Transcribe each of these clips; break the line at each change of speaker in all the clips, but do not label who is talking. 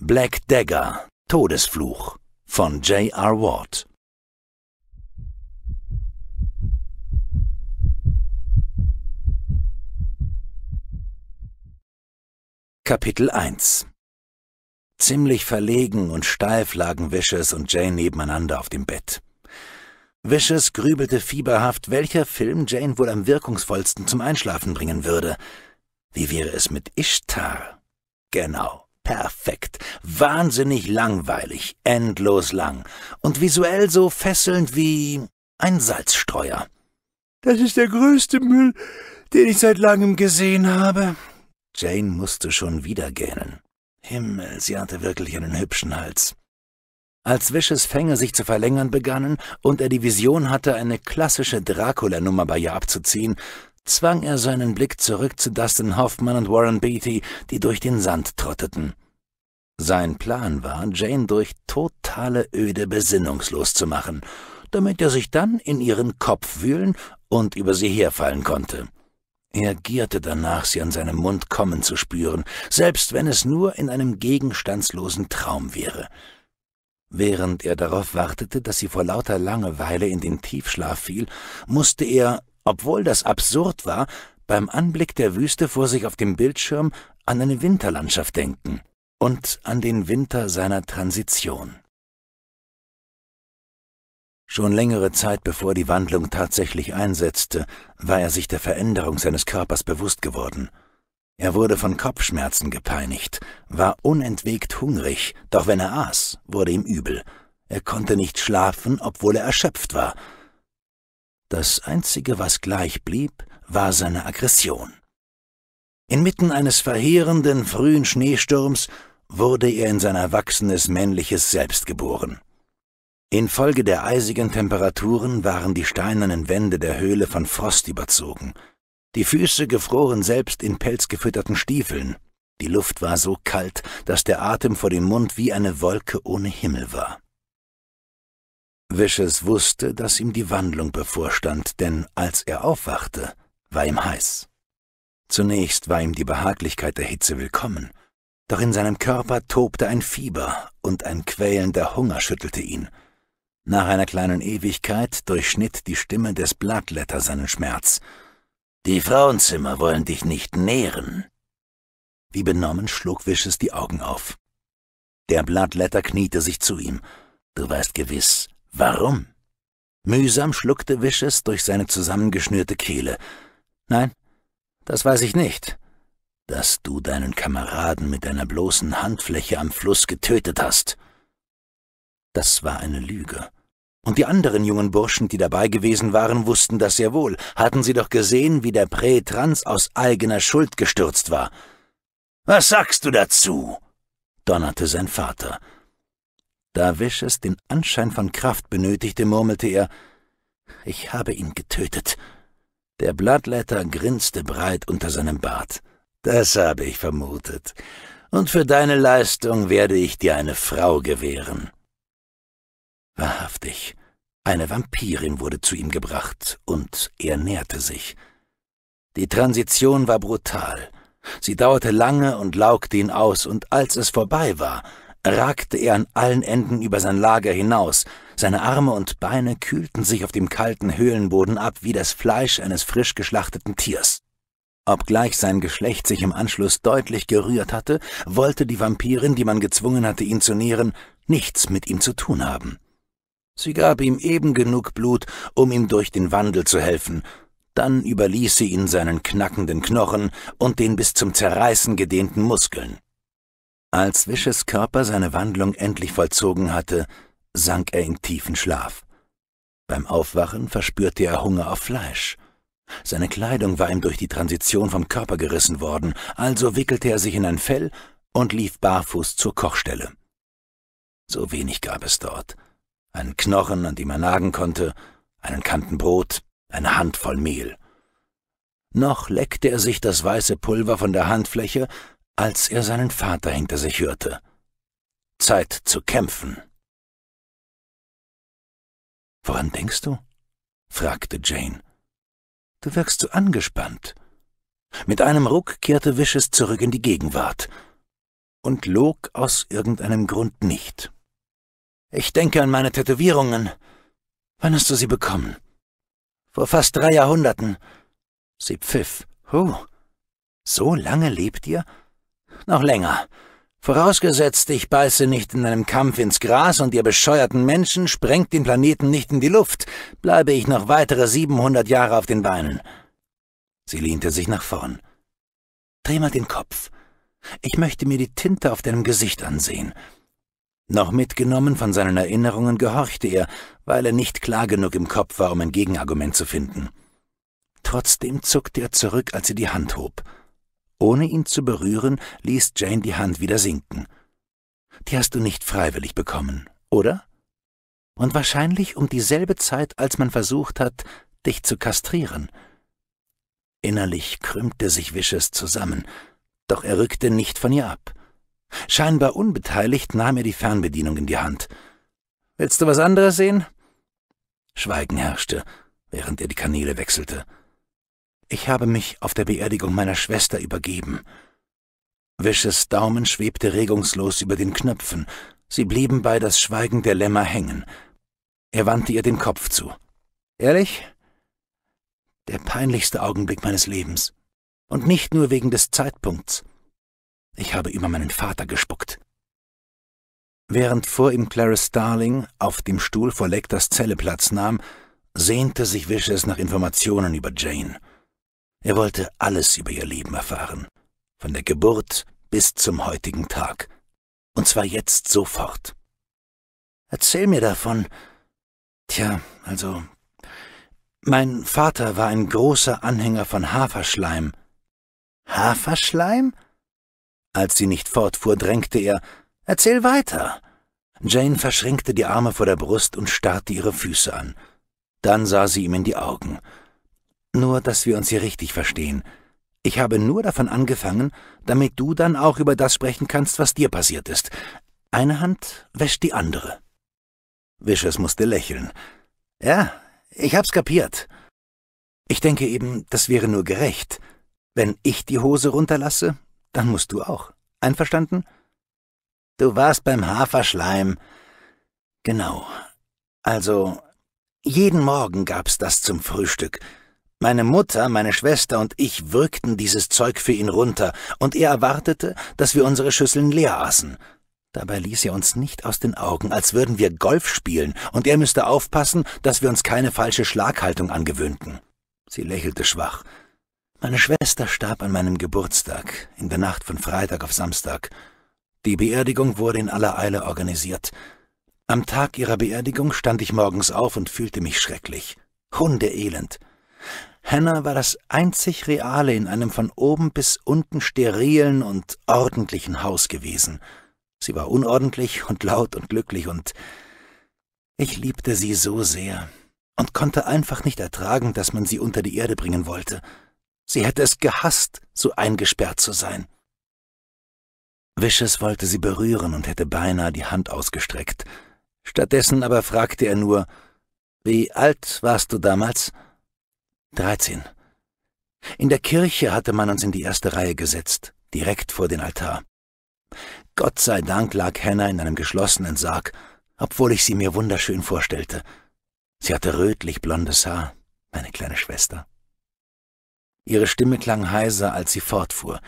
Black Dagger Todesfluch von J.R. Ward
Kapitel 1
Ziemlich verlegen und steif lagen Wishes und Jane nebeneinander auf dem Bett. Wishes grübelte fieberhaft, welcher Film Jane wohl am wirkungsvollsten zum Einschlafen bringen würde. Wie wäre es mit Ishtar? Genau perfekt, wahnsinnig langweilig, endlos lang und visuell so fesselnd wie ein Salzstreuer. Das ist der größte Müll, den ich seit langem gesehen habe. Jane musste schon wieder gähnen. Himmel, sie hatte wirklich einen hübschen Hals. Als Wishes Fänge sich zu verlängern begannen und er die Vision hatte, eine klassische Dracula-Nummer bei ihr abzuziehen, zwang er seinen Blick zurück zu Dustin Hoffman und Warren Beatty, die durch den Sand trotteten. Sein Plan war, Jane durch totale Öde besinnungslos zu machen, damit er sich dann in ihren Kopf wühlen und über sie herfallen konnte. Er gierte danach, sie an seinem Mund kommen zu spüren, selbst wenn es nur in einem gegenstandslosen Traum wäre. Während er darauf wartete, dass sie vor lauter Langeweile in den Tiefschlaf fiel, musste er, obwohl das absurd war, beim Anblick der Wüste vor sich auf dem Bildschirm an eine Winterlandschaft denken und an den Winter seiner Transition. Schon längere Zeit bevor die Wandlung tatsächlich einsetzte, war er sich der Veränderung seines Körpers bewusst geworden. Er wurde von Kopfschmerzen gepeinigt, war unentwegt hungrig, doch wenn er aß, wurde ihm übel. Er konnte nicht schlafen, obwohl er erschöpft war, das Einzige, was gleich blieb, war seine Aggression. Inmitten eines verheerenden frühen Schneesturms wurde er in sein erwachsenes männliches Selbst geboren. Infolge der eisigen Temperaturen waren die steinernen Wände der Höhle von Frost überzogen, die Füße gefroren selbst in pelzgefütterten Stiefeln, die Luft war so kalt, dass der Atem vor dem Mund wie eine Wolke ohne Himmel war. Wishes wusste, dass ihm die Wandlung bevorstand, denn als er aufwachte, war ihm heiß. Zunächst war ihm die Behaglichkeit der Hitze willkommen, doch in seinem Körper tobte ein Fieber und ein quälender Hunger schüttelte ihn. Nach einer kleinen Ewigkeit durchschnitt die Stimme des Blattletter seinen Schmerz. Die Frauenzimmer wollen dich nicht nähren. Wie benommen schlug Wishes die Augen auf. Der Blattletter kniete sich zu ihm. Du weißt gewiss, Warum? Mühsam schluckte Wishes durch seine zusammengeschnürte Kehle. Nein, das weiß ich nicht. Dass du deinen Kameraden mit deiner bloßen Handfläche am Fluss getötet hast. Das war eine Lüge. Und die anderen jungen Burschen, die dabei gewesen waren, wussten das sehr wohl, hatten sie doch gesehen, wie der Prätrans aus eigener Schuld gestürzt war. Was sagst du dazu? donnerte sein Vater. Da Wishes den Anschein von Kraft benötigte, murmelte er, ich habe ihn getötet. Der Blattletter grinste breit unter seinem Bart. Das habe ich vermutet. Und für deine Leistung werde ich dir eine Frau gewähren. Wahrhaftig, eine Vampirin wurde zu ihm gebracht, und er näherte sich. Die Transition war brutal. Sie dauerte lange und laugte ihn aus, und als es vorbei war, ragte er an allen Enden über sein Lager hinaus, seine Arme und Beine kühlten sich auf dem kalten Höhlenboden ab wie das Fleisch eines frisch geschlachteten Tiers. Obgleich sein Geschlecht sich im Anschluss deutlich gerührt hatte, wollte die Vampirin, die man gezwungen hatte, ihn zu nähren, nichts mit ihm zu tun haben. Sie gab ihm eben genug Blut, um ihm durch den Wandel zu helfen, dann überließ sie ihn seinen knackenden Knochen und den bis zum Zerreißen gedehnten Muskeln. Als Wisches Körper seine Wandlung endlich vollzogen hatte, sank er in tiefen Schlaf. Beim Aufwachen verspürte er Hunger auf Fleisch. Seine Kleidung war ihm durch die Transition vom Körper gerissen worden, also wickelte er sich in ein Fell und lief barfuß zur Kochstelle. So wenig gab es dort. Einen Knochen, an dem er nagen konnte, einen Kanten Brot, eine Handvoll Mehl. Noch leckte er sich das weiße Pulver von der Handfläche, als er seinen Vater hinter sich hörte.
Zeit zu kämpfen. Woran denkst du? fragte Jane. Du wirkst so angespannt.
Mit einem Ruck kehrte Wishes zurück in die Gegenwart und log aus irgendeinem Grund nicht. Ich denke an meine Tätowierungen. Wann hast du sie bekommen? Vor fast drei Jahrhunderten. Sie pfiff. Huh. So lange lebt ihr? noch länger. Vorausgesetzt, ich beiße nicht in einem Kampf ins Gras und ihr bescheuerten Menschen sprengt den Planeten nicht in die Luft, bleibe ich noch weitere 700 Jahre auf den Beinen. Sie lehnte sich nach vorn. Dreh mal den Kopf. Ich möchte mir die Tinte auf deinem Gesicht ansehen. Noch mitgenommen von seinen Erinnerungen gehorchte er, weil er nicht klar genug im Kopf war, um ein Gegenargument zu finden. Trotzdem zuckte er zurück, als sie die Hand hob. Ohne ihn zu berühren, ließ Jane die Hand wieder sinken. Die hast du nicht freiwillig bekommen, oder? Und wahrscheinlich um dieselbe Zeit, als man versucht hat, dich zu kastrieren. Innerlich krümmte sich Wishes zusammen, doch er rückte nicht von ihr ab. Scheinbar unbeteiligt nahm er die Fernbedienung in die Hand. Willst du was anderes sehen? Schweigen herrschte, während er die Kanäle wechselte. Ich habe mich auf der Beerdigung meiner Schwester übergeben. Wisches Daumen schwebte regungslos über den Knöpfen. Sie blieben bei das Schweigen der Lämmer hängen. Er wandte ihr den Kopf zu. Ehrlich? Der peinlichste Augenblick meines Lebens. Und nicht nur wegen des Zeitpunkts. Ich habe über meinen Vater gespuckt. Während vor ihm Clarice Starling auf dem Stuhl vor Lecters Zelle Platz nahm, sehnte sich Wishes nach Informationen über Jane. Er wollte alles über ihr Leben erfahren, von der Geburt bis zum heutigen Tag. Und zwar jetzt sofort. Erzähl mir davon. Tja, also. Mein Vater war ein großer Anhänger von Haferschleim. Haferschleim? Als sie nicht fortfuhr, drängte er. Erzähl weiter. Jane verschränkte die Arme vor der Brust und starrte ihre Füße an. Dann sah sie ihm in die Augen. Nur, dass wir uns hier richtig verstehen. Ich habe nur davon angefangen, damit du dann auch über das sprechen kannst, was dir passiert ist. Eine Hand wäscht die andere. Wisches musste lächeln. Ja, ich hab's kapiert. Ich denke eben, das wäre nur gerecht. Wenn ich die Hose runterlasse, dann musst du auch. Einverstanden? Du warst beim Haferschleim. Genau. Also, jeden Morgen gab's das zum Frühstück. Meine Mutter, meine Schwester und ich würgten dieses Zeug für ihn runter, und er erwartete, dass wir unsere Schüsseln leer aßen. Dabei ließ er uns nicht aus den Augen, als würden wir Golf spielen, und er müsste aufpassen, dass wir uns keine falsche Schlaghaltung angewöhnten. Sie lächelte schwach. Meine Schwester starb an meinem Geburtstag, in der Nacht von Freitag auf Samstag. Die Beerdigung wurde in aller Eile organisiert. Am Tag ihrer Beerdigung stand ich morgens auf und fühlte mich schrecklich. Hundeelend. Hannah war das einzig Reale in einem von oben bis unten sterilen und ordentlichen Haus gewesen. Sie war unordentlich und laut und glücklich und ich liebte sie so sehr und konnte einfach nicht ertragen, dass man sie unter die Erde bringen wollte. Sie hätte es gehasst, so eingesperrt zu sein. Wisches wollte sie berühren und hätte beinahe die Hand ausgestreckt. Stattdessen aber fragte er nur, »Wie alt warst du damals?« 13. In der Kirche hatte man uns in die erste Reihe gesetzt, direkt vor den Altar. Gott sei Dank lag Hannah in einem geschlossenen Sarg, obwohl ich sie mir wunderschön vorstellte. Sie hatte rötlich blondes Haar, meine kleine Schwester. Ihre Stimme klang heiser, als sie fortfuhr.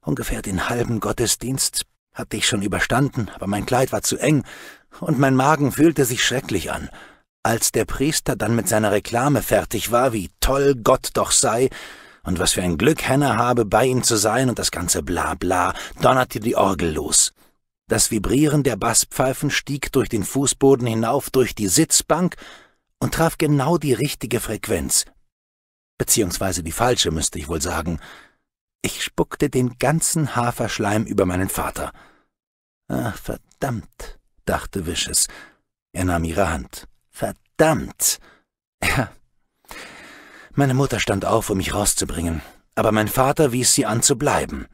Ungefähr den halben Gottesdienst hatte ich schon überstanden, aber mein Kleid war zu eng und mein Magen fühlte sich schrecklich an. Als der Priester dann mit seiner Reklame fertig war, wie toll Gott doch sei und was für ein Glück Hannah habe, bei ihm zu sein und das ganze Blabla, donnerte die Orgel los. Das Vibrieren der Basspfeifen stieg durch den Fußboden hinauf durch die Sitzbank und traf genau die richtige Frequenz. Beziehungsweise die falsche, müsste ich wohl sagen. Ich spuckte den ganzen Haferschleim über meinen Vater. Ach, verdammt, dachte Wisches. Er nahm ihre Hand. Verdammt! Ja. Meine Mutter stand auf, um mich rauszubringen, aber mein Vater wies sie an zu bleiben.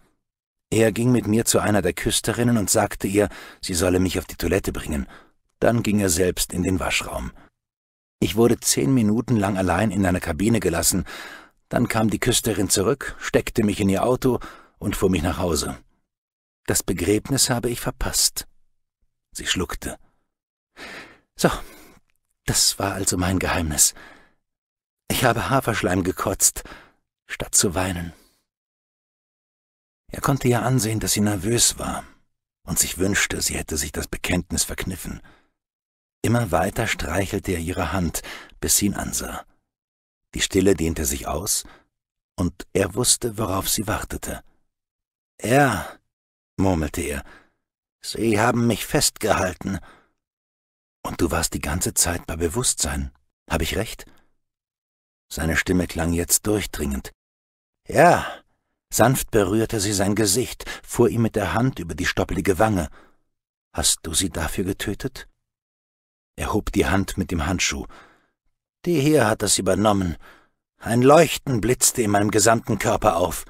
Er ging mit mir zu einer der Küsterinnen und sagte ihr, sie solle mich auf die Toilette bringen. Dann ging er selbst in den Waschraum. Ich wurde zehn Minuten lang allein in einer Kabine gelassen. Dann kam die Küsterin zurück, steckte mich in ihr Auto und fuhr mich nach Hause. Das Begräbnis habe ich verpasst. Sie schluckte. So, das war also mein Geheimnis. Ich habe Haferschleim gekotzt, statt zu weinen. Er konnte ja ansehen, dass sie nervös war und sich wünschte, sie hätte sich das Bekenntnis verkniffen. Immer weiter streichelte er ihre Hand, bis sie ihn ansah. Die Stille dehnte sich aus, und er wusste, worauf sie wartete. »Ja«, murmelte er, »Sie haben mich festgehalten.« und du warst die ganze Zeit bei Bewusstsein. Habe ich recht? Seine Stimme klang jetzt durchdringend. Ja. Sanft berührte sie sein Gesicht, fuhr ihm mit der Hand über die stoppelige Wange. Hast du sie dafür getötet? Er hob die Hand mit dem Handschuh. Die hier hat das übernommen. Ein Leuchten blitzte in meinem gesamten Körper auf.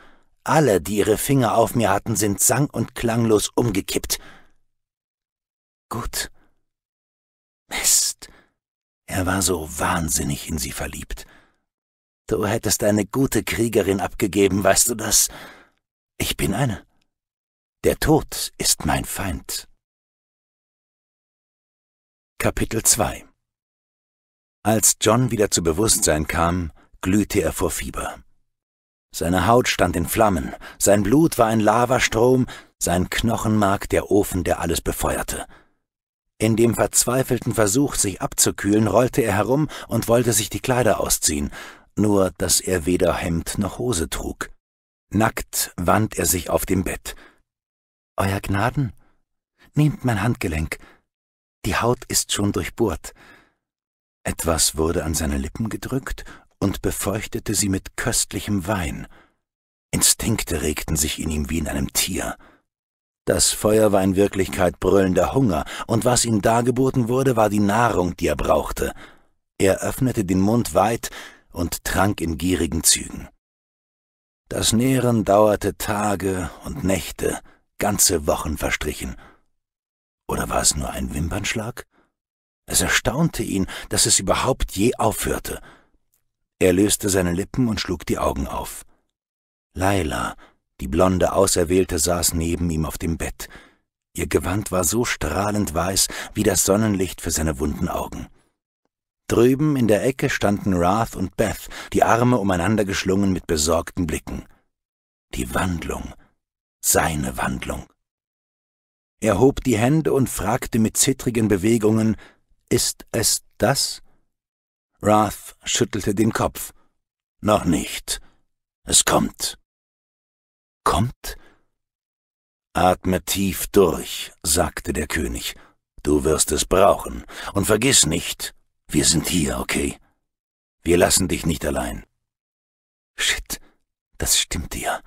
Alle, die ihre Finger auf mir hatten, sind sang- und klanglos umgekippt. Gut, Mist. Er war so wahnsinnig in sie verliebt. Du hättest eine gute Kriegerin abgegeben, weißt du
das? Ich bin eine. Der Tod ist mein Feind. Kapitel 2 Als John wieder zu Bewusstsein kam, glühte er vor Fieber. Seine Haut stand
in Flammen, sein Blut war ein Lavastrom, sein Knochenmark der Ofen, der alles befeuerte. In dem verzweifelten Versuch, sich abzukühlen, rollte er herum und wollte sich die Kleider ausziehen, nur dass er weder Hemd noch Hose trug. Nackt wand er sich auf dem Bett. Euer Gnaden, nehmt mein Handgelenk. Die Haut ist schon durchbohrt. Etwas wurde an seine Lippen gedrückt und befeuchtete sie mit köstlichem Wein. Instinkte regten sich in ihm wie in einem Tier. Das Feuer war in Wirklichkeit brüllender Hunger, und was ihm dargeboten wurde, war die Nahrung, die er brauchte. Er öffnete den Mund weit und trank in gierigen Zügen. Das Nähren dauerte Tage und Nächte, ganze Wochen verstrichen. Oder war es nur ein Wimpernschlag? Es erstaunte ihn, dass es überhaupt je aufhörte. Er löste seine Lippen und schlug die Augen auf. Leila, die blonde Auserwählte saß neben ihm auf dem Bett. Ihr Gewand war so strahlend weiß wie das Sonnenlicht für seine wunden Augen. Drüben in der Ecke standen Rath und Beth, die Arme umeinander geschlungen mit besorgten Blicken. Die Wandlung, seine Wandlung. Er hob die Hände und fragte mit zittrigen Bewegungen, ist es das?
Rath schüttelte den Kopf. Noch nicht. Es kommt kommt? Atme tief durch, sagte
der König. Du wirst es brauchen. Und vergiss nicht, wir sind hier, okay? Wir lassen dich nicht allein. Shit, das stimmt dir.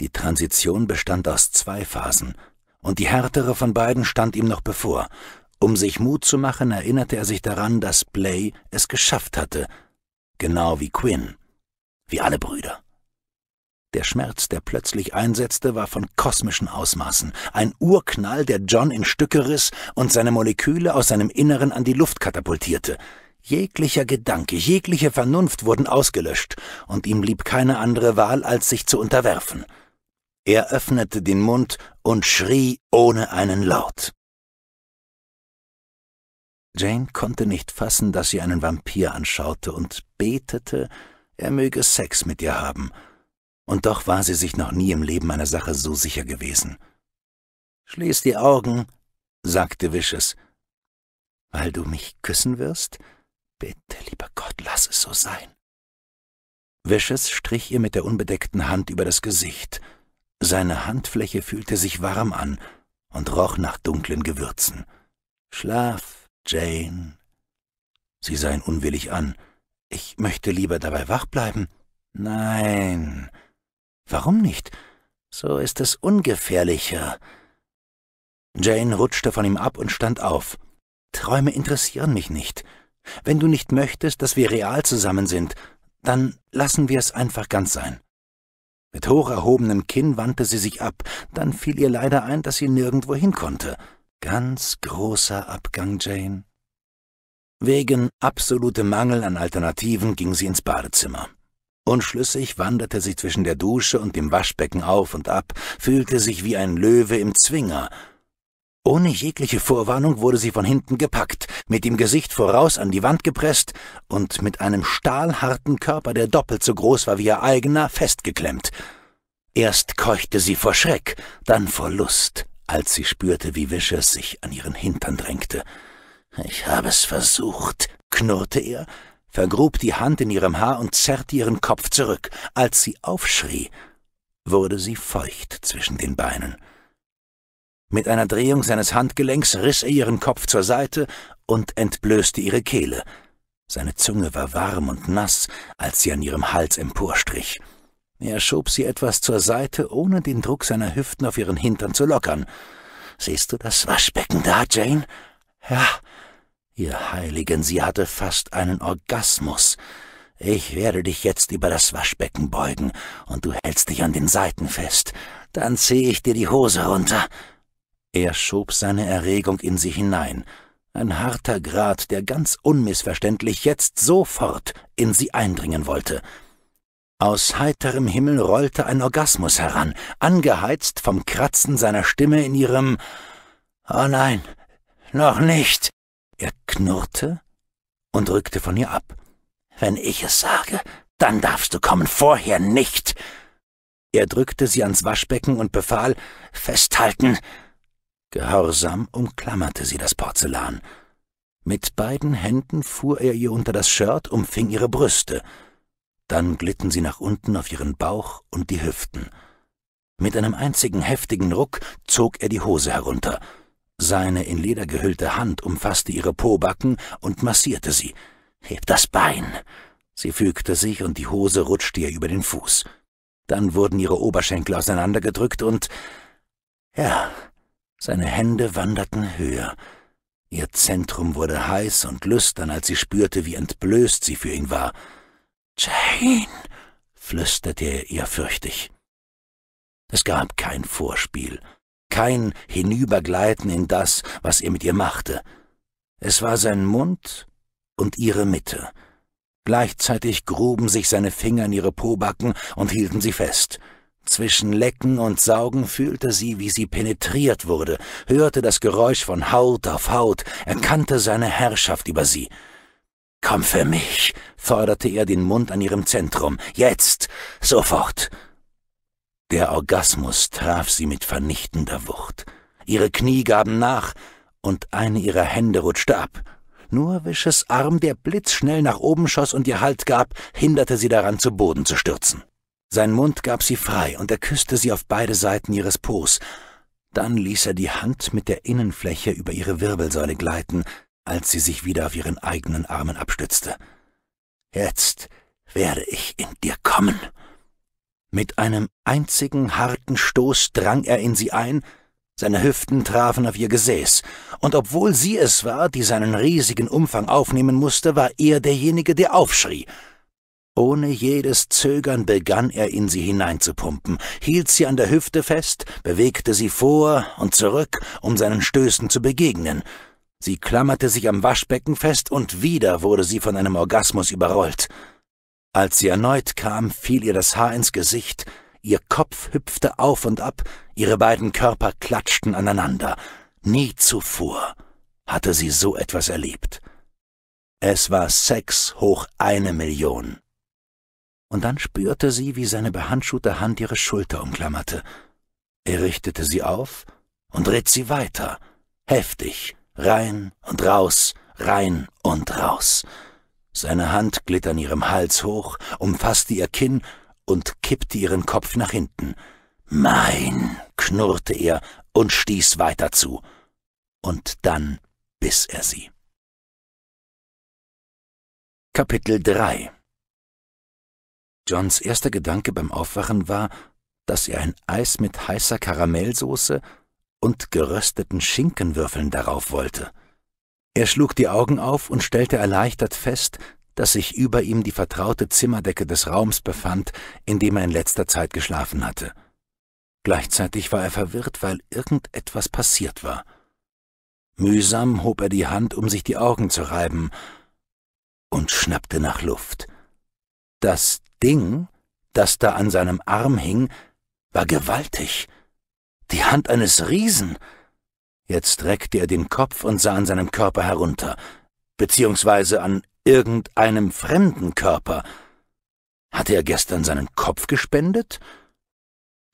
Die Transition bestand aus zwei Phasen, und die härtere von beiden stand ihm noch bevor. Um sich Mut zu machen, erinnerte er sich daran, dass Blay es geschafft hatte, genau wie Quinn, wie alle Brüder. Der Schmerz, der plötzlich einsetzte, war von kosmischen Ausmaßen. Ein Urknall, der John in Stücke riss und seine Moleküle aus seinem Inneren an die Luft katapultierte. Jeglicher Gedanke, jegliche Vernunft wurden ausgelöscht, und ihm blieb keine andere Wahl, als sich zu
unterwerfen.
Er öffnete den Mund und schrie ohne einen Laut.
Jane konnte nicht fassen, dass sie einen Vampir anschaute und betete, er möge Sex mit ihr haben – und
doch war sie sich noch nie im Leben einer Sache so sicher gewesen. Schließ die Augen, sagte Wishes. Weil du mich küssen wirst? Bitte, lieber Gott, lass es so sein. Wishes strich ihr mit der unbedeckten Hand über das Gesicht. Seine Handfläche fühlte sich warm an und roch nach dunklen Gewürzen. Schlaf, Jane. Sie sah ihn unwillig an. Ich möchte lieber dabei wach bleiben. Nein, Warum nicht? So ist es ungefährlicher. Jane rutschte von ihm ab und stand auf. Träume interessieren mich nicht. Wenn du nicht möchtest, dass wir real zusammen sind, dann lassen wir es einfach ganz sein. Mit hoch erhobenem Kinn wandte sie sich ab, dann fiel ihr leider ein, dass sie nirgendwo hin konnte. Ganz großer Abgang, Jane. Wegen absolutem Mangel an Alternativen ging sie ins Badezimmer. Unschlüssig wanderte sie zwischen der Dusche und dem Waschbecken auf und ab, fühlte sich wie ein Löwe im Zwinger. Ohne jegliche Vorwarnung wurde sie von hinten gepackt, mit dem Gesicht voraus an die Wand gepresst und mit einem stahlharten Körper, der doppelt so groß war wie ihr eigener, festgeklemmt. Erst keuchte sie vor Schreck, dann vor Lust, als sie spürte, wie Vicious sich an ihren Hintern drängte. Ich habe es versucht, knurrte er, vergrub die Hand in ihrem Haar und zerrte ihren Kopf zurück. Als sie aufschrie, wurde sie feucht zwischen den Beinen. Mit einer Drehung seines Handgelenks riss er ihren Kopf zur Seite und entblößte ihre Kehle. Seine Zunge war warm und nass, als sie an ihrem Hals emporstrich. Er schob sie etwas zur Seite, ohne den Druck seiner Hüften auf ihren Hintern zu lockern. Siehst du das Waschbecken da, Jane? Ja, Ihr Heiligen, sie hatte fast einen Orgasmus. Ich werde dich jetzt über das Waschbecken beugen, und du hältst dich an den Seiten fest. Dann zieh ich dir die Hose runter. Er schob seine Erregung in sie hinein. Ein harter Grat, der ganz unmissverständlich jetzt sofort in sie eindringen wollte. Aus heiterem Himmel rollte ein Orgasmus heran, angeheizt vom Kratzen seiner Stimme in ihrem Oh nein, noch nicht. Er knurrte und rückte von ihr ab. Wenn ich es sage, dann darfst du kommen, vorher nicht. Er drückte sie ans Waschbecken und befahl, festhalten. Gehorsam umklammerte sie das Porzellan. Mit beiden Händen fuhr er ihr unter das Shirt, umfing ihre Brüste. Dann glitten sie nach unten auf ihren Bauch und die Hüften. Mit einem einzigen heftigen Ruck zog er die Hose herunter. Seine in Leder gehüllte Hand umfasste ihre Pobacken und massierte sie. Heb das Bein! Sie fügte sich und die Hose rutschte ihr über den Fuß. Dann wurden ihre Oberschenkel auseinandergedrückt und... Ja, seine Hände wanderten höher. Ihr Zentrum wurde heiß und lüstern, als sie spürte, wie entblößt sie für ihn war. Jane, flüsterte er ihr fürchtig. Es gab kein Vorspiel kein Hinübergleiten in das, was er mit ihr machte. Es war sein Mund und ihre Mitte. Gleichzeitig gruben sich seine Finger in ihre Pobacken und hielten sie fest. Zwischen Lecken und Saugen fühlte sie, wie sie penetriert wurde, hörte das Geräusch von Haut auf Haut, erkannte seine Herrschaft über sie. Komm für mich, forderte er den Mund an ihrem Zentrum. Jetzt, sofort. Der Orgasmus traf sie mit vernichtender Wucht. Ihre Knie gaben nach, und eine ihrer Hände rutschte ab. Nur Wisches Arm, der blitzschnell nach oben schoss und ihr Halt gab, hinderte sie daran, zu Boden zu stürzen. Sein Mund gab sie frei, und er küsste sie auf beide Seiten ihres Po's. Dann ließ er die Hand mit der Innenfläche über ihre Wirbelsäule gleiten, als sie sich wieder auf ihren eigenen Armen abstützte. Jetzt werde ich in dir kommen. Mit einem einzigen harten Stoß drang er in sie ein, seine Hüften trafen auf ihr Gesäß, und obwohl sie es war, die seinen riesigen Umfang aufnehmen musste, war er derjenige, der aufschrie. Ohne jedes Zögern begann er in sie hineinzupumpen, hielt sie an der Hüfte fest, bewegte sie vor und zurück, um seinen Stößen zu begegnen. Sie klammerte sich am Waschbecken fest, und wieder wurde sie von einem Orgasmus überrollt. Als sie erneut kam, fiel ihr das Haar ins Gesicht, ihr Kopf hüpfte auf und ab, ihre beiden Körper klatschten aneinander. Nie zuvor hatte sie so etwas erlebt. Es war Sex hoch eine Million. Und dann spürte sie, wie seine behandschuhte Hand ihre Schulter umklammerte. Er richtete sie auf und ritt sie weiter, heftig, rein und raus, rein und raus. Seine Hand glitt an ihrem Hals hoch, umfasste ihr Kinn und kippte ihren Kopf nach
hinten. Mein, knurrte er und stieß weiter zu. Und dann biss er sie. Kapitel 3 Johns erster Gedanke beim Aufwachen war,
dass er ein Eis mit heißer Karamellsoße und gerösteten Schinkenwürfeln darauf wollte. Er schlug die Augen auf und stellte erleichtert fest, dass sich über ihm die vertraute Zimmerdecke des Raums befand, in dem er in letzter Zeit geschlafen hatte. Gleichzeitig war er verwirrt, weil irgendetwas passiert war. Mühsam hob er die Hand, um sich die Augen zu reiben, und schnappte nach Luft. Das Ding, das da an seinem Arm hing, war gewaltig. Die Hand eines Riesen, Jetzt reckte er den Kopf und sah an seinem Körper herunter, beziehungsweise an irgendeinem fremden Körper. Hatte er gestern seinen Kopf gespendet?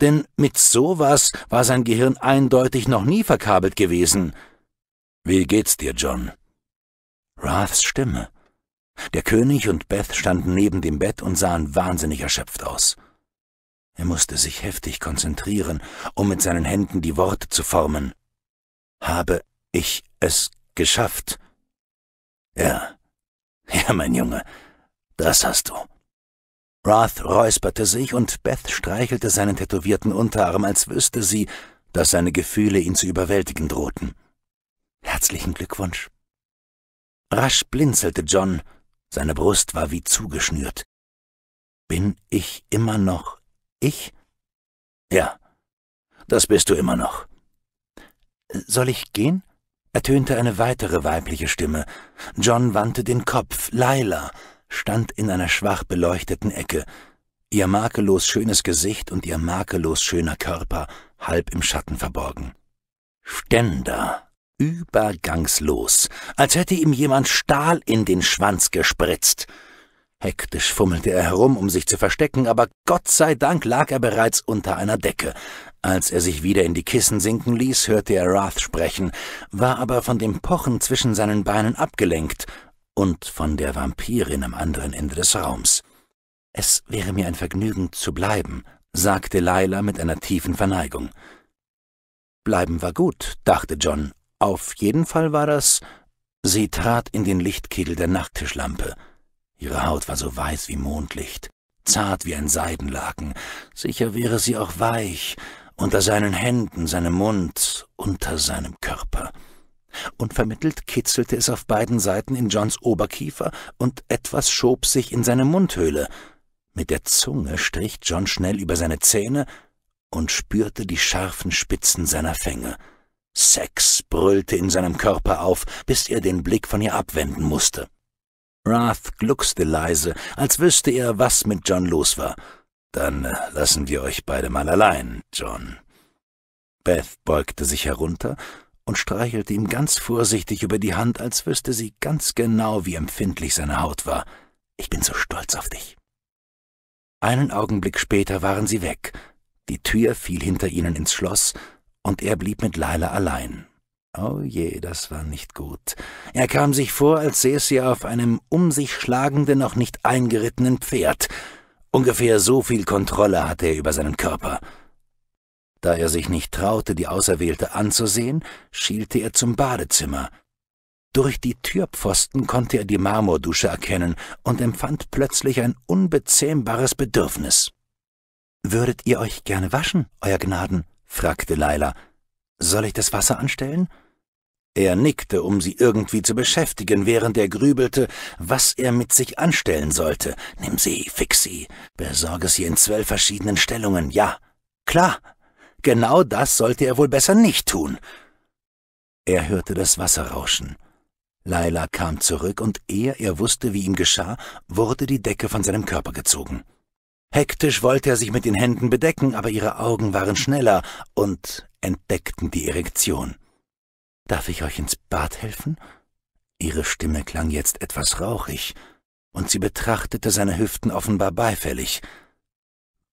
Denn mit sowas war sein Gehirn eindeutig noch nie verkabelt gewesen. Wie geht's dir, John? Raths Stimme. Der König und Beth standen neben dem Bett und sahen wahnsinnig erschöpft aus. Er musste sich heftig konzentrieren, um mit seinen Händen die Worte zu formen habe ich es geschafft. Ja, ja, mein Junge, das hast du. Roth räusperte sich und Beth streichelte seinen tätowierten Unterarm, als wüsste sie, dass seine Gefühle ihn zu überwältigen drohten.
Herzlichen Glückwunsch. Rasch blinzelte John, seine Brust war wie zugeschnürt. Bin ich immer noch ich? Ja, das bist du immer noch. Soll ich gehen?
ertönte eine weitere weibliche Stimme. John wandte den Kopf. Leila stand in einer schwach beleuchteten Ecke. Ihr makellos schönes Gesicht und ihr makellos schöner Körper halb im Schatten verborgen. Ständer, übergangslos, als hätte ihm jemand Stahl in den Schwanz gespritzt. Hektisch fummelte er herum, um sich zu verstecken, aber Gott sei Dank lag er bereits unter einer Decke. Als er sich wieder in die Kissen sinken ließ, hörte er Rath sprechen, war aber von dem Pochen zwischen seinen Beinen abgelenkt und von der Vampirin am anderen Ende des Raums. Es wäre mir ein Vergnügen zu bleiben, sagte Leila mit einer tiefen Verneigung. Bleiben war gut, dachte John. Auf jeden Fall war das. Sie trat in den Lichtkegel der Nachttischlampe. Ihre Haut war so weiß wie Mondlicht, zart wie ein Seidenlaken. Sicher wäre sie auch weich, unter seinen Händen, seinem Mund, unter seinem Körper. Unvermittelt kitzelte es auf beiden Seiten in Johns Oberkiefer und etwas schob sich in seine Mundhöhle. Mit der Zunge strich John schnell über seine Zähne und spürte die scharfen Spitzen seiner Fänge. Sex brüllte in seinem Körper auf, bis er den Blick von ihr abwenden musste. Rath gluckste leise, als wüsste er, was mit John los war. Dann äh, lassen wir euch beide mal allein, John. Beth beugte sich herunter und streichelte ihm ganz vorsichtig über die Hand, als wüsste sie ganz genau, wie empfindlich seine Haut war. Ich bin so stolz auf dich. Einen Augenblick später waren sie weg. Die Tür fiel hinter ihnen ins Schloss, und er blieb mit Leila allein. Oh je, das war nicht gut. Er kam sich vor, als säße er auf einem um sich schlagenden, noch nicht eingerittenen Pferd. Ungefähr so viel Kontrolle hatte er über seinen Körper. Da er sich nicht traute, die Auserwählte anzusehen, schielte er zum Badezimmer. Durch die Türpfosten konnte er die Marmordusche erkennen und empfand plötzlich ein unbezähmbares Bedürfnis. Würdet ihr euch gerne waschen, Euer Gnaden? fragte Leila. Soll ich das Wasser anstellen? Er nickte, um sie irgendwie zu beschäftigen, während er grübelte, was er mit sich anstellen sollte. Nimm sie, fix sie, besorge sie in zwölf verschiedenen Stellungen, ja. Klar, genau das sollte er wohl besser nicht tun. Er hörte das Wasser rauschen. Leila kam zurück und ehe er wusste, wie ihm geschah, wurde die Decke von seinem Körper gezogen. Hektisch wollte er sich mit den Händen bedecken, aber ihre Augen waren schneller und entdeckten die Erektion. Darf ich euch ins Bad helfen? Ihre Stimme klang jetzt etwas rauchig, und sie betrachtete seine Hüften offenbar beifällig.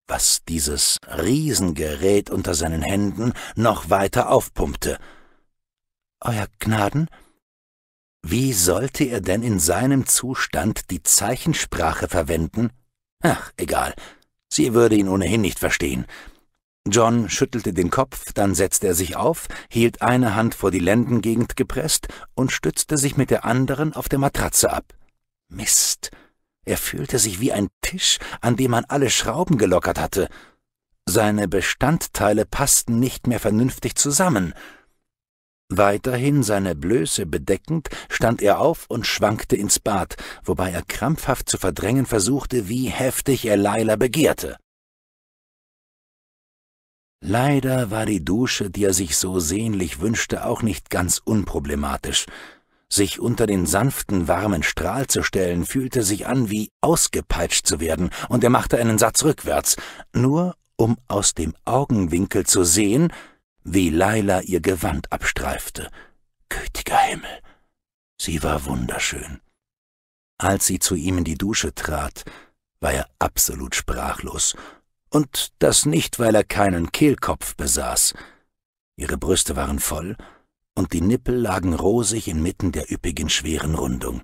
Was dieses Riesengerät unter seinen Händen noch weiter aufpumpte. Euer Gnaden? Wie sollte er denn in seinem Zustand die Zeichensprache verwenden? Ach, egal. Sie würde ihn ohnehin nicht verstehen. John schüttelte den Kopf, dann setzte er sich auf, hielt eine Hand vor die Lendengegend gepresst und stützte sich mit der anderen auf der Matratze ab. Mist. Er fühlte sich wie ein Tisch, an dem man alle Schrauben gelockert hatte. Seine Bestandteile passten nicht mehr vernünftig zusammen. Weiterhin seine Blöße bedeckend, stand er auf und schwankte ins Bad, wobei er krampfhaft zu verdrängen versuchte, wie heftig er Leila begehrte. Leider war die Dusche, die er sich so sehnlich wünschte, auch nicht ganz unproblematisch. Sich unter den sanften, warmen Strahl zu stellen, fühlte sich an, wie ausgepeitscht zu werden, und er machte einen Satz rückwärts, nur um aus dem Augenwinkel zu sehen, wie Leila ihr Gewand abstreifte. Gütiger Himmel! Sie war wunderschön. Als sie zu ihm in die Dusche trat, war er absolut sprachlos und das nicht, weil er keinen Kehlkopf besaß. Ihre Brüste waren voll, und die Nippel lagen rosig inmitten der üppigen schweren Rundung.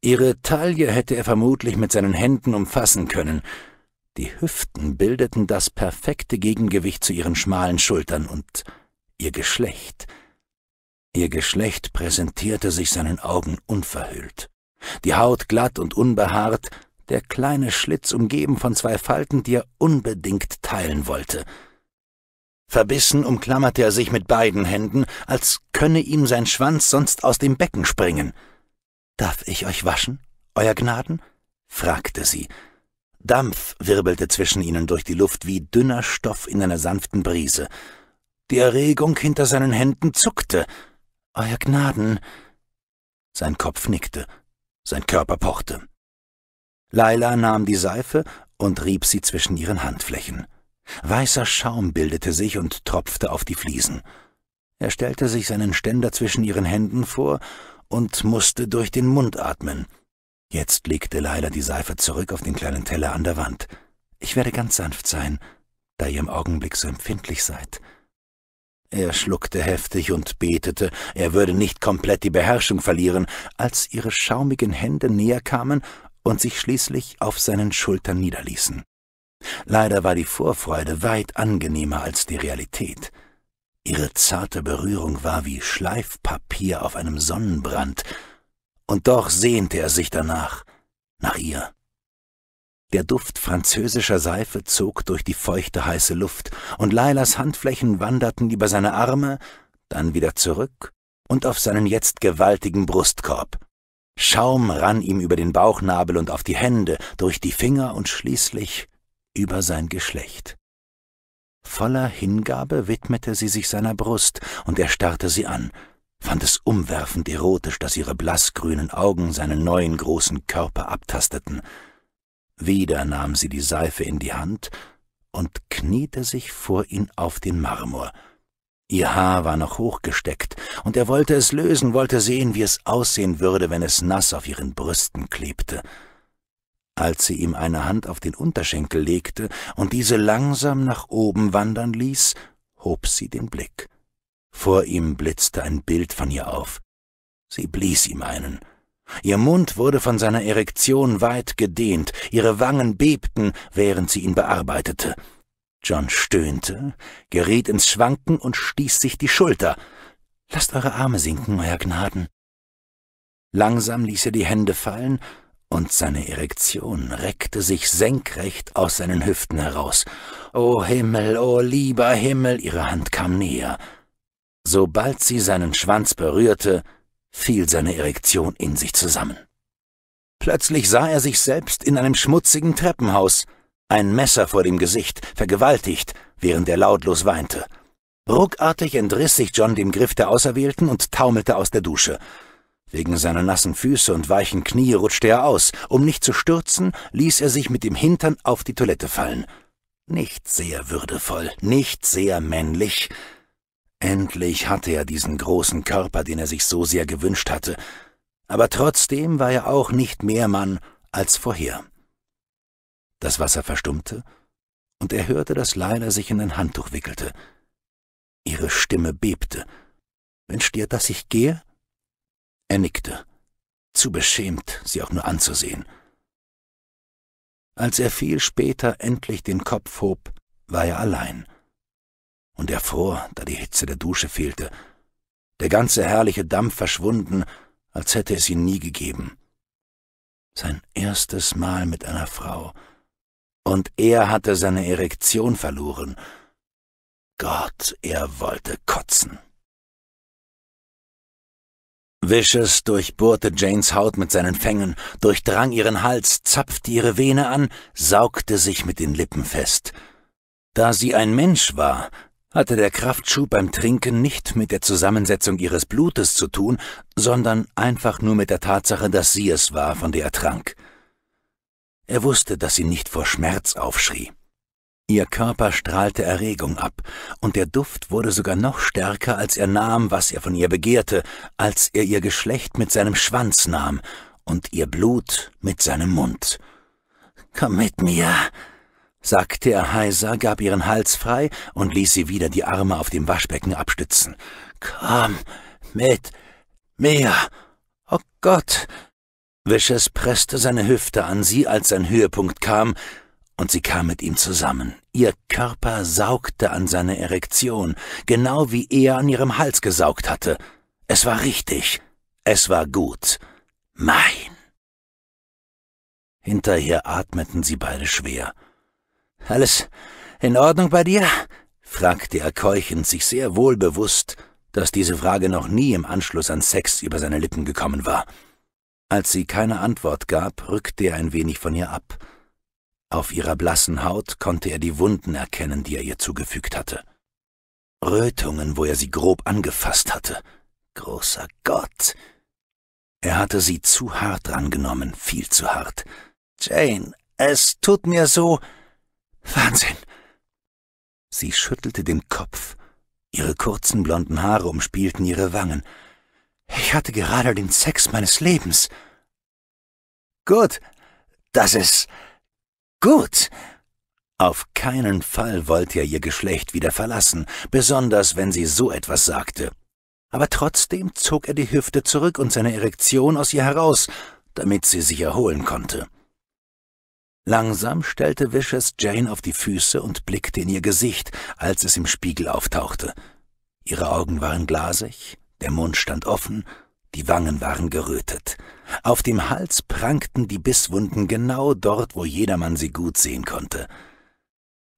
Ihre Taille hätte er vermutlich mit seinen Händen umfassen können. Die Hüften bildeten das perfekte Gegengewicht zu ihren schmalen Schultern und ihr Geschlecht. Ihr Geschlecht präsentierte sich seinen Augen unverhüllt. Die Haut glatt und unbehaart, der kleine Schlitz umgeben von zwei Falten, die er unbedingt teilen wollte. Verbissen umklammerte er sich mit beiden Händen, als könne ihm sein Schwanz sonst aus dem Becken springen. Darf ich euch waschen, Euer Gnaden? fragte sie. Dampf wirbelte zwischen ihnen durch die Luft wie dünner Stoff in einer sanften Brise. Die Erregung hinter seinen Händen zuckte. Euer Gnaden. Sein Kopf nickte, sein Körper pochte. Laila nahm die Seife und rieb sie zwischen ihren Handflächen. Weißer Schaum bildete sich und tropfte auf die Fliesen. Er stellte sich seinen Ständer zwischen ihren Händen vor und musste durch den Mund atmen. Jetzt legte Laila die Seife zurück auf den kleinen Teller an der Wand. Ich werde ganz sanft sein, da ihr im Augenblick so empfindlich seid. Er schluckte heftig und betete, er würde nicht komplett die Beherrschung verlieren, als ihre schaumigen Hände näher kamen und sich schließlich auf seinen Schultern niederließen. Leider war die Vorfreude weit angenehmer als die Realität. Ihre zarte Berührung war wie Schleifpapier auf einem Sonnenbrand, und doch sehnte er sich danach, nach ihr. Der Duft französischer Seife zog durch die feuchte heiße Luft, und Leilas Handflächen wanderten über seine Arme, dann wieder zurück und auf seinen jetzt gewaltigen Brustkorb. Schaum rann ihm über den Bauchnabel und auf die Hände, durch die Finger und schließlich über sein Geschlecht. Voller Hingabe widmete sie sich seiner Brust, und er starrte sie an, fand es umwerfend erotisch, dass ihre blassgrünen Augen seinen neuen großen Körper abtasteten. Wieder nahm sie die Seife in die Hand und kniete sich vor ihn auf den Marmor, Ihr Haar war noch hochgesteckt, und er wollte es lösen, wollte sehen, wie es aussehen würde, wenn es nass auf ihren Brüsten klebte. Als sie ihm eine Hand auf den Unterschenkel legte und diese langsam nach oben wandern ließ, hob sie den Blick. Vor ihm blitzte ein Bild von ihr auf. Sie blies ihm einen. Ihr Mund wurde von seiner Erektion weit gedehnt, ihre Wangen bebten, während sie ihn bearbeitete. John stöhnte, geriet ins Schwanken und stieß sich die Schulter. Lasst eure Arme sinken, euer Gnaden. Langsam ließ er die Hände fallen, und seine Erektion reckte sich senkrecht aus seinen Hüften heraus. O Himmel, o lieber Himmel, ihre Hand kam näher. Sobald sie seinen Schwanz berührte, fiel seine Erektion in sich zusammen. Plötzlich sah er sich selbst in einem schmutzigen Treppenhaus ein Messer vor dem Gesicht, vergewaltigt, während er lautlos weinte. Ruckartig entriss sich John dem Griff der Auserwählten und taumelte aus der Dusche. Wegen seiner nassen Füße und weichen Knie rutschte er aus. Um nicht zu stürzen, ließ er sich mit dem Hintern auf die Toilette fallen. Nicht sehr würdevoll, nicht sehr männlich. Endlich hatte er diesen großen Körper, den er sich so sehr gewünscht hatte. Aber trotzdem war er auch nicht mehr Mann als vorher. Das Wasser verstummte, und er hörte, dass Leila sich in ein Handtuch wickelte. Ihre Stimme bebte. »Wünscht ihr, dass ich gehe?« Er nickte, zu beschämt, sie auch nur anzusehen. Als er viel später endlich den Kopf hob, war er allein. Und er fror, da die Hitze der Dusche fehlte. Der ganze herrliche Dampf verschwunden, als hätte es ihn nie gegeben. Sein
erstes Mal mit einer Frau – und er hatte seine Erektion verloren. Gott, er wollte kotzen. Vicious durchbohrte Janes Haut mit seinen Fängen, durchdrang ihren
Hals, zapfte ihre Vene an, saugte sich mit den Lippen fest. Da sie ein Mensch war, hatte der Kraftschub beim Trinken nicht mit der Zusammensetzung ihres Blutes zu tun, sondern einfach nur mit der Tatsache, dass sie es war, von der er trank. Er wusste, dass sie nicht vor Schmerz aufschrie. Ihr Körper strahlte Erregung ab, und der Duft wurde sogar noch stärker, als er nahm, was er von ihr begehrte, als er ihr Geschlecht mit seinem Schwanz nahm und ihr Blut mit seinem Mund. Komm mit mir, sagte er heiser, gab ihren Hals frei und ließ sie wieder die Arme auf dem Waschbecken abstützen. Komm mit mir. Oh Gott, Wishes presste seine Hüfte an sie, als sein Höhepunkt kam, und sie kam mit ihm zusammen. Ihr Körper saugte an seiner Erektion, genau wie er an ihrem Hals gesaugt hatte. Es war richtig. Es war gut. Mein. Hinterher atmeten sie beide schwer. Alles in Ordnung bei dir? fragte er keuchend, sich sehr wohl bewusst, dass diese Frage noch nie im Anschluss an Sex über seine Lippen gekommen war. Als sie keine Antwort gab, rückte er ein wenig von ihr ab. Auf ihrer blassen Haut konnte er die Wunden erkennen, die er ihr zugefügt hatte. Rötungen, wo er sie grob angefasst hatte. Großer Gott! Er hatte sie zu hart rangenommen, viel zu hart. Jane, es tut mir so. Wahnsinn! Sie schüttelte den Kopf. Ihre kurzen blonden Haare umspielten ihre Wangen. Ich hatte gerade den Sex meines Lebens. Gut, das ist gut. Auf keinen Fall wollte er ihr Geschlecht wieder verlassen, besonders wenn sie so etwas sagte. Aber trotzdem zog er die Hüfte zurück und seine Erektion aus ihr heraus, damit sie sich erholen konnte. Langsam stellte Vicious Jane auf die Füße und blickte in ihr Gesicht, als es im Spiegel auftauchte. Ihre Augen waren glasig, der Mund stand offen, die Wangen waren gerötet. Auf dem Hals prangten die Bisswunden genau dort, wo jedermann sie gut sehen konnte.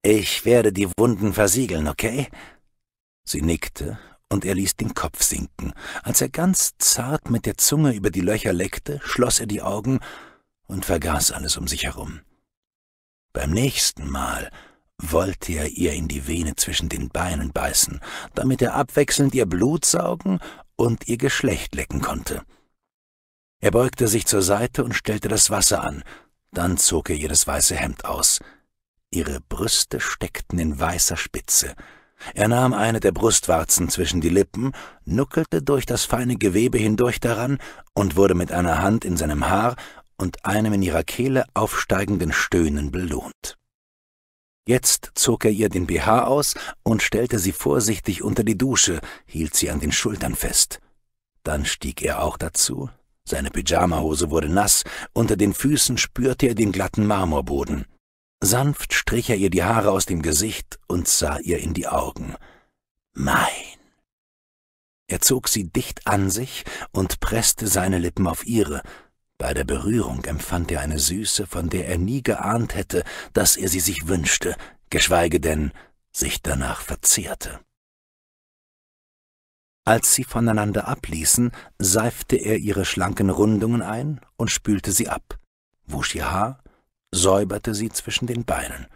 Ich werde die Wunden versiegeln, okay? Sie nickte, und er ließ den Kopf sinken. Als er ganz zart mit der Zunge über die Löcher leckte, schloss er die Augen und vergaß alles um sich herum. Beim nächsten Mal wollte er ihr in die Vene zwischen den Beinen beißen, damit er abwechselnd ihr Blut saugen und ihr Geschlecht lecken konnte. Er beugte sich zur Seite und stellte das Wasser an, dann zog er ihr das weiße Hemd aus. Ihre Brüste steckten in weißer Spitze. Er nahm eine der Brustwarzen zwischen die Lippen, nuckelte durch das feine Gewebe hindurch daran und wurde mit einer Hand in seinem Haar und einem in ihrer Kehle aufsteigenden Stöhnen belohnt. Jetzt zog er ihr den BH aus und stellte sie vorsichtig unter die Dusche, hielt sie an den Schultern fest. Dann stieg er auch dazu. Seine Pyjamahose wurde nass, unter den Füßen spürte er den glatten Marmorboden. Sanft strich er ihr die Haare aus dem Gesicht und sah ihr in die Augen. Mein. Er zog sie dicht an sich und presste seine Lippen auf ihre, bei der Berührung empfand er eine Süße, von der er nie geahnt hätte, dass er sie sich wünschte, geschweige denn sich danach verzehrte. Als sie voneinander abließen, seifte er ihre schlanken Rundungen ein und spülte sie ab, wusch ihr Haar, säuberte sie zwischen den Beinen.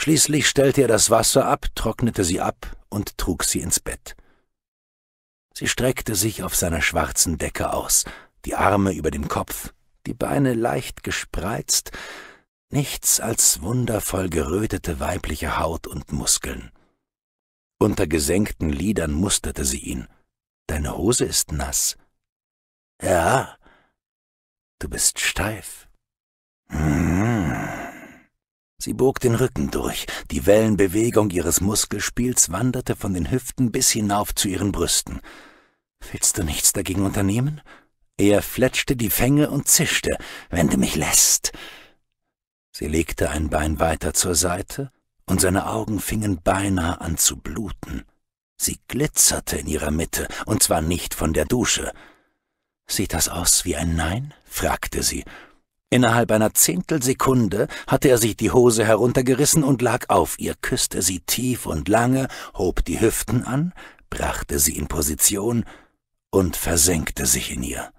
Schließlich stellte er das Wasser ab, trocknete sie ab und trug sie ins Bett. Sie streckte sich auf seiner schwarzen Decke aus, die Arme über dem Kopf, die Beine leicht gespreizt, nichts als wundervoll gerötete weibliche Haut und Muskeln. Unter gesenkten Lidern musterte sie ihn. Deine Hose
ist nass. Ja, du bist steif. Mhm. Sie bog den Rücken durch, die Wellenbewegung
ihres Muskelspiels wanderte von den Hüften bis hinauf zu ihren Brüsten. Willst du nichts dagegen unternehmen? Er fletschte die Fänge und zischte, wenn du mich lässt. Sie legte ein Bein weiter zur Seite, und seine Augen fingen beinahe an zu bluten. Sie glitzerte in ihrer Mitte, und zwar nicht von der Dusche. Sieht das aus wie ein Nein? fragte sie. Innerhalb einer Zehntelsekunde hatte er sich die Hose heruntergerissen und lag auf ihr, küsste sie tief und lange, hob die Hüften an, brachte sie in Position und versenkte sich in ihr.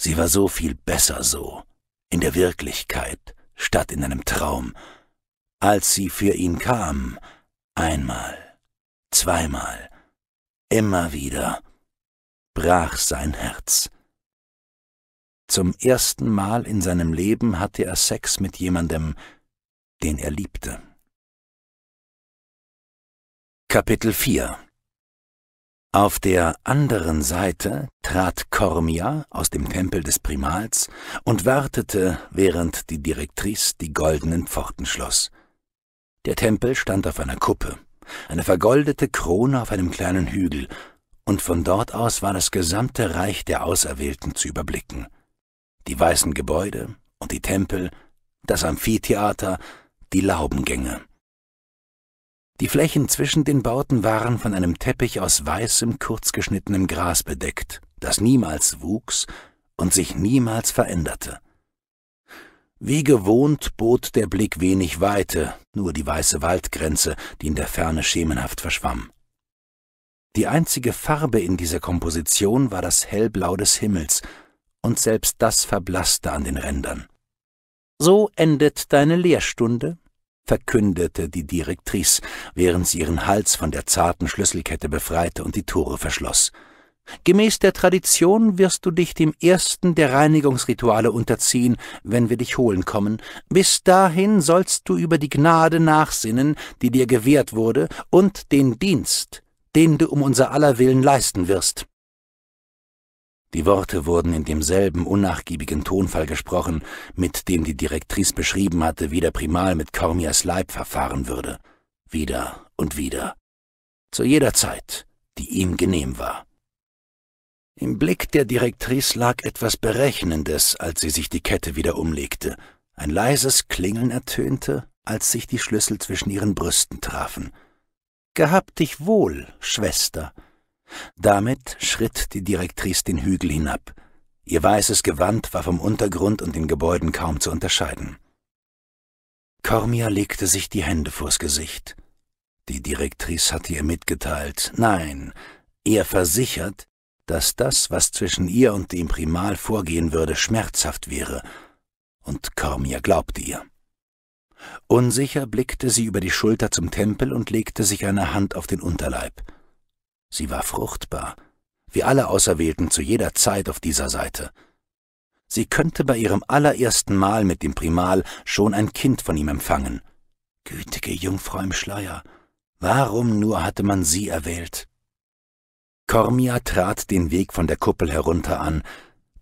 Sie war so viel besser so, in der Wirklichkeit statt in einem Traum, als sie für ihn kam, einmal, zweimal, immer wieder, brach sein Herz. Zum ersten Mal in
seinem Leben hatte er Sex mit jemandem, den er liebte. Kapitel 4 auf der anderen Seite trat Cormia aus dem Tempel des Primals und
wartete, während die Direktrice die goldenen Pforten schloss. Der Tempel stand auf einer Kuppe, eine vergoldete Krone auf einem kleinen Hügel, und von dort aus war das gesamte Reich der Auserwählten zu überblicken. Die weißen Gebäude und die Tempel, das Amphitheater, die Laubengänge. Die Flächen zwischen den Bauten waren von einem Teppich aus weißem, kurzgeschnittenem Gras bedeckt, das niemals wuchs und sich niemals veränderte. Wie gewohnt bot der Blick wenig Weite, nur die weiße Waldgrenze, die in der Ferne schemenhaft verschwamm. Die einzige Farbe in dieser Komposition war das Hellblau des Himmels, und selbst das verblasste an den Rändern. So endet deine Lehrstunde, verkündete die Direktrice, während sie ihren Hals von der zarten Schlüsselkette befreite und die Tore verschloss. Gemäß der Tradition wirst du dich dem ersten der Reinigungsrituale unterziehen, wenn wir dich holen kommen. Bis dahin sollst du über die Gnade nachsinnen, die dir gewährt wurde, und den Dienst, den du um unser aller Willen leisten wirst. Die Worte wurden in demselben unnachgiebigen Tonfall gesprochen, mit dem die Direktrice beschrieben hatte, wie der Primal mit Cormiers Leib verfahren würde. Wieder und wieder. Zu jeder Zeit, die ihm genehm war. Im Blick der Direktrice lag etwas Berechnendes, als sie sich die Kette wieder umlegte. Ein leises Klingeln ertönte, als sich die Schlüssel zwischen ihren Brüsten trafen. Gehab dich wohl, Schwester, damit schritt die Direktrice den Hügel hinab. Ihr weißes Gewand war vom Untergrund und den Gebäuden kaum zu unterscheiden. Cormia legte sich die Hände vors Gesicht. Die Direktrice hatte ihr mitgeteilt, nein, ihr versichert, dass das, was zwischen ihr und dem Primal vorgehen würde, schmerzhaft wäre, und Cormia glaubte ihr. Unsicher blickte sie über die Schulter zum Tempel und legte sich eine Hand auf den Unterleib. Sie war fruchtbar, wie alle Auserwählten zu jeder Zeit auf dieser Seite. Sie könnte bei ihrem allerersten Mal mit dem Primal schon ein Kind von ihm empfangen. Gütige Jungfrau im Schleier, warum nur hatte man sie erwählt? Cormia trat den Weg von der Kuppel herunter an.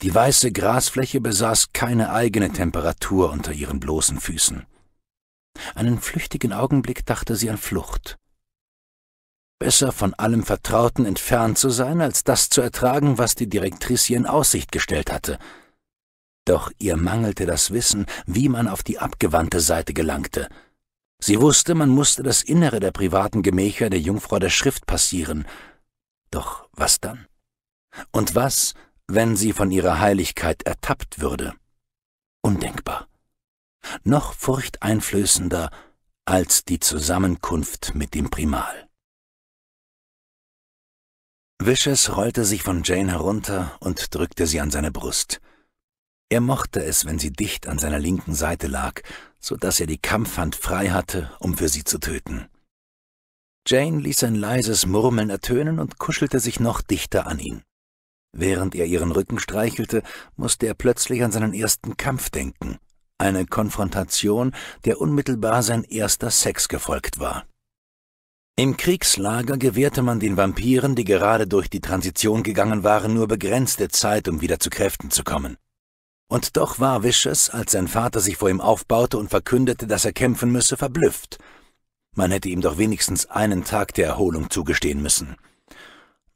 Die weiße Grasfläche besaß keine eigene Temperatur unter ihren bloßen Füßen. Einen flüchtigen Augenblick dachte sie an Flucht. Besser von allem Vertrauten entfernt zu sein, als das zu ertragen, was die Direktrice in Aussicht gestellt hatte. Doch ihr mangelte das Wissen, wie man auf die abgewandte Seite gelangte. Sie wusste, man musste das Innere der privaten Gemächer der Jungfrau der Schrift passieren. Doch was dann? Und was, wenn sie von ihrer Heiligkeit ertappt würde?
Undenkbar. Noch furchteinflößender als die Zusammenkunft mit dem Primal. Wishes rollte sich von Jane herunter und drückte sie an seine Brust. Er mochte es, wenn sie
dicht an seiner linken Seite lag, so dass er die Kampfhand frei hatte, um für sie zu töten. Jane ließ ein leises Murmeln ertönen und kuschelte sich noch dichter an ihn. Während er ihren Rücken streichelte, musste er plötzlich an seinen ersten Kampf denken, eine Konfrontation, der unmittelbar sein erster Sex gefolgt war. Im Kriegslager gewährte man den Vampiren, die gerade durch die Transition gegangen waren, nur begrenzte Zeit, um wieder zu Kräften zu kommen. Und doch war Vicious, als sein Vater sich vor ihm aufbaute und verkündete, dass er kämpfen müsse, verblüfft. Man hätte ihm doch wenigstens einen Tag der Erholung zugestehen müssen.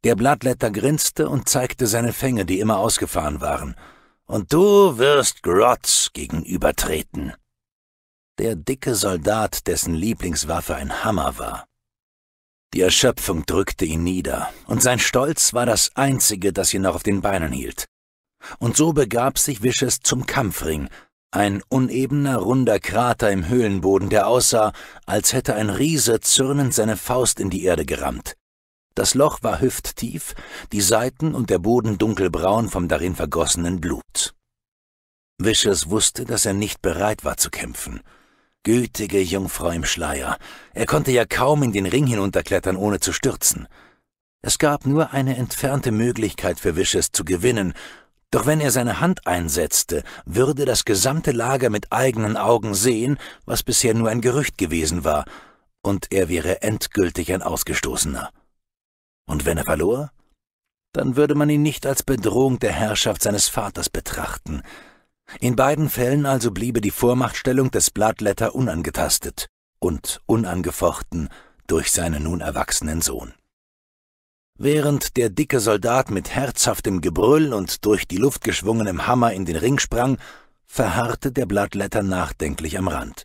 Der Blattletter grinste und zeigte seine Fänge, die immer ausgefahren waren. Und du wirst Grotz gegenübertreten. Der dicke Soldat, dessen Lieblingswaffe ein Hammer war, die Erschöpfung drückte ihn nieder, und sein Stolz war das Einzige, das ihn noch auf den Beinen hielt. Und so begab sich Wisches zum Kampfring, ein unebener, runder Krater im Höhlenboden, der aussah, als hätte ein Riese zürnend seine Faust in die Erde gerammt. Das Loch war hüfttief, die Seiten und der Boden dunkelbraun vom darin vergossenen Blut. Wisches wusste, dass er nicht bereit war zu kämpfen – Gütige Jungfrau im Schleier. Er konnte ja kaum in den Ring hinunterklettern, ohne zu stürzen. Es gab nur eine entfernte Möglichkeit für Wishes zu gewinnen, doch wenn er seine Hand einsetzte, würde das gesamte Lager mit eigenen Augen sehen, was bisher nur ein Gerücht gewesen war, und er wäre endgültig ein Ausgestoßener. Und wenn er verlor? Dann würde man ihn nicht als Bedrohung der Herrschaft seines Vaters betrachten, in beiden Fällen also bliebe die Vormachtstellung des Blattletter unangetastet und unangefochten durch seinen nun erwachsenen Sohn. Während der dicke Soldat mit herzhaftem Gebrüll und durch die Luft geschwungenem Hammer in den Ring sprang, verharrte der Blattletter nachdenklich am Rand.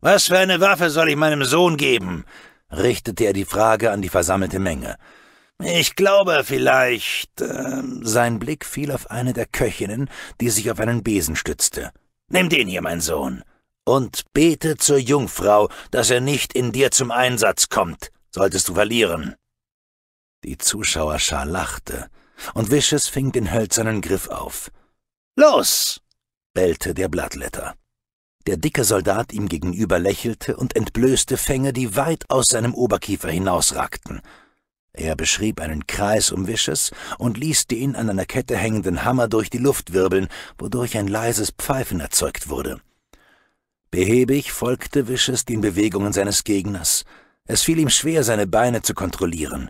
Was für eine Waffe soll ich meinem Sohn geben? richtete er die Frage an die versammelte Menge. Ich glaube vielleicht. Äh, sein Blick fiel auf eine der Köchinnen, die sich auf einen Besen stützte. Nimm den hier, mein Sohn, und bete zur Jungfrau, dass er nicht in dir zum Einsatz kommt, solltest du verlieren. Die Zuschauerschar lachte, und Wisches fing den hölzernen Griff auf. Los! bellte der Blattletter. Der dicke Soldat ihm gegenüber lächelte und entblößte Fänge, die weit aus seinem Oberkiefer hinausragten. Er beschrieb einen Kreis um Wishes und ließ den an einer Kette hängenden Hammer durch die Luft wirbeln, wodurch ein leises Pfeifen erzeugt wurde. Behäbig folgte Wishes den Bewegungen seines Gegners. Es fiel ihm schwer, seine Beine zu kontrollieren.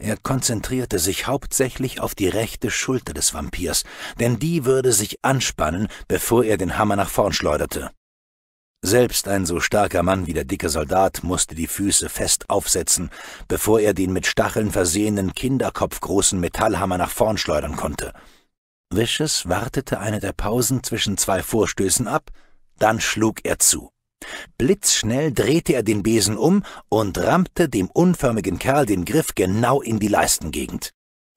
Er konzentrierte sich hauptsächlich auf die rechte Schulter des Vampirs, denn die würde sich anspannen, bevor er den Hammer nach vorn schleuderte. Selbst ein so starker Mann wie der dicke Soldat musste die Füße fest aufsetzen, bevor er den mit Stacheln versehenen kinderkopfgroßen Metallhammer nach vorn schleudern konnte. Wisches wartete eine der Pausen zwischen zwei Vorstößen ab, dann schlug er zu. Blitzschnell drehte er den Besen um und rammte dem unförmigen Kerl den Griff genau in die Leistengegend.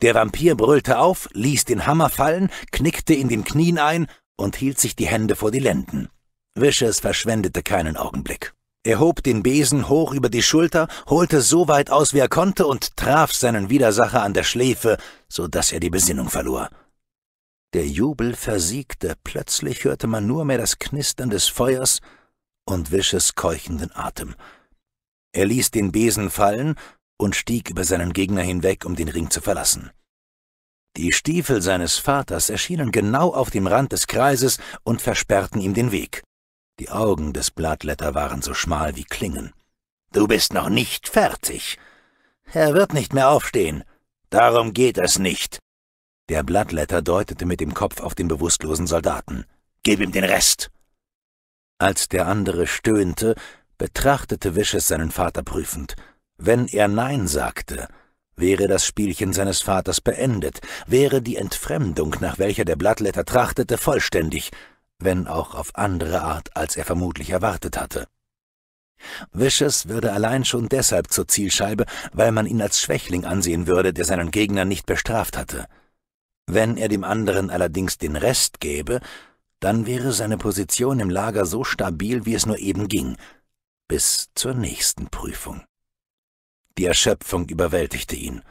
Der Vampir brüllte auf, ließ den Hammer fallen, knickte in den Knien ein und hielt sich die Hände vor die Lenden. Wisches verschwendete keinen Augenblick. Er hob den Besen hoch über die Schulter, holte so weit aus, wie er konnte, und traf seinen Widersacher an der Schläfe, so dass er die Besinnung verlor. Der Jubel versiegte, plötzlich hörte man nur mehr das Knistern des Feuers und Wisches keuchenden Atem. Er ließ den Besen fallen und stieg über seinen Gegner hinweg, um den Ring zu verlassen. Die Stiefel seines Vaters erschienen genau auf dem Rand des Kreises und versperrten ihm den Weg. Die Augen des Blattletter waren so schmal wie Klingen. Du bist noch nicht fertig. Er wird nicht mehr aufstehen. Darum geht es nicht. Der Blattletter deutete mit dem Kopf auf den bewusstlosen Soldaten. Gib ihm den Rest. Als der andere stöhnte, betrachtete Wisches seinen Vater prüfend. Wenn er Nein sagte, wäre das Spielchen seines Vaters beendet, wäre die Entfremdung, nach welcher der Blattletter trachtete, vollständig wenn auch auf andere Art, als er vermutlich erwartet hatte. Vicious würde allein schon deshalb zur Zielscheibe, weil man ihn als Schwächling ansehen würde, der seinen Gegner nicht bestraft hatte. Wenn er dem anderen allerdings den Rest gäbe, dann wäre seine Position im Lager so stabil, wie es nur eben ging, bis zur nächsten Prüfung. Die Erschöpfung überwältigte ihn.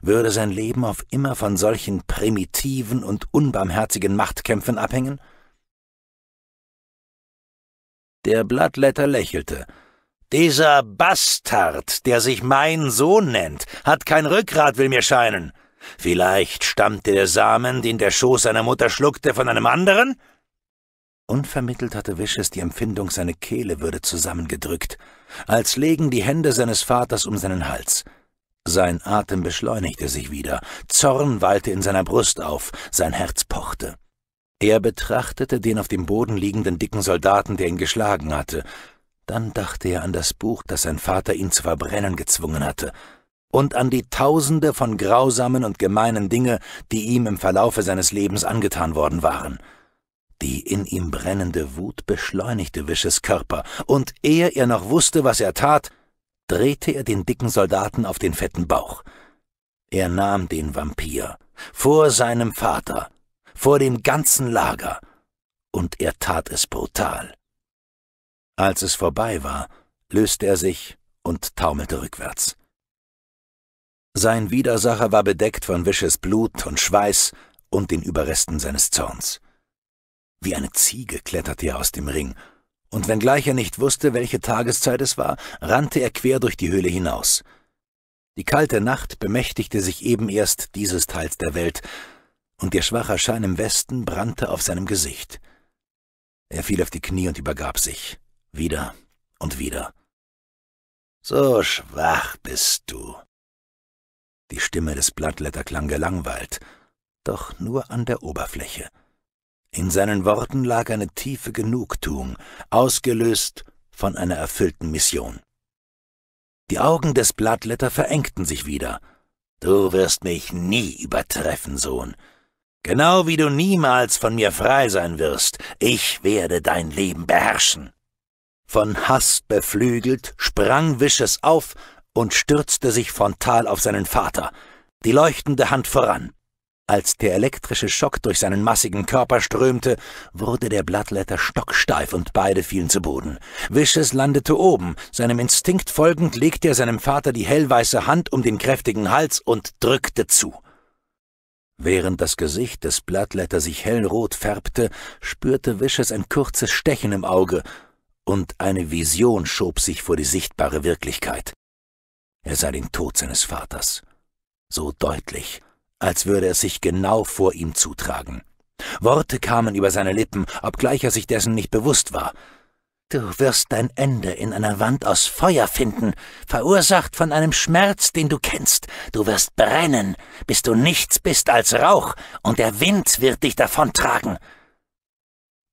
Würde sein Leben auf immer von solchen primitiven und unbarmherzigen Machtkämpfen abhängen? Der Blattletter lächelte. Dieser Bastard, der sich mein Sohn nennt, hat kein Rückgrat, will mir scheinen. Vielleicht stammte der Samen, den der Schoß seiner Mutter schluckte, von einem anderen? Unvermittelt hatte Wisches die Empfindung, seine Kehle würde zusammengedrückt, als legen die Hände seines Vaters um seinen Hals. Sein Atem beschleunigte sich wieder, Zorn wallte in seiner Brust auf, sein Herz pochte. Er betrachtete den auf dem Boden liegenden dicken Soldaten, der ihn geschlagen hatte. Dann dachte er an das Buch, das sein Vater ihn zu verbrennen gezwungen hatte, und an die Tausende von grausamen und gemeinen Dinge, die ihm im Verlaufe seines Lebens angetan worden waren. Die in ihm brennende Wut beschleunigte Wisches Körper, und ehe er noch wusste, was er tat, drehte er den dicken Soldaten auf den fetten Bauch. Er nahm den Vampir vor seinem Vater, vor dem ganzen Lager, und er tat es brutal. Als es vorbei war, löste er sich und taumelte rückwärts. Sein Widersacher war bedeckt von Wisches Blut und Schweiß und den Überresten seines Zorns. Wie eine Ziege kletterte er aus dem Ring, und wenngleich er nicht wusste, welche Tageszeit es war, rannte er quer durch die Höhle hinaus. Die kalte Nacht bemächtigte sich eben erst dieses Teils der Welt, und ihr schwacher Schein im Westen brannte auf seinem Gesicht.
Er fiel auf die Knie und übergab sich. Wieder und wieder. So schwach bist du. Die Stimme des Blattletter klang
gelangweilt, doch nur an der Oberfläche. In seinen Worten lag eine tiefe Genugtuung, ausgelöst von einer erfüllten Mission. Die Augen des Blattletter verengten sich wieder. Du wirst mich nie übertreffen, Sohn. Genau wie du niemals von mir frei sein wirst, ich werde dein Leben beherrschen. Von Hass beflügelt sprang Wisches auf und stürzte sich frontal auf seinen Vater, die leuchtende Hand voran. Als der elektrische Schock durch seinen massigen Körper strömte, wurde der Blattletter stocksteif und beide fielen zu Boden. Wisches landete oben. Seinem Instinkt folgend legte er seinem Vater die hellweiße Hand um den kräftigen Hals und drückte zu. Während das Gesicht des Blattletter sich hellrot färbte, spürte Wishes ein kurzes Stechen im Auge, und eine Vision schob sich vor die sichtbare Wirklichkeit. Er sah den Tod seines Vaters. So deutlich, als würde es sich genau vor ihm zutragen. Worte kamen über seine Lippen, obgleich er sich dessen nicht bewusst war. Du wirst dein Ende in einer Wand aus Feuer finden, verursacht von einem Schmerz, den du kennst. Du wirst brennen, bis du nichts bist als Rauch, und der Wind wird dich davontragen.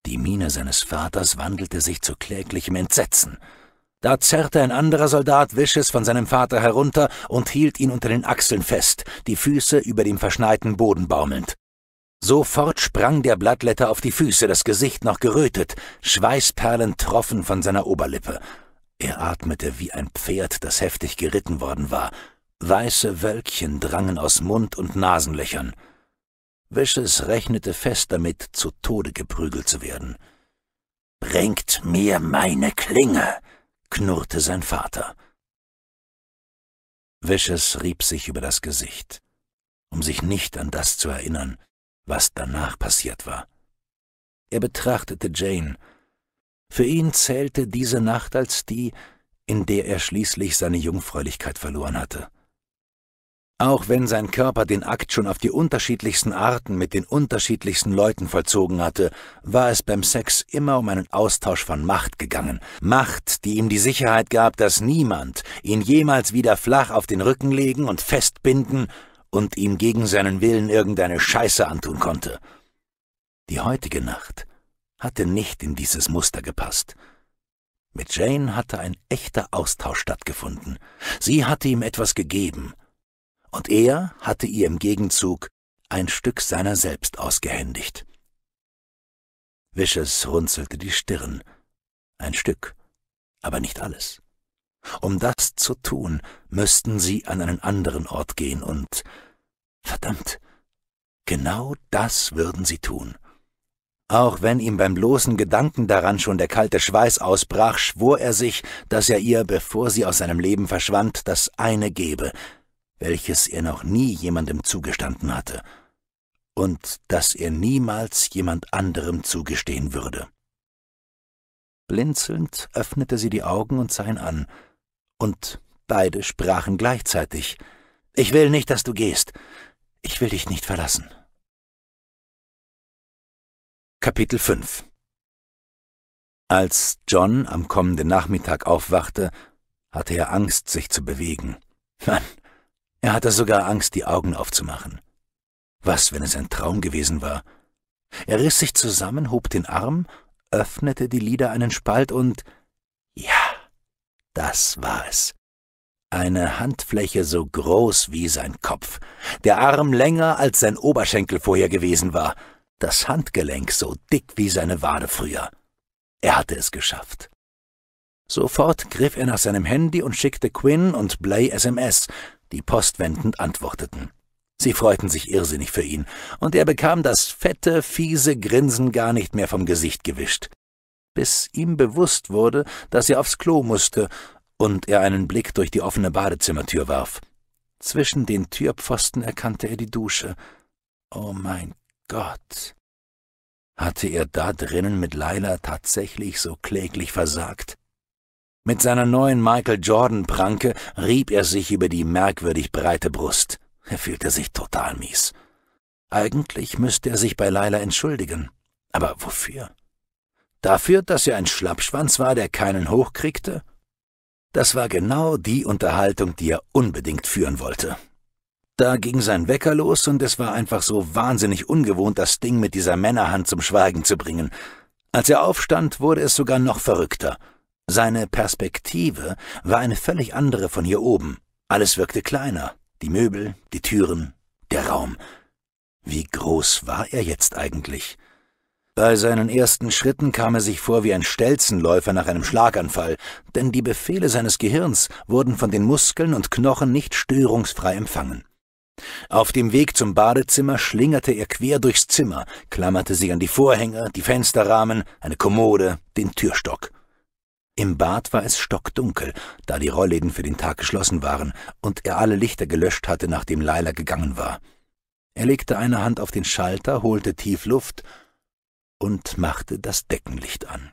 Die Miene seines Vaters wandelte sich zu kläglichem Entsetzen. Da zerrte ein anderer Soldat Wisches von seinem Vater herunter und hielt ihn unter den Achseln fest, die Füße über dem verschneiten Boden baumelnd. Sofort sprang der Blattletter auf die Füße, das Gesicht noch gerötet, Schweißperlen troffen von seiner Oberlippe. Er atmete wie ein Pferd, das heftig geritten worden war. Weiße Wölkchen drangen aus Mund und Nasenlöchern. Wisches rechnete fest damit, zu Tode geprügelt zu werden. Bringt mir meine Klinge, knurrte sein Vater.
Wisches rieb sich über das Gesicht, um sich nicht an das zu erinnern, was danach passiert war. Er betrachtete
Jane. Für ihn zählte diese Nacht als die, in der er schließlich seine Jungfräulichkeit verloren hatte. Auch wenn sein Körper den Akt schon auf die unterschiedlichsten Arten mit den unterschiedlichsten Leuten vollzogen hatte, war es beim Sex immer um einen Austausch von Macht gegangen. Macht, die ihm die Sicherheit gab, dass niemand ihn jemals wieder flach auf den Rücken legen und festbinden und ihm gegen seinen Willen irgendeine Scheiße antun konnte. Die heutige Nacht hatte nicht in dieses Muster gepasst. Mit Jane hatte ein echter Austausch stattgefunden. Sie hatte ihm etwas gegeben, und er hatte ihr im Gegenzug ein Stück seiner selbst ausgehändigt. Wisches runzelte die Stirn. Ein Stück, aber nicht alles. Um das zu tun, müssten sie an einen anderen Ort gehen und verdammt, genau das würden sie tun. Auch wenn ihm beim bloßen Gedanken daran schon der kalte Schweiß ausbrach, schwor er sich, dass er ihr, bevor sie aus seinem Leben verschwand, das eine gebe, welches er noch nie jemandem zugestanden hatte, und dass er niemals jemand anderem zugestehen würde. Blinzelnd öffnete sie die Augen und sah ihn an. Und
beide sprachen gleichzeitig. Ich will nicht, dass du gehst. Ich will dich nicht verlassen. Kapitel 5 Als John am kommenden Nachmittag aufwachte, hatte er
Angst, sich zu bewegen. Mann, er hatte sogar Angst, die Augen aufzumachen. Was, wenn es ein Traum gewesen war? Er riss sich zusammen, hob den Arm, öffnete die Lider einen Spalt und ja, das war es. Eine Handfläche so groß wie sein Kopf, der Arm länger als sein Oberschenkel vorher gewesen war, das Handgelenk so dick wie seine Wade früher. Er hatte es geschafft. Sofort griff er nach seinem Handy und schickte Quinn und Blay SMS, die postwendend antworteten. Sie freuten sich irrsinnig für ihn, und er bekam das fette, fiese Grinsen gar nicht mehr vom Gesicht gewischt bis ihm bewusst wurde, dass er aufs Klo musste und er einen Blick durch die offene Badezimmertür warf. Zwischen den Türpfosten erkannte er die Dusche. Oh mein Gott! Hatte er da drinnen mit Leila tatsächlich so kläglich versagt? Mit seiner neuen Michael Jordan-Pranke rieb er sich über die merkwürdig breite Brust. Er fühlte sich total mies. Eigentlich müsste er sich bei Leila entschuldigen. Aber wofür? Dafür, dass er ein Schlappschwanz war, der keinen hochkriegte? Das war genau die Unterhaltung, die er unbedingt führen wollte. Da ging sein Wecker los und es war einfach so wahnsinnig ungewohnt, das Ding mit dieser Männerhand zum Schweigen zu bringen. Als er aufstand, wurde es sogar noch verrückter. Seine Perspektive war eine völlig andere von hier oben. Alles wirkte kleiner. Die Möbel, die Türen, der Raum. Wie groß war er jetzt eigentlich? Bei seinen ersten Schritten kam er sich vor wie ein Stelzenläufer nach einem Schlaganfall, denn die Befehle seines Gehirns wurden von den Muskeln und Knochen nicht störungsfrei empfangen. Auf dem Weg zum Badezimmer schlingerte er quer durchs Zimmer, klammerte sich an die Vorhänge, die Fensterrahmen, eine Kommode, den Türstock. Im Bad war es stockdunkel, da die Rollläden für den Tag geschlossen waren und er alle Lichter gelöscht hatte, nachdem Leila gegangen war. Er legte eine Hand auf den Schalter, holte tief Luft und machte das Deckenlicht an.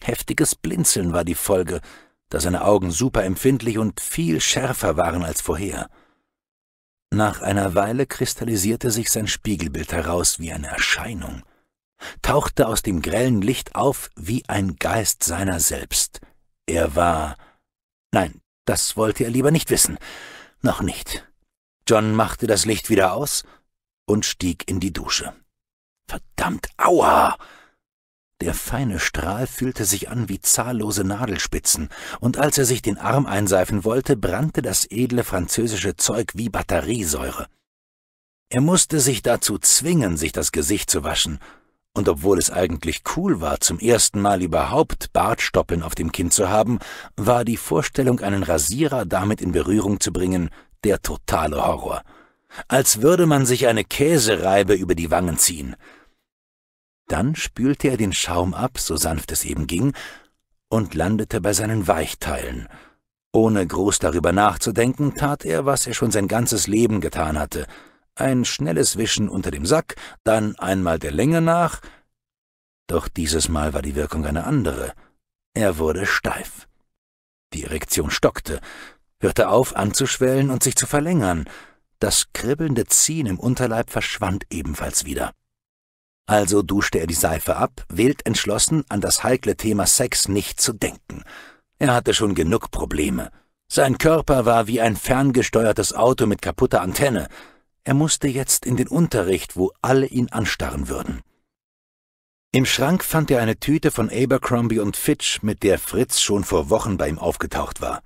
Heftiges Blinzeln war die Folge, da seine Augen superempfindlich und viel schärfer waren als vorher. Nach einer Weile kristallisierte sich sein Spiegelbild heraus wie eine Erscheinung, tauchte aus dem grellen Licht auf wie ein Geist seiner selbst. Er war. Nein, das wollte er lieber nicht wissen. Noch nicht. John machte das Licht wieder aus und stieg in die Dusche. Verdammt, aua! Der feine Strahl fühlte sich an wie zahllose Nadelspitzen, und als er sich den Arm einseifen wollte, brannte das edle französische Zeug wie Batteriesäure. Er musste sich dazu zwingen, sich das Gesicht zu waschen, und obwohl es eigentlich cool war, zum ersten Mal überhaupt Bartstoppeln auf dem Kinn zu haben, war die Vorstellung, einen Rasierer damit in Berührung zu bringen, der totale Horror als würde man sich eine Käsereibe über die Wangen ziehen. Dann spülte er den Schaum ab, so sanft es eben ging, und landete bei seinen Weichteilen. Ohne groß darüber nachzudenken, tat er, was er schon sein ganzes Leben getan hatte. Ein schnelles Wischen unter dem Sack, dann einmal der Länge nach. Doch dieses Mal war die Wirkung eine andere. Er wurde steif. Die Erektion stockte, hörte auf anzuschwellen und sich zu verlängern. Das kribbelnde Ziehen im Unterleib verschwand ebenfalls wieder. Also duschte er die Seife ab, wild entschlossen, an das heikle Thema Sex nicht zu denken. Er hatte schon genug Probleme. Sein Körper war wie ein ferngesteuertes Auto mit kaputter Antenne. Er musste jetzt in den Unterricht, wo alle ihn anstarren würden. Im Schrank fand er eine Tüte von Abercrombie und Fitch, mit der Fritz schon vor Wochen bei ihm aufgetaucht war.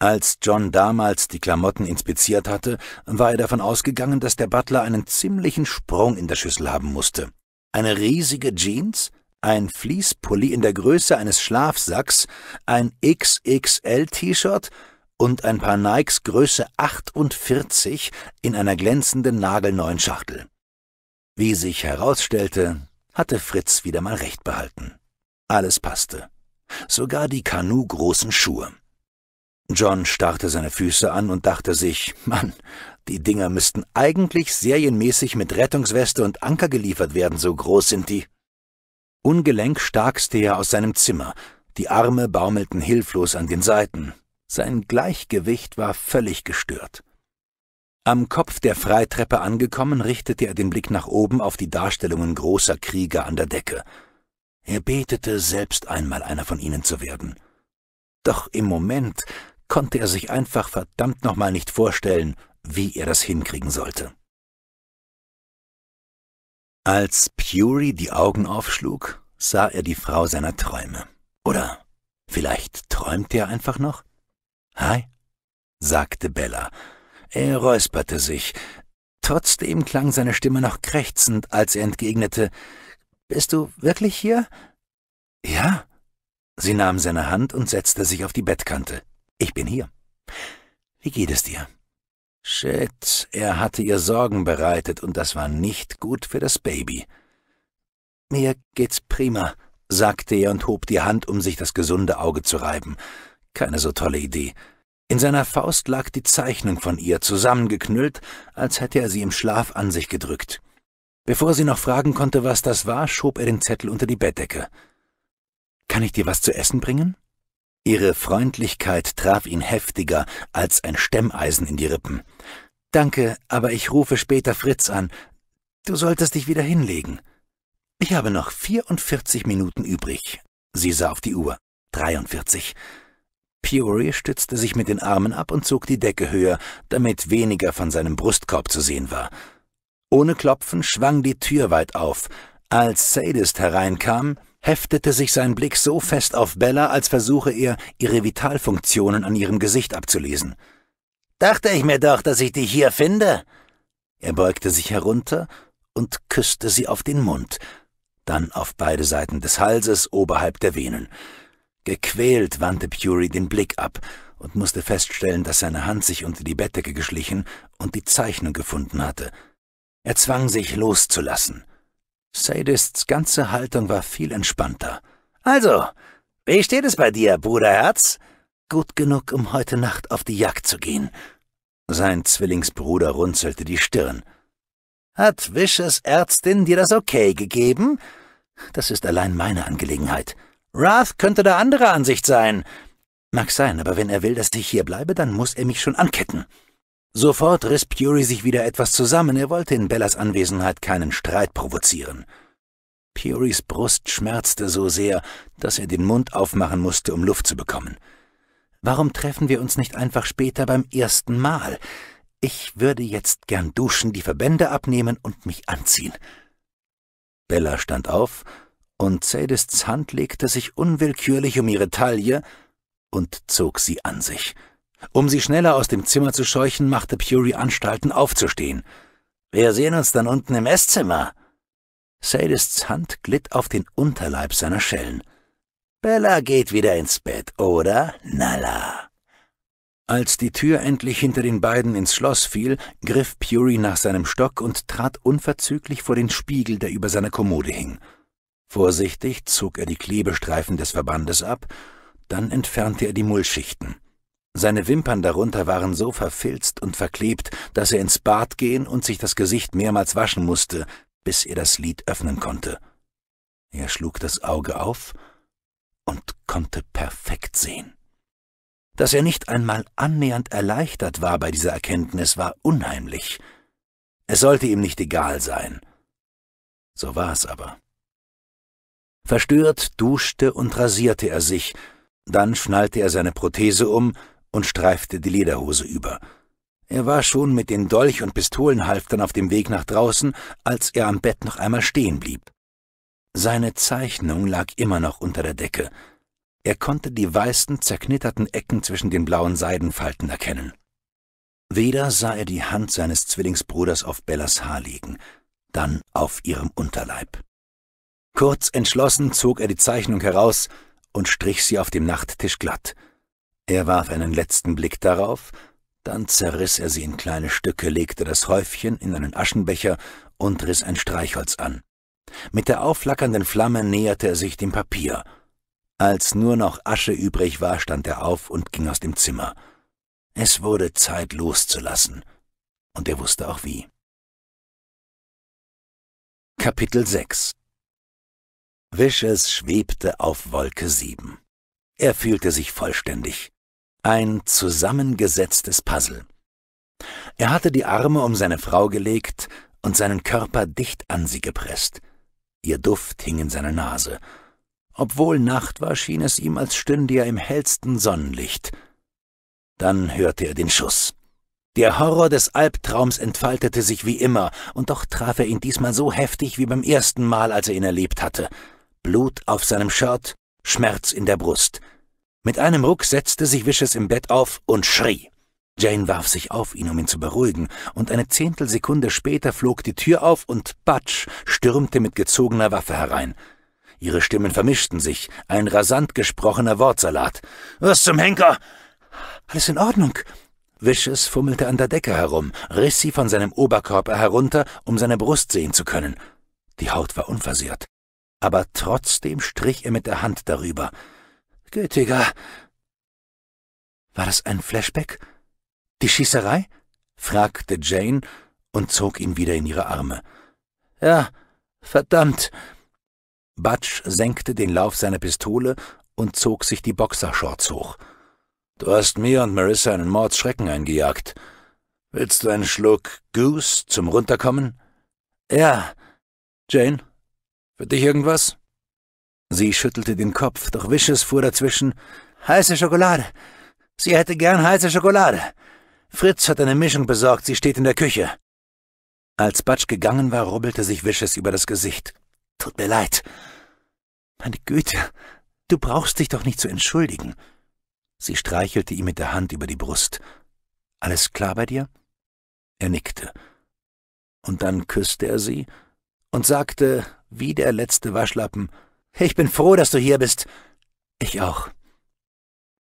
Als John damals die Klamotten inspiziert hatte, war er davon ausgegangen, dass der Butler einen ziemlichen Sprung in der Schüssel haben musste. Eine riesige Jeans, ein Fließpulli in der Größe eines Schlafsacks, ein XXL-T-Shirt und ein paar Nikes Größe 48 in einer glänzenden nagelneuen Schachtel. Wie sich herausstellte, hatte Fritz wieder mal recht behalten. Alles passte. Sogar die Kanu-großen Schuhe. John starrte seine Füße an und dachte sich, Mann, die Dinger müssten eigentlich serienmäßig mit Rettungsweste und Anker geliefert werden, so groß sind die. Ungelenk starkste er aus seinem Zimmer, die Arme baumelten hilflos an den Seiten, sein Gleichgewicht war völlig gestört. Am Kopf der Freitreppe angekommen, richtete er den Blick nach oben auf die Darstellungen großer Krieger an der Decke. Er betete, selbst einmal einer von ihnen zu werden. Doch im Moment konnte er sich einfach verdammt nochmal nicht vorstellen, wie er das hinkriegen sollte. Als Puri die Augen aufschlug, sah er die Frau seiner Träume. Oder vielleicht träumte er einfach noch? Hi, sagte Bella. Er räusperte sich. Trotzdem klang seine Stimme noch krächzend, als er entgegnete Bist du wirklich hier? Ja. Sie nahm seine Hand und setzte sich auf die Bettkante. Ich bin hier. Wie geht es dir? Shit, er hatte ihr Sorgen bereitet und das war nicht gut für das Baby. Mir geht's prima, sagte er und hob die Hand, um sich das gesunde Auge zu reiben. Keine so tolle Idee. In seiner Faust lag die Zeichnung von ihr, zusammengeknüllt, als hätte er sie im Schlaf an sich gedrückt. Bevor sie noch fragen konnte, was das war, schob er den Zettel unter die Bettdecke. Kann ich dir was zu essen bringen? Ihre Freundlichkeit traf ihn heftiger als ein Stemmeisen in die Rippen. Danke, aber ich rufe später Fritz an. Du solltest dich wieder hinlegen. Ich habe noch 44 Minuten übrig. Sie sah auf die Uhr. 43. Peory stützte sich mit den Armen ab und zog die Decke höher, damit weniger von seinem Brustkorb zu sehen war. Ohne Klopfen schwang die Tür weit auf. Als Sadist hereinkam, heftete sich sein Blick so fest auf Bella, als versuche er, ihre Vitalfunktionen an ihrem Gesicht abzulesen. Dachte ich mir doch, dass ich dich hier finde. Er beugte sich herunter und küsste sie auf den Mund, dann auf beide Seiten des Halses oberhalb der Venen. Gequält wandte Puri den Blick ab und musste feststellen, dass seine Hand sich unter die Bettdecke geschlichen und die Zeichnung gefunden hatte. Er zwang sich loszulassen. Sadists ganze Haltung war viel entspannter. Also, wie steht es bei dir, Bruderherz? Gut genug, um heute Nacht auf die Jagd zu gehen. Sein Zwillingsbruder runzelte die Stirn. Hat Wishes Ärztin dir das Okay gegeben? Das ist allein meine Angelegenheit. Wrath könnte da anderer Ansicht sein. Mag sein, aber wenn er will, dass ich hier bleibe, dann muss er mich schon anketten. Sofort riss Puri sich wieder etwas zusammen, er wollte in Bellas Anwesenheit keinen Streit provozieren. Purys Brust schmerzte so sehr, dass er den Mund aufmachen musste, um Luft zu bekommen. Warum treffen wir uns nicht einfach später beim ersten Mal? Ich würde jetzt gern duschen, die Verbände abnehmen und mich anziehen. Bella stand auf, und Zedis Hand legte sich unwillkürlich um ihre Taille und zog sie an sich. Um sie schneller aus dem Zimmer zu scheuchen, machte Puri Anstalten aufzustehen. Wir sehen uns dann unten im Esszimmer. Sadists Hand glitt auf den Unterleib seiner Schellen. Bella geht wieder ins Bett, oder? Nala. Als die Tür endlich hinter den beiden ins Schloss fiel, griff Puri nach seinem Stock und trat unverzüglich vor den Spiegel, der über seiner Kommode hing. Vorsichtig zog er die Klebestreifen des Verbandes ab, dann entfernte er die Mullschichten. Seine Wimpern darunter waren so verfilzt und verklebt, dass er ins Bad gehen und sich das Gesicht mehrmals waschen musste, bis er das Lied öffnen konnte. Er schlug das Auge auf und konnte perfekt sehen. Dass er nicht einmal annähernd erleichtert war bei dieser Erkenntnis, war unheimlich. Es sollte ihm nicht egal sein. So war es aber. Verstört duschte und rasierte er sich, dann schnallte er seine Prothese um und streifte die Lederhose über. Er war schon mit den Dolch- und Pistolenhalftern auf dem Weg nach draußen, als er am Bett noch einmal stehen blieb. Seine Zeichnung lag immer noch unter der Decke. Er konnte die weißen, zerknitterten Ecken zwischen den blauen Seidenfalten erkennen. Weder sah er die Hand seines Zwillingsbruders auf Bellas Haar liegen, dann auf ihrem Unterleib. Kurz entschlossen zog er die Zeichnung heraus und strich sie auf dem Nachttisch glatt – er warf einen letzten Blick darauf, dann zerriss er sie in kleine Stücke, legte das Häufchen in einen Aschenbecher und riss ein Streichholz an. Mit der aufflackernden Flamme näherte er sich dem Papier. Als nur noch Asche übrig war, stand er auf und ging aus dem Zimmer.
Es wurde Zeit loszulassen, und er wusste auch wie. Kapitel 6 Wishes schwebte auf Wolke 7. Er fühlte sich vollständig. Ein
zusammengesetztes Puzzle. Er hatte die Arme um seine Frau gelegt und seinen Körper dicht an sie gepresst. Ihr Duft hing in seiner Nase. Obwohl Nacht war, schien es ihm, als stünde er im hellsten Sonnenlicht. Dann hörte er den Schuss. Der Horror des Albtraums entfaltete sich wie immer, und doch traf er ihn diesmal so heftig wie beim ersten Mal, als er ihn erlebt hatte. Blut auf seinem Shirt, Schmerz in der Brust. Mit einem Ruck setzte sich Wishes im Bett auf und schrie. Jane warf sich auf ihn, um ihn zu beruhigen, und eine Zehntelsekunde später flog die Tür auf und Batsch stürmte mit gezogener Waffe herein. Ihre Stimmen vermischten sich, ein rasant gesprochener Wortsalat. Was zum Henker? Alles in Ordnung. Wishes fummelte an der Decke herum, riss sie von seinem Oberkörper herunter, um seine Brust sehen zu können. Die Haut war unversehrt, aber trotzdem strich er mit der Hand darüber. Gütiger. War das ein Flashback? Die Schießerei? fragte Jane und zog ihn wieder in ihre Arme. Ja, verdammt. Butch senkte den Lauf seiner Pistole und zog sich die Boxershorts hoch. Du hast mir und Marissa einen Mordsschrecken eingejagt. Willst du einen Schluck Goose zum Runterkommen? Ja. Jane, für dich irgendwas? Sie schüttelte den Kopf, doch Wishes fuhr dazwischen. Heiße Schokolade. Sie hätte gern heiße Schokolade. Fritz hat eine Mischung besorgt, sie steht in der Küche. Als Batsch gegangen war, rubbelte sich Wishes über das Gesicht. Tut mir leid. Meine Güte, du brauchst dich doch nicht zu entschuldigen. Sie streichelte ihm mit der Hand über die Brust. Alles klar bei dir? Er nickte. Und dann küsste er sie und sagte, wie der letzte Waschlappen, ich bin froh, dass du hier bist. Ich auch.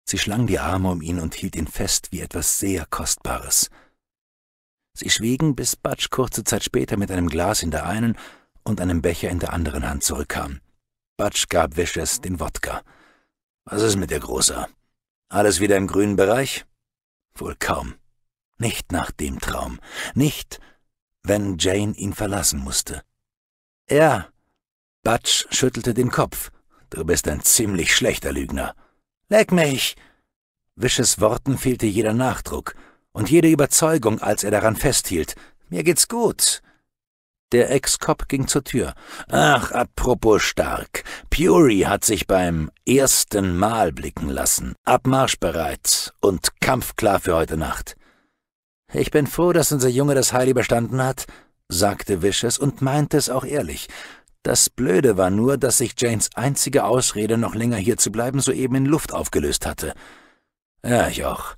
Sie schlang die Arme um ihn und hielt ihn fest wie etwas sehr Kostbares. Sie schwiegen, bis Batsch kurze Zeit später mit einem Glas in der einen und einem Becher in der anderen Hand zurückkam. Batsch gab Wisches den Wodka. Was ist mit dir, Großer? Alles wieder im grünen Bereich? Wohl kaum. Nicht nach dem Traum. Nicht, wenn Jane ihn verlassen musste. Ja, Batsch schüttelte den Kopf. Du bist ein ziemlich schlechter Lügner. Leck mich! Wisches Worten fehlte jeder Nachdruck und jede Überzeugung, als er daran festhielt. Mir geht's gut. Der Ex-Cop ging zur Tür. Ach, apropos stark. Puri hat sich beim ersten Mal blicken lassen. Abmarschbereit und kampfklar für heute Nacht. Ich bin froh, dass unser Junge das Heil überstanden hat, sagte Wisches und meinte es auch ehrlich. Das Blöde war nur, dass sich Janes einzige Ausrede, noch länger hier zu bleiben, soeben in Luft aufgelöst hatte. Ja, Joch.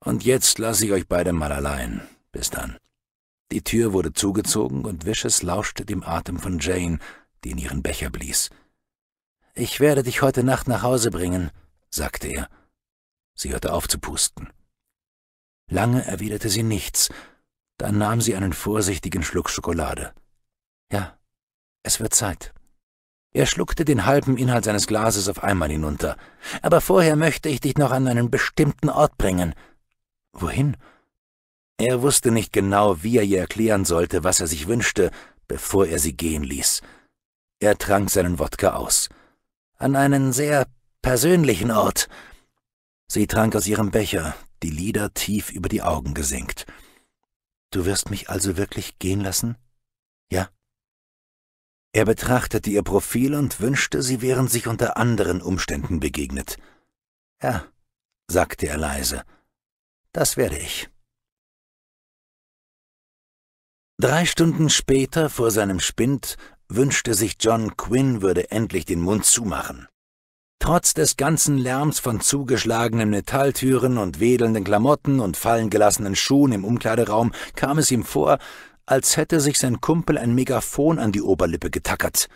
Und jetzt lasse ich euch beide mal allein. Bis dann. Die Tür wurde zugezogen und Wishes lauschte dem Atem von Jane, die in ihren Becher blies. Ich werde dich heute Nacht nach Hause bringen, sagte er. Sie hörte auf zu pusten. Lange erwiderte sie nichts, dann nahm sie einen vorsichtigen Schluck Schokolade. Ja, es wird Zeit. Er schluckte den halben Inhalt seines Glases auf einmal hinunter. Aber vorher möchte ich dich noch an einen bestimmten Ort bringen. Wohin? Er wusste nicht genau, wie er ihr erklären sollte, was er sich wünschte, bevor er sie gehen ließ. Er trank seinen Wodka aus. An einen sehr persönlichen Ort. Sie trank aus ihrem Becher, die Lider tief über die Augen gesenkt. Du wirst mich also wirklich gehen lassen? Ja? Er betrachtete ihr Profil und wünschte, sie wären
sich unter anderen Umständen begegnet. Ja, sagte er leise, das werde ich. Drei
Stunden später vor seinem Spind wünschte sich John Quinn würde endlich den Mund zumachen. Trotz des ganzen Lärms von zugeschlagenen Metalltüren und wedelnden Klamotten und fallen gelassenen Schuhen im Umkleideraum kam es ihm vor, als hätte sich sein Kumpel ein Megafon an die Oberlippe getackert.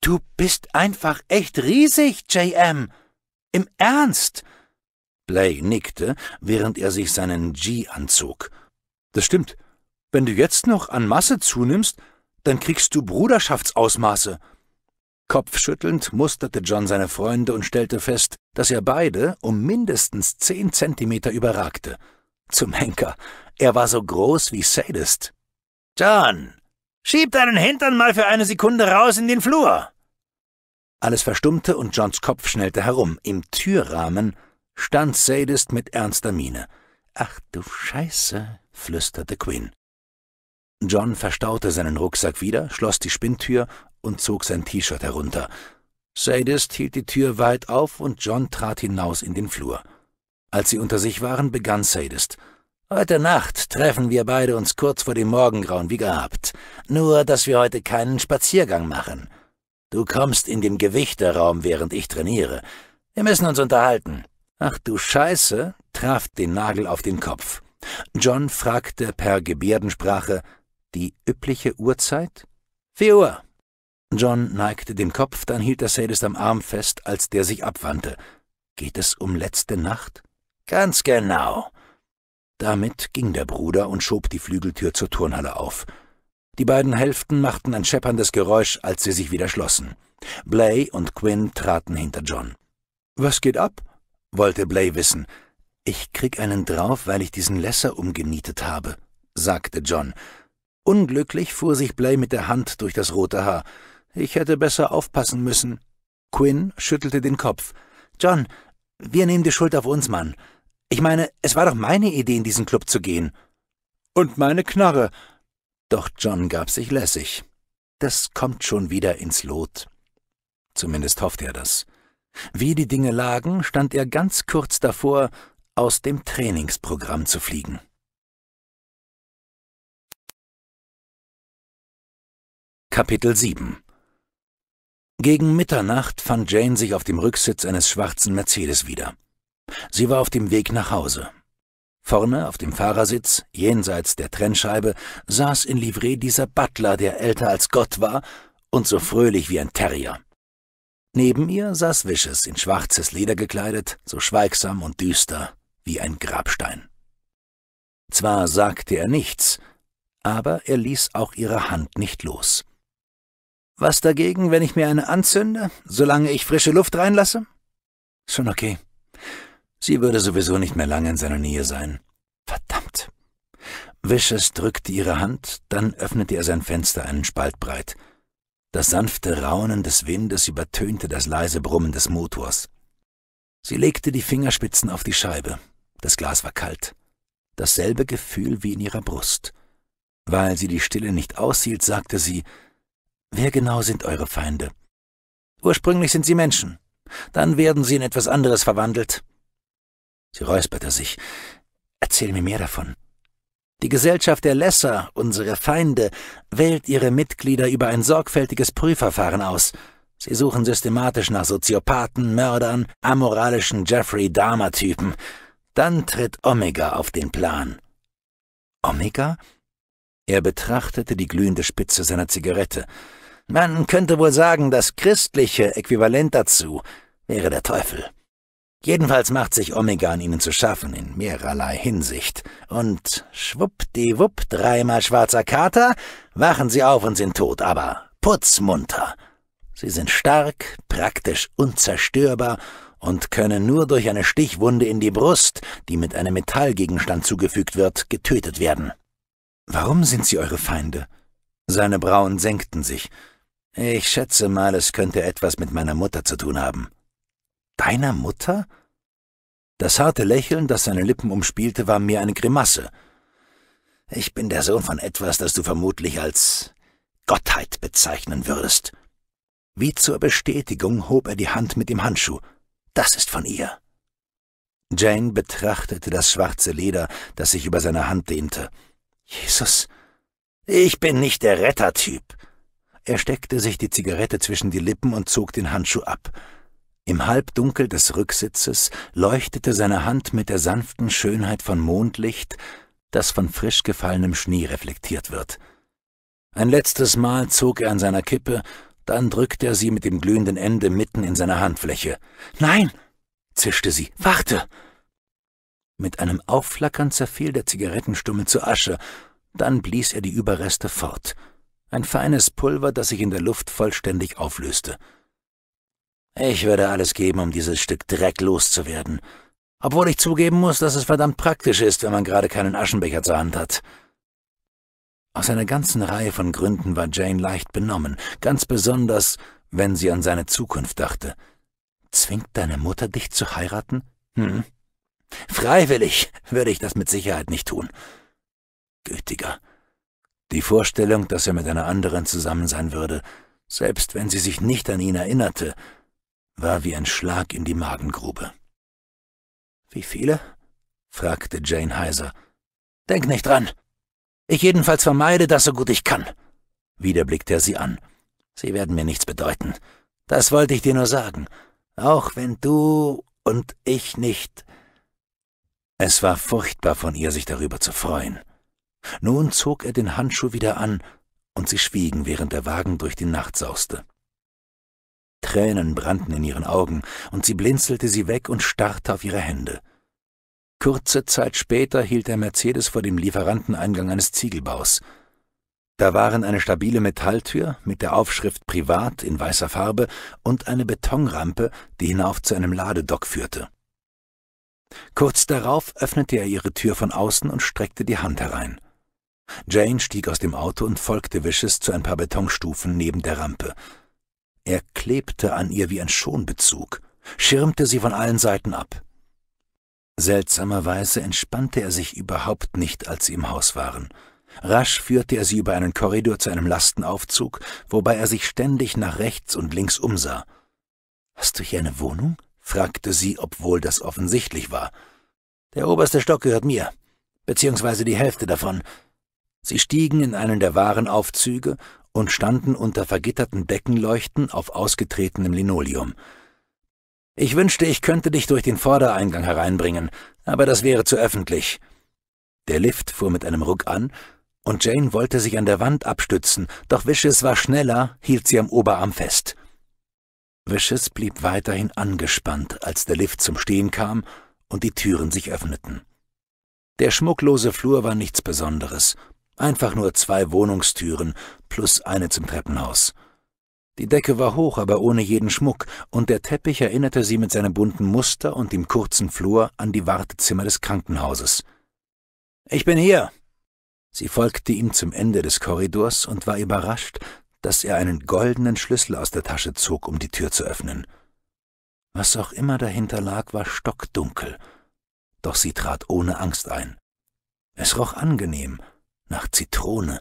Du bist einfach echt riesig, JM. Im Ernst. Blay nickte, während er sich seinen G anzog. Das stimmt. Wenn du jetzt noch an Masse zunimmst, dann kriegst du Bruderschaftsausmaße. Kopfschüttelnd musterte John seine Freunde und stellte fest, dass er beide um mindestens zehn Zentimeter überragte. Zum Henker, er war so groß wie Sadist. John, schieb deinen Hintern mal für eine Sekunde raus in den Flur. Alles verstummte und Johns Kopf schnellte herum. Im Türrahmen stand Sadist mit ernster Miene. Ach du Scheiße, flüsterte Quinn. John verstaute seinen Rucksack wieder, schloss die Spinntür und zog sein T-Shirt herunter. Sadist hielt die Tür weit auf und John trat hinaus in den Flur. Als sie unter sich waren, begann Sadist. Heute Nacht treffen wir beide uns kurz vor dem Morgengrauen wie gehabt, nur dass wir heute keinen Spaziergang machen. Du kommst in dem Gewichterraum, während ich trainiere. Wir müssen uns unterhalten. Ach du Scheiße, traf den Nagel auf den Kopf. John fragte per Gebärdensprache die übliche Uhrzeit? Vier Uhr. John neigte den Kopf, dann hielt Sadist am Arm fest, als der sich abwandte. Geht es um letzte Nacht? Ganz genau. Damit ging der Bruder und schob die Flügeltür zur Turnhalle auf. Die beiden Hälften machten ein schepperndes Geräusch, als sie sich wieder schlossen. Blay und Quinn traten hinter John. Was geht ab? wollte Blay wissen. Ich krieg einen drauf, weil ich diesen Lesser umgenietet habe, sagte John. Unglücklich fuhr sich Blay mit der Hand durch das rote Haar. Ich hätte besser aufpassen müssen. Quinn schüttelte den Kopf. John, wir nehmen die Schuld auf uns, Mann. Ich meine, es war doch meine Idee, in diesen Club zu gehen. Und meine Knarre. Doch John gab sich lässig. Das kommt schon wieder ins Lot. Zumindest hoffte
er das. Wie die Dinge lagen, stand er ganz kurz davor, aus dem Trainingsprogramm zu fliegen. Kapitel 7 Gegen Mitternacht
fand Jane sich auf dem Rücksitz eines schwarzen Mercedes wieder. Sie war auf dem Weg nach Hause. Vorne auf dem Fahrersitz, jenseits der Trennscheibe, saß in Livree dieser Butler, der älter als Gott war und so fröhlich wie ein Terrier. Neben ihr saß Wisches in schwarzes Leder gekleidet, so schweigsam und düster wie ein Grabstein. Zwar sagte er nichts, aber er ließ auch ihre Hand nicht los. Was dagegen, wenn ich mir eine anzünde, solange ich frische Luft reinlasse? Schon okay, Sie würde sowieso nicht mehr lange in seiner Nähe sein. Verdammt. Wisches drückte ihre Hand, dann öffnete er sein Fenster einen Spalt breit. Das sanfte Raunen des Windes übertönte das leise Brummen des Motors. Sie legte die Fingerspitzen auf die Scheibe. Das Glas war kalt. Dasselbe Gefühl wie in ihrer Brust. Weil sie die Stille nicht aushielt, sagte sie, Wer genau sind eure Feinde? Ursprünglich sind sie Menschen. Dann werden sie in etwas anderes verwandelt. Sie räusperte sich. Erzähl mir mehr davon. Die Gesellschaft der Lesser, unsere Feinde, wählt ihre Mitglieder über ein sorgfältiges Prüfverfahren aus. Sie suchen systematisch nach Soziopathen, Mördern, amoralischen Jeffrey Dahmer-Typen. Dann tritt Omega auf den Plan. Omega? Er betrachtete die glühende Spitze seiner Zigarette. Man könnte wohl sagen, das christliche Äquivalent dazu wäre der Teufel. Jedenfalls macht sich Omega an ihnen zu schaffen, in mehrerlei Hinsicht. Und schwuppdiwupp, dreimal schwarzer Kater, wachen sie auf und sind tot, aber putzmunter. Sie sind stark, praktisch unzerstörbar und können nur durch eine Stichwunde in die Brust, die mit einem Metallgegenstand zugefügt wird, getötet werden. Warum sind sie eure Feinde? Seine Brauen senkten sich. Ich schätze mal, es könnte etwas mit meiner Mutter zu tun haben. Deiner Mutter? Das harte Lächeln, das seine Lippen umspielte, war mir eine Grimasse. Ich bin der Sohn von etwas, das du vermutlich als Gottheit bezeichnen würdest. Wie zur Bestätigung hob er die Hand mit dem Handschuh. Das ist von ihr. Jane betrachtete das schwarze Leder, das sich über seine Hand dehnte. Jesus, ich bin nicht der Rettertyp. Er steckte sich die Zigarette zwischen die Lippen und zog den Handschuh ab. Im Halbdunkel des Rücksitzes leuchtete seine Hand mit der sanften Schönheit von Mondlicht, das von frisch gefallenem Schnee reflektiert wird. Ein letztes Mal zog er an seiner Kippe, dann drückte er sie mit dem glühenden Ende mitten in seine Handfläche. Nein! zischte sie. Warte! Mit einem Aufflackern zerfiel der Zigarettenstummel zu Asche, dann blies er die Überreste fort. Ein feines Pulver, das sich in der Luft vollständig auflöste. Ich würde alles geben, um dieses Stück Dreck loszuwerden. Obwohl ich zugeben muss, dass es verdammt praktisch ist, wenn man gerade keinen Aschenbecher zur Hand hat. Aus einer ganzen Reihe von Gründen war Jane leicht benommen, ganz besonders, wenn sie an seine Zukunft dachte. Zwingt deine Mutter dich zu heiraten? Hm. Freiwillig würde ich das mit Sicherheit nicht tun. Gütiger. Die Vorstellung, dass er mit einer anderen zusammen sein würde, selbst wenn sie sich nicht an ihn erinnerte, war wie ein Schlag in die Magengrube. Wie viele? fragte Jane heiser. Denk nicht dran. Ich jedenfalls vermeide das so gut ich kann. Wieder blickte er sie an. Sie werden mir nichts bedeuten. Das wollte ich dir nur sagen. Auch wenn du und ich nicht. Es war furchtbar von ihr, sich darüber zu freuen. Nun zog er den Handschuh wieder an, und sie schwiegen, während der Wagen durch die Nacht sauste. Tränen brannten in ihren Augen, und sie blinzelte sie weg und starrte auf ihre Hände. Kurze Zeit später hielt der Mercedes vor dem Lieferanteneingang eines Ziegelbaus. Da waren eine stabile Metalltür mit der Aufschrift Privat in weißer Farbe und eine Betonrampe, die hinauf zu einem Ladedock führte. Kurz darauf öffnete er ihre Tür von außen und streckte die Hand herein. Jane stieg aus dem Auto und folgte Wishes zu ein paar Betonstufen neben der Rampe. Er klebte an ihr wie ein Schonbezug, schirmte sie von allen Seiten ab. Seltsamerweise entspannte er sich überhaupt nicht, als sie im Haus waren. Rasch führte er sie über einen Korridor zu einem Lastenaufzug, wobei er sich ständig nach rechts und links umsah. Hast du hier eine Wohnung? fragte sie, obwohl das offensichtlich war. Der oberste Stock gehört mir, beziehungsweise die Hälfte davon. Sie stiegen in einen der Warenaufzüge und standen unter vergitterten Deckenleuchten auf ausgetretenem Linoleum. Ich wünschte, ich könnte dich durch den Vordereingang hereinbringen, aber das wäre zu öffentlich. Der Lift fuhr mit einem Ruck an, und Jane wollte sich an der Wand abstützen, doch Wishes war schneller, hielt sie am Oberarm fest. Wishes blieb weiterhin angespannt, als der Lift zum Stehen kam und die Türen sich öffneten. Der schmucklose Flur war nichts Besonderes, Einfach nur zwei Wohnungstüren plus eine zum Treppenhaus. Die Decke war hoch, aber ohne jeden Schmuck, und der Teppich erinnerte sie mit seinem bunten Muster und dem kurzen Flur an die Wartezimmer des Krankenhauses. Ich bin hier. Sie folgte ihm zum Ende des Korridors und war überrascht, dass er einen goldenen Schlüssel aus der Tasche zog, um die Tür zu öffnen. Was auch immer dahinter lag, war stockdunkel, doch sie trat ohne Angst ein. Es roch angenehm, nach Zitrone,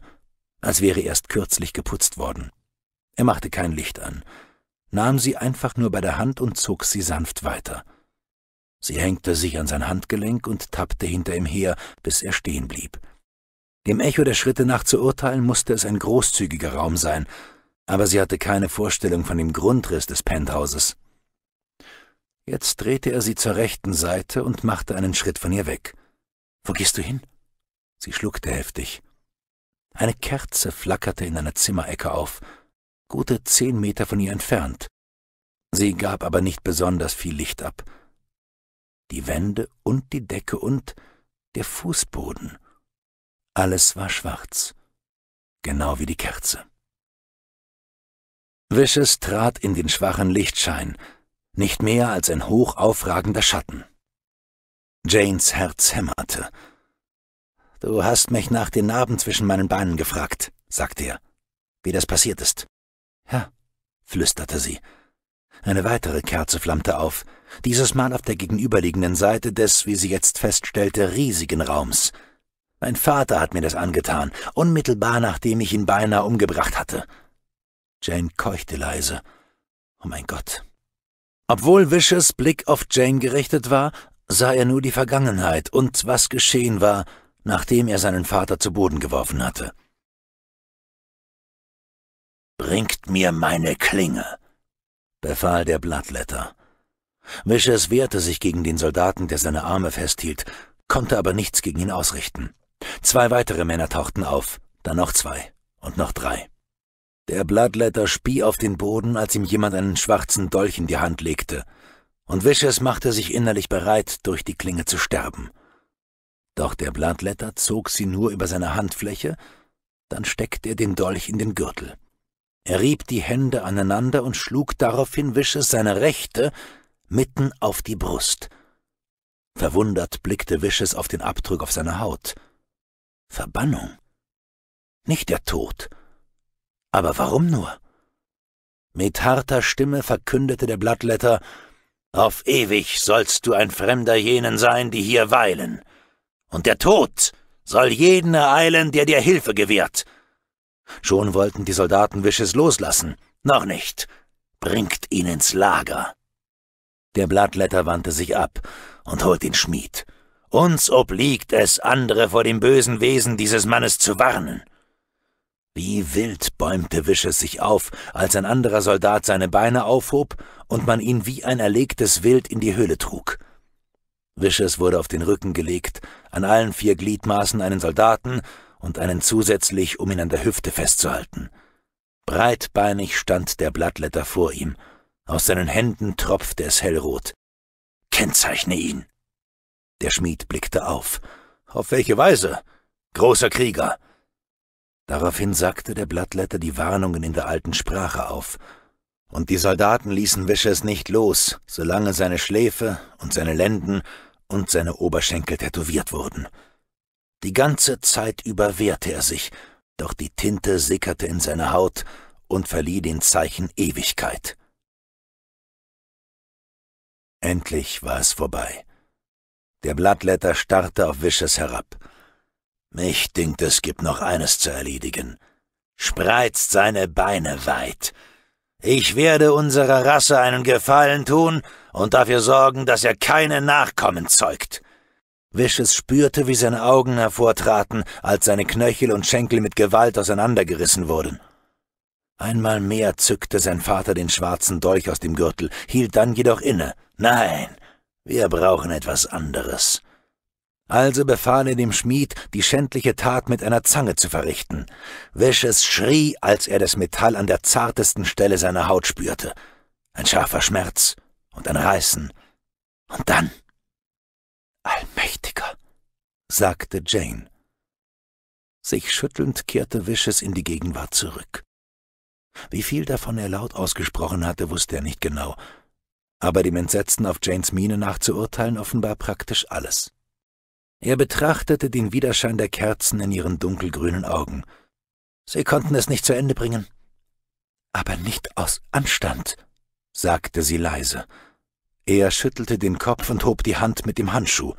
als wäre erst kürzlich geputzt worden. Er machte kein Licht an, nahm sie einfach nur bei der Hand und zog sie sanft weiter. Sie hängte sich an sein Handgelenk und tappte hinter ihm her, bis er stehen blieb. Dem Echo der Schritte nach zu urteilen, musste es ein großzügiger Raum sein, aber sie hatte keine Vorstellung von dem Grundriss des Penthauses. Jetzt drehte er sie zur rechten Seite und machte einen Schritt von ihr weg. Wo gehst du hin? Sie schluckte heftig. Eine Kerze flackerte in einer Zimmerecke auf, gute zehn Meter von ihr entfernt. Sie gab aber nicht besonders viel Licht ab. Die Wände und die Decke und
der Fußboden. Alles war schwarz, genau wie die Kerze. Wisches trat in den schwachen Lichtschein,
nicht mehr als ein hochaufragender Schatten. Janes Herz hämmerte. Du hast mich nach den Narben zwischen meinen Beinen gefragt, sagte er, wie das passiert ist. Ja, flüsterte sie. Eine weitere Kerze flammte auf, dieses Mal auf der gegenüberliegenden Seite des, wie sie jetzt feststellte, riesigen Raums. Mein Vater hat mir das angetan, unmittelbar nachdem ich ihn beinahe umgebracht hatte. Jane keuchte leise. Oh mein Gott. Obwohl Wishes Blick auf Jane gerichtet war, sah er nur die Vergangenheit und
was geschehen war, nachdem er seinen Vater zu Boden geworfen hatte. Bringt mir meine Klinge, befahl der
Blattletter. Wisches wehrte sich gegen den Soldaten, der seine Arme festhielt, konnte aber nichts gegen ihn ausrichten. Zwei weitere Männer tauchten auf, dann noch zwei und noch drei. Der Blattletter spie auf den Boden, als ihm jemand einen schwarzen Dolch in die Hand legte, und Wishes machte sich innerlich bereit, durch die Klinge zu sterben. Doch der Blattletter zog sie nur über seine Handfläche, dann steckte er den Dolch in den Gürtel. Er rieb die Hände aneinander und schlug daraufhin Wisches seine rechte mitten auf die Brust. Verwundert blickte Wisches auf den Abdruck auf seiner Haut. Verbannung. Nicht der Tod. Aber warum nur? Mit harter Stimme verkündete der Blattletter, auf ewig sollst du ein Fremder jenen sein, die hier weilen und der Tod soll jeden ereilen, der dir Hilfe gewährt. Schon wollten die Soldaten Wisches loslassen, noch nicht. Bringt ihn ins Lager. Der Blattletter wandte sich ab und holt den Schmied. Uns obliegt es, andere vor dem bösen Wesen dieses Mannes zu warnen. Wie wild bäumte Wisches sich auf, als ein anderer Soldat seine Beine aufhob und man ihn wie ein erlegtes Wild in die Höhle trug. Wishes wurde auf den Rücken gelegt, an allen vier Gliedmaßen einen Soldaten und einen zusätzlich, um ihn an der Hüfte festzuhalten. Breitbeinig stand der Blattletter vor ihm. Aus seinen Händen tropfte es hellrot. Kennzeichne ihn! Der Schmied blickte auf. Auf welche Weise? Großer Krieger! Daraufhin sagte der Blattletter die Warnungen in der alten Sprache auf und die Soldaten ließen Wishes nicht los, solange seine Schläfe und seine Lenden und seine Oberschenkel tätowiert wurden. Die ganze Zeit über wehrte er sich, doch die Tinte sickerte
in seine Haut und verlieh den Zeichen Ewigkeit. Endlich war es vorbei. Der Blattletter starrte
auf Wishes herab. Mich dinkt, es gibt noch eines zu erledigen. Spreizt seine Beine weit. Ich werde unserer Rasse einen Gefallen tun und dafür sorgen, dass er keine Nachkommen zeugt. Wishes spürte, wie seine Augen hervortraten, als seine Knöchel und Schenkel mit Gewalt auseinandergerissen wurden. Einmal mehr zückte sein Vater den schwarzen Dolch aus dem Gürtel, hielt dann jedoch inne. Nein, wir brauchen etwas anderes. Also befahl er dem Schmied, die schändliche Tat mit einer Zange zu verrichten. Wishes schrie, als er das Metall an der zartesten Stelle seiner Haut spürte. Ein scharfer Schmerz und ein Reißen. Und dann. Allmächtiger, sagte Jane. Sich schüttelnd kehrte Wishes in die Gegenwart zurück. Wie viel davon er laut ausgesprochen hatte, wusste er nicht genau, aber dem Entsetzen auf Janes Miene nachzuurteilen offenbar praktisch alles. Er betrachtete den Widerschein der Kerzen in ihren dunkelgrünen Augen. Sie konnten es nicht zu Ende bringen. Aber nicht aus Anstand, sagte sie leise. Er schüttelte den Kopf und hob die Hand mit dem Handschuh.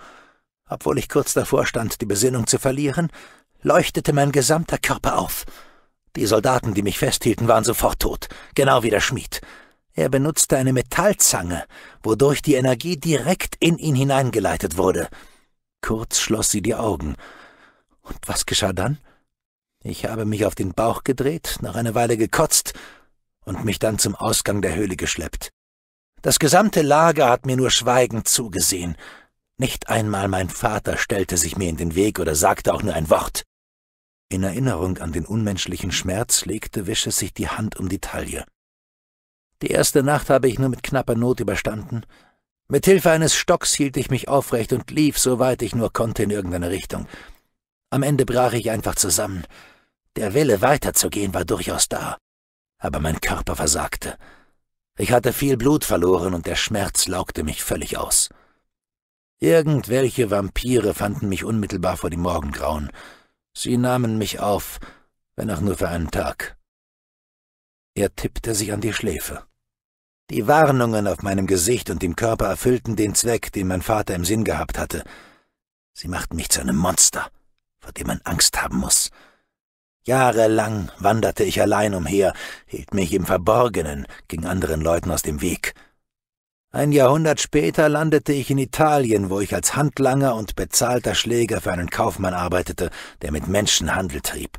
Obwohl ich kurz davor stand, die Besinnung zu verlieren, leuchtete mein gesamter Körper auf. Die Soldaten, die mich festhielten, waren sofort tot, genau wie der Schmied. Er benutzte eine Metallzange, wodurch die Energie direkt in ihn hineingeleitet wurde. Kurz schloss sie die Augen. Und was geschah dann? Ich habe mich auf den Bauch gedreht, nach einer Weile gekotzt und mich dann zum Ausgang der Höhle geschleppt. Das gesamte Lager hat mir nur schweigend zugesehen. Nicht einmal mein Vater stellte sich mir in den Weg oder sagte auch nur ein Wort. In Erinnerung an den unmenschlichen Schmerz legte Wisches sich die Hand um die Taille. Die erste Nacht habe ich nur mit knapper Not überstanden, mit Hilfe eines Stocks hielt ich mich aufrecht und lief, soweit ich nur konnte, in irgendeine Richtung. Am Ende brach ich einfach zusammen. Der Wille, weiterzugehen, war durchaus da. Aber mein Körper versagte. Ich hatte viel Blut verloren und der Schmerz laugte mich völlig aus. Irgendwelche Vampire fanden mich unmittelbar vor dem Morgengrauen. Sie nahmen mich auf, wenn auch nur für einen Tag. Er tippte sich an die Schläfe. Die Warnungen auf meinem Gesicht und dem Körper erfüllten den Zweck, den mein Vater im Sinn gehabt hatte. Sie machten mich zu einem Monster, vor dem man Angst haben muss. Jahrelang wanderte ich allein umher, hielt mich im Verborgenen, ging anderen Leuten aus dem Weg. Ein Jahrhundert später landete ich in Italien, wo ich als Handlanger und bezahlter Schläger für einen Kaufmann arbeitete, der mit Menschen Handel trieb.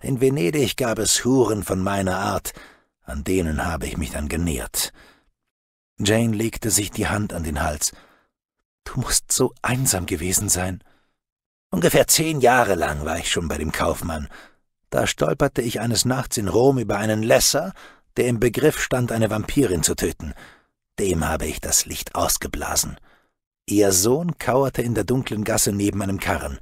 In Venedig gab es Huren von meiner Art, an denen habe ich mich dann genährt. Jane legte sich die Hand an den Hals. Du musst so einsam gewesen sein. Ungefähr zehn Jahre lang war ich schon bei dem Kaufmann. Da stolperte ich eines Nachts in Rom über einen Lesser, der im Begriff stand, eine Vampirin zu töten. Dem habe ich das Licht ausgeblasen. Ihr Sohn kauerte in der dunklen Gasse neben einem Karren.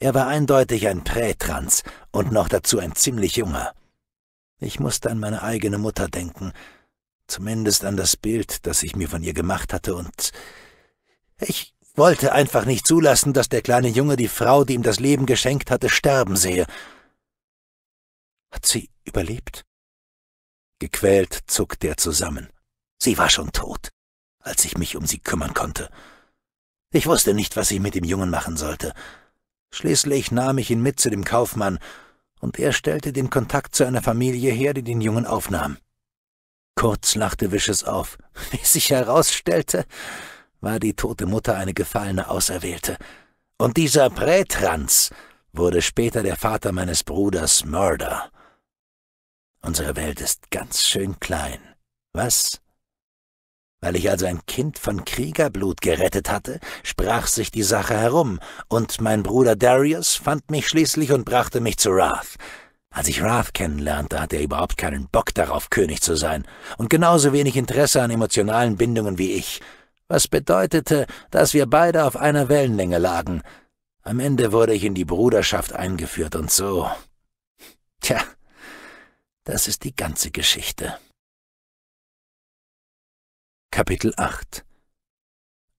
Er war eindeutig ein Prätrans und noch dazu ein ziemlich junger. Ich musste an meine eigene Mutter denken, zumindest an das Bild, das ich mir von ihr gemacht hatte, und ich wollte einfach nicht zulassen, dass der kleine Junge die Frau, die ihm das Leben geschenkt hatte, sterben sehe. Hat sie überlebt? Gequält zuckte er zusammen. Sie war schon tot, als ich mich um sie kümmern konnte. Ich wusste nicht, was ich mit dem Jungen machen sollte. Schließlich nahm ich ihn mit zu dem Kaufmann und er stellte den Kontakt zu einer Familie her, die den Jungen aufnahm. Kurz lachte Wishes auf. Wie sich herausstellte, war die tote Mutter eine gefallene Auserwählte. Und dieser Prätrans wurde später der Vater meines Bruders Murder. Unsere Welt ist ganz schön klein, was? Weil ich also ein Kind von Kriegerblut gerettet hatte, sprach sich die Sache herum, und mein Bruder Darius fand mich schließlich und brachte mich zu Wrath. Als ich Wrath kennenlernte, hatte er überhaupt keinen Bock darauf, König zu sein, und genauso wenig Interesse an emotionalen Bindungen wie ich, was bedeutete, dass wir beide auf einer Wellenlänge lagen.
Am Ende wurde ich in die Bruderschaft eingeführt und so. Tja, das ist die ganze Geschichte.
Kapitel 8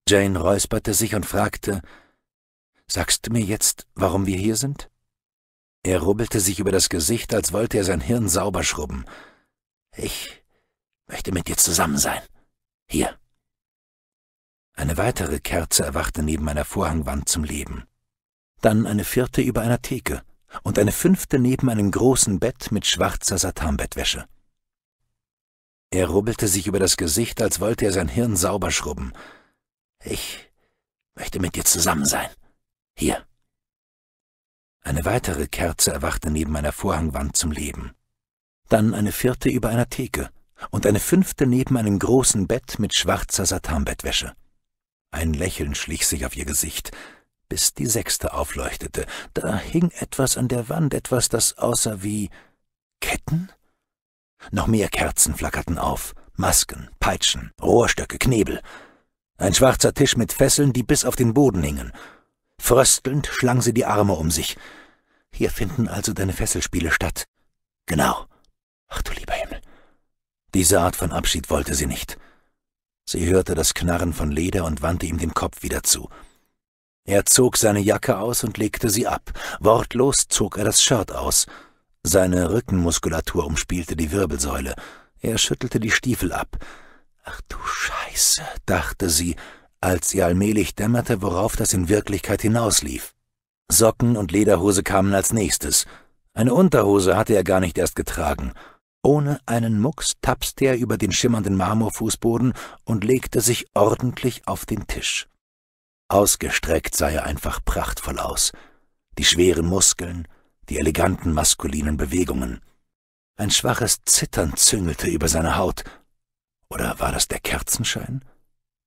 Jane räusperte sich und fragte,
Sagst du mir jetzt, warum wir hier sind? Er rubbelte sich über das Gesicht, als wollte er sein Hirn sauber schrubben. Ich möchte mit dir zusammen sein. Hier. Eine weitere Kerze erwachte neben einer Vorhangwand zum Leben. Dann eine vierte über einer Theke und eine fünfte neben einem großen Bett mit schwarzer Satanbettwäsche. Er rubbelte sich über das Gesicht, als wollte er sein Hirn sauber schrubben. Ich möchte mit dir zusammen sein. Hier. Eine weitere Kerze erwachte neben einer Vorhangwand zum Leben. Dann eine vierte über einer Theke und eine fünfte neben einem großen Bett mit schwarzer Satanbettwäsche. Ein Lächeln schlich sich auf ihr Gesicht, bis die sechste aufleuchtete. Da hing etwas an der Wand, etwas, das aussah wie Ketten? Noch mehr Kerzen flackerten auf, Masken, Peitschen, Rohrstöcke, Knebel. Ein schwarzer Tisch mit Fesseln, die bis auf den Boden hingen. Fröstelnd schlang sie die Arme um sich. Hier finden also deine Fesselspiele statt. Genau. Ach du lieber Himmel. Diese Art von Abschied wollte sie nicht. Sie hörte das Knarren von Leder und wandte ihm den Kopf wieder zu. Er zog seine Jacke aus und legte sie ab. Wortlos zog er das Shirt aus. Seine Rückenmuskulatur umspielte die Wirbelsäule. Er schüttelte die Stiefel ab. Ach du Scheiße, dachte sie, als sie allmählich dämmerte, worauf das in Wirklichkeit hinauslief. Socken und Lederhose kamen als nächstes. Eine Unterhose hatte er gar nicht erst getragen. Ohne einen Mucks tapste er über den schimmernden Marmorfußboden und legte sich ordentlich auf den Tisch. Ausgestreckt sah er einfach prachtvoll aus. Die schweren Muskeln, die eleganten maskulinen Bewegungen. Ein schwaches Zittern züngelte über seine Haut. Oder war das der Kerzenschein?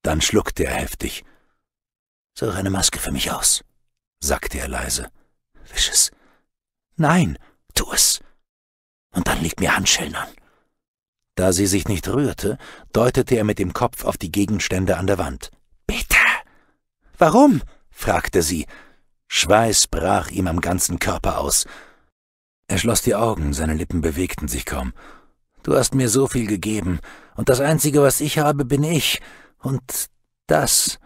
Dann schluckte er heftig. Suche eine Maske für mich aus, sagte er leise. Wisch es. Nein, tu es. Und dann leg mir Handschellen an. Da sie sich nicht rührte, deutete er mit dem Kopf auf die Gegenstände an der Wand. Bitte. Warum? fragte sie, Schweiß brach ihm am ganzen Körper aus. Er schloss die Augen, seine Lippen bewegten sich kaum. Du hast mir so viel gegeben, und das Einzige, was ich habe, bin ich, und das.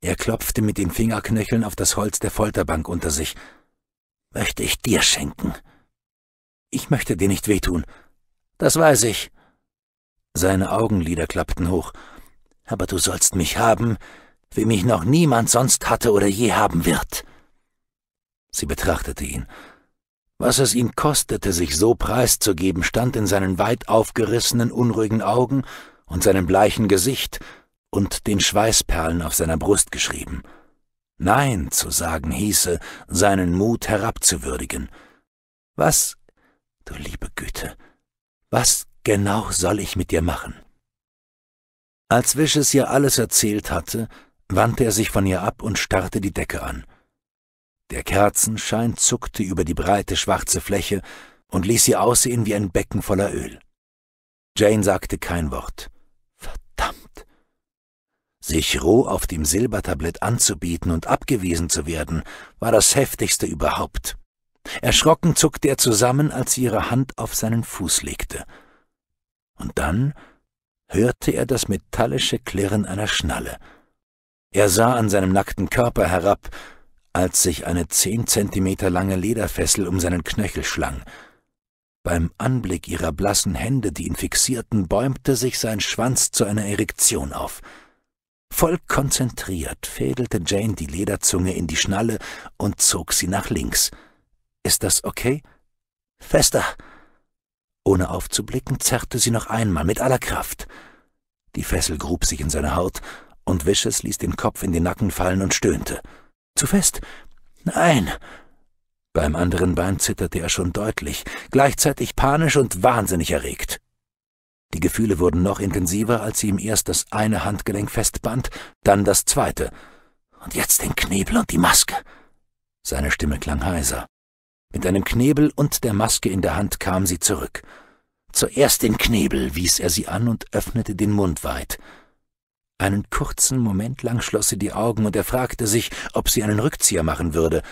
Er klopfte mit den Fingerknöcheln auf das Holz der Folterbank unter sich. Möchte ich dir schenken. Ich möchte dir nicht wehtun. Das weiß ich. Seine Augenlider klappten hoch. Aber du sollst mich haben, wie mich noch niemand sonst hatte oder je haben wird. Sie betrachtete ihn. Was es ihn kostete, sich so preiszugeben, stand in seinen weit aufgerissenen, unruhigen Augen und seinem bleichen Gesicht und den Schweißperlen auf seiner Brust geschrieben. Nein zu sagen hieße, seinen Mut herabzuwürdigen. Was, du liebe Güte, was genau soll ich mit dir machen? Als Wisches ihr alles erzählt hatte, wandte er sich von ihr ab und starrte die Decke an. Der Kerzenschein zuckte über die breite schwarze Fläche und ließ sie aussehen wie ein Becken voller Öl. Jane sagte kein Wort. Verdammt! Sich roh auf dem Silbertablett anzubieten und abgewiesen zu werden, war das heftigste überhaupt. Erschrocken zuckte er zusammen, als sie ihre Hand auf seinen Fuß legte. Und dann hörte er das metallische Klirren einer Schnalle – er sah an seinem nackten Körper herab, als sich eine zehn Zentimeter lange Lederfessel um seinen Knöchel schlang. Beim Anblick ihrer blassen Hände, die ihn fixierten, bäumte sich sein Schwanz zu einer Erektion auf. Voll konzentriert fädelte Jane die Lederzunge in die Schnalle und zog sie nach links. Ist das okay? Fester! Ohne aufzublicken, zerrte sie noch einmal mit aller Kraft. Die Fessel grub sich in seine Haut und Wishes ließ den Kopf in den Nacken fallen und stöhnte. Zu fest? Nein! Beim anderen Bein zitterte er schon deutlich, gleichzeitig panisch und wahnsinnig erregt. Die Gefühle wurden noch intensiver, als sie ihm erst das eine Handgelenk festband, dann das zweite. Und jetzt den Knebel und die Maske. Seine Stimme klang heiser. Mit einem Knebel und der Maske in der Hand kam sie zurück. Zuerst den Knebel wies er sie an und öffnete den Mund weit. Einen kurzen Moment lang schloss sie die Augen und er fragte sich, ob sie einen Rückzieher machen würde,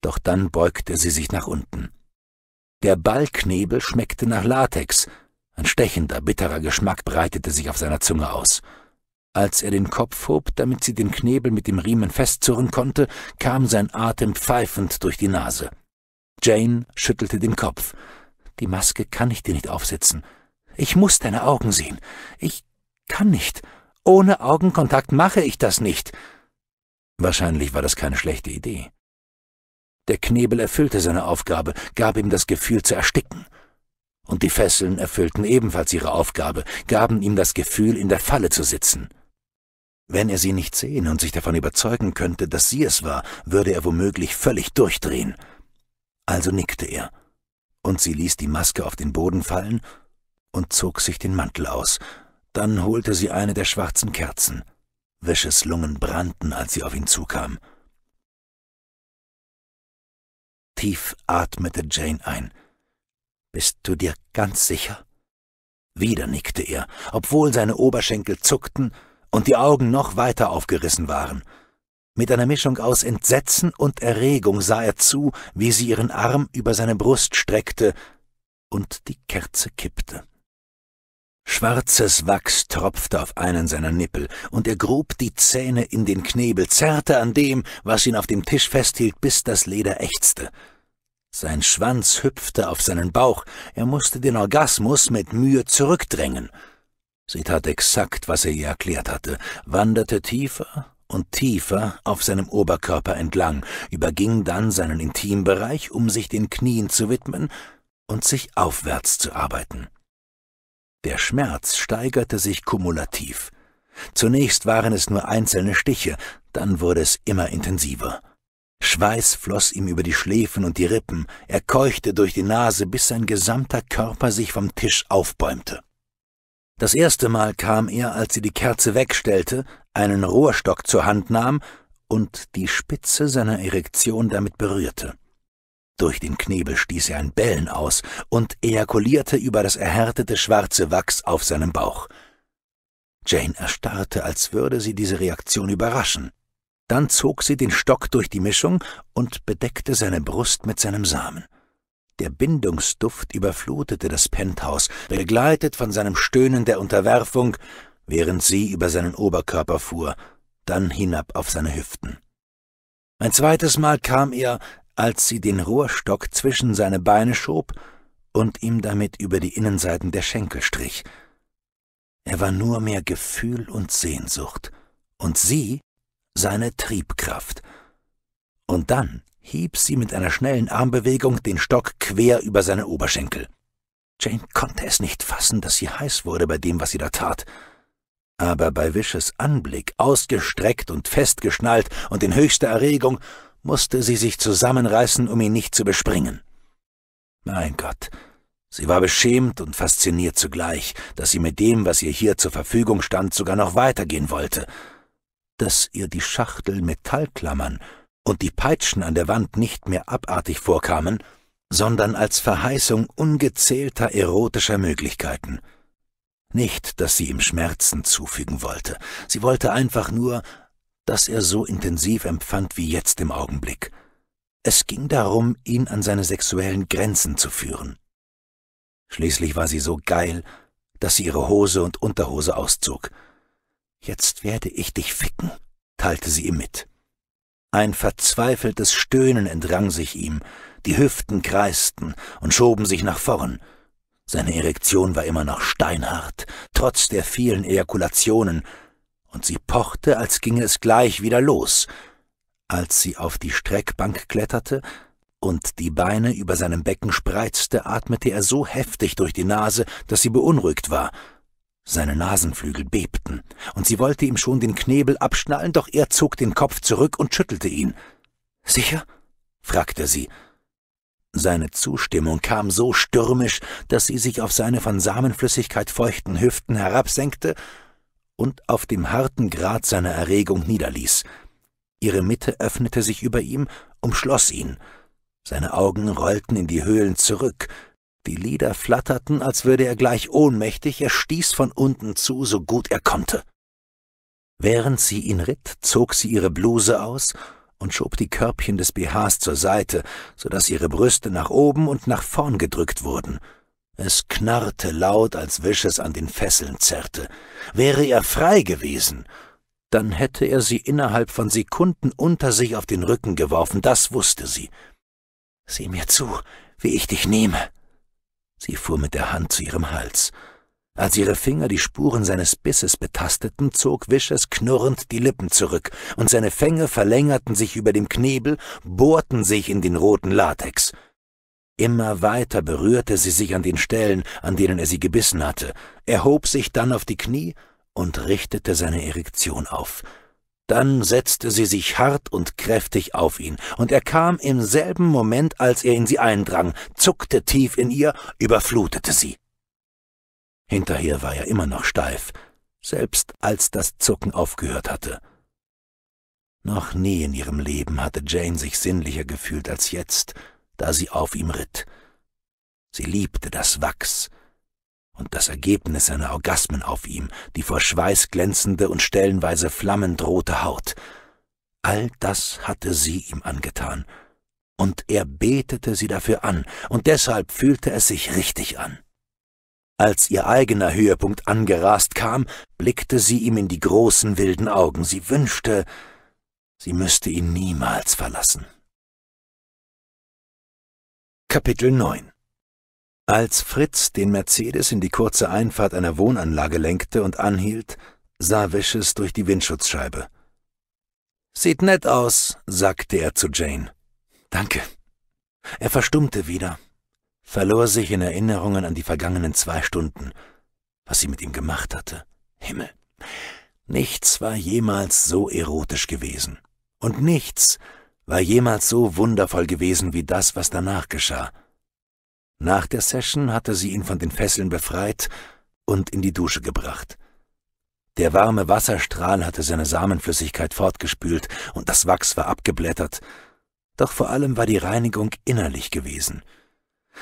doch dann beugte sie sich nach unten. Der Ballknebel schmeckte nach Latex, ein stechender, bitterer Geschmack breitete sich auf seiner Zunge aus. Als er den Kopf hob, damit sie den Knebel mit dem Riemen festzurren konnte, kam sein Atem pfeifend durch die Nase. Jane schüttelte den Kopf. Die Maske kann ich dir nicht aufsetzen. Ich muss deine Augen sehen. Ich kann nicht. Ohne Augenkontakt mache ich das nicht. Wahrscheinlich war das keine schlechte Idee. Der Knebel erfüllte seine Aufgabe, gab ihm das Gefühl zu ersticken. Und die Fesseln erfüllten ebenfalls ihre Aufgabe, gaben ihm das Gefühl, in der Falle zu sitzen. Wenn er sie nicht sehen und sich davon überzeugen könnte, dass sie es war, würde er womöglich völlig durchdrehen. Also nickte er, und sie ließ die Maske auf den Boden fallen und zog sich den Mantel aus, dann holte sie eine der
schwarzen Kerzen. Wisches Lungen brannten, als sie auf ihn zukam. Tief atmete Jane ein. Bist du dir ganz sicher? Wieder nickte er, obwohl seine Oberschenkel zuckten
und die Augen noch weiter aufgerissen waren. Mit einer Mischung aus Entsetzen und Erregung sah er zu, wie sie ihren Arm über seine Brust streckte und die Kerze kippte. Schwarzes Wachs tropfte auf einen seiner Nippel, und er grub die Zähne in den Knebel, zerrte an dem, was ihn auf dem Tisch festhielt, bis das Leder ächzte. Sein Schwanz hüpfte auf seinen Bauch, er musste den Orgasmus mit Mühe zurückdrängen. Sie tat exakt, was er ihr erklärt hatte, wanderte tiefer und tiefer auf seinem Oberkörper entlang, überging dann seinen Intimbereich, um sich den Knien zu widmen und sich aufwärts zu arbeiten. Der Schmerz steigerte sich kumulativ. Zunächst waren es nur einzelne Stiche, dann wurde es immer intensiver. Schweiß floss ihm über die Schläfen und die Rippen, er keuchte durch die Nase, bis sein gesamter Körper sich vom Tisch aufbäumte. Das erste Mal kam er, als sie die Kerze wegstellte, einen Rohrstock zur Hand nahm und die Spitze seiner Erektion damit berührte. Durch den Knebel stieß er ein Bellen aus und ejakulierte über das erhärtete schwarze Wachs auf seinem Bauch. Jane erstarrte, als würde sie diese Reaktion überraschen. Dann zog sie den Stock durch die Mischung und bedeckte seine Brust mit seinem Samen. Der Bindungsduft überflutete das Penthouse, begleitet von seinem Stöhnen der Unterwerfung, während sie über seinen Oberkörper fuhr, dann hinab auf seine Hüften. Ein zweites Mal kam er, als sie den Rohrstock zwischen seine Beine schob und ihm damit über die Innenseiten der Schenkel strich. Er war nur mehr Gefühl und Sehnsucht, und sie seine Triebkraft. Und dann hieb sie mit einer schnellen Armbewegung den Stock quer über seine Oberschenkel. Jane konnte es nicht fassen, dass sie heiß wurde bei dem, was sie da tat. Aber bei Wishes Anblick, ausgestreckt und festgeschnallt und in höchster Erregung, musste sie sich zusammenreißen, um ihn nicht zu bespringen. Mein Gott, sie war beschämt und fasziniert zugleich, dass sie mit dem, was ihr hier zur Verfügung stand, sogar noch weitergehen wollte, dass ihr die Schachtel Metallklammern und die Peitschen an der Wand nicht mehr abartig vorkamen, sondern als Verheißung ungezählter erotischer Möglichkeiten. Nicht, dass sie ihm Schmerzen zufügen wollte, sie wollte einfach nur das er so intensiv empfand wie jetzt im Augenblick. Es ging darum, ihn an seine sexuellen Grenzen zu führen. Schließlich war sie so geil, dass sie ihre Hose und Unterhose auszog. Jetzt werde ich dich ficken, teilte sie ihm mit. Ein verzweifeltes Stöhnen entrang sich ihm, die Hüften kreisten und schoben sich nach vorn. Seine Erektion war immer noch steinhart, trotz der vielen Ejakulationen, und sie pochte, als ginge es gleich wieder los. Als sie auf die Streckbank kletterte und die Beine über seinem Becken spreizte, atmete er so heftig durch die Nase, dass sie beunruhigt war. Seine Nasenflügel bebten, und sie wollte ihm schon den Knebel abschnallen, doch er zog den Kopf zurück und schüttelte ihn. Sicher? fragte sie. Seine Zustimmung kam so stürmisch, dass sie sich auf seine von Samenflüssigkeit feuchten Hüften herabsenkte und auf dem harten Grat seiner Erregung niederließ. Ihre Mitte öffnete sich über ihm, umschloss ihn. Seine Augen rollten in die Höhlen zurück. Die Lider flatterten, als würde er gleich ohnmächtig, er stieß von unten zu, so gut er konnte. Während sie ihn ritt, zog sie ihre Bluse aus und schob die Körbchen des BHs zur Seite, so daß ihre Brüste nach oben und nach vorn gedrückt wurden. Es knarrte laut, als Wisch es an den Fesseln zerrte. Wäre er frei gewesen, dann hätte er sie innerhalb von Sekunden unter sich auf den Rücken geworfen, das wusste sie. Sieh mir zu, wie ich dich nehme. Sie fuhr mit der Hand zu ihrem Hals. Als ihre Finger die Spuren seines Bisses betasteten, zog Wisches knurrend die Lippen zurück, und seine Fänge verlängerten sich über dem Knebel, bohrten sich in den roten Latex. Immer weiter berührte sie sich an den Stellen, an denen er sie gebissen hatte, erhob sich dann auf die Knie und richtete seine Erektion auf. Dann setzte sie sich hart und kräftig auf ihn, und er kam im selben Moment, als er in sie eindrang, zuckte tief in ihr, überflutete sie. Hinterher war er immer noch steif, selbst als das Zucken aufgehört hatte. Noch nie in ihrem Leben hatte Jane sich sinnlicher gefühlt als jetzt, da sie auf ihm ritt. Sie liebte das Wachs und das Ergebnis seiner Orgasmen auf ihm, die vor Schweiß glänzende und stellenweise flammend rote Haut. All das hatte sie ihm angetan, und er betete sie dafür an, und deshalb fühlte es sich richtig an. Als ihr eigener Höhepunkt angerast kam, blickte sie ihm in die
großen wilden Augen. Sie wünschte, sie müsste ihn niemals verlassen. Kapitel 9 Als Fritz den Mercedes in die kurze Einfahrt einer Wohnanlage lenkte und anhielt, sah
Wishes durch die Windschutzscheibe. Sieht nett aus, sagte er zu Jane. Danke. Er verstummte wieder, verlor sich in Erinnerungen an die vergangenen zwei Stunden, was sie mit ihm gemacht hatte. Himmel. Nichts war jemals so erotisch gewesen. Und nichts war jemals so wundervoll gewesen wie das, was danach geschah. Nach der Session hatte sie ihn von den Fesseln befreit und in die Dusche gebracht. Der warme Wasserstrahl hatte seine Samenflüssigkeit fortgespült und das Wachs war abgeblättert, doch vor allem war die Reinigung innerlich gewesen.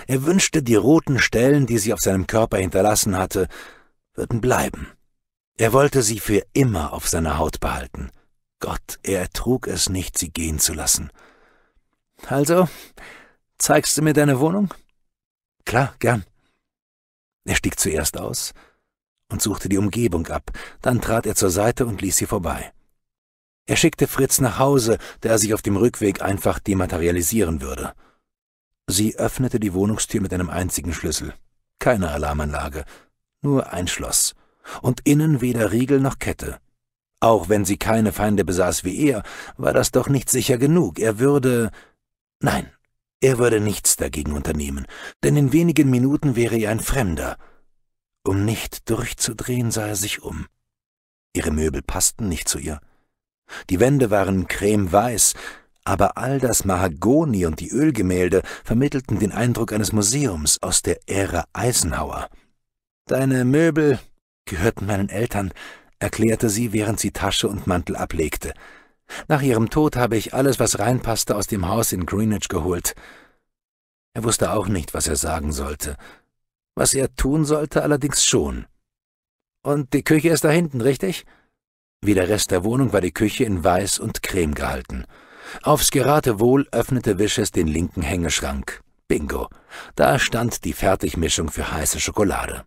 Er wünschte, die roten Stellen, die sie auf seinem Körper hinterlassen hatte, würden bleiben. Er wollte sie für immer auf seiner Haut behalten. Gott, er ertrug es nicht, sie gehen zu lassen. Also, zeigst du mir deine Wohnung? Klar, gern. Er stieg zuerst aus und suchte die Umgebung ab, dann trat er zur Seite und ließ sie vorbei. Er schickte Fritz nach Hause, da er sich auf dem Rückweg einfach dematerialisieren würde. Sie öffnete die Wohnungstür mit einem einzigen Schlüssel. Keine Alarmanlage, nur ein Schloss. Und innen weder Riegel noch Kette. Auch wenn sie keine Feinde besaß wie er, war das doch nicht sicher genug. Er würde. Nein, er würde nichts dagegen unternehmen, denn in wenigen Minuten wäre er ein Fremder. Um nicht durchzudrehen, sah er sich um. Ihre Möbel passten nicht zu ihr. Die Wände waren cremeweiß, aber all das Mahagoni und die Ölgemälde vermittelten den Eindruck eines Museums aus der Ära Eisenhower. Deine Möbel gehörten meinen Eltern, erklärte sie, während sie Tasche und Mantel ablegte. Nach ihrem Tod habe ich alles, was reinpasste, aus dem Haus in Greenwich geholt. Er wusste auch nicht, was er sagen sollte. Was er tun sollte, allerdings schon. Und die Küche ist da hinten, richtig? Wie der Rest der Wohnung war die Küche in Weiß und Creme gehalten. Aufs Geratewohl öffnete Wisches den linken Hängeschrank. Bingo. Da stand die Fertigmischung für heiße Schokolade.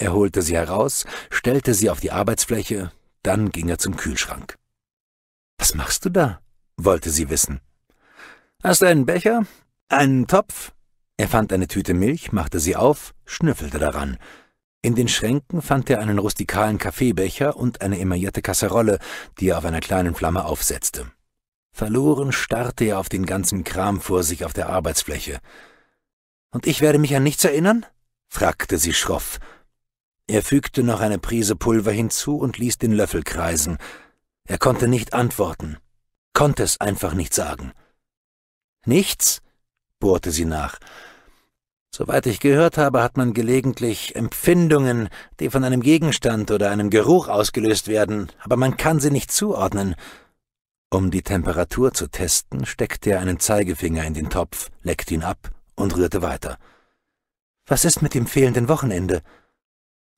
Er holte sie heraus, stellte sie auf die Arbeitsfläche, dann ging er zum Kühlschrank. Was machst du da? wollte sie wissen. Hast du einen Becher? Einen Topf? Er fand eine Tüte Milch, machte sie auf, schnüffelte daran. In den Schränken fand er einen rustikalen Kaffeebecher und eine emaillierte Kasserolle, die er auf einer kleinen Flamme aufsetzte. Verloren starrte er auf den ganzen Kram vor sich auf der Arbeitsfläche. Und ich werde mich an nichts erinnern? fragte sie schroff er fügte noch eine Prise Pulver hinzu und ließ den Löffel kreisen. Er konnte nicht antworten, konnte es einfach nicht sagen. Nichts? bohrte sie nach. Soweit ich gehört habe, hat man gelegentlich Empfindungen, die von einem Gegenstand oder einem Geruch ausgelöst werden, aber man kann sie nicht zuordnen. Um die Temperatur zu testen, steckte er einen Zeigefinger in den Topf, leckte ihn ab und rührte weiter. Was ist mit dem fehlenden Wochenende?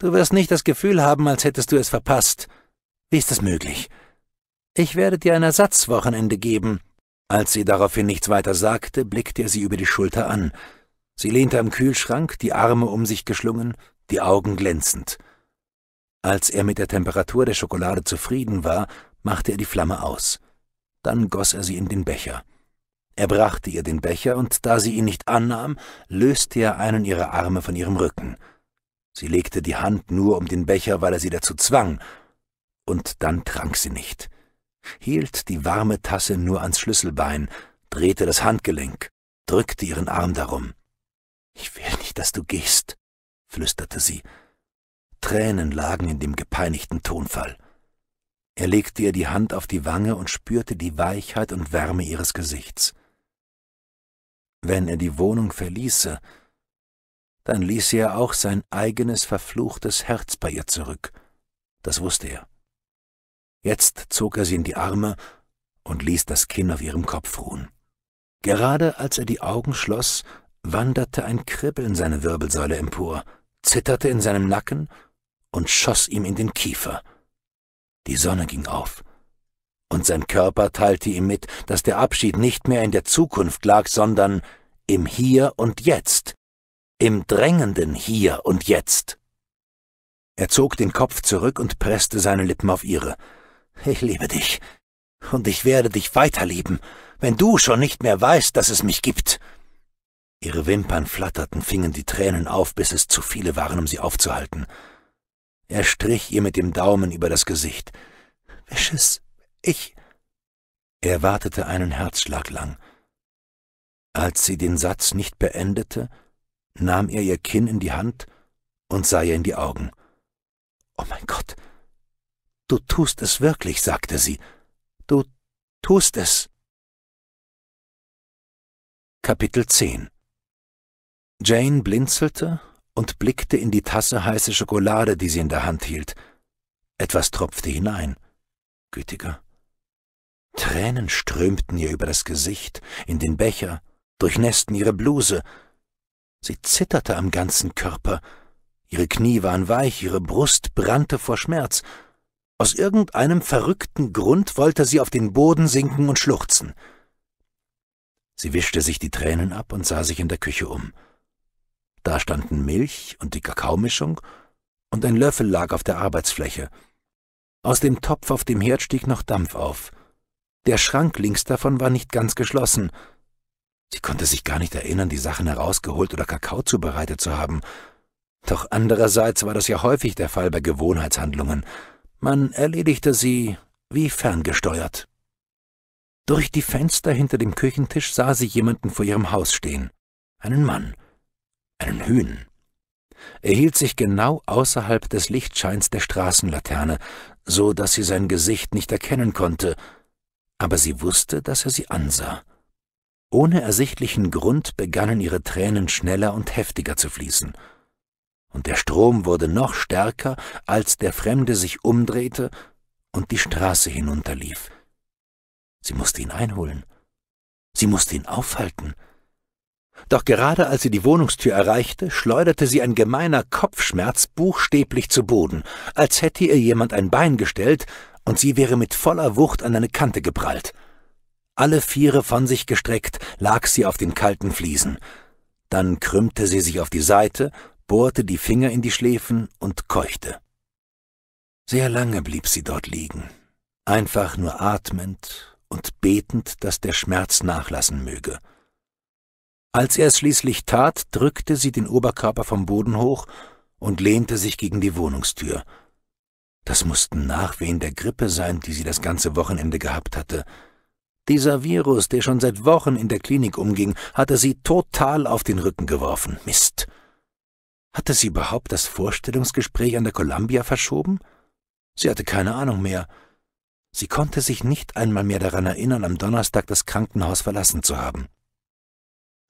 Du wirst nicht das Gefühl haben, als hättest du es verpasst. Wie ist das möglich? Ich werde dir ein Ersatzwochenende geben. Als sie daraufhin nichts weiter sagte, blickte er sie über die Schulter an. Sie lehnte am Kühlschrank, die Arme um sich geschlungen, die Augen glänzend. Als er mit der Temperatur der Schokolade zufrieden war, machte er die Flamme aus. Dann goss er sie in den Becher. Er brachte ihr den Becher, und da sie ihn nicht annahm, löste er einen ihrer Arme von ihrem Rücken. Sie legte die Hand nur um den Becher, weil er sie dazu zwang, und dann trank sie nicht, hielt die warme Tasse nur ans Schlüsselbein, drehte das Handgelenk, drückte ihren Arm darum. Ich will nicht, dass du gehst, flüsterte sie. Tränen lagen in dem gepeinigten Tonfall. Er legte ihr die Hand auf die Wange und spürte die Weichheit und Wärme ihres Gesichts. Wenn er die Wohnung verließe, dann ließ er auch sein eigenes verfluchtes Herz bei ihr zurück. Das wusste er. Jetzt zog er sie in die Arme und ließ das Kinn auf ihrem Kopf ruhen. Gerade als er die Augen schloss, wanderte ein Kribbeln seine Wirbelsäule empor, zitterte in seinem Nacken und schoss ihm in den Kiefer. Die Sonne ging auf, und sein Körper teilte ihm mit, dass der Abschied nicht mehr in der Zukunft lag, sondern im Hier und Jetzt, im drängenden Hier und Jetzt. Er zog den Kopf zurück und presste seine Lippen auf ihre. Ich liebe dich. Und ich werde dich weiterlieben, wenn du schon nicht mehr weißt, dass es mich gibt. Ihre Wimpern flatterten, fingen die Tränen auf, bis es zu viele waren, um sie aufzuhalten. Er strich ihr mit dem Daumen über das Gesicht. Wisch es. Ich. Er wartete einen Herzschlag lang. Als sie den Satz nicht beendete, nahm er ihr Kinn in die Hand
und sah ihr in die Augen. Oh mein Gott. Du tust es wirklich, sagte sie. Du tust es. Kapitel 10 Jane blinzelte und
blickte in die Tasse heiße Schokolade, die sie in der Hand hielt. Etwas tropfte hinein. Gütiger. Tränen strömten ihr über das Gesicht, in den Becher, durchnässten ihre Bluse, Sie zitterte am ganzen Körper. Ihre Knie waren weich, ihre Brust brannte vor Schmerz. Aus irgendeinem verrückten Grund wollte sie auf den Boden sinken und schluchzen. Sie wischte sich die Tränen ab und sah sich in der Küche um. Da standen Milch und die Kakaomischung, und ein Löffel lag auf der Arbeitsfläche. Aus dem Topf auf dem Herd stieg noch Dampf auf. Der Schrank links davon war nicht ganz geschlossen, Sie konnte sich gar nicht erinnern, die Sachen herausgeholt oder Kakao zubereitet zu haben. Doch andererseits war das ja häufig der Fall bei Gewohnheitshandlungen. Man erledigte sie wie ferngesteuert. Durch die Fenster hinter dem Küchentisch sah sie jemanden vor ihrem Haus stehen. Einen Mann. Einen Hühn. Er hielt sich genau außerhalb des Lichtscheins der Straßenlaterne, so dass sie sein Gesicht nicht erkennen konnte, aber sie wusste, dass er sie ansah. Ohne ersichtlichen Grund begannen ihre Tränen schneller und heftiger zu fließen, und der Strom wurde noch stärker, als der Fremde sich umdrehte und die Straße hinunterlief. Sie musste ihn einholen. Sie musste ihn aufhalten. Doch gerade als sie die Wohnungstür erreichte, schleuderte sie ein gemeiner Kopfschmerz buchstäblich zu Boden, als hätte ihr jemand ein Bein gestellt und sie wäre mit voller Wucht an eine Kante geprallt. Alle Viere von sich gestreckt lag sie auf den kalten Fliesen. Dann krümmte sie sich auf die Seite, bohrte die Finger in die Schläfen und keuchte. Sehr lange blieb sie dort liegen, einfach nur atmend und betend, dass der Schmerz nachlassen möge. Als er es schließlich tat, drückte sie den Oberkörper vom Boden hoch und lehnte sich gegen die Wohnungstür. Das mussten Nachwehen der Grippe sein, die sie das ganze Wochenende gehabt hatte. Dieser Virus, der schon seit Wochen in der Klinik umging, hatte sie total auf den Rücken geworfen. Mist. Hatte sie überhaupt das Vorstellungsgespräch an der Columbia verschoben? Sie hatte keine Ahnung mehr. Sie konnte sich nicht einmal mehr daran erinnern, am Donnerstag das Krankenhaus verlassen zu haben.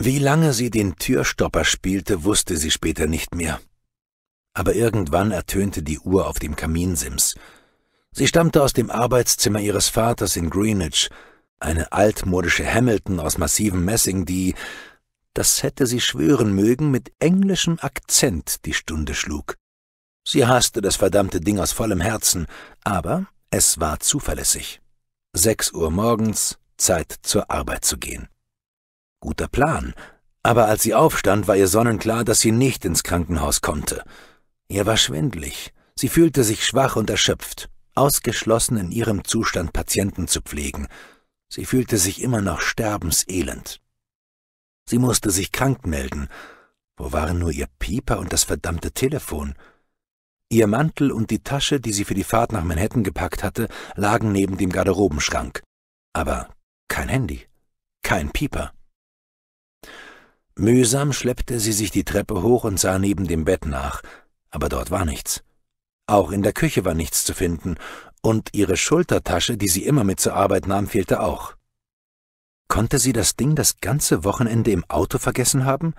Wie lange sie den Türstopper spielte, wusste sie später nicht mehr. Aber irgendwann ertönte die Uhr auf dem Kaminsims. Sie stammte aus dem Arbeitszimmer ihres Vaters in Greenwich, eine altmodische Hamilton aus massivem Messing, die, das hätte sie schwören mögen, mit englischem Akzent die Stunde schlug. Sie hasste das verdammte Ding aus vollem Herzen, aber es war zuverlässig. Sechs Uhr morgens, Zeit zur Arbeit zu gehen. Guter Plan, aber als sie aufstand, war ihr sonnenklar, dass sie nicht ins Krankenhaus konnte. Ihr war schwindlig, sie fühlte sich schwach und erschöpft, ausgeschlossen in ihrem Zustand Patienten zu pflegen, Sie fühlte sich immer noch sterbenselend. Sie musste sich krank melden. Wo waren nur ihr Pieper und das verdammte Telefon? Ihr Mantel und die Tasche, die sie für die Fahrt nach Manhattan gepackt hatte, lagen neben dem Garderobenschrank. Aber kein Handy, kein Pieper. Mühsam schleppte sie sich die Treppe hoch und sah neben dem Bett nach, aber dort war nichts. Auch in der Küche war nichts zu finden, und ihre Schultertasche, die sie immer mit zur Arbeit nahm, fehlte auch. Konnte sie das Ding das ganze Wochenende im Auto vergessen haben?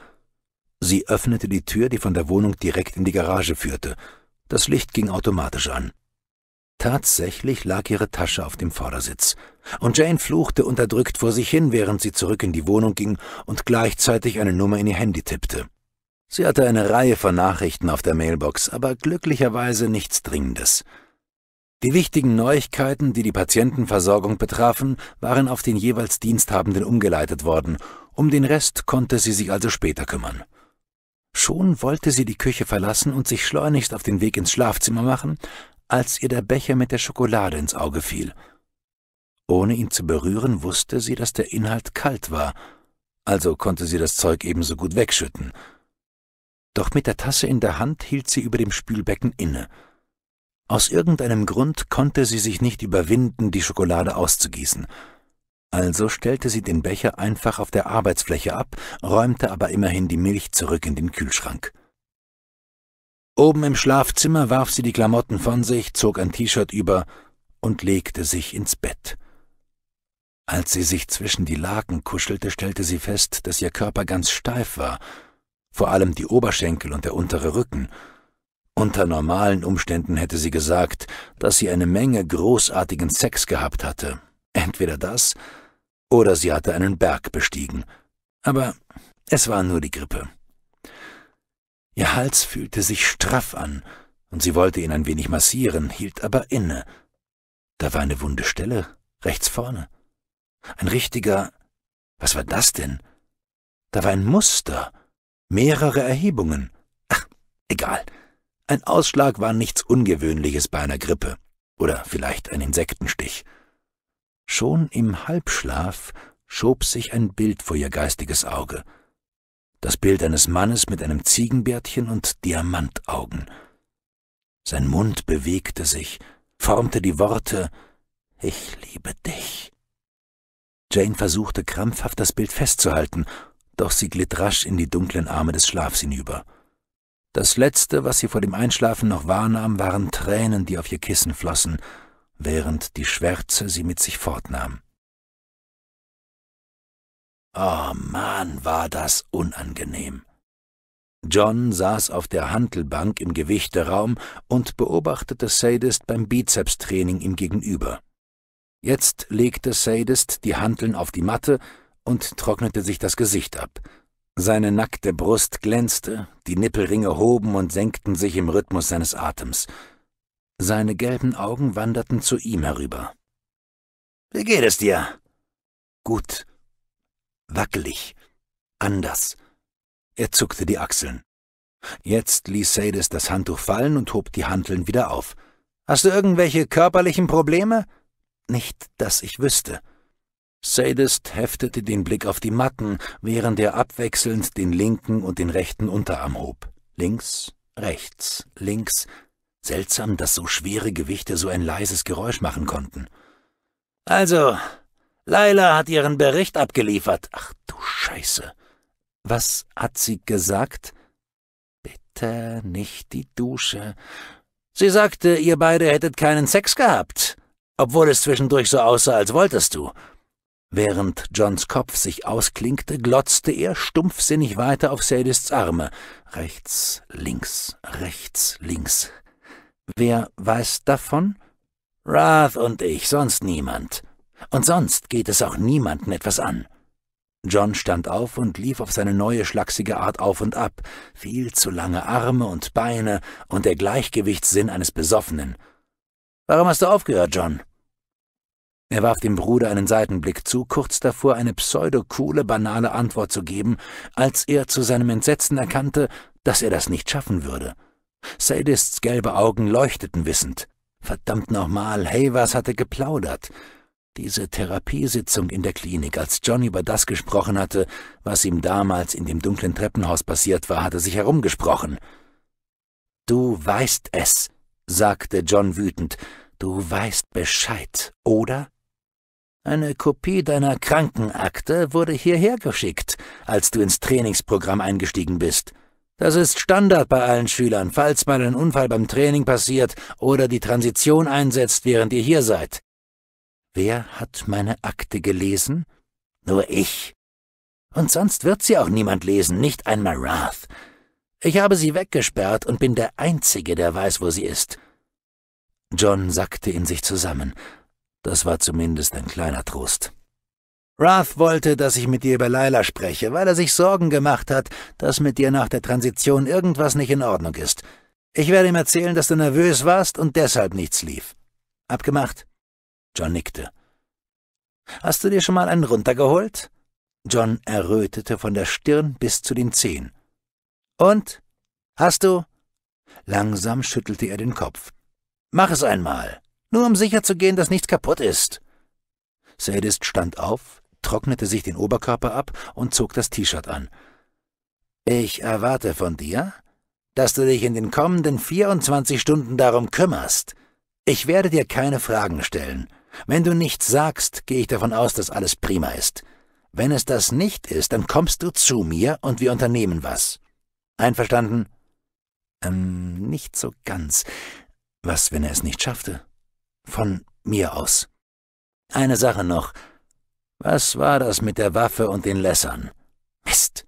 Sie öffnete die Tür, die von der Wohnung direkt in die Garage führte. Das Licht ging automatisch an. Tatsächlich lag ihre Tasche auf dem Vordersitz, und Jane fluchte unterdrückt vor sich hin, während sie zurück in die Wohnung ging und gleichzeitig eine Nummer in ihr Handy tippte. Sie hatte eine Reihe von Nachrichten auf der Mailbox, aber glücklicherweise nichts Dringendes. Die wichtigen Neuigkeiten, die die Patientenversorgung betrafen, waren auf den jeweils Diensthabenden umgeleitet worden, um den Rest konnte sie sich also später kümmern. Schon wollte sie die Küche verlassen und sich schleunigst auf den Weg ins Schlafzimmer machen, als ihr der Becher mit der Schokolade ins Auge fiel. Ohne ihn zu berühren, wusste sie, dass der Inhalt kalt war, also konnte sie das Zeug ebenso gut wegschütten. Doch mit der Tasse in der Hand hielt sie über dem Spülbecken inne – aus irgendeinem Grund konnte sie sich nicht überwinden, die Schokolade auszugießen. Also stellte sie den Becher einfach auf der Arbeitsfläche ab, räumte aber immerhin die Milch zurück in den Kühlschrank. Oben im Schlafzimmer warf sie die Klamotten von sich, zog ein T-Shirt über und legte sich ins Bett. Als sie sich zwischen die Laken kuschelte, stellte sie fest, dass ihr Körper ganz steif war, vor allem die Oberschenkel und der untere Rücken, unter normalen Umständen hätte sie gesagt, dass sie eine Menge großartigen Sex gehabt hatte. Entweder das oder sie hatte einen Berg bestiegen. Aber es war nur die Grippe. Ihr Hals fühlte sich straff an, und sie wollte ihn ein wenig massieren, hielt aber inne. Da war eine wunde Stelle, rechts vorne. Ein richtiger. Was war das denn? Da war ein Muster. Mehrere Erhebungen. Ach, egal. Ein Ausschlag war nichts Ungewöhnliches bei einer Grippe oder vielleicht ein Insektenstich. Schon im Halbschlaf schob sich ein Bild vor ihr geistiges Auge. Das Bild eines Mannes mit einem Ziegenbärtchen und Diamantaugen. Sein Mund bewegte sich, formte die Worte Ich liebe dich. Jane versuchte krampfhaft das Bild festzuhalten, doch sie glitt rasch in die dunklen Arme des Schlafs hinüber. Das Letzte, was sie vor dem Einschlafen noch wahrnahm, waren Tränen, die auf ihr Kissen flossen, während
die Schwärze sie mit sich fortnahm. Oh Mann, war das unangenehm. John saß auf der
Hantelbank im Gewichteraum und beobachtete Sadist beim Bizepstraining ihm gegenüber. Jetzt legte Sadist die Hanteln auf die Matte und trocknete sich das Gesicht ab. Seine nackte Brust glänzte, die Nippelringe hoben und senkten sich im Rhythmus seines Atems. Seine gelben Augen wanderten zu ihm
herüber. Wie geht es dir? Gut. Wackelig. Anders. Er zuckte die Achseln. Jetzt ließ
Sadis das Handtuch fallen und hob die Hanteln wieder auf. Hast du irgendwelche körperlichen Probleme? Nicht, dass ich wüsste. Sadist heftete den Blick auf die Matten, während er abwechselnd den linken und den rechten Unterarm hob. Links, rechts, links. Seltsam, dass so schwere Gewichte so ein leises Geräusch machen konnten. Also, Laila hat ihren Bericht abgeliefert. Ach du Scheiße. Was hat sie gesagt? Bitte nicht die Dusche. Sie sagte, ihr beide hättet keinen Sex gehabt, obwohl es zwischendurch so aussah, als wolltest du. Während Johns Kopf sich ausklinkte, glotzte er stumpfsinnig weiter auf Sadists Arme. Rechts, links, rechts, links. Wer weiß davon? Rath und ich, sonst niemand. Und sonst geht es auch niemanden etwas an. John stand auf und lief auf seine neue schlachsige Art auf und ab, viel zu lange Arme und Beine und der Gleichgewichtssinn eines Besoffenen. Warum hast du aufgehört, John? Er warf dem Bruder einen Seitenblick zu, kurz davor eine pseudo-coole, banale Antwort zu geben, als er zu seinem Entsetzen erkannte, dass er das nicht schaffen würde. Sadists gelbe Augen leuchteten wissend. Verdammt nochmal, Havers hatte geplaudert. Diese Therapiesitzung in der Klinik, als John über das gesprochen hatte, was ihm damals in dem dunklen Treppenhaus passiert war, hatte sich herumgesprochen. Du weißt es, sagte John wütend, du weißt Bescheid, oder? Eine Kopie deiner Krankenakte wurde hierher geschickt, als du ins Trainingsprogramm eingestiegen bist. Das ist Standard bei allen Schülern, falls mal ein Unfall beim Training passiert oder die Transition einsetzt, während ihr hier seid. Wer hat meine Akte gelesen? Nur ich. Und sonst wird sie auch niemand lesen, nicht einmal Rath. Ich habe sie weggesperrt und bin der Einzige, der weiß, wo sie ist. John sackte in sich zusammen. Das war zumindest ein kleiner Trost. Rath wollte, dass ich mit dir über Laila spreche, weil er sich Sorgen gemacht hat, dass mit dir nach der Transition irgendwas nicht in Ordnung ist. Ich werde ihm erzählen, dass du nervös warst und deshalb nichts lief. Abgemacht? John nickte. Hast du dir schon mal einen runtergeholt? John errötete von der Stirn bis zu den Zehen. Und? Hast du? Langsam schüttelte er den Kopf. Mach es einmal. Nur um sicherzugehen, dass nichts kaputt ist. Sadist stand auf, trocknete sich den Oberkörper ab und zog das T-Shirt an. Ich erwarte von dir, dass du dich in den kommenden 24 Stunden darum kümmerst. Ich werde dir keine Fragen stellen. Wenn du nichts sagst, gehe ich davon aus, dass alles prima ist. Wenn es das nicht ist, dann kommst du zu mir und wir unternehmen was. Einverstanden? Ähm, nicht so ganz. Was, wenn er es nicht schaffte? Von mir aus. Eine Sache noch. Was war das mit der Waffe und den Lässern? Mist.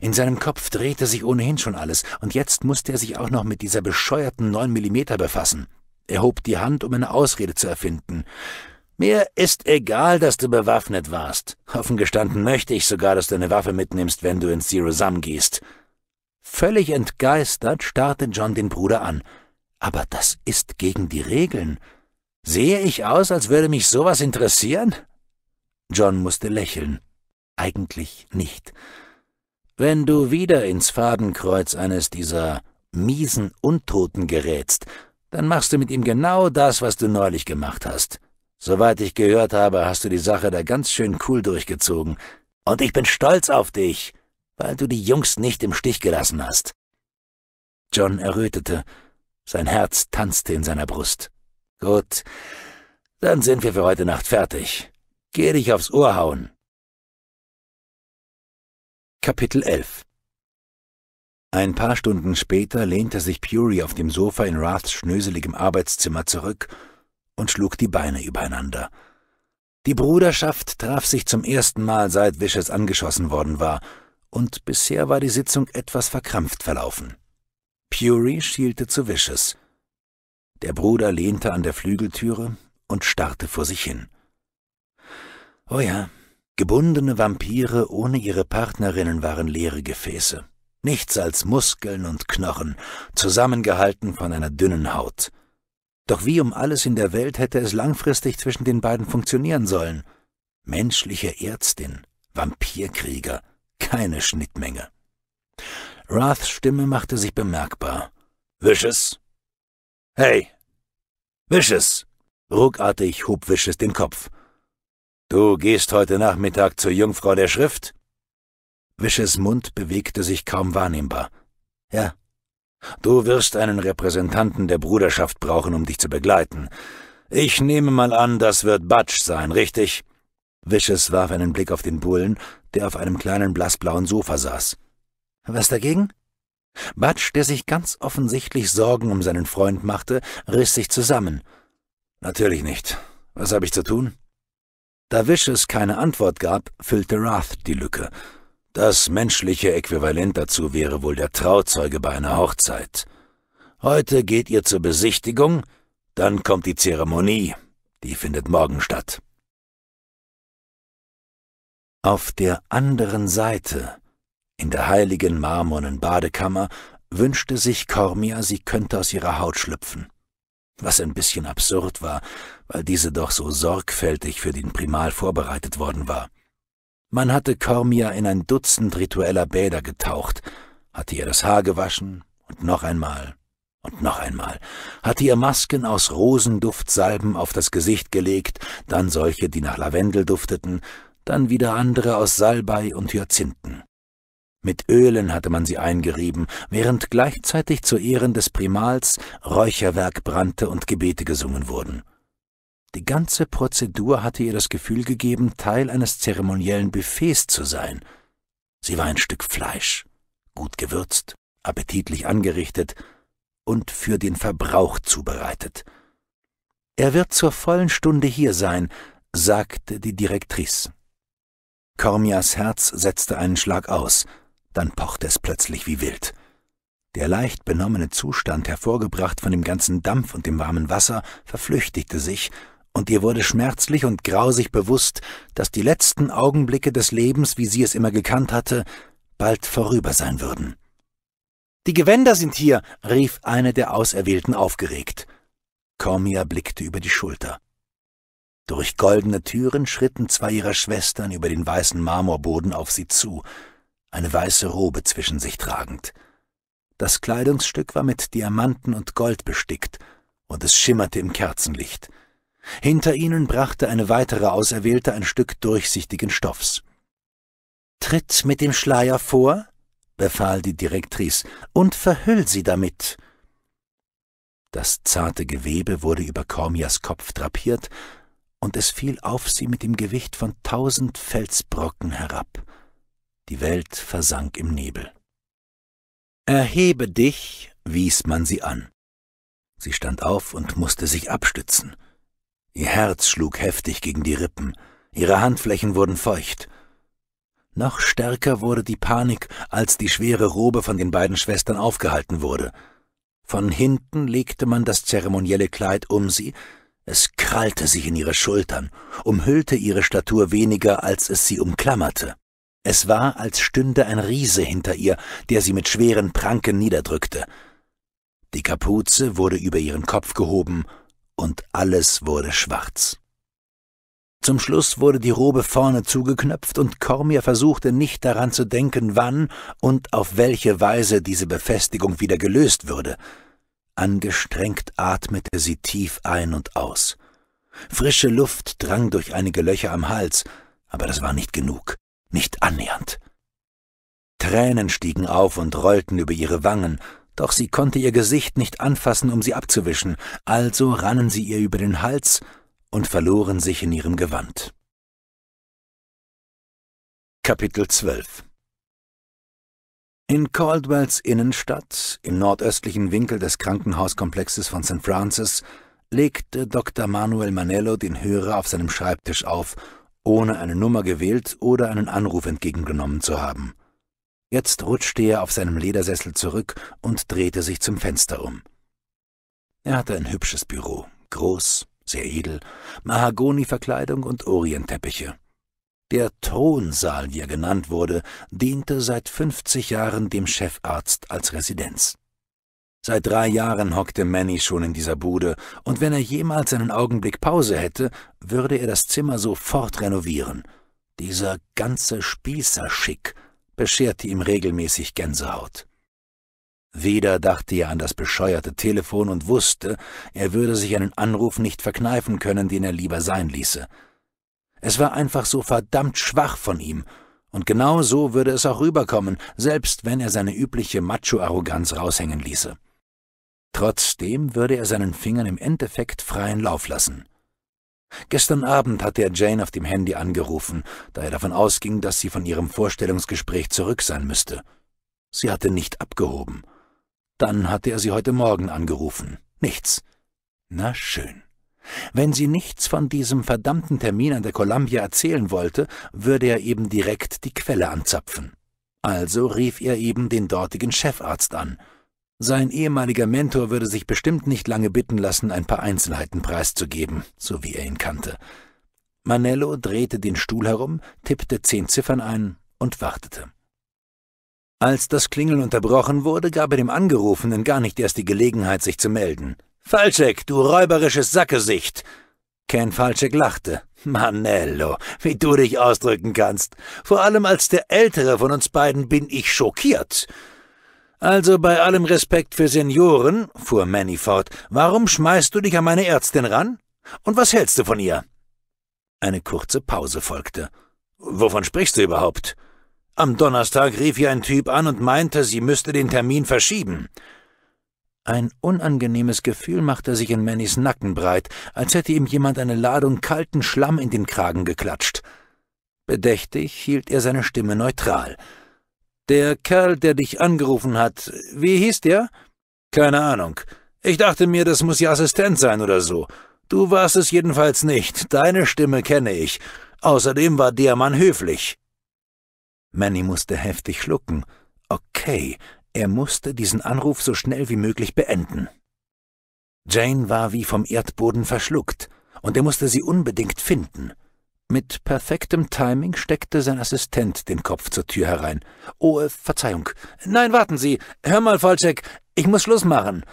In seinem Kopf drehte sich ohnehin schon alles, und jetzt musste er sich auch noch mit dieser bescheuerten 9 Millimeter befassen. Er hob die Hand, um eine Ausrede zu erfinden. Mir ist egal, dass du bewaffnet warst. Offen gestanden möchte ich sogar, dass du eine Waffe mitnimmst, wenn du ins Zero Sum gehst. Völlig entgeistert starrte John den Bruder an. Aber das ist gegen die Regeln. Sehe ich aus, als würde mich sowas interessieren? John musste lächeln. Eigentlich nicht. Wenn du wieder ins Fadenkreuz eines dieser miesen Untoten gerätst, dann machst du mit ihm genau das, was du neulich gemacht hast. Soweit ich gehört habe, hast du die Sache da ganz schön cool durchgezogen. Und ich bin stolz auf dich, weil du die Jungs nicht im Stich gelassen hast. John errötete. Sein Herz tanzte in seiner Brust. Gut.
Dann sind wir für heute Nacht fertig. Geh dich aufs Ohr hauen. Kapitel 11 Ein paar Stunden später lehnte
sich Puri auf dem Sofa in Raths schnöseligem Arbeitszimmer zurück und schlug die Beine übereinander. Die Bruderschaft traf sich zum ersten Mal, seit Wishes angeschossen worden war, und bisher war die Sitzung etwas verkrampft verlaufen. Puri schielte zu Wishes. Der Bruder lehnte an der Flügeltüre und starrte vor sich hin. Oh ja, gebundene Vampire ohne ihre Partnerinnen waren leere Gefäße. Nichts als Muskeln und Knochen, zusammengehalten von einer dünnen Haut. Doch wie um alles in der Welt hätte es langfristig zwischen den beiden funktionieren sollen? Menschliche Ärztin, Vampirkrieger, keine Schnittmenge. Raths Stimme machte sich bemerkbar. »Wisches?« Hey, Wisches! Ruckartig hob Wisches den Kopf. Du gehst heute Nachmittag zur Jungfrau der Schrift? Wisches Mund bewegte sich kaum wahrnehmbar. Ja. Du wirst einen Repräsentanten der Bruderschaft brauchen, um dich zu begleiten. Ich nehme mal an, das wird Batsch sein, richtig? Wisches warf einen Blick auf den Bullen, der auf einem kleinen blassblauen Sofa saß. Was dagegen? Batsch, der sich ganz offensichtlich Sorgen um seinen Freund machte, riss sich zusammen. Natürlich nicht. Was habe ich zu tun? Da Wishes keine Antwort gab, füllte Rath die Lücke. Das menschliche Äquivalent dazu wäre wohl der Trauzeuge bei einer Hochzeit. Heute geht ihr zur Besichtigung, dann kommt die Zeremonie. Die findet morgen statt. Auf der anderen Seite in der heiligen marmornen Badekammer wünschte sich Cormia, sie könnte aus ihrer Haut schlüpfen. Was ein bisschen absurd war, weil diese doch so sorgfältig für den Primal vorbereitet worden war. Man hatte Cormia in ein Dutzend ritueller Bäder getaucht, hatte ihr das Haar gewaschen und noch einmal und noch einmal, hatte ihr Masken aus Rosenduftsalben auf das Gesicht gelegt, dann solche, die nach Lavendel dufteten, dann wieder andere aus Salbei und Hyazinthen. Mit Ölen hatte man sie eingerieben, während gleichzeitig zu Ehren des Primals Räucherwerk brannte und Gebete gesungen wurden. Die ganze Prozedur hatte ihr das Gefühl gegeben, Teil eines zeremoniellen Buffets zu sein. Sie war ein Stück Fleisch, gut gewürzt, appetitlich angerichtet und für den Verbrauch zubereitet. Er wird zur vollen Stunde hier sein, sagte die Direktrice. Kormias Herz setzte einen Schlag aus. Dann pochte es plötzlich wie wild. Der leicht benommene Zustand, hervorgebracht von dem ganzen Dampf und dem warmen Wasser, verflüchtigte sich, und ihr wurde schmerzlich und grausig bewusst, dass die letzten Augenblicke des Lebens, wie sie es immer gekannt hatte, bald vorüber sein würden. Die Gewänder sind hier, rief eine der Auserwählten aufgeregt. Cormia blickte über die Schulter. Durch goldene Türen schritten zwei ihrer Schwestern über den weißen Marmorboden auf sie zu, eine weiße Robe zwischen sich tragend. Das Kleidungsstück war mit Diamanten und Gold bestickt, und es schimmerte im Kerzenlicht. Hinter ihnen brachte eine weitere Auserwählte ein Stück durchsichtigen Stoffs. Tritt mit dem Schleier vor, befahl die Direktrice, und verhüll sie damit. Das zarte Gewebe wurde über Kormias Kopf drapiert, und es fiel auf sie mit dem Gewicht von tausend Felsbrocken herab. Die Welt versank im Nebel. Erhebe dich, wies man sie an. Sie stand auf und musste sich abstützen. Ihr Herz schlug heftig gegen die Rippen, ihre Handflächen wurden feucht. Noch stärker wurde die Panik, als die schwere Robe von den beiden Schwestern aufgehalten wurde. Von hinten legte man das zeremonielle Kleid um sie, es krallte sich in ihre Schultern, umhüllte ihre Statur weniger, als es sie umklammerte. Es war, als stünde ein Riese hinter ihr, der sie mit schweren Pranken niederdrückte. Die Kapuze wurde über ihren Kopf gehoben, und alles wurde schwarz. Zum Schluss wurde die Robe vorne zugeknöpft, und Cormier versuchte nicht daran zu denken, wann und auf welche Weise diese Befestigung wieder gelöst würde. Angestrengt atmete sie tief ein und aus. Frische Luft drang durch einige Löcher am Hals, aber das war nicht genug nicht annähernd. Tränen stiegen auf und rollten über ihre Wangen, doch sie konnte ihr Gesicht nicht anfassen, um sie abzuwischen, also rannen sie ihr über den Hals und
verloren sich in ihrem Gewand. Kapitel 12 In Caldwells Innenstadt, im nordöstlichen
Winkel des Krankenhauskomplexes von St. Francis, legte Dr. Manuel Manello den Hörer auf seinem Schreibtisch auf ohne eine Nummer gewählt oder einen Anruf entgegengenommen zu haben. Jetzt rutschte er auf seinem Ledersessel zurück und drehte sich zum Fenster um. Er hatte ein hübsches Büro, groß, sehr edel, Mahagoni-Verkleidung und Orienteppiche. Der Thronsaal, wie er genannt wurde, diente seit 50 Jahren dem Chefarzt als Residenz. Seit drei Jahren hockte Manny schon in dieser Bude, und wenn er jemals einen Augenblick Pause hätte, würde er das Zimmer sofort renovieren. Dieser ganze Spießerschick bescherte ihm regelmäßig Gänsehaut. Wieder dachte er an das bescheuerte Telefon und wusste, er würde sich einen Anruf nicht verkneifen können, den er lieber sein ließe. Es war einfach so verdammt schwach von ihm, und genau so würde es auch rüberkommen, selbst wenn er seine übliche Macho-Arroganz raushängen ließe. Trotzdem würde er seinen Fingern im Endeffekt freien Lauf lassen. Gestern Abend hatte er Jane auf dem Handy angerufen, da er davon ausging, dass sie von ihrem Vorstellungsgespräch zurück sein müsste. Sie hatte nicht abgehoben. Dann hatte er sie heute Morgen angerufen. Nichts. Na schön. Wenn sie nichts von diesem verdammten Termin an der Columbia erzählen wollte, würde er eben direkt die Quelle anzapfen. Also rief er eben den dortigen Chefarzt an – sein ehemaliger Mentor würde sich bestimmt nicht lange bitten lassen, ein paar Einzelheiten preiszugeben, so wie er ihn kannte. Manello drehte den Stuhl herum, tippte zehn Ziffern ein und wartete. Als das Klingeln unterbrochen wurde, gab er dem Angerufenen gar nicht erst die Gelegenheit, sich zu melden. Falschek, du räuberisches Sackgesicht! Ken Falschek lachte. Manello, wie du dich ausdrücken kannst. Vor allem als der Ältere von uns beiden bin ich schockiert. Also bei allem Respekt für Senioren, fuhr Manny fort, warum schmeißt du dich an meine Ärztin ran? Und was hältst du von ihr? Eine kurze Pause folgte. Wovon sprichst du überhaupt? Am Donnerstag rief ihr ein Typ an und meinte, sie müsste den Termin verschieben. Ein unangenehmes Gefühl machte sich in Mannys Nacken breit, als hätte ihm jemand eine Ladung kalten Schlamm in den Kragen geklatscht. Bedächtig hielt er seine Stimme neutral. Der Kerl, der dich angerufen hat, wie hieß der? Keine Ahnung. Ich dachte mir, das muss ihr Assistent sein oder so. Du warst es jedenfalls nicht. Deine Stimme kenne ich. Außerdem war der Mann höflich. Manny musste heftig schlucken. Okay, er musste diesen Anruf so schnell wie möglich beenden. Jane war wie vom Erdboden verschluckt, und er musste sie unbedingt finden. Mit perfektem Timing steckte sein Assistent den Kopf zur Tür herein. Oh, äh, Verzeihung. Nein, warten Sie. Hör mal, Falczek, ich muss Schluss machen.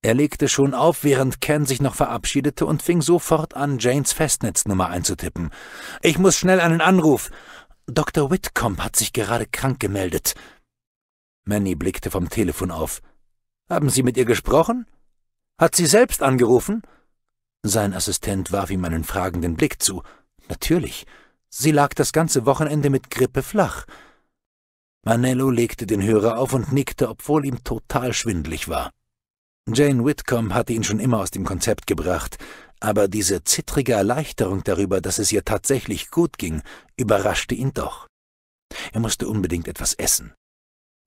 Er legte schon auf, während Ken sich noch verabschiedete und fing sofort an, Janes Festnetznummer einzutippen. Ich muss schnell einen Anruf. Dr. Whitcomb hat sich gerade krank gemeldet. Manny blickte vom Telefon auf. Haben Sie mit ihr gesprochen? Hat sie selbst angerufen? Sein Assistent warf ihm einen fragenden Blick zu. Natürlich, sie lag das ganze Wochenende mit Grippe flach. Manello legte den Hörer auf und nickte, obwohl ihm total schwindlig war. Jane Whitcomb hatte ihn schon immer aus dem Konzept gebracht, aber diese zittrige Erleichterung darüber, dass es ihr tatsächlich gut ging, überraschte ihn doch. Er musste unbedingt etwas essen.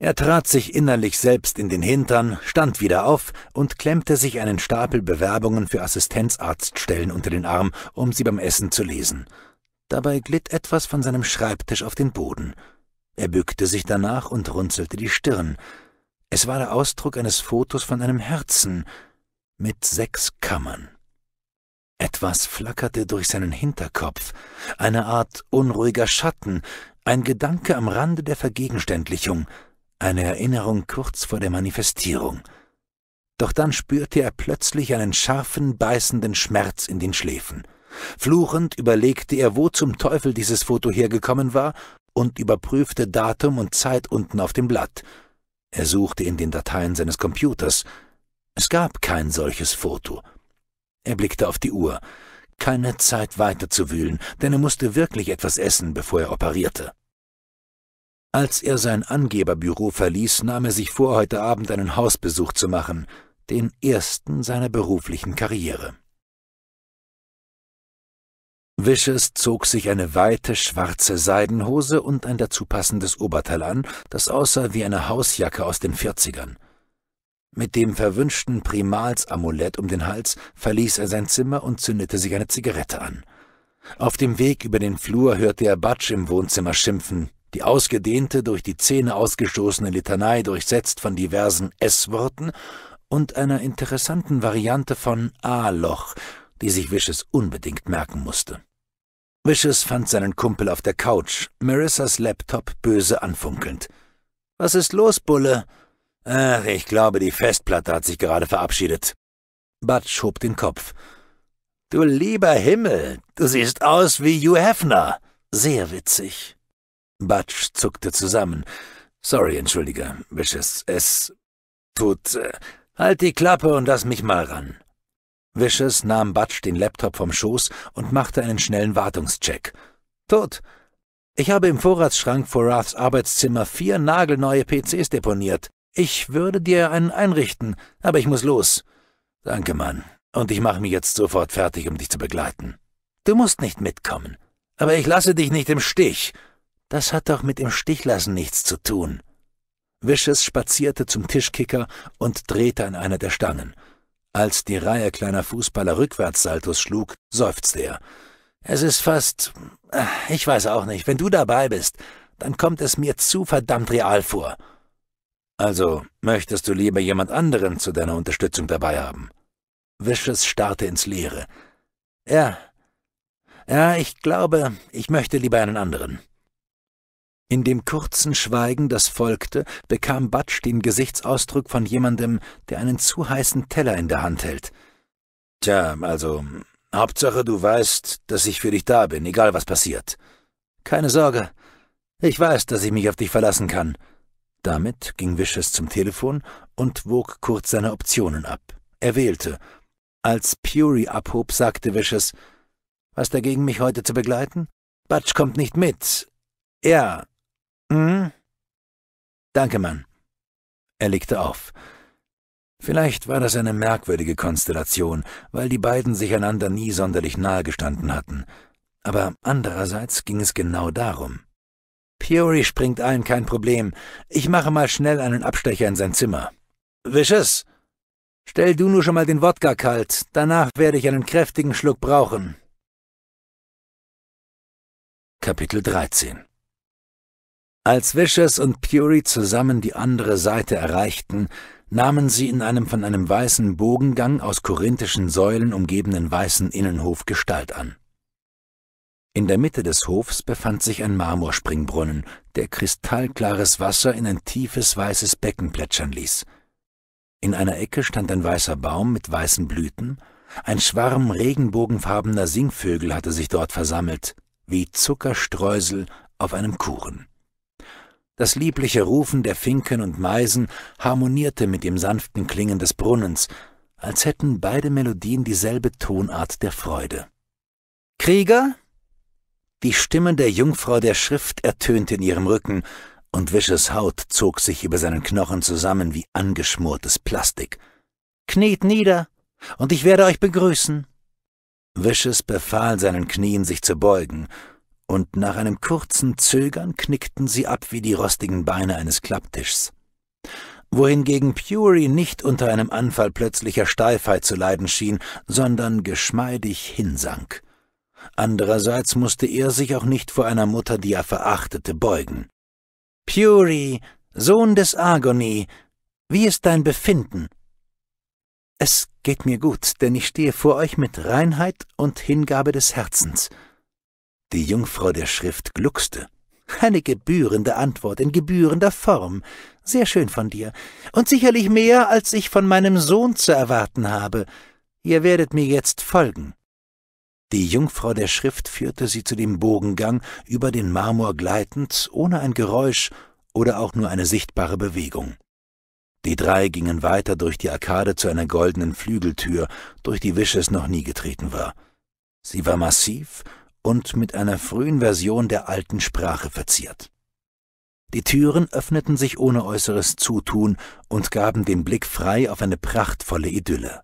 Er trat sich innerlich selbst in den Hintern, stand wieder auf und klemmte sich einen Stapel Bewerbungen für Assistenzarztstellen unter den Arm, um sie beim Essen zu lesen. Dabei glitt etwas von seinem Schreibtisch auf den Boden. Er bückte sich danach und runzelte die Stirn. Es war der Ausdruck eines Fotos von einem Herzen mit sechs Kammern. Etwas flackerte durch seinen Hinterkopf, eine Art unruhiger Schatten, ein Gedanke am Rande der Vergegenständlichung – eine Erinnerung kurz vor der Manifestierung. Doch dann spürte er plötzlich einen scharfen, beißenden Schmerz in den Schläfen. Fluchend überlegte er, wo zum Teufel dieses Foto hergekommen war und überprüfte Datum und Zeit unten auf dem Blatt. Er suchte in den Dateien seines Computers. Es gab kein solches Foto. Er blickte auf die Uhr. Keine Zeit weiterzuwühlen, denn er musste wirklich etwas essen, bevor er operierte. Als er sein Angeberbüro verließ, nahm er sich vor, heute Abend einen Hausbesuch zu machen, den ersten seiner beruflichen Karriere. Wishes zog sich eine weite schwarze Seidenhose und ein dazu passendes Oberteil an, das aussah wie eine Hausjacke aus den Vierzigern. Mit dem verwünschten Primalsamulett um den Hals verließ er sein Zimmer und zündete sich eine Zigarette an. Auf dem Weg über den Flur hörte er Batsch im Wohnzimmer schimpfen, die ausgedehnte, durch die Zähne ausgestoßene Litanei durchsetzt von diversen S-Worten und einer interessanten Variante von A-Loch, die sich Wishes unbedingt merken musste. Wishes fand seinen Kumpel auf der Couch, Marissas Laptop böse anfunkelnd. Was ist los, Bulle? Ach, ich glaube, die Festplatte hat sich gerade verabschiedet. Bud schob den Kopf. Du lieber Himmel, du siehst aus wie Hugh Hefner. Sehr witzig. Batsch zuckte zusammen. Sorry, entschuldige, Wishes. Es tut... Äh, halt die Klappe und lass mich mal ran. Wishes nahm Batsch den Laptop vom Schoß und machte einen schnellen Wartungscheck. Tot. Ich habe im Vorratsschrank vor Raths Arbeitszimmer vier nagelneue PCs deponiert. Ich würde dir einen einrichten, aber ich muss los. Danke, Mann. Und ich mache mich jetzt sofort fertig, um dich zu begleiten. Du musst nicht mitkommen. Aber ich lasse dich nicht im Stich. Das hat doch mit dem Stichlassen nichts zu tun. Wisches spazierte zum Tischkicker und drehte an einer der Stangen. Als die Reihe kleiner Fußballer Rückwärtssaltos schlug, seufzte er. Es ist fast. Äh, ich weiß auch nicht, wenn du dabei bist, dann kommt es mir zu verdammt real vor. Also möchtest du lieber jemand anderen zu deiner Unterstützung dabei haben? Wisches starrte ins Leere. Ja. Ja, ich glaube, ich möchte lieber einen anderen. In dem kurzen Schweigen, das folgte, bekam Batsch den Gesichtsausdruck von jemandem, der einen zu heißen Teller in der Hand hält. Tja, also, Hauptsache du weißt, dass ich für dich da bin, egal was passiert. Keine Sorge. Ich weiß, dass ich mich auf dich verlassen kann. Damit ging Wisches zum Telefon und wog kurz seine Optionen ab. Er wählte. Als Puri abhob, sagte Wishes, was dagegen, mich heute zu begleiten? Batsch kommt nicht mit. »Ja,
hm? Danke, Mann. Er
legte auf. Vielleicht war das eine merkwürdige Konstellation, weil die beiden sich einander nie sonderlich nahe gestanden hatten. Aber andererseits ging es genau darum. Peory springt ein, kein Problem. Ich mache mal schnell einen Abstecher in sein Zimmer. Wisches!
Stell du nur schon mal den Wodka kalt, danach werde ich einen kräftigen Schluck brauchen.
Kapitel 13
als Vicious
und Puri zusammen die andere Seite erreichten, nahmen sie in einem von einem weißen Bogengang aus korinthischen Säulen umgebenen weißen Innenhof Gestalt an. In der Mitte des Hofs befand sich ein Marmorspringbrunnen, der kristallklares Wasser in ein tiefes weißes Becken plätschern ließ. In einer Ecke stand ein weißer Baum mit weißen Blüten, ein Schwarm regenbogenfarbener Singvögel hatte sich dort versammelt, wie Zuckerstreusel auf einem Kuchen. Das liebliche Rufen der Finken und Meisen harmonierte mit dem sanften Klingen des Brunnens, als hätten beide Melodien dieselbe Tonart der Freude. Krieger? Die Stimme der Jungfrau der Schrift ertönte in ihrem Rücken, und Wisches Haut zog sich über seinen Knochen zusammen wie angeschmortes Plastik. Kniet nieder, und ich werde euch begrüßen. Wishes befahl seinen Knien, sich zu beugen, und nach einem kurzen Zögern knickten sie ab wie die rostigen Beine eines Klapptischs. Wohingegen Pury nicht unter einem Anfall plötzlicher Steifheit zu leiden schien, sondern geschmeidig hinsank. Andererseits musste er sich auch nicht vor einer Mutter, die er verachtete, beugen. Pury, Sohn des Agony, wie ist dein Befinden? Es geht mir gut, denn ich stehe vor euch mit Reinheit und Hingabe des Herzens. Die Jungfrau der Schrift gluckste. Eine gebührende Antwort in gebührender Form. Sehr schön von dir. Und sicherlich mehr, als ich von meinem Sohn zu erwarten habe. Ihr werdet mir jetzt folgen. Die Jungfrau der Schrift führte sie zu dem Bogengang, über den Marmor gleitend, ohne ein Geräusch oder auch nur eine sichtbare Bewegung. Die drei gingen weiter durch die Arkade zu einer goldenen Flügeltür, durch die Wisches noch nie getreten war. Sie war massiv und mit einer frühen Version der alten Sprache verziert. Die Türen öffneten sich ohne äußeres Zutun und gaben den Blick frei auf eine prachtvolle Idylle.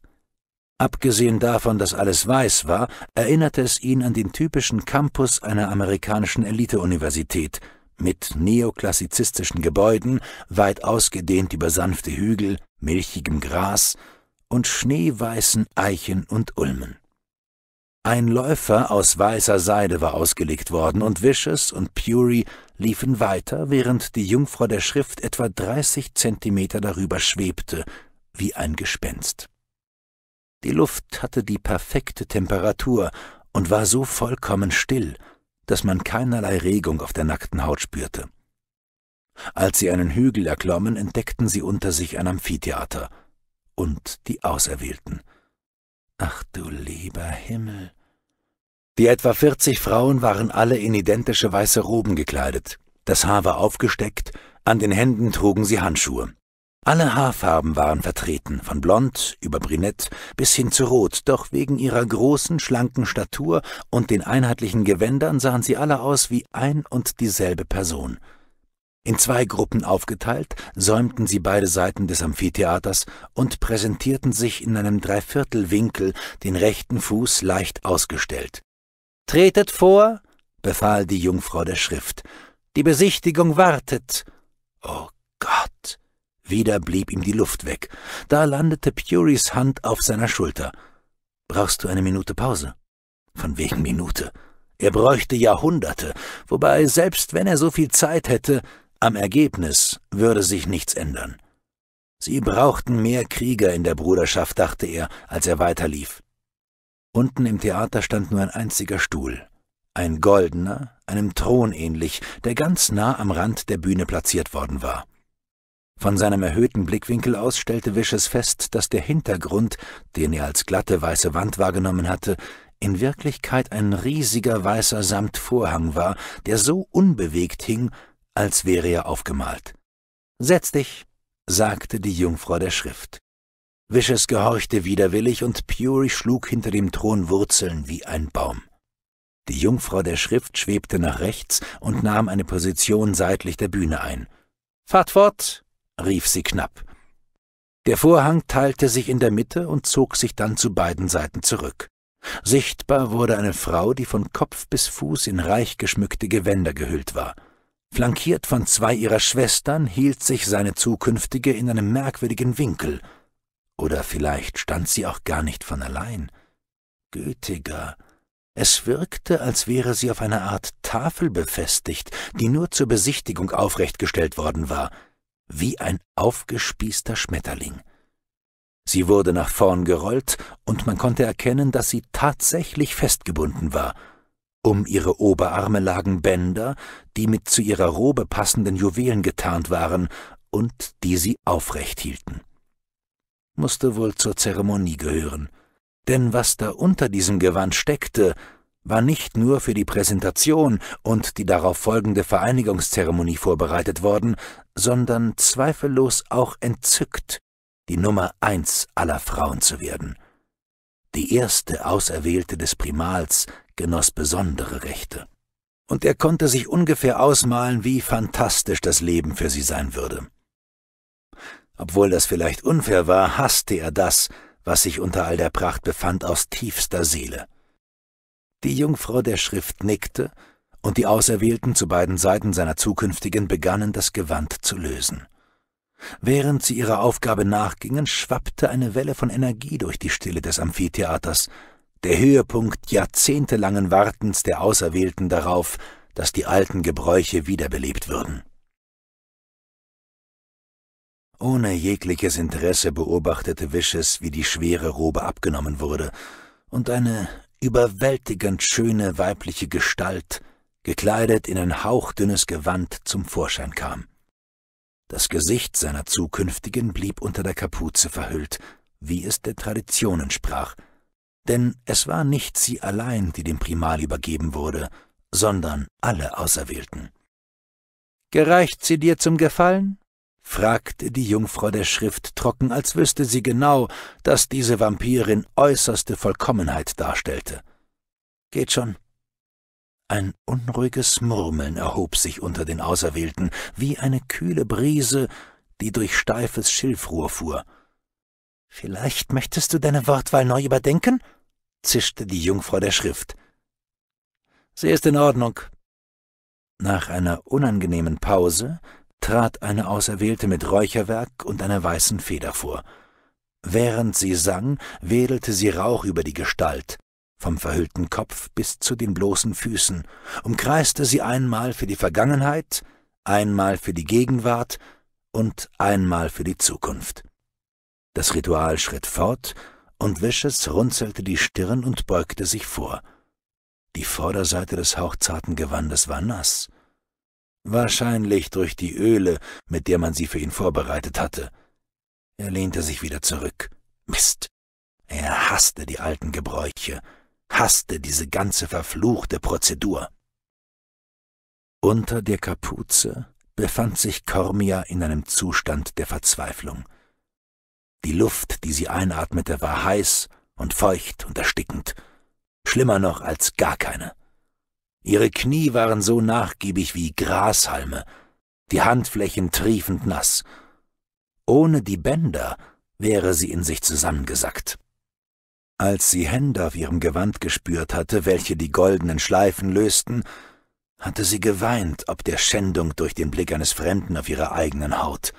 Abgesehen davon, dass alles weiß war, erinnerte es ihn an den typischen Campus einer amerikanischen Eliteuniversität mit neoklassizistischen Gebäuden, weit ausgedehnt über sanfte Hügel, milchigem Gras und schneeweißen Eichen und Ulmen. Ein Läufer aus weißer Seide war ausgelegt worden, und Vicious und Pury liefen weiter, während die Jungfrau der Schrift etwa 30 Zentimeter darüber schwebte, wie ein Gespenst. Die Luft hatte die perfekte Temperatur und war so vollkommen still, dass man keinerlei Regung auf der nackten Haut spürte. Als sie einen Hügel erklommen, entdeckten sie unter sich ein Amphitheater und die Auserwählten. Ach du lieber Himmel! Die etwa 40 Frauen waren alle in identische weiße Roben gekleidet. Das Haar war aufgesteckt, an den Händen trugen sie Handschuhe. Alle Haarfarben waren vertreten, von blond über brünett bis hin zu rot, doch wegen ihrer großen, schlanken Statur und den einheitlichen Gewändern sahen sie alle aus wie ein und dieselbe Person. In zwei Gruppen aufgeteilt, säumten sie beide Seiten des Amphitheaters und präsentierten sich in einem Dreiviertelwinkel, den rechten Fuß leicht ausgestellt. Tretet vor, befahl die Jungfrau der Schrift, die Besichtigung wartet. Oh Gott! Wieder blieb ihm die Luft weg. Da landete Purys Hand auf seiner Schulter. Brauchst du eine Minute Pause? Von wegen Minute. Er bräuchte Jahrhunderte, wobei selbst wenn er so viel Zeit hätte, am Ergebnis würde sich nichts ändern. Sie brauchten mehr Krieger in der Bruderschaft, dachte er, als er weiterlief. Unten im Theater stand nur ein einziger Stuhl. Ein goldener, einem Thron ähnlich, der ganz nah am Rand der Bühne platziert worden war. Von seinem erhöhten Blickwinkel aus stellte Wisches fest, dass der Hintergrund, den er als glatte weiße Wand wahrgenommen hatte, in Wirklichkeit ein riesiger weißer Samtvorhang war, der so unbewegt hing, als wäre er aufgemalt. Setz dich, sagte die Jungfrau der Schrift. Wishes gehorchte widerwillig und Pury schlug hinter dem Thron Wurzeln wie ein Baum. Die Jungfrau der Schrift schwebte nach rechts und nahm eine Position seitlich der Bühne ein. Fahrt fort, rief sie knapp. Der Vorhang teilte sich in der Mitte und zog sich dann zu beiden Seiten zurück. Sichtbar wurde eine Frau, die von Kopf bis Fuß in reich geschmückte Gewänder gehüllt war. Flankiert von zwei ihrer Schwestern hielt sich seine zukünftige in einem merkwürdigen Winkel – oder vielleicht stand sie auch gar nicht von allein. Gütiger. Es wirkte, als wäre sie auf einer Art Tafel befestigt, die nur zur Besichtigung aufrechtgestellt worden war, wie ein aufgespießter Schmetterling. Sie wurde nach vorn gerollt, und man konnte erkennen, dass sie tatsächlich festgebunden war. Um ihre Oberarme lagen Bänder, die mit zu ihrer Robe passenden Juwelen getarnt waren und die sie aufrecht hielten musste wohl zur Zeremonie gehören. Denn was da unter diesem Gewand steckte, war nicht nur für die Präsentation und die darauf folgende Vereinigungszeremonie vorbereitet worden, sondern zweifellos auch entzückt, die Nummer eins aller Frauen zu werden. Die erste Auserwählte des Primals genoss besondere Rechte. Und er konnte sich ungefähr ausmalen, wie fantastisch das Leben für sie sein würde. Obwohl das vielleicht unfair war, hasste er das, was sich unter all der Pracht befand, aus tiefster Seele. Die Jungfrau der Schrift nickte, und die Auserwählten zu beiden Seiten seiner zukünftigen begannen, das Gewand zu lösen. Während sie ihrer Aufgabe nachgingen, schwappte eine Welle von Energie durch die Stille des Amphitheaters, der Höhepunkt jahrzehntelangen Wartens der Auserwählten darauf, dass die alten Gebräuche wiederbelebt würden. Ohne jegliches Interesse beobachtete Wishes, wie die schwere Robe abgenommen wurde und eine überwältigend schöne weibliche Gestalt, gekleidet in ein hauchdünnes Gewand, zum Vorschein kam. Das Gesicht seiner Zukünftigen blieb unter der Kapuze verhüllt, wie es der Tradition entsprach, denn es war nicht sie allein, die dem Primal übergeben wurde, sondern alle Auserwählten. Gereicht sie dir zum Gefallen? fragte die Jungfrau der Schrift trocken, als wüsste sie genau, dass diese Vampirin äußerste Vollkommenheit darstellte. Geht schon. Ein unruhiges Murmeln erhob sich unter den Auserwählten, wie eine kühle Brise, die durch steifes Schilfrohr fuhr. Vielleicht möchtest du deine Wortwahl neu überdenken? zischte die Jungfrau der Schrift. Sie ist in Ordnung. Nach einer unangenehmen Pause trat eine Auserwählte mit Räucherwerk und einer weißen Feder vor. Während sie sang, wedelte sie Rauch über die Gestalt, vom verhüllten Kopf bis zu den bloßen Füßen, umkreiste sie einmal für die Vergangenheit, einmal für die Gegenwart und einmal für die Zukunft. Das Ritual schritt fort, und Wishes runzelte die Stirn und beugte sich vor. Die Vorderseite des hauchzarten Gewandes war nass wahrscheinlich durch die Öle, mit der man sie für ihn vorbereitet hatte. Er lehnte sich wieder zurück. Mist. Er hasste die alten Gebräuche, hasste diese ganze verfluchte Prozedur. Unter der Kapuze befand sich Cormia in einem Zustand der Verzweiflung. Die Luft, die sie einatmete, war heiß und feucht und erstickend, schlimmer noch als gar keine. Ihre Knie waren so nachgiebig wie Grashalme, die Handflächen triefend nass. Ohne die Bänder wäre sie in sich zusammengesackt. Als sie Hände auf ihrem Gewand gespürt hatte, welche die goldenen Schleifen lösten, hatte sie geweint ob der Schändung durch den Blick eines Fremden auf ihrer eigenen Haut.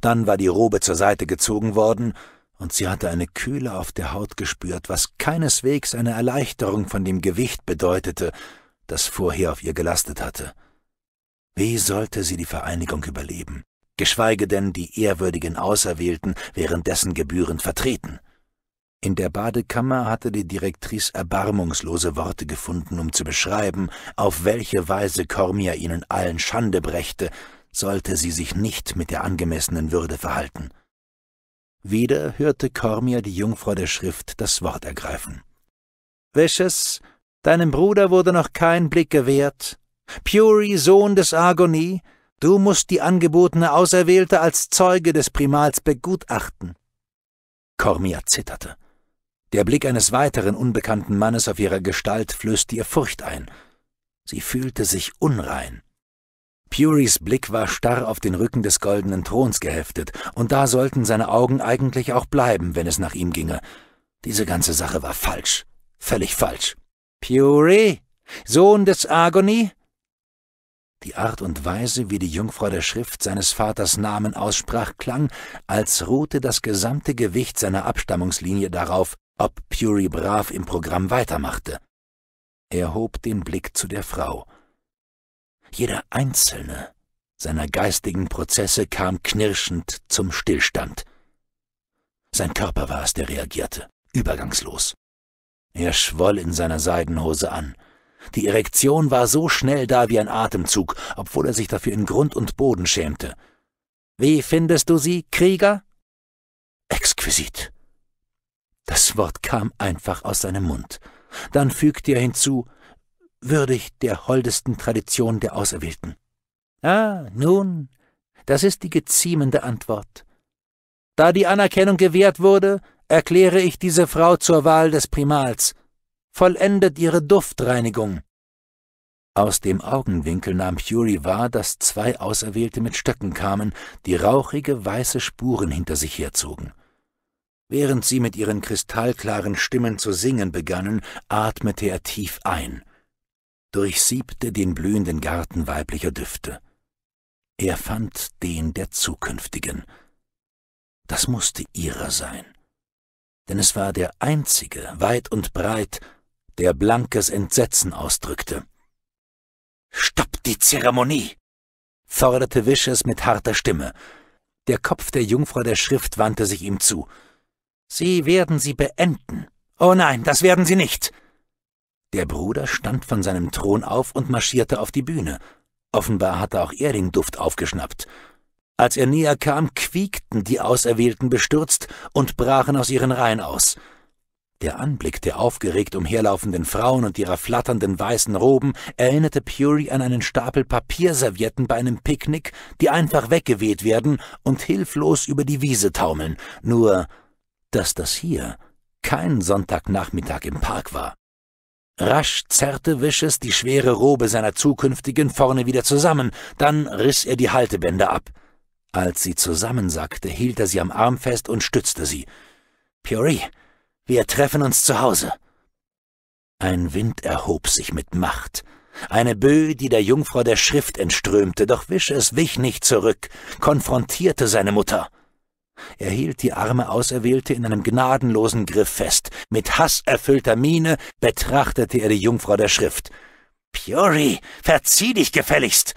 Dann war die Robe zur Seite gezogen worden, und sie hatte eine Kühle auf der Haut gespürt, was keineswegs eine Erleichterung von dem Gewicht bedeutete, das vorher auf ihr gelastet hatte. Wie sollte sie die Vereinigung überleben, geschweige denn die ehrwürdigen Auserwählten währenddessen gebührend vertreten? In der Badekammer hatte die Direktrice erbarmungslose Worte gefunden, um zu beschreiben, auf welche Weise Cormia ihnen allen Schande brächte, sollte sie sich nicht mit der angemessenen Würde verhalten. Wieder hörte Cormia die Jungfrau der Schrift das Wort ergreifen. Welches Deinem Bruder wurde noch kein Blick gewährt. Puri, Sohn des Agoni, du musst die angebotene Auserwählte als Zeuge des Primals begutachten. Cormia zitterte. Der Blick eines weiteren unbekannten Mannes auf ihrer Gestalt flößte ihr Furcht ein. Sie fühlte sich unrein. Puris Blick war starr auf den Rücken des goldenen Throns geheftet, und da sollten seine Augen eigentlich auch bleiben, wenn es nach ihm ginge. Diese ganze Sache war falsch, völlig falsch. Pure, Sohn des Agony? Die Art und Weise, wie die Jungfrau der Schrift seines Vaters Namen aussprach, klang, als ruhte das gesamte Gewicht seiner Abstammungslinie darauf, ob Puri brav im Programm weitermachte. Er hob den Blick zu der Frau. Jeder einzelne seiner geistigen Prozesse kam knirschend zum Stillstand. Sein Körper war es, der reagierte, übergangslos. Er schwoll in seiner Seidenhose an. Die Erektion war so schnell da wie ein Atemzug, obwohl er sich dafür in Grund und Boden schämte. Wie findest du sie, Krieger? Exquisit. Das Wort kam einfach aus seinem Mund. Dann fügte er hinzu, würdig der holdesten Tradition der Auserwählten. Ah, nun, das ist die geziemende Antwort. Da die Anerkennung gewährt wurde, erkläre ich diese Frau zur Wahl des Primals. Vollendet ihre Duftreinigung. Aus dem Augenwinkel nahm Fury wahr, dass zwei Auserwählte mit Stöcken kamen, die rauchige, weiße Spuren hinter sich herzogen. Während sie mit ihren kristallklaren Stimmen zu singen begannen, atmete er tief ein, durchsiebte den blühenden Garten weiblicher Düfte. Er fand den der zukünftigen. Das musste ihrer sein denn es war der einzige, weit und breit, der blankes Entsetzen ausdrückte. Stoppt die Zeremonie! forderte Wishes mit harter Stimme. Der Kopf der Jungfrau der Schrift wandte sich ihm zu. Sie werden sie beenden. Oh nein, das werden sie nicht. Der Bruder stand von seinem Thron auf und marschierte auf die Bühne. Offenbar hatte auch er den Duft aufgeschnappt. Als er näher kam, quiekten die Auserwählten bestürzt und brachen aus ihren Reihen aus. Der Anblick der aufgeregt umherlaufenden Frauen und ihrer flatternden weißen Roben erinnerte Pury an einen Stapel Papierservietten bei einem Picknick, die einfach weggeweht werden und hilflos über die Wiese taumeln, nur dass das hier kein Sonntagnachmittag im Park war. Rasch zerrte Wisches die schwere Robe seiner Zukünftigen vorne wieder zusammen, dann riss er die Haltebänder ab. Als sie zusammensackte, hielt er sie am Arm fest und stützte sie. Puri, wir treffen uns zu Hause. Ein Wind erhob sich mit Macht. Eine Böe, die der Jungfrau der Schrift entströmte, doch Wisch es wich nicht zurück, konfrontierte seine Mutter. Er hielt die arme Auserwählte in einem gnadenlosen Griff fest. Mit hasserfüllter Miene betrachtete er die Jungfrau der Schrift. Puri, verzieh dich gefälligst!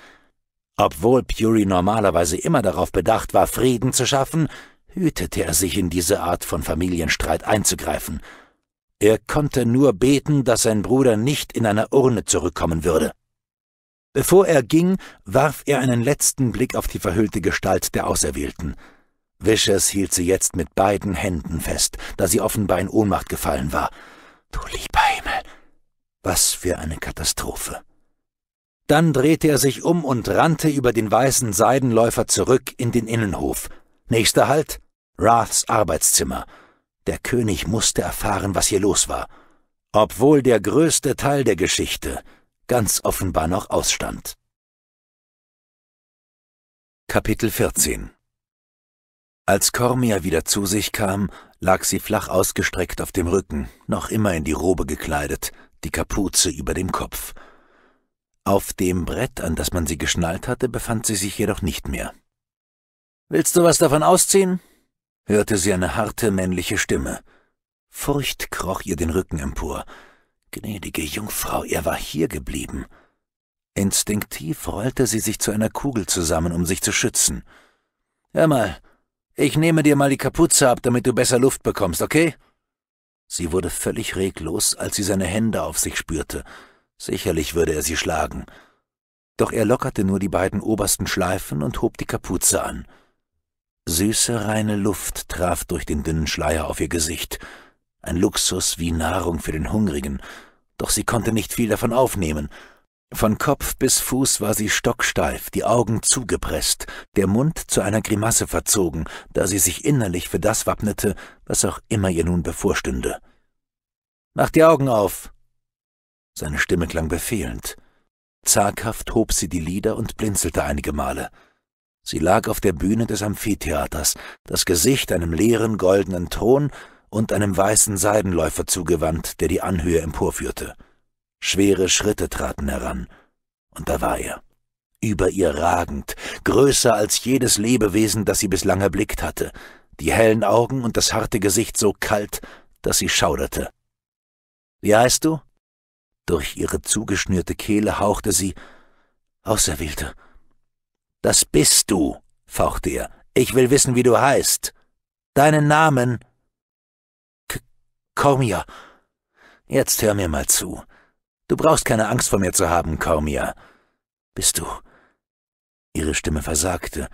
Obwohl Puri normalerweise immer darauf bedacht war, Frieden zu schaffen, hütete er sich in diese Art von Familienstreit einzugreifen. Er konnte nur beten, dass sein Bruder nicht in einer Urne zurückkommen würde. Bevor er ging, warf er einen letzten Blick auf die verhüllte Gestalt der Auserwählten. Vicious hielt sie jetzt mit beiden Händen fest, da sie offenbar in Ohnmacht gefallen war. Du lieber Himmel! Was für eine Katastrophe! Dann drehte er sich um und rannte über den weißen Seidenläufer zurück in den Innenhof. Nächster Halt Raths Arbeitszimmer. Der
König musste erfahren, was hier los war, obwohl der größte Teil der Geschichte ganz offenbar noch ausstand. Kapitel 14 Als Cormia wieder zu sich kam, lag sie flach
ausgestreckt auf dem Rücken, noch immer in die Robe gekleidet, die Kapuze über dem Kopf – auf dem Brett, an das man sie geschnallt hatte, befand sie sich jedoch nicht mehr. Willst du was davon ausziehen? hörte sie eine harte männliche Stimme. Furcht kroch ihr den Rücken empor. Gnädige Jungfrau, er war hier geblieben. Instinktiv rollte sie sich zu einer Kugel zusammen, um sich zu schützen. Hör mal, ich nehme dir mal die Kapuze ab, damit du besser Luft bekommst, okay? Sie wurde völlig reglos, als sie seine Hände auf sich spürte. Sicherlich würde er sie schlagen. Doch er lockerte nur die beiden obersten Schleifen und hob die Kapuze an. Süße, reine Luft traf durch den dünnen Schleier auf ihr Gesicht. Ein Luxus wie Nahrung für den Hungrigen. Doch sie konnte nicht viel davon aufnehmen. Von Kopf bis Fuß war sie stocksteif, die Augen zugepresst, der Mund zu einer Grimasse verzogen, da sie sich innerlich für das wappnete, was auch immer ihr nun bevorstünde. Mach die Augen auf, seine Stimme klang befehlend. Zaghaft hob sie die Lieder und blinzelte einige Male. Sie lag auf der Bühne des Amphitheaters, das Gesicht einem leeren goldenen Thron und einem weißen Seidenläufer zugewandt, der die Anhöhe emporführte. Schwere Schritte traten heran, und da war er, über ihr ragend, größer als jedes Lebewesen, das sie bislang erblickt hatte, die hellen Augen und das harte Gesicht so kalt, dass sie schauderte. Wie heißt du? Durch ihre zugeschnürte Kehle hauchte sie Auserwählte. Das bist du, fauchte er. Ich will wissen, wie du heißt. Deinen Namen. K Kormia. Jetzt hör mir mal zu. Du brauchst keine Angst vor mir zu haben, Kormia. Bist du? Ihre Stimme versagte.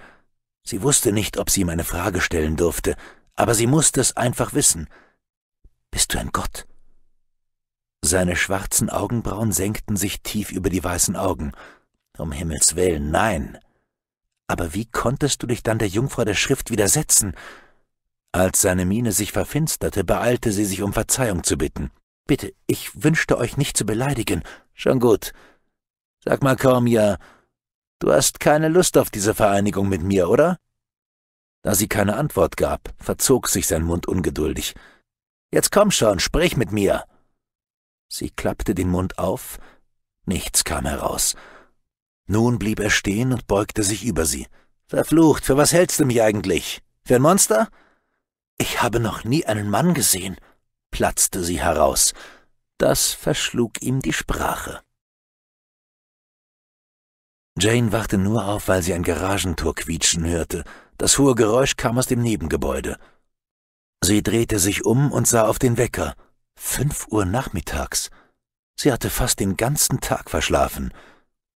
Sie wusste nicht, ob sie ihm eine Frage stellen durfte, aber sie musste es einfach wissen. Bist du ein Gott? Seine schwarzen Augenbrauen senkten sich tief über die weißen Augen. Um Himmels willen, nein. Aber wie konntest du dich dann der Jungfrau der Schrift widersetzen? Als seine Miene sich verfinsterte, beeilte sie sich, um Verzeihung zu bitten. Bitte, ich wünschte euch nicht zu beleidigen. Schon gut. Sag mal, Cormia, du hast keine Lust auf diese Vereinigung mit mir, oder? Da sie keine Antwort gab, verzog sich sein Mund ungeduldig. Jetzt komm schon, sprich mit mir. Sie klappte den Mund auf, nichts kam heraus. Nun blieb er stehen und beugte sich über sie. Verflucht, für was hältst du mich eigentlich? Für ein Monster? Ich habe noch nie einen Mann gesehen,
platzte sie heraus. Das verschlug ihm die Sprache. Jane wachte nur auf, weil sie ein Garagentor quietschen hörte. Das hohe Geräusch kam aus dem Nebengebäude. Sie drehte sich um
und sah auf den Wecker. Fünf Uhr nachmittags. Sie hatte fast den ganzen Tag verschlafen.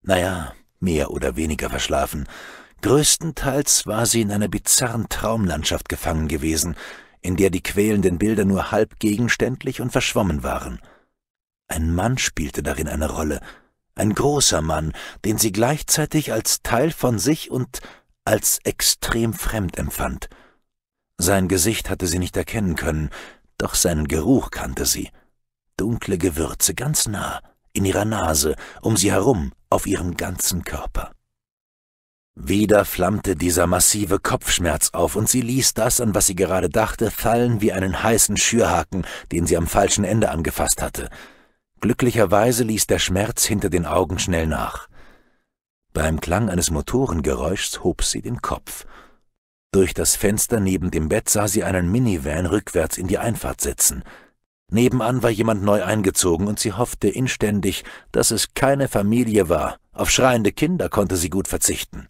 Naja, mehr oder weniger verschlafen. Größtenteils war sie in einer bizarren Traumlandschaft gefangen gewesen, in der die quälenden Bilder nur halb gegenständlich und verschwommen waren. Ein Mann spielte darin eine Rolle, ein großer Mann, den sie gleichzeitig als Teil von sich und als extrem fremd empfand. Sein Gesicht hatte sie nicht erkennen können, doch seinen Geruch kannte sie. Dunkle Gewürze ganz nah, in ihrer Nase, um sie herum, auf ihrem ganzen Körper. Wieder flammte dieser massive Kopfschmerz auf, und sie ließ das, an was sie gerade dachte, fallen wie einen heißen Schürhaken, den sie am falschen Ende angefasst hatte. Glücklicherweise ließ der Schmerz hinter den Augen schnell nach. Beim Klang eines Motorengeräuschs hob sie den Kopf durch das Fenster neben dem Bett sah sie einen Minivan rückwärts in die Einfahrt setzen. Nebenan war jemand neu eingezogen und sie hoffte inständig, dass es keine Familie war. Auf schreiende Kinder konnte sie gut verzichten.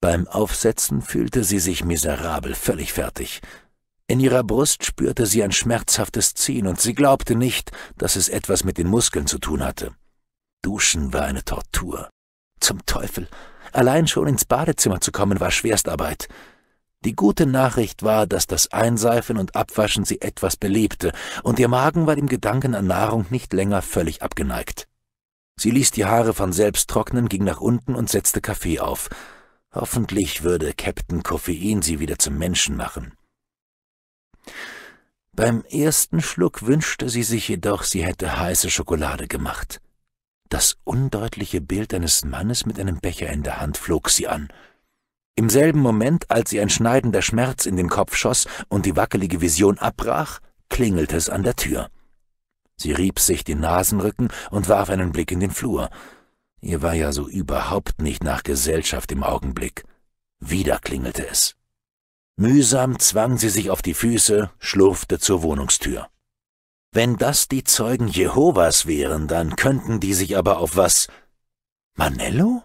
Beim Aufsetzen fühlte sie sich miserabel, völlig fertig. In ihrer Brust spürte sie ein schmerzhaftes Ziehen und sie glaubte nicht, dass es etwas mit den Muskeln zu tun hatte. Duschen war eine Tortur. Zum Teufel, Allein schon ins Badezimmer zu kommen war Schwerstarbeit. Die gute Nachricht war, dass das Einseifen und Abwaschen sie etwas belebte, und ihr Magen war dem Gedanken an Nahrung nicht länger völlig abgeneigt. Sie ließ die Haare von selbst trocknen, ging nach unten und setzte Kaffee auf. Hoffentlich würde Captain Koffein sie wieder zum Menschen machen. Beim ersten Schluck wünschte sie sich jedoch, sie hätte heiße Schokolade gemacht. Das undeutliche Bild eines Mannes mit einem Becher in der Hand flog sie an. Im selben Moment, als sie ein schneidender Schmerz in den Kopf schoss und die wackelige Vision abbrach, klingelte es an der Tür. Sie rieb sich den Nasenrücken und warf einen Blick in den Flur. Ihr war ja so überhaupt nicht nach Gesellschaft im Augenblick. Wieder klingelte es. Mühsam zwang sie sich auf die Füße, schlurfte zur Wohnungstür. Wenn das die Zeugen Jehovas wären, dann könnten die sich aber auf was. Manello?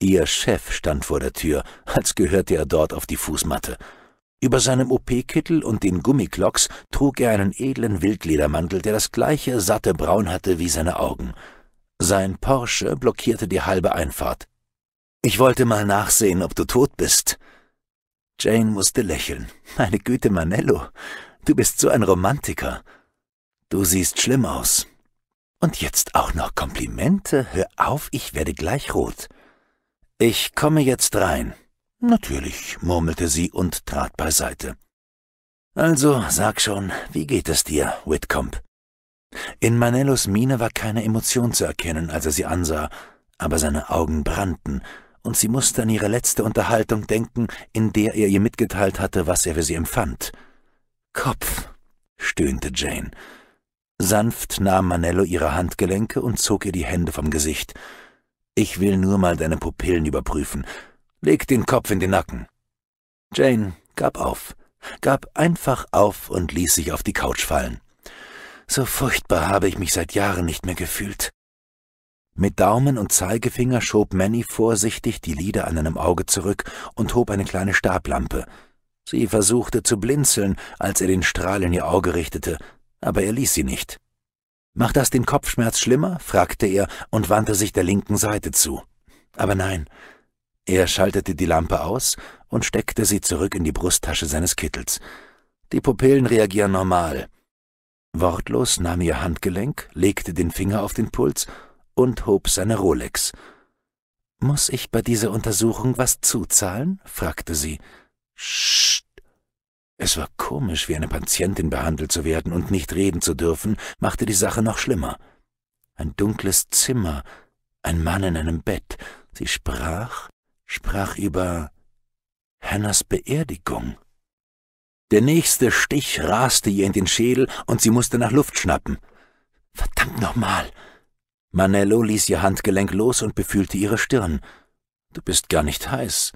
Ihr Chef stand vor der Tür, als gehörte er dort auf die Fußmatte. Über seinem OP-Kittel und den Gummiklocks trug er einen edlen Wildledermantel, der das gleiche satte Braun hatte wie seine Augen. Sein Porsche blockierte die halbe Einfahrt. Ich wollte mal nachsehen, ob du tot bist. Jane musste lächeln. Meine Güte, Manello, du bist so ein Romantiker. Du siehst schlimm aus. Und jetzt auch noch Komplimente? Hör auf, ich werde gleich rot. Ich komme jetzt rein. Natürlich, murmelte sie und trat beiseite. Also, sag schon, wie geht es dir, Whitcomb? In Manellos Miene war keine Emotion zu erkennen, als er sie ansah, aber seine Augen brannten, und sie musste an ihre letzte Unterhaltung denken, in der er ihr mitgeteilt hatte, was er für sie empfand. Kopf, stöhnte Jane, Sanft nahm Manello ihre Handgelenke und zog ihr die Hände vom Gesicht. Ich will nur mal deine Pupillen überprüfen. Leg den Kopf in den Nacken. Jane gab auf, gab einfach auf und ließ sich auf die Couch fallen. So furchtbar habe ich mich seit Jahren nicht mehr gefühlt. Mit Daumen und Zeigefinger schob Manny vorsichtig die Lider an einem Auge zurück und hob eine kleine Stablampe. Sie versuchte zu blinzeln, als er den Strahl in ihr Auge richtete, aber er ließ sie nicht. Macht das den Kopfschmerz schlimmer? fragte er und wandte sich der linken Seite zu. Aber nein. Er schaltete die Lampe aus und steckte sie zurück in die Brusttasche seines Kittels. Die Pupillen reagieren normal. Wortlos nahm ihr Handgelenk, legte den Finger auf den Puls und hob seine Rolex. Muss ich bei dieser Untersuchung was zuzahlen? fragte sie. Sch es war komisch, wie eine Patientin behandelt zu werden und nicht reden zu dürfen, machte die Sache noch schlimmer. Ein dunkles Zimmer, ein Mann in einem Bett. Sie sprach, sprach über Hannas Beerdigung. Der nächste Stich raste ihr in den Schädel und sie musste nach Luft schnappen. Verdammt nochmal! Manello ließ ihr Handgelenk los und befühlte ihre Stirn. Du bist gar nicht heiß.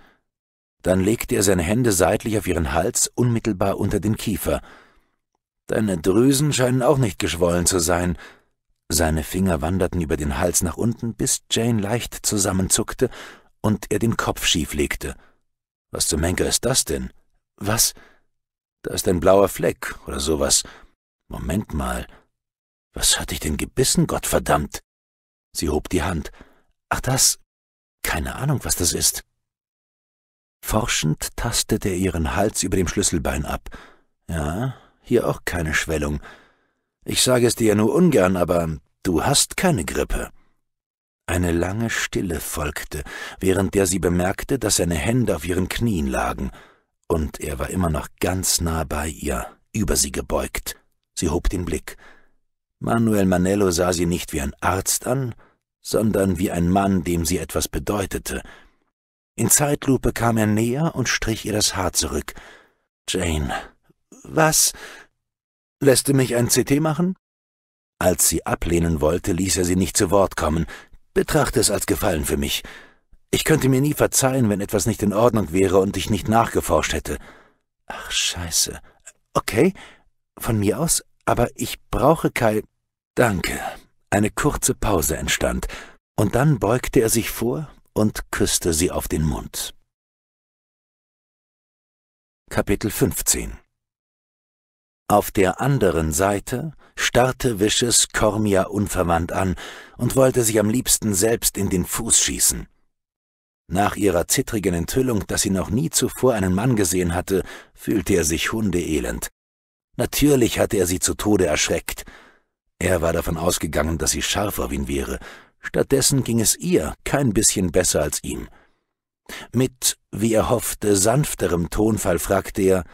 Dann legte er seine Hände seitlich auf ihren Hals, unmittelbar unter den Kiefer. Deine Drüsen scheinen auch nicht geschwollen zu sein. Seine Finger wanderten über den Hals nach unten, bis Jane leicht zusammenzuckte und er den Kopf schief legte. Was zum Henker ist das denn? Was? Da ist ein blauer Fleck oder sowas.
Moment mal. Was hat dich denn gebissen, Gottverdammt? Sie hob die Hand. Ach das. Keine Ahnung, was das ist.
Forschend tastete er ihren Hals über dem Schlüsselbein ab. Ja, hier auch keine Schwellung. Ich sage es dir ja nur ungern, aber du hast keine Grippe. Eine lange Stille folgte, während der sie bemerkte, dass seine Hände auf ihren Knien lagen, und er war immer noch ganz nah bei ihr, über sie gebeugt. Sie hob den Blick. Manuel Manello sah sie nicht wie ein Arzt an, sondern wie ein Mann, dem sie etwas bedeutete, in Zeitlupe kam er näher und strich ihr das Haar zurück. Jane, was? Lässt du mich ein CT machen? Als sie ablehnen wollte, ließ er sie nicht zu Wort kommen. Betrachte es als Gefallen für mich. Ich könnte mir nie verzeihen, wenn etwas nicht in Ordnung wäre und ich nicht nachgeforscht hätte. Ach, scheiße. Okay, von mir aus, aber ich brauche kein... Danke. Eine kurze Pause entstand,
und dann beugte er sich vor und küsste sie auf den Mund. Kapitel 15 Auf
der anderen Seite starrte Wisches Cormia unverwandt an und wollte sich am liebsten selbst in den Fuß schießen. Nach ihrer zittrigen Enthüllung, dass sie noch nie zuvor einen Mann gesehen hatte, fühlte er sich hundeelend. Natürlich hatte er sie zu Tode erschreckt. Er war davon ausgegangen, dass sie scharf auf ihn wäre Stattdessen ging es ihr kein bisschen besser als ihm. Mit, wie er hoffte, sanfterem Tonfall fragte er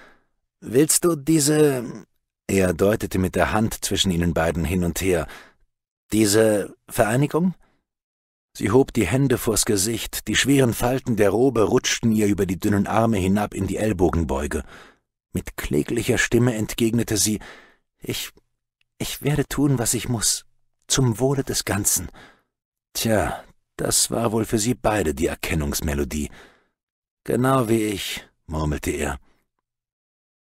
Willst du diese er deutete mit der Hand zwischen ihnen beiden hin und her. Diese Vereinigung? Sie hob die Hände vors Gesicht, die schweren Falten der Robe rutschten ihr über die dünnen Arme hinab in die Ellbogenbeuge. Mit kläglicher Stimme entgegnete sie Ich ich werde tun, was ich muss, zum Wohle des Ganzen. Tja, das war wohl für sie beide die Erkennungsmelodie. Genau wie ich, murmelte er.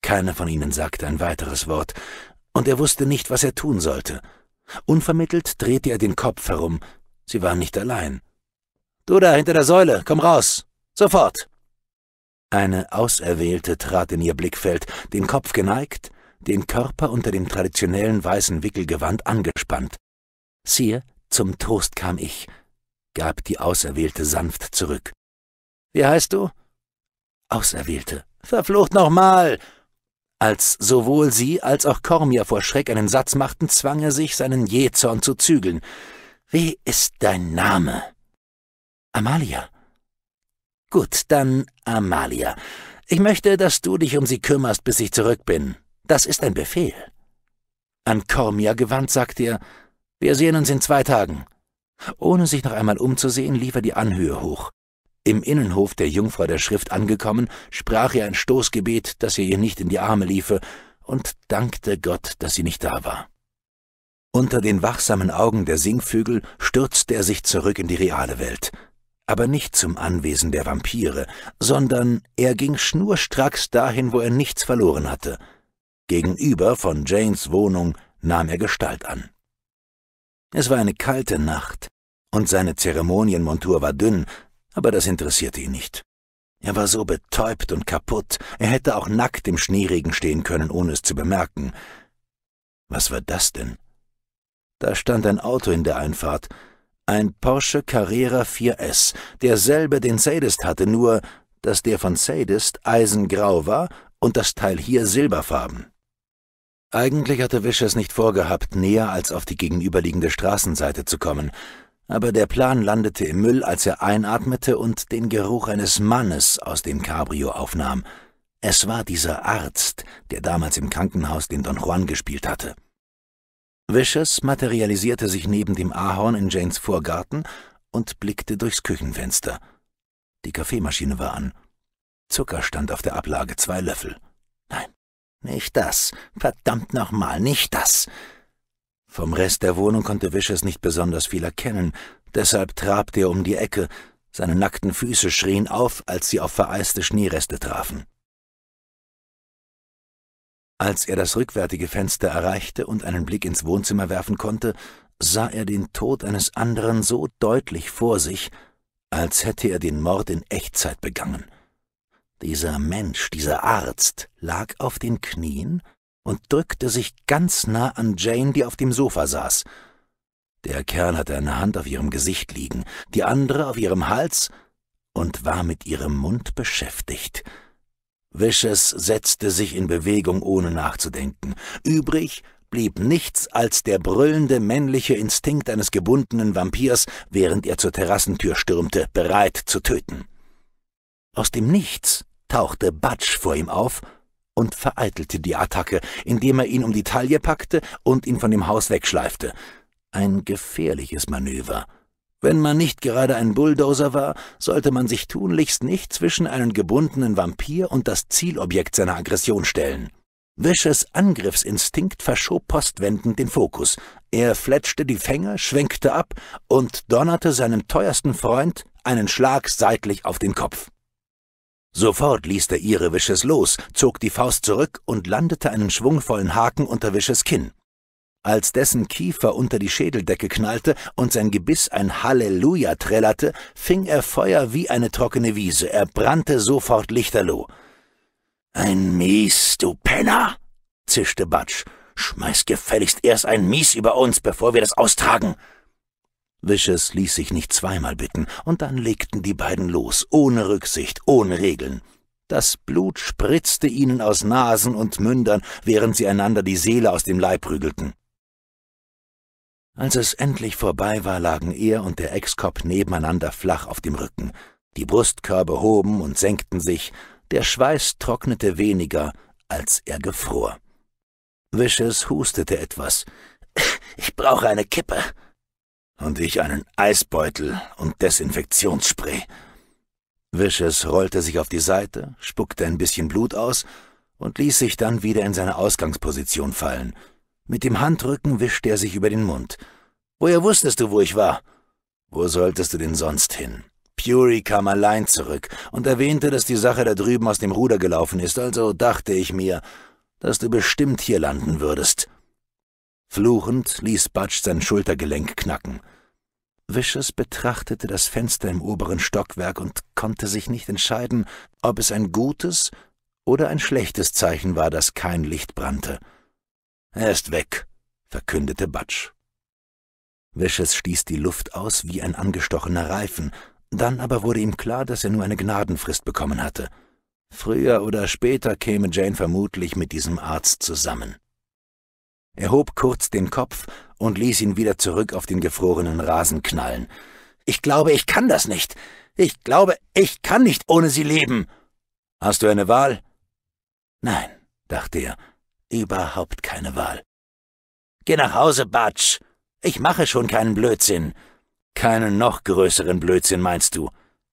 Keiner von ihnen sagte ein weiteres Wort, und er wusste nicht, was er tun sollte. Unvermittelt drehte er den Kopf herum. Sie waren nicht allein. Du da hinter der Säule, komm raus. Sofort. Eine Auserwählte trat in ihr Blickfeld, den Kopf geneigt, den Körper unter dem traditionellen weißen Wickelgewand angespannt. Sir zum Toast kam ich, gab die Auserwählte sanft zurück. Wie heißt du? Auserwählte. Verflucht nochmal! Als sowohl sie als auch Kormia vor Schreck einen Satz machten, zwang er sich, seinen Jähzorn zu zügeln. Wie ist dein Name? Amalia. Gut, dann Amalia. Ich möchte, dass du dich um sie kümmerst, bis ich zurück bin. Das ist ein Befehl. An Kormia gewandt sagte er, wir sehen uns in zwei Tagen. Ohne sich noch einmal umzusehen, lief er die Anhöhe hoch. Im Innenhof der Jungfrau der Schrift angekommen, sprach er ein Stoßgebet, dass er ihr nicht in die Arme liefe, und dankte Gott, dass sie nicht da war. Unter den wachsamen Augen der Singvögel stürzte er sich zurück in die reale Welt, aber nicht zum Anwesen der Vampire, sondern er ging schnurstracks dahin, wo er nichts verloren hatte. Gegenüber von Janes Wohnung nahm er Gestalt an. Es war eine kalte Nacht, und seine Zeremonienmontur war dünn, aber das interessierte ihn nicht. Er war so betäubt und kaputt, er hätte auch nackt im Schneeregen stehen können, ohne es zu bemerken. Was war das denn? Da stand ein Auto in der Einfahrt, ein Porsche Carrera 4S, derselbe, den Sadist hatte, nur dass der von Sadist eisengrau war und das Teil hier silberfarben. Eigentlich hatte Wisch nicht vorgehabt, näher als auf die gegenüberliegende Straßenseite zu kommen, aber der Plan landete im Müll, als er einatmete und den Geruch eines Mannes aus dem Cabrio aufnahm. Es war dieser Arzt, der damals im Krankenhaus den Don Juan gespielt hatte. Wishes materialisierte sich neben dem Ahorn in Janes Vorgarten und blickte durchs Küchenfenster. Die Kaffeemaschine war an. Zucker stand auf der Ablage, zwei Löffel. Nicht das. Verdammt nochmal, nicht das. Vom Rest der Wohnung konnte Wisches nicht besonders viel erkennen, deshalb trabte er um die Ecke, seine nackten Füße schrien auf, als sie auf vereiste Schneereste trafen. Als er das rückwärtige Fenster erreichte und einen Blick ins Wohnzimmer werfen konnte, sah er den Tod eines anderen so deutlich vor sich, als hätte er den Mord in Echtzeit begangen. Dieser Mensch, dieser Arzt lag auf den Knien und drückte sich ganz nah an Jane, die auf dem Sofa saß. Der Kerl hatte eine Hand auf ihrem Gesicht liegen, die andere auf ihrem Hals und war mit ihrem Mund beschäftigt. Wishes setzte sich in Bewegung, ohne nachzudenken. Übrig blieb nichts als der brüllende männliche Instinkt eines gebundenen Vampirs, während er zur Terrassentür stürmte, bereit zu töten. Aus dem Nichts tauchte Batsch vor ihm auf und vereitelte die Attacke, indem er ihn um die Taille packte und ihn von dem Haus wegschleifte. Ein gefährliches Manöver. Wenn man nicht gerade ein Bulldozer war, sollte man sich tunlichst nicht zwischen einen gebundenen Vampir und das Zielobjekt seiner Aggression stellen. Wisches Angriffsinstinkt verschob postwendend den Fokus. Er fletschte die Fänge, schwenkte ab und donnerte seinem teuersten Freund einen Schlag seitlich auf den Kopf. Sofort ließ der ihre Wisches los, zog die Faust zurück und landete einen schwungvollen Haken unter Wisches Kinn. Als dessen Kiefer unter die Schädeldecke knallte und sein Gebiss ein Halleluja trällerte, fing er Feuer wie eine trockene Wiese. Er brannte sofort lichterloh. Ein Mies, du Penner! zischte Batsch. Schmeiß gefälligst erst ein Mies über uns, bevor wir das austragen. Wishes ließ sich nicht zweimal bitten, und dann legten die beiden los, ohne Rücksicht, ohne Regeln. Das Blut spritzte ihnen aus Nasen und Mündern, während sie einander die Seele aus dem Leib prügelten. Als es endlich vorbei war, lagen er und der Ex-Cop nebeneinander flach auf dem Rücken. Die Brustkörbe hoben und senkten sich, der Schweiß trocknete weniger, als er gefror. Wishes hustete etwas. Ich brauche eine Kippe, und ich einen Eisbeutel und Desinfektionsspray. Wisches rollte sich auf die Seite, spuckte ein bisschen Blut aus und ließ sich dann wieder in seine Ausgangsposition fallen. Mit dem Handrücken wischte er sich über den Mund. Woher wusstest du, wo ich war? Wo solltest du denn sonst hin? Puri kam allein zurück und erwähnte, dass die Sache da drüben aus dem Ruder gelaufen ist, also dachte ich mir, dass du bestimmt hier landen würdest. Fluchend ließ Budge sein Schultergelenk knacken. Vicious betrachtete das Fenster im oberen Stockwerk und konnte sich nicht entscheiden, ob es ein gutes oder ein schlechtes Zeichen war, dass kein Licht brannte. Er ist weg, verkündete Budge. Vicious stieß die Luft aus wie ein angestochener Reifen, dann aber wurde ihm klar, dass er nur eine Gnadenfrist bekommen hatte. Früher oder später käme Jane vermutlich mit diesem Arzt zusammen. Er hob kurz den Kopf und ließ ihn wieder zurück auf den gefrorenen Rasen knallen. Ich glaube, ich kann das nicht. Ich glaube, ich kann nicht ohne sie leben. Hast du eine Wahl? Nein, dachte er, überhaupt keine Wahl. Geh nach Hause, Batsch. Ich mache schon keinen Blödsinn. Keinen noch größeren Blödsinn, meinst du?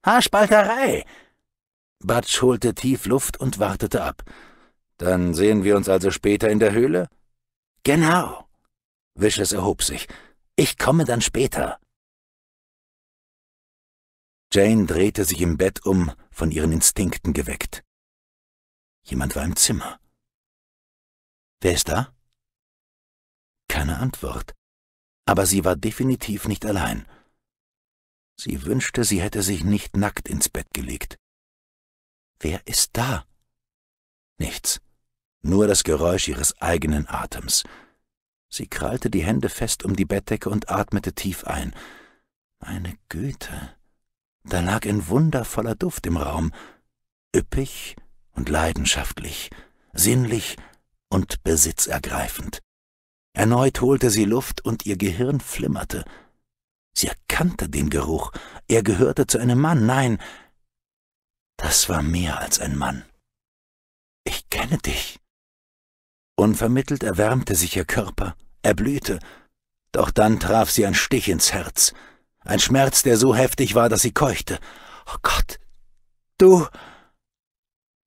Haarspalterei! Batsch holte tief Luft und wartete ab. Dann sehen wir uns also später in der Höhle?
Genau. Wishes erhob sich. Ich komme dann später. Jane drehte sich im Bett um, von ihren Instinkten geweckt. Jemand war im Zimmer. Wer ist da? Keine Antwort. Aber sie war definitiv nicht allein. Sie wünschte, sie hätte sich nicht nackt ins Bett gelegt. Wer ist da? Nichts nur das Geräusch ihres eigenen Atems.
Sie krallte die Hände fest um die Bettdecke und atmete tief ein. Meine Güte. Da lag ein wundervoller Duft im Raum, üppig und leidenschaftlich, sinnlich und besitzergreifend. Erneut holte sie Luft und ihr Gehirn flimmerte. Sie erkannte den Geruch. Er gehörte zu einem Mann. Nein, das war mehr als ein Mann. Ich kenne dich, Unvermittelt erwärmte sich ihr Körper, erblühte, doch dann traf sie ein Stich ins Herz, ein Schmerz, der so heftig war, dass sie keuchte. Oh Gott, du.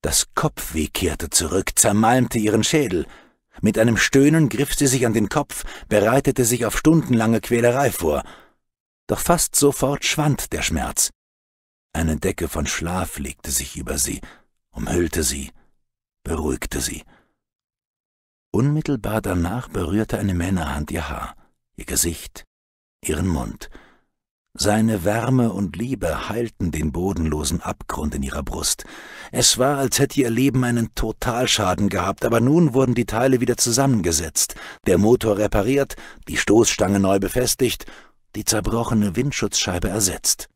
Das Kopfweh kehrte zurück, zermalmte ihren Schädel. Mit einem Stöhnen griff sie sich an den Kopf, bereitete sich auf stundenlange Quälerei vor. Doch fast sofort schwand der Schmerz. Eine Decke von Schlaf legte sich über sie, umhüllte sie, beruhigte sie. Unmittelbar danach berührte eine Männerhand ihr Haar, ihr Gesicht, ihren Mund. Seine Wärme und Liebe heilten den bodenlosen Abgrund in ihrer Brust. Es war, als hätte ihr Leben einen Totalschaden gehabt, aber nun wurden die Teile wieder zusammengesetzt, der Motor repariert, die Stoßstange neu befestigt, die zerbrochene Windschutzscheibe ersetzt.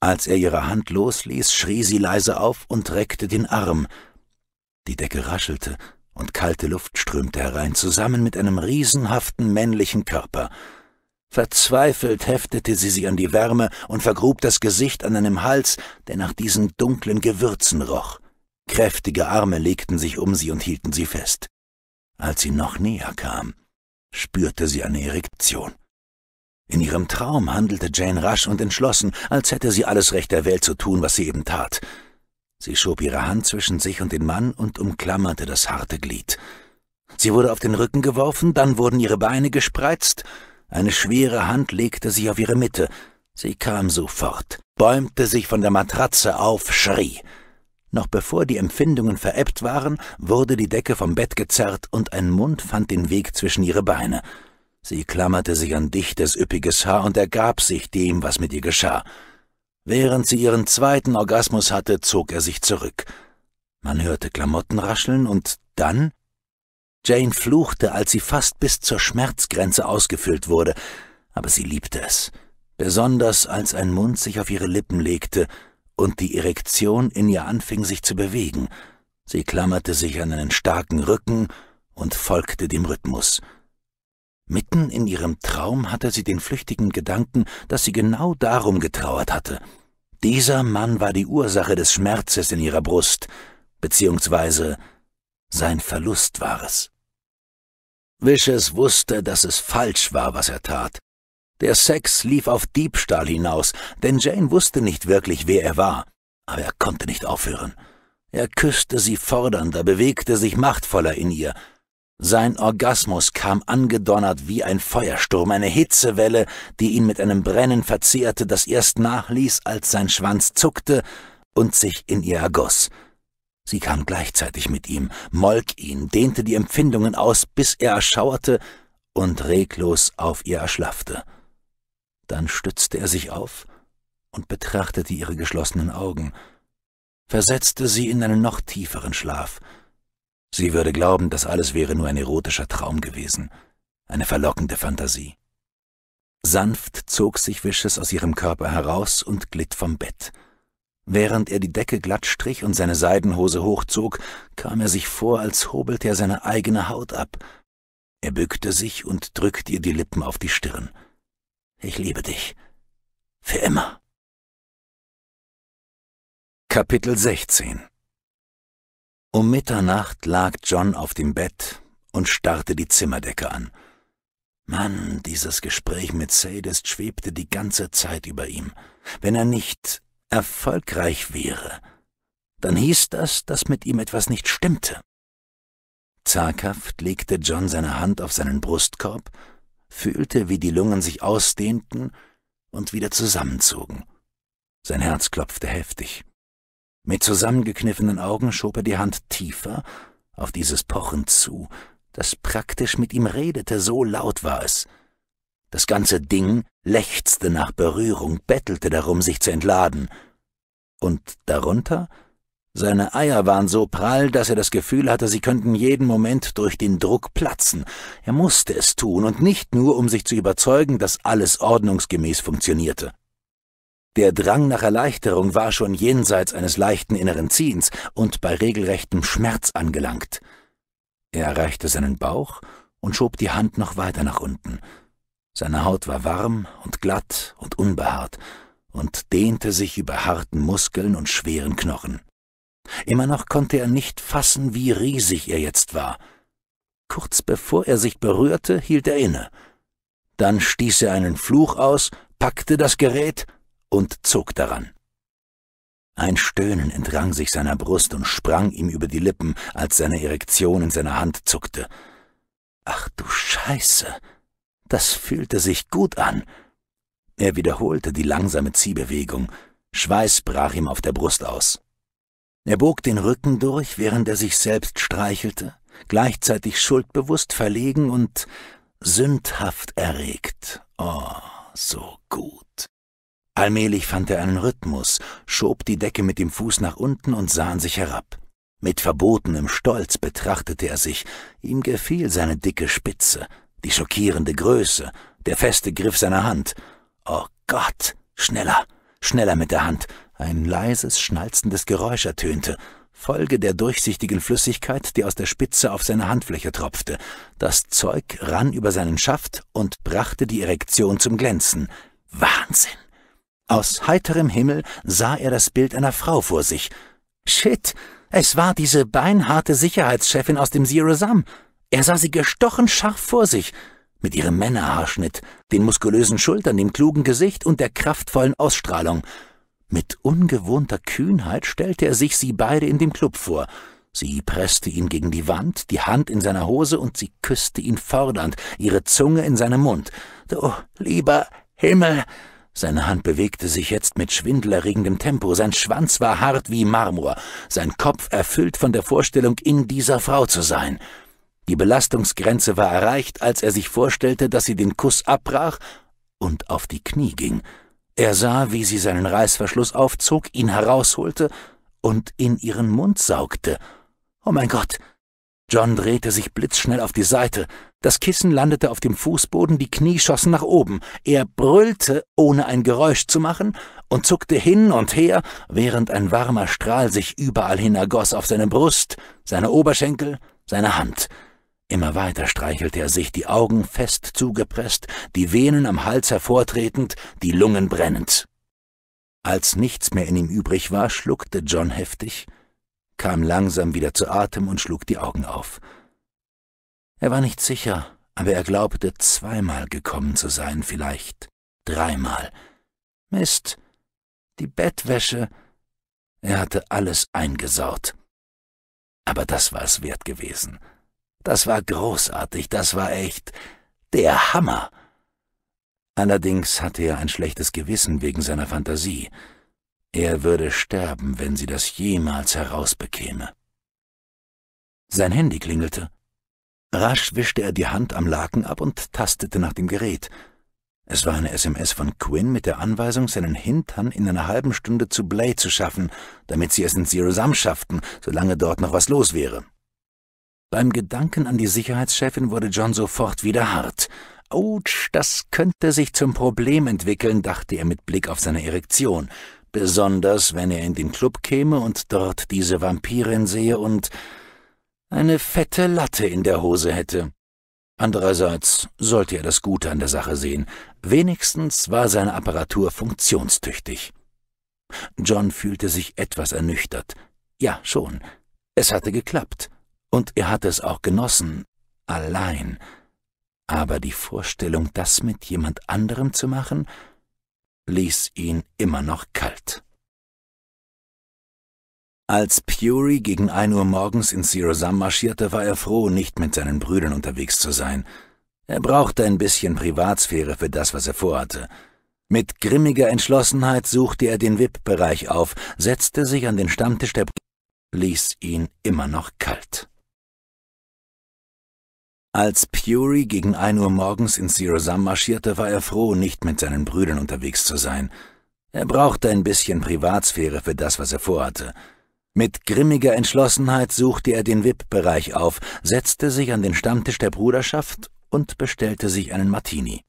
Als er ihre Hand losließ, schrie sie leise auf und reckte den Arm. Die Decke raschelte, und kalte Luft strömte herein, zusammen mit einem riesenhaften männlichen Körper. Verzweifelt heftete sie sich an die Wärme und vergrub das Gesicht an einem Hals, der nach diesen dunklen Gewürzen roch. Kräftige Arme legten sich um sie und hielten sie fest. Als sie noch näher kam, spürte sie eine Erektion. In ihrem Traum handelte Jane rasch und entschlossen, als hätte sie alles Recht der Welt zu tun, was sie eben tat. Sie schob ihre Hand zwischen sich und den Mann und umklammerte das harte Glied. Sie wurde auf den Rücken geworfen, dann wurden ihre Beine gespreizt, eine schwere Hand legte sich auf ihre Mitte, sie kam sofort, bäumte sich von der Matratze auf, schrie. Noch bevor die Empfindungen verebbt waren, wurde die Decke vom Bett gezerrt und ein Mund fand den Weg zwischen ihre Beine. Sie klammerte sich an dichtes, üppiges Haar und ergab sich dem, was mit ihr geschah. Während sie ihren zweiten Orgasmus hatte, zog er sich zurück. Man hörte Klamotten rascheln und dann? Jane fluchte, als sie fast bis zur Schmerzgrenze ausgefüllt wurde, aber sie liebte es, besonders als ein Mund sich auf ihre Lippen legte und die Erektion in ihr anfing sich zu bewegen. Sie klammerte sich an einen starken Rücken und folgte dem Rhythmus. Mitten in ihrem Traum hatte sie den flüchtigen Gedanken, dass sie genau darum getrauert hatte, dieser Mann war die Ursache des Schmerzes in ihrer Brust, beziehungsweise sein Verlust war es. Wishes wusste, dass es falsch war, was er tat. Der Sex lief auf Diebstahl hinaus, denn Jane wusste nicht wirklich, wer er war, aber er konnte nicht aufhören. Er küsste sie fordernder, bewegte sich machtvoller in ihr, sein Orgasmus kam angedonnert wie ein Feuersturm, eine Hitzewelle, die ihn mit einem Brennen verzehrte, das erst nachließ, als sein Schwanz zuckte und sich in ihr ergoss. Sie kam gleichzeitig mit ihm, molk ihn, dehnte die Empfindungen aus, bis er erschauerte und reglos auf ihr erschlaffte. Dann stützte er sich auf und betrachtete ihre geschlossenen Augen, versetzte sie in einen noch tieferen Schlaf, Sie würde glauben, das alles wäre nur ein erotischer Traum gewesen, eine verlockende Fantasie. Sanft zog sich Wishes aus ihrem Körper heraus und glitt vom Bett. Während er die Decke glatt strich und seine Seidenhose hochzog, kam er sich vor, als hobelte er seine eigene Haut ab.
Er bückte sich und drückte ihr die Lippen auf die Stirn. Ich liebe dich. Für immer. Kapitel 16 um Mitternacht lag John auf dem Bett und starrte
die Zimmerdecke an. Mann, dieses Gespräch mit Sadist schwebte die ganze Zeit über ihm. Wenn er nicht erfolgreich wäre, dann hieß das, dass mit ihm etwas nicht stimmte. Zaghaft legte John seine Hand auf seinen Brustkorb, fühlte, wie die Lungen sich ausdehnten und wieder zusammenzogen. Sein Herz klopfte heftig. Mit zusammengekniffenen Augen schob er die Hand tiefer auf dieses Pochen zu, das praktisch mit ihm redete, so laut war es. Das ganze Ding lechzte nach Berührung, bettelte darum, sich zu entladen. Und darunter? Seine Eier waren so prall, dass er das Gefühl hatte, sie könnten jeden Moment durch den Druck platzen. Er musste es tun, und nicht nur, um sich zu überzeugen, dass alles ordnungsgemäß funktionierte. Der Drang nach Erleichterung war schon jenseits eines leichten inneren Ziehens und bei regelrechtem Schmerz angelangt. Er erreichte seinen Bauch und schob die Hand noch weiter nach unten. Seine Haut war warm und glatt und unbehaart und dehnte sich über harten Muskeln und schweren Knochen. Immer noch konnte er nicht fassen, wie riesig er jetzt war. Kurz bevor er sich berührte, hielt er inne. Dann stieß er einen Fluch aus, packte das Gerät und zog daran. Ein Stöhnen entrang sich seiner Brust und sprang ihm über die Lippen, als seine Erektion in seiner Hand zuckte. Ach du Scheiße! Das fühlte sich gut an! Er wiederholte die langsame Ziehbewegung. Schweiß brach ihm auf der Brust aus. Er bog den Rücken durch, während er sich selbst streichelte, gleichzeitig schuldbewusst verlegen und sündhaft erregt. Oh, so gut. Allmählich fand er einen Rhythmus, schob die Decke mit dem Fuß nach unten und sah an sich herab. Mit verbotenem Stolz betrachtete er sich, ihm gefiel seine dicke Spitze, die schockierende Größe, der feste Griff seiner Hand. Oh Gott, schneller, schneller mit der Hand. Ein leises, schnalzendes Geräusch ertönte, Folge der durchsichtigen Flüssigkeit, die aus der Spitze auf seine Handfläche tropfte. Das Zeug rann über seinen Schaft und brachte die Erektion zum Glänzen. Wahnsinn! Aus heiterem Himmel sah er das Bild einer Frau vor sich. Shit, es war diese beinharte Sicherheitschefin aus dem Zero Sum. Er sah sie gestochen scharf vor sich, mit ihrem Männerhaarschnitt, den muskulösen Schultern, dem klugen Gesicht und der kraftvollen Ausstrahlung. Mit ungewohnter Kühnheit stellte er sich sie beide in dem Club vor. Sie presste ihn gegen die Wand, die Hand in seiner Hose und sie küsste ihn fordernd, ihre Zunge in seinem Mund. Du lieber Himmel, seine Hand bewegte sich jetzt mit schwindelerregendem Tempo, sein Schwanz war hart wie Marmor, sein Kopf erfüllt von der Vorstellung, in dieser Frau zu sein. Die Belastungsgrenze war erreicht, als er sich vorstellte, dass sie den Kuss abbrach und auf die Knie ging. Er sah, wie sie seinen Reißverschluss aufzog, ihn herausholte und in ihren Mund saugte. Oh mein Gott! John drehte sich blitzschnell auf die Seite, das Kissen landete auf dem Fußboden, die Knie schossen nach oben. Er brüllte, ohne ein Geräusch zu machen, und zuckte hin und her, während ein warmer Strahl sich überall hin ergoss auf seine Brust, seine Oberschenkel, seine Hand. Immer weiter streichelte er sich, die Augen fest zugepresst, die Venen am Hals hervortretend, die Lungen brennend. Als nichts mehr in ihm übrig war, schluckte John heftig, kam langsam wieder zu Atem und schlug die Augen auf. Er war nicht sicher, aber er glaubte zweimal gekommen zu sein, vielleicht dreimal.
Mist, die Bettwäsche.
Er hatte alles eingesaut. Aber das war es wert gewesen. Das war großartig, das war echt der Hammer. Allerdings hatte er ein schlechtes Gewissen wegen seiner Fantasie. Er würde sterben, wenn sie das jemals herausbekäme. Sein Handy klingelte. Rasch wischte er die Hand am Laken ab und tastete nach dem Gerät. Es war eine SMS von Quinn mit der Anweisung, seinen Hintern in einer halben Stunde zu Blay zu schaffen, damit sie es in Zero Sum schafften, solange dort noch was los wäre. Beim Gedanken an die Sicherheitschefin wurde John sofort wieder hart. Autsch, das könnte sich zum Problem entwickeln, dachte er mit Blick auf seine Erektion. Besonders, wenn er in den Club käme und dort diese Vampirin sehe und eine fette Latte in der Hose hätte. Andererseits sollte er das Gute an der Sache sehen. Wenigstens war seine Apparatur funktionstüchtig. John fühlte sich etwas ernüchtert. Ja, schon. Es hatte geklappt. Und er hatte es auch genossen. Allein.
Aber die Vorstellung, das mit jemand anderem zu machen, ließ ihn immer noch kalt. Als
Puri gegen ein Uhr morgens in Zero Sum marschierte, war er froh, nicht mit seinen Brüdern unterwegs zu sein. Er brauchte ein bisschen Privatsphäre für das, was er vorhatte. Mit grimmiger Entschlossenheit suchte er den VIP-Bereich auf, setzte sich an den Stammtisch der ließ ihn immer noch kalt. Als Puri gegen ein Uhr morgens in Zero Sum marschierte, war er froh, nicht mit seinen Brüdern unterwegs zu sein. Er brauchte ein bisschen Privatsphäre für das, was er vorhatte. Mit grimmiger Entschlossenheit suchte er den VIP-Bereich auf, setzte sich an den Stammtisch der Bruderschaft und bestellte sich einen Martini.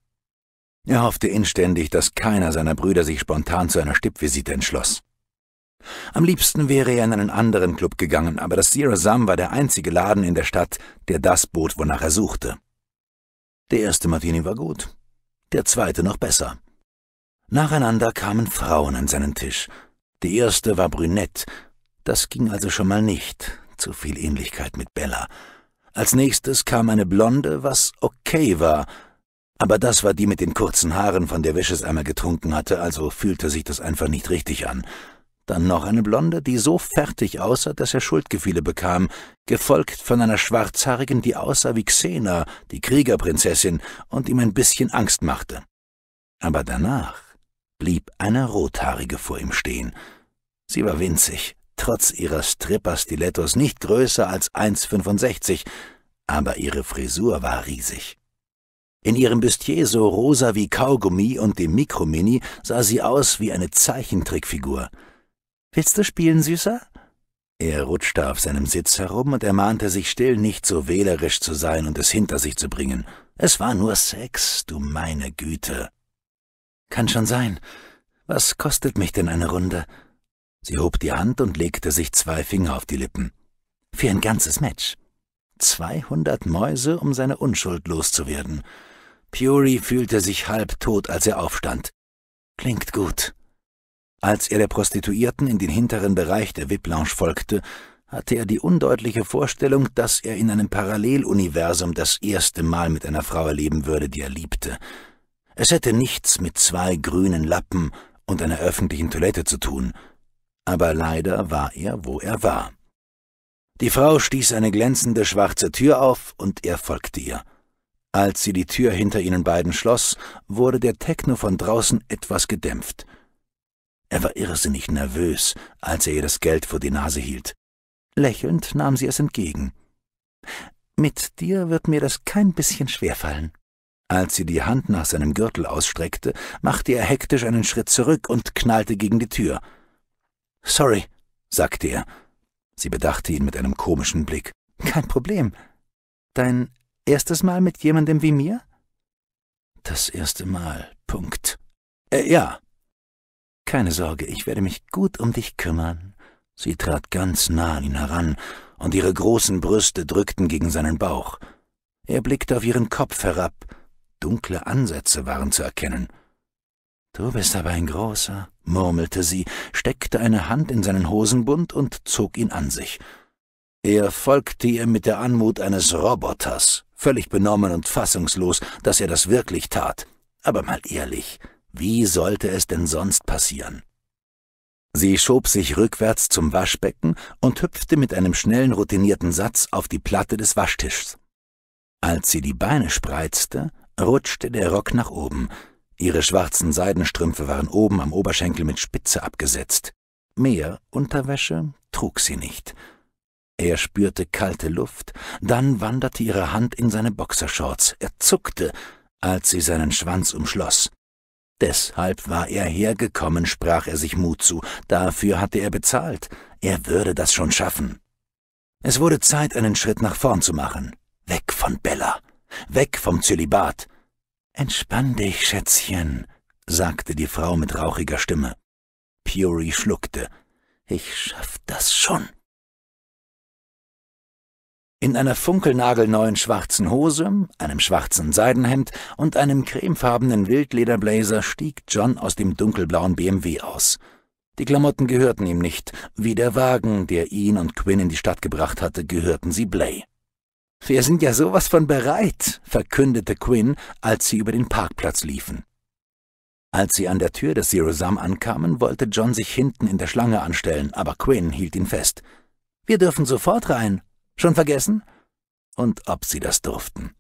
Er hoffte inständig, dass keiner seiner Brüder sich spontan zu einer Stippvisite entschloss. Am liebsten wäre er in einen anderen Club gegangen, aber das Zero Sum war der einzige Laden in der Stadt, der das bot, wonach er suchte. Der erste Martini war gut, der zweite noch besser. Nacheinander kamen Frauen an seinen Tisch. Die erste war brünett das ging also schon mal nicht. Zu viel Ähnlichkeit mit Bella. Als nächstes kam eine Blonde, was okay war. Aber das war die mit den kurzen Haaren, von der Wishes einmal getrunken hatte, also fühlte sich das einfach nicht richtig an. Dann noch eine Blonde, die so fertig aussah, dass er Schuldgefühle bekam, gefolgt von einer Schwarzhaarigen, die aussah wie Xena, die Kriegerprinzessin, und ihm ein bisschen Angst machte. Aber danach blieb eine Rothaarige vor ihm stehen. Sie war winzig, trotz ihrer Stripper-Stilettos nicht größer als 1,65, aber ihre Frisur war riesig. In ihrem Bustier so rosa wie Kaugummi und dem Mikromini sah sie aus wie eine Zeichentrickfigur. Willst du spielen, Süßer? Er rutschte auf seinem Sitz herum und ermahnte sich still, nicht so wählerisch zu sein und es hinter sich zu bringen. Es war nur Sex, du meine Güte. Kann schon sein. Was kostet mich denn eine Runde? Sie hob die Hand und legte sich zwei Finger auf die Lippen. Für ein ganzes Match. 200 Mäuse, um seine Unschuld loszuwerden. Puri fühlte sich halbtot, als er aufstand. Klingt gut. Als er der Prostituierten in den hinteren Bereich der Wiplange folgte, hatte er die undeutliche Vorstellung, dass er in einem Paralleluniversum das erste Mal mit einer Frau erleben würde, die er liebte. Es hätte nichts mit zwei grünen Lappen und einer öffentlichen Toilette zu tun – aber leider war er, wo er war. Die Frau stieß eine glänzende schwarze Tür auf und er folgte ihr. Als sie die Tür hinter ihnen beiden schloss, wurde der Techno von draußen etwas gedämpft. Er war irrsinnig nervös, als er ihr das Geld vor die Nase hielt. Lächelnd nahm sie es entgegen. Mit dir wird mir das kein bisschen schwerfallen. Als sie die Hand nach seinem Gürtel ausstreckte, machte er hektisch einen Schritt zurück und knallte gegen die Tür. Sorry, sagte er. Sie bedachte ihn mit einem komischen Blick. Kein Problem. Dein erstes Mal mit jemandem wie mir? Das erste Mal, Punkt. Äh, ja. Keine Sorge, ich werde mich gut um dich kümmern. Sie trat ganz nah an ihn heran, und ihre großen Brüste drückten gegen seinen Bauch. Er blickte auf ihren Kopf herab. Dunkle Ansätze waren zu erkennen. Du bist aber ein großer, murmelte sie, steckte eine Hand in seinen Hosenbund und zog ihn an sich. Er folgte ihr mit der Anmut eines Roboters, völlig benommen und fassungslos, dass er das wirklich tat. Aber mal ehrlich, wie sollte es denn sonst passieren? Sie schob sich rückwärts zum Waschbecken und hüpfte mit einem schnellen routinierten Satz auf die Platte des Waschtischs. Als sie die Beine spreizte, rutschte der Rock nach oben, Ihre schwarzen Seidenstrümpfe waren oben am Oberschenkel mit Spitze abgesetzt. Mehr Unterwäsche trug sie nicht. Er spürte kalte Luft, dann wanderte ihre Hand in seine Boxershorts. Er zuckte, als sie seinen Schwanz umschloss. Deshalb war er hergekommen, sprach er sich Mut zu. Dafür hatte er bezahlt. Er würde das schon schaffen. Es wurde Zeit, einen Schritt nach vorn zu machen. Weg von Bella. Weg vom Zölibat. Entspann dich, Schätzchen, sagte die Frau mit
rauchiger Stimme. Peary schluckte. Ich schaff das schon. In einer funkelnagelneuen schwarzen Hose,
einem schwarzen Seidenhemd und einem cremefarbenen Wildlederblazer stieg John aus dem dunkelblauen BMW aus. Die Klamotten gehörten ihm nicht, wie der Wagen, der ihn und Quinn in die Stadt gebracht hatte, gehörten sie Blay. Wir sind ja sowas von bereit, verkündete Quinn, als sie über den Parkplatz liefen. Als sie an der Tür des Zero Sum ankamen, wollte John sich hinten in der Schlange anstellen, aber Quinn hielt ihn fest. Wir dürfen sofort rein. Schon vergessen? Und ob sie das durften.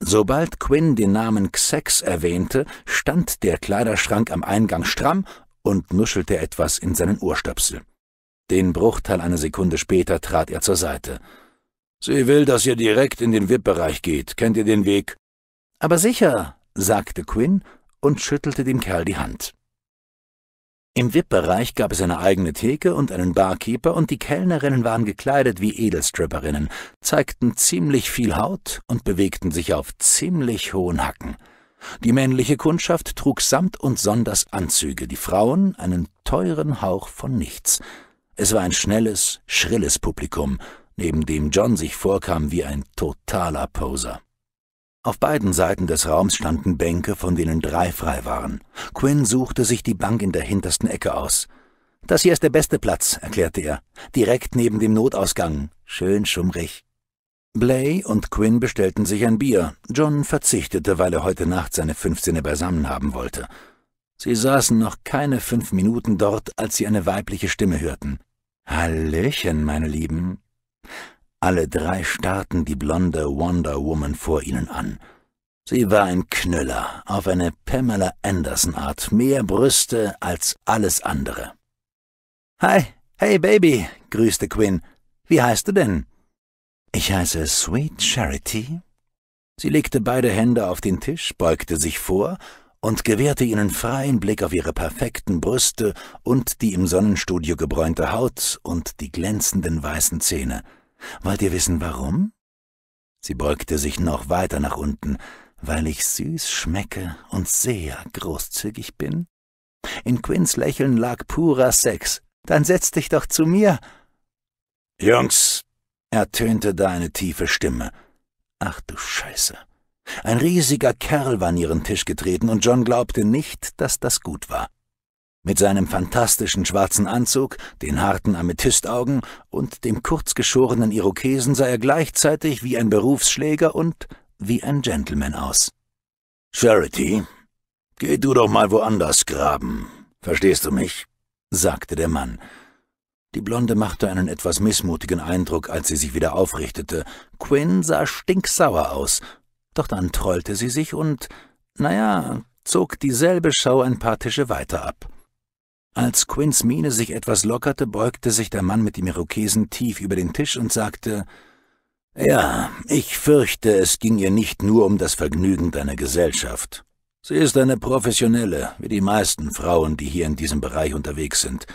Sobald Quinn den Namen Xex erwähnte, stand der Kleiderschrank am Eingang stramm und nuschelte etwas in seinen Ohrstöpsel. Den Bruchteil einer Sekunde später trat er zur Seite. Sie will, dass ihr direkt in den VIP-Bereich geht. Kennt ihr den Weg? Aber sicher, sagte Quinn und schüttelte dem Kerl die Hand. Im VIP-Bereich gab es eine eigene Theke und einen Barkeeper und die Kellnerinnen waren gekleidet wie Edelstripperinnen, zeigten ziemlich viel Haut und bewegten sich auf ziemlich hohen Hacken. Die männliche Kundschaft trug samt und sonders Anzüge, die Frauen einen teuren Hauch von nichts. Es war ein schnelles, schrilles Publikum, neben dem John sich vorkam wie ein totaler Poser. Auf beiden Seiten des Raums standen Bänke, von denen drei frei waren. Quinn suchte sich die Bank in der hintersten Ecke aus. Das hier ist der beste Platz, erklärte er, direkt neben dem Notausgang, schön schummrig. Blay und Quinn bestellten sich ein Bier. John verzichtete, weil er heute Nacht seine Fünfzehne beisammen haben wollte. Sie saßen noch keine fünf Minuten dort, als sie eine weibliche Stimme hörten. Hallöchen, meine Lieben, alle drei starrten die blonde Wonder Woman vor ihnen an. Sie war ein Knüller, auf eine Pamela Anderson-Art, mehr Brüste als alles andere. »Hi, hey Baby«, grüßte Quinn. »Wie heißt du denn?« »Ich heiße Sweet Charity.« Sie legte beide Hände auf den Tisch, beugte sich vor und gewährte ihnen freien Blick auf ihre perfekten Brüste und die im Sonnenstudio gebräunte Haut und die glänzenden weißen Zähne. Wollt ihr wissen, warum? Sie beugte sich noch weiter nach unten, weil ich süß schmecke und sehr großzügig bin? In Quins Lächeln lag purer Sex. Dann setz dich doch zu mir. Jungs, ertönte da eine tiefe Stimme. Ach du Scheiße. Ein riesiger Kerl war an ihren Tisch getreten, und John glaubte nicht, dass das gut war. Mit seinem fantastischen schwarzen Anzug, den harten Amethystaugen und dem kurzgeschorenen Irokesen sah er gleichzeitig wie ein Berufsschläger und wie ein Gentleman aus. Charity, geh du doch mal woanders graben, verstehst du mich? sagte der Mann. Die Blonde machte einen etwas missmutigen Eindruck, als sie sich wieder aufrichtete. Quinn sah stinksauer aus, doch dann trollte sie sich und, naja, zog dieselbe Schau ein paar Tische weiter ab. Als Quinns Miene sich etwas lockerte, beugte sich der Mann mit dem Irokesen tief über den Tisch und sagte, »Ja, ich fürchte, es ging ihr nicht nur um das Vergnügen deiner Gesellschaft. Sie ist eine Professionelle, wie die meisten Frauen, die hier in diesem Bereich unterwegs sind.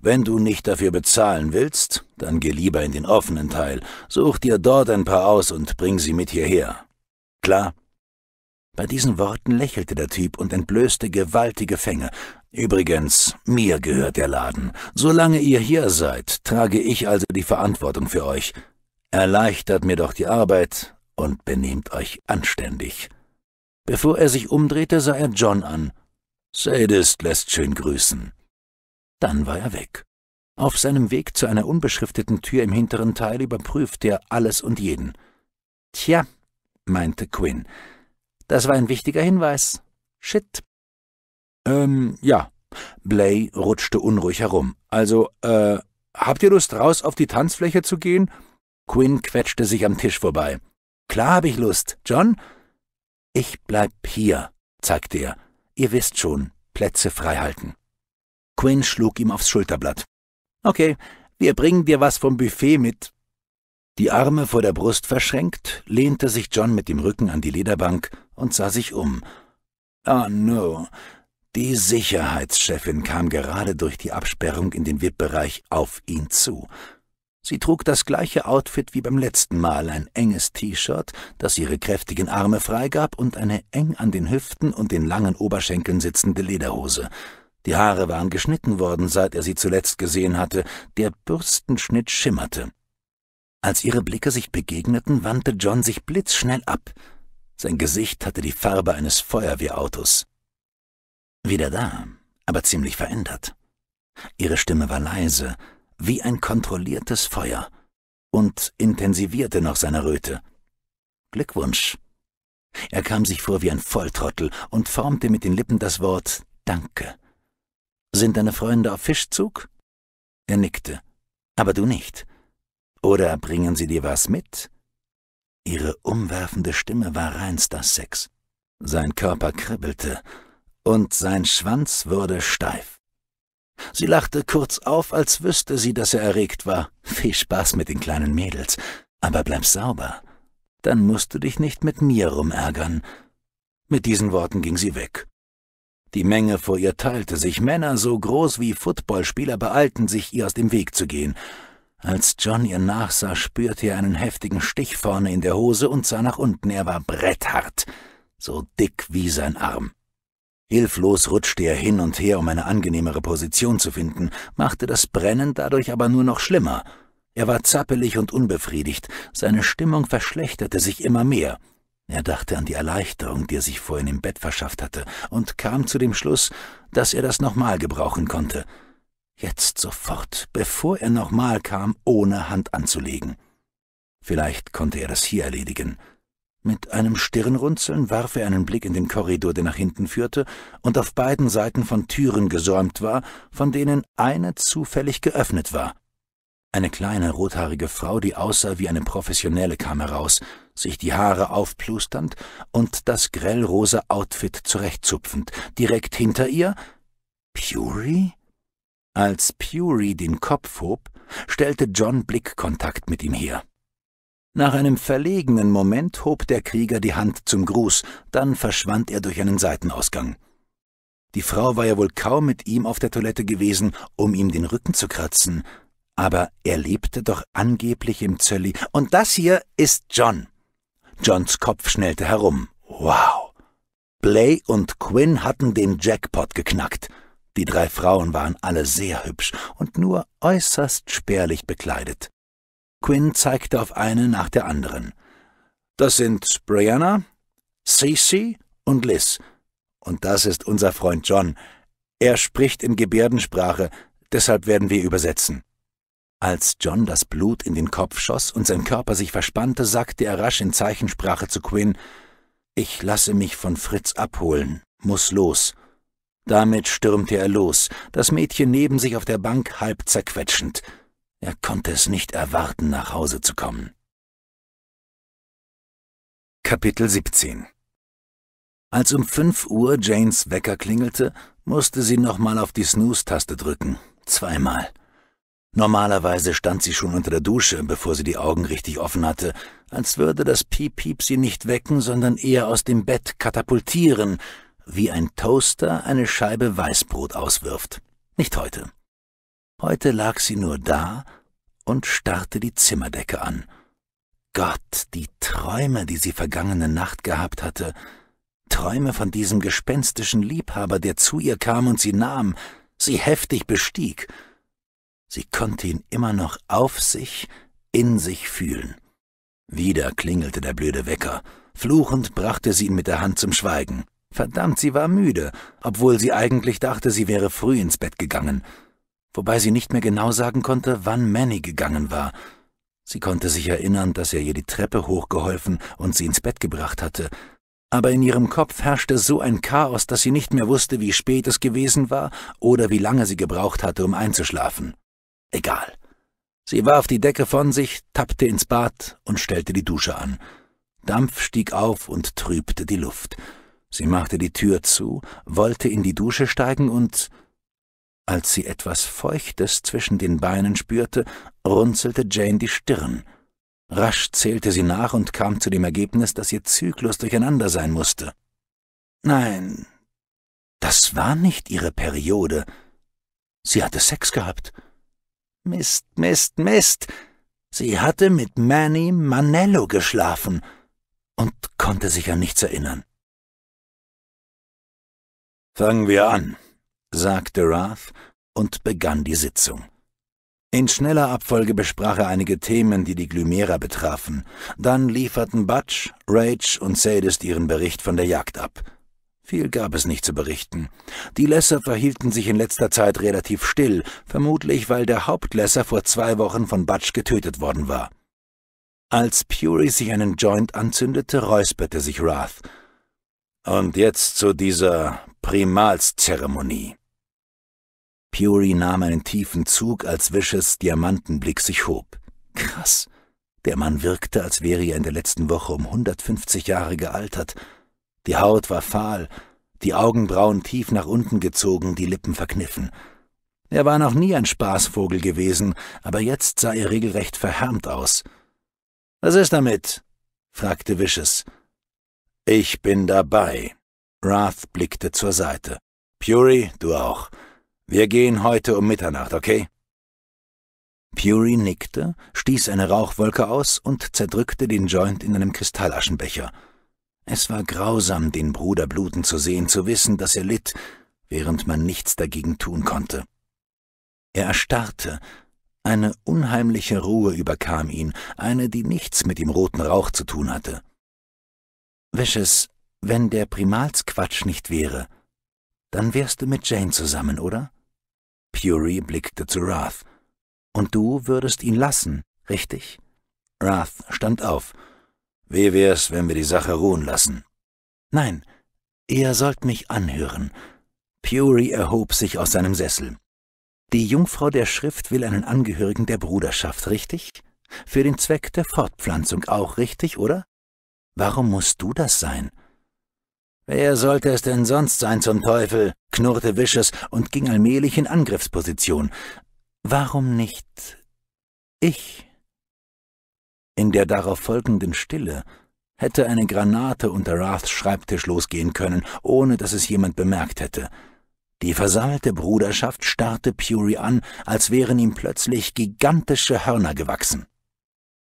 Wenn du nicht dafür bezahlen willst, dann geh lieber in den offenen Teil, such dir dort ein paar aus und bring sie mit hierher. Klar?« bei diesen Worten lächelte der Typ und entblößte gewaltige Fänge, Übrigens, mir gehört der Laden. Solange ihr hier seid, trage ich also die Verantwortung für euch. Erleichtert mir doch die Arbeit und benehmt euch anständig. Bevor er sich umdrehte, sah er John an. Sadist lässt schön grüßen. Dann war er weg. Auf seinem Weg zu einer unbeschrifteten Tür im hinteren Teil überprüfte er alles und jeden. Tja, meinte Quinn, das war ein wichtiger Hinweis. Shit. Ähm, ja. Blay rutschte unruhig herum. Also, äh, habt ihr Lust, raus auf die Tanzfläche zu gehen? Quinn quetschte sich am Tisch vorbei. Klar hab ich Lust. John? Ich bleib hier, zeigte er. Ihr wisst schon, Plätze freihalten. Quinn schlug ihm aufs Schulterblatt. Okay, wir bringen dir was vom Buffet mit. Die Arme vor der Brust verschränkt, lehnte sich John mit dem Rücken an die Lederbank und sah sich um. Ah, oh, no, die Sicherheitschefin kam gerade durch die Absperrung in den VIP-Bereich auf ihn zu. Sie trug das gleiche Outfit wie beim letzten Mal, ein enges T-Shirt, das ihre kräftigen Arme freigab, und eine eng an den Hüften und den langen Oberschenkeln sitzende Lederhose. Die Haare waren geschnitten worden, seit er sie zuletzt gesehen hatte, der Bürstenschnitt schimmerte. Als ihre Blicke sich begegneten, wandte John sich blitzschnell ab. Sein Gesicht hatte die Farbe eines Feuerwehrautos. Wieder da, aber ziemlich verändert. Ihre Stimme war leise, wie ein kontrolliertes Feuer, und intensivierte noch seine Röte. Glückwunsch. Er kam sich vor wie ein Volltrottel und formte mit den Lippen das Wort Danke. Sind deine Freunde auf Fischzug? Er nickte. Aber du nicht. Oder bringen sie dir was mit? Ihre umwerfende Stimme war reinster Sex. Sein Körper kribbelte, und sein Schwanz wurde steif. Sie lachte kurz auf, als wüsste sie, dass er erregt war. Viel Spaß mit den kleinen Mädels, aber bleib sauber. Dann musst du dich nicht mit mir rumärgern. Mit diesen Worten ging sie weg. Die Menge vor ihr teilte sich, Männer so groß wie Footballspieler beeilten sich, ihr aus dem Weg zu gehen. Als John ihr nachsah, spürte er einen heftigen Stich vorne in der Hose und sah nach unten. Er war bretthart, so dick wie sein Arm. Hilflos rutschte er hin und her, um eine angenehmere Position zu finden, machte das Brennen dadurch aber nur noch schlimmer. Er war zappelig und unbefriedigt, seine Stimmung verschlechterte sich immer mehr. Er dachte an die Erleichterung, die er sich vorhin im Bett verschafft hatte, und kam zu dem Schluss, dass er das nochmal gebrauchen konnte. Jetzt sofort, bevor er nochmal kam, ohne Hand anzulegen. Vielleicht konnte er das hier erledigen. Mit einem Stirnrunzeln warf er einen Blick in den Korridor, der nach hinten führte und auf beiden Seiten von Türen gesäumt war, von denen eine zufällig geöffnet war. Eine kleine, rothaarige Frau, die aussah wie eine Professionelle, kam heraus, sich die Haare aufplusternd und das grellrose Outfit zurechtzupfend. Direkt hinter ihr Puri? Als Puri den Kopf hob, stellte John Blickkontakt mit ihm her. Nach einem verlegenen Moment hob der Krieger die Hand zum Gruß, dann verschwand er durch einen Seitenausgang. Die Frau war ja wohl kaum mit ihm auf der Toilette gewesen, um ihm den Rücken zu kratzen, aber er lebte doch angeblich im Zölli, und das hier ist John. Johns Kopf schnellte herum. Wow. Blay und Quinn hatten den Jackpot geknackt. Die drei Frauen waren alle sehr hübsch und nur äußerst spärlich bekleidet. Quinn zeigte auf eine nach der anderen. Das sind Brianna, Cece und Liz. Und das ist unser Freund John. Er spricht in Gebärdensprache, deshalb werden wir übersetzen. Als John das Blut in den Kopf schoss und sein Körper sich verspannte, sagte er rasch in Zeichensprache zu Quinn Ich lasse mich von Fritz abholen, muss los. Damit stürmte er los, das Mädchen neben sich auf der Bank halb zerquetschend. Er konnte es nicht erwarten,
nach Hause zu kommen. Kapitel 17 Als um 5 Uhr Janes Wecker klingelte, musste sie nochmal
auf die Snooze-Taste drücken. Zweimal. Normalerweise stand sie schon unter der Dusche, bevor sie die Augen richtig offen hatte, als würde das Piep-Piep sie nicht wecken, sondern eher aus dem Bett katapultieren, wie ein Toaster eine Scheibe Weißbrot auswirft. Nicht heute. Heute lag sie nur da und starrte die Zimmerdecke an. Gott, die Träume, die sie vergangene Nacht gehabt hatte, Träume von diesem gespenstischen Liebhaber, der zu ihr kam und sie nahm, sie heftig bestieg. Sie konnte ihn immer noch auf sich, in sich fühlen. Wieder klingelte der blöde Wecker. Fluchend brachte sie ihn mit der Hand zum Schweigen. Verdammt, sie war müde, obwohl sie eigentlich dachte, sie wäre früh ins Bett gegangen wobei sie nicht mehr genau sagen konnte, wann Manny gegangen war. Sie konnte sich erinnern, dass er ihr die Treppe hochgeholfen und sie ins Bett gebracht hatte, aber in ihrem Kopf herrschte so ein Chaos, dass sie nicht mehr wusste, wie spät es gewesen war oder wie lange sie gebraucht hatte, um einzuschlafen. Egal. Sie warf die Decke von sich, tappte ins Bad und stellte die Dusche an. Dampf stieg auf und trübte die Luft. Sie machte die Tür zu, wollte in die Dusche steigen und als sie etwas Feuchtes zwischen den Beinen spürte, runzelte Jane die Stirn. Rasch zählte sie nach und kam zu dem Ergebnis, dass ihr Zyklus durcheinander sein musste. Nein, das war nicht ihre Periode. Sie hatte Sex gehabt. Mist, Mist, Mist. Sie hatte mit Manny Manello geschlafen und konnte sich an nichts
erinnern. Fangen wir an, sagte Rath und begann die Sitzung. In schneller Abfolge besprach er einige
Themen, die die Glymera betrafen. Dann lieferten Butch, Rage und Sadist ihren Bericht von der Jagd ab. Viel gab es nicht zu berichten. Die Lesser verhielten sich in letzter Zeit relativ still, vermutlich weil der Hauptlesser vor zwei Wochen von Butch getötet worden war. Als Puri sich einen Joint anzündete, räusperte sich Rath. Und jetzt zu dieser Primalszeremonie. Puri nahm einen tiefen Zug, als Wishes Diamantenblick sich hob. Krass. Der Mann wirkte, als wäre er in der letzten Woche um 150 Jahre gealtert. Die Haut war fahl, die Augenbrauen tief nach unten gezogen, die Lippen verkniffen. Er war noch nie ein Spaßvogel gewesen, aber jetzt sah er regelrecht verhärmt aus. Was ist damit? fragte Wishes. Ich bin dabei. Rath blickte zur Seite. Puri, du auch. Wir gehen heute um Mitternacht, okay? Puri nickte, stieß eine Rauchwolke aus und zerdrückte den Joint in einem Kristallaschenbecher. Es war grausam, den Bruder bluten zu sehen, zu wissen, dass er litt, während man nichts dagegen tun konnte. Er erstarrte. Eine unheimliche Ruhe überkam ihn, eine, die nichts mit dem roten Rauch zu tun hatte. Wishes, wenn der Primalsquatsch nicht wäre, dann wärst du mit Jane zusammen, oder? Puri blickte zu Rath. Und du würdest ihn lassen, richtig? Rath stand auf. Wie wär's, wenn wir die Sache ruhen lassen? Nein, ihr sollt mich anhören. Puri erhob sich aus seinem Sessel. Die Jungfrau der Schrift will einen Angehörigen der Bruderschaft, richtig? Für den Zweck der Fortpflanzung auch, richtig, oder? Warum musst du das sein? Wer sollte es denn sonst sein zum Teufel? knurrte Wisches und ging allmählich in Angriffsposition. Warum nicht ich? In der darauf folgenden Stille hätte eine Granate unter Raths Schreibtisch losgehen können, ohne dass es jemand bemerkt hätte. Die versammelte Bruderschaft starrte Puri an, als wären ihm plötzlich gigantische Hörner gewachsen.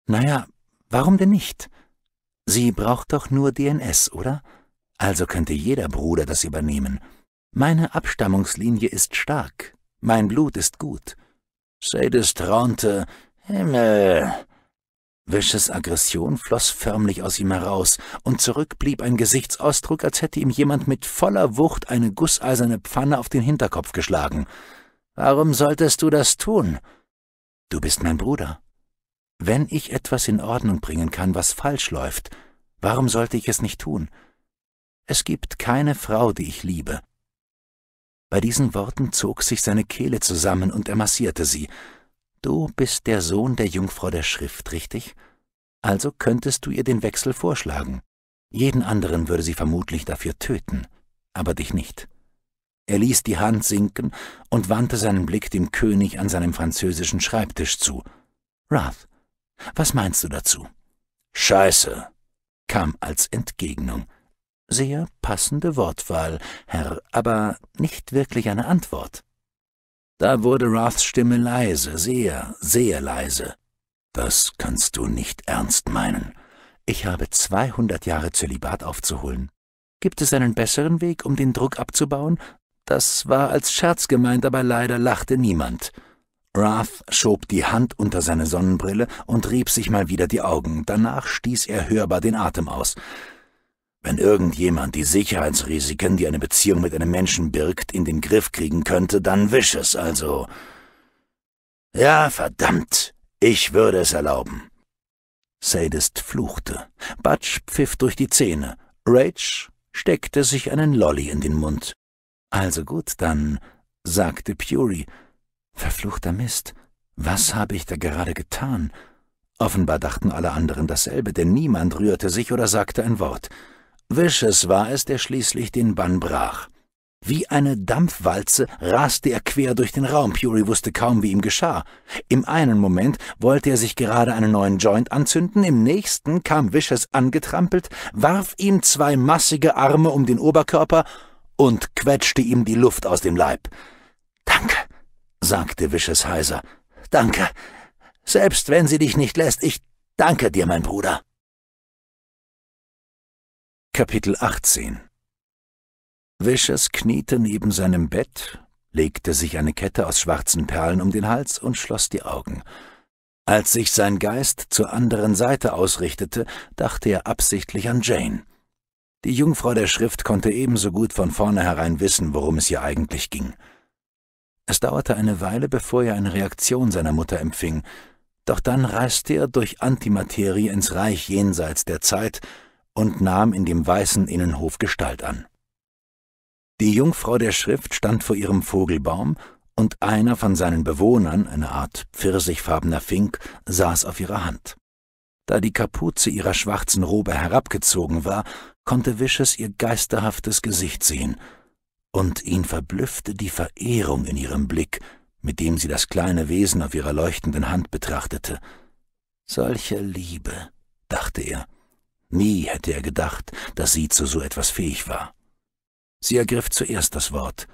Naja, warum denn nicht? Sie braucht doch nur DNS, oder? Also könnte jeder Bruder das übernehmen. Meine Abstammungslinie ist stark. Mein Blut ist gut. Sades raunte, Himmel. Wisches Aggression floss förmlich aus ihm heraus, und zurück blieb ein Gesichtsausdruck, als hätte ihm jemand mit voller Wucht eine gusseiserne Pfanne auf den Hinterkopf geschlagen. Warum solltest du das tun? Du bist mein Bruder, wenn ich etwas in Ordnung bringen kann, was falsch läuft, warum sollte ich es nicht tun? Es gibt keine Frau, die ich liebe. Bei diesen Worten zog sich seine Kehle zusammen und er massierte sie. Du bist der Sohn der Jungfrau der Schrift, richtig? Also könntest du ihr den Wechsel vorschlagen. Jeden anderen würde sie vermutlich dafür töten, aber dich nicht. Er ließ die Hand sinken und wandte seinen Blick dem König an seinem französischen Schreibtisch zu. Rath, was meinst du dazu? Scheiße, kam als Entgegnung. Sehr passende Wortwahl, Herr, aber nicht wirklich eine Antwort. Da wurde Raths Stimme leise, sehr, sehr leise. Das kannst du nicht ernst meinen. Ich habe 200 Jahre Zölibat aufzuholen. Gibt es einen besseren Weg, um den Druck abzubauen? Das war als Scherz gemeint, aber leider lachte niemand. Rath schob die Hand unter seine Sonnenbrille und rieb sich mal wieder die Augen. Danach stieß er hörbar den Atem aus. Wenn irgendjemand die Sicherheitsrisiken, die eine Beziehung mit einem Menschen birgt, in den Griff kriegen könnte, dann wisch es also. Ja, verdammt, ich würde es erlauben. Sadist fluchte. Butch pfiff durch die Zähne. Rage steckte sich einen Lolly in den Mund. Also gut, dann, sagte Puri, Verfluchter Mist, was habe ich da gerade getan? Offenbar dachten alle anderen dasselbe, denn niemand rührte sich oder sagte ein Wort. Wisches war es, der schließlich den Bann brach. Wie eine Dampfwalze raste er quer durch den Raum. Puri wusste kaum, wie ihm geschah. Im einen Moment wollte er sich gerade einen neuen Joint anzünden, im nächsten kam Wishes angetrampelt, warf ihm zwei massige Arme um den Oberkörper und quetschte ihm die Luft aus dem Leib.
Danke, sagte Wisches heiser. Danke. Selbst wenn sie dich nicht lässt, ich danke dir, mein Bruder. Kapitel 18 Wishes kniete neben seinem Bett, legte
sich eine Kette aus schwarzen Perlen um den Hals und schloss die Augen. Als sich sein Geist zur anderen Seite ausrichtete, dachte er absichtlich an Jane. Die Jungfrau der Schrift konnte ebenso gut von vornherein wissen, worum es ihr eigentlich ging. Es dauerte eine Weile, bevor er eine Reaktion seiner Mutter empfing, doch dann reiste er durch Antimaterie ins Reich jenseits der Zeit und nahm in dem weißen Innenhof Gestalt an. Die Jungfrau der Schrift stand vor ihrem Vogelbaum, und einer von seinen Bewohnern, eine Art pfirsichfarbener Fink, saß auf ihrer Hand. Da die Kapuze ihrer schwarzen Robe herabgezogen war, konnte Wisches ihr geisterhaftes Gesicht sehen – und ihn verblüffte die Verehrung in ihrem Blick, mit dem sie das kleine Wesen auf ihrer leuchtenden Hand betrachtete. Solche Liebe, dachte er. Nie hätte er gedacht, dass sie zu so etwas fähig war. Sie ergriff zuerst das Wort.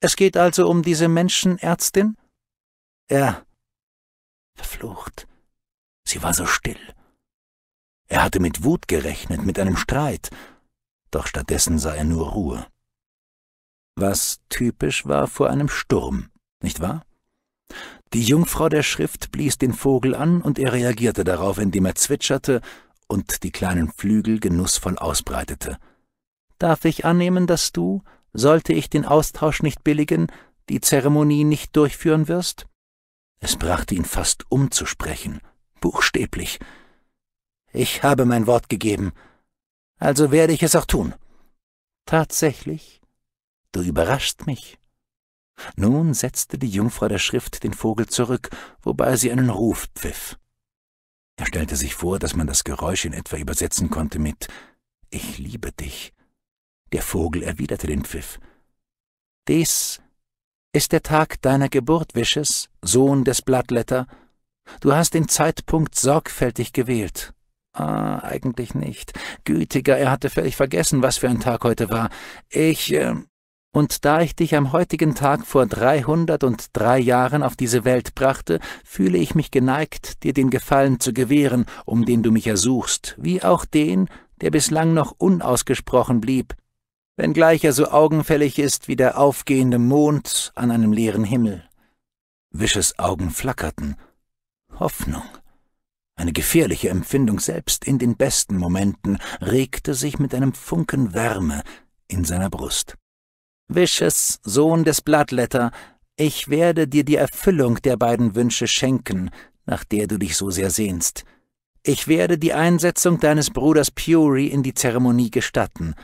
Es geht also um diese Menschenärztin?
Er. Verflucht. Sie war so still. Er hatte mit Wut gerechnet, mit einem Streit,
doch stattdessen sah er nur Ruhe was typisch war vor einem Sturm, nicht wahr? Die Jungfrau der Schrift blies den Vogel an und er reagierte darauf, indem er zwitscherte und die kleinen Flügel genussvoll ausbreitete. Darf ich annehmen, dass du, sollte ich den Austausch nicht billigen, die Zeremonie nicht durchführen wirst? Es brachte ihn fast umzusprechen, buchstäblich. Ich habe mein Wort gegeben, also werde ich es auch tun. Tatsächlich? Du überraschst mich. Nun setzte die Jungfrau der Schrift den Vogel zurück, wobei sie einen Ruf pfiff. Er stellte sich vor, dass man das Geräusch in etwa übersetzen konnte mit Ich liebe dich. Der Vogel erwiderte den Pfiff. Dies ist der Tag deiner Geburt, Wisches, Sohn des Blattletter. Du hast den Zeitpunkt sorgfältig gewählt. Ah, eigentlich nicht. Gütiger, er hatte völlig vergessen, was für ein Tag heute war. Ich, ähm, und da ich dich am heutigen Tag vor dreihundertunddrei Jahren auf diese Welt brachte, fühle ich mich geneigt, dir den Gefallen zu gewähren, um den du mich ersuchst, wie auch den, der bislang noch unausgesprochen blieb, wenngleich er so augenfällig ist wie der aufgehende Mond an einem leeren Himmel. Wisches Augen flackerten. Hoffnung. Eine gefährliche Empfindung selbst in den besten Momenten regte sich mit einem Funken Wärme in seiner Brust. Wishes, Sohn des Blattletter, ich werde dir die Erfüllung der beiden Wünsche schenken, nach der du dich so sehr sehnst. Ich werde die Einsetzung deines Bruders Puri in die Zeremonie gestatten.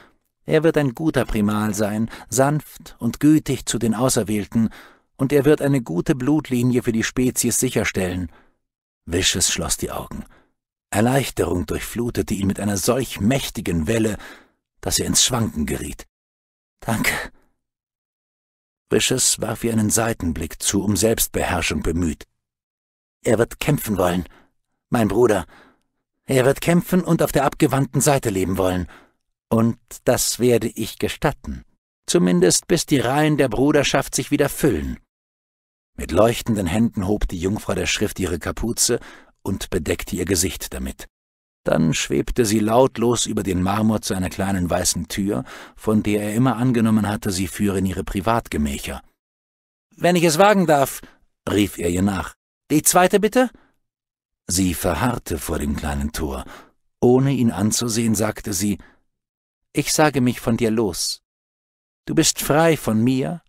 Er wird ein guter Primal sein, sanft und gütig zu den Auserwählten, und er wird eine gute Blutlinie für die Spezies sicherstellen. Wishes schloss die Augen. Erleichterung durchflutete ihn mit einer solch mächtigen Welle, dass er ins Schwanken geriet. Danke, Bridges warf ihr einen Seitenblick zu, um Selbstbeherrschung bemüht. Er wird kämpfen wollen, mein Bruder. Er wird kämpfen und auf der abgewandten Seite leben wollen. Und das werde ich gestatten. Zumindest bis die Reihen der Bruderschaft sich wieder füllen. Mit leuchtenden Händen hob die Jungfrau der Schrift ihre Kapuze und bedeckte ihr Gesicht damit. Dann schwebte sie lautlos über den Marmor zu einer kleinen weißen Tür, von der er immer angenommen hatte, sie führe in ihre Privatgemächer. »Wenn ich es wagen darf«, rief er ihr nach. »Die zweite bitte?« Sie verharrte vor dem kleinen Tor. Ohne ihn anzusehen, sagte sie, »Ich sage mich von dir los. Du bist frei von mir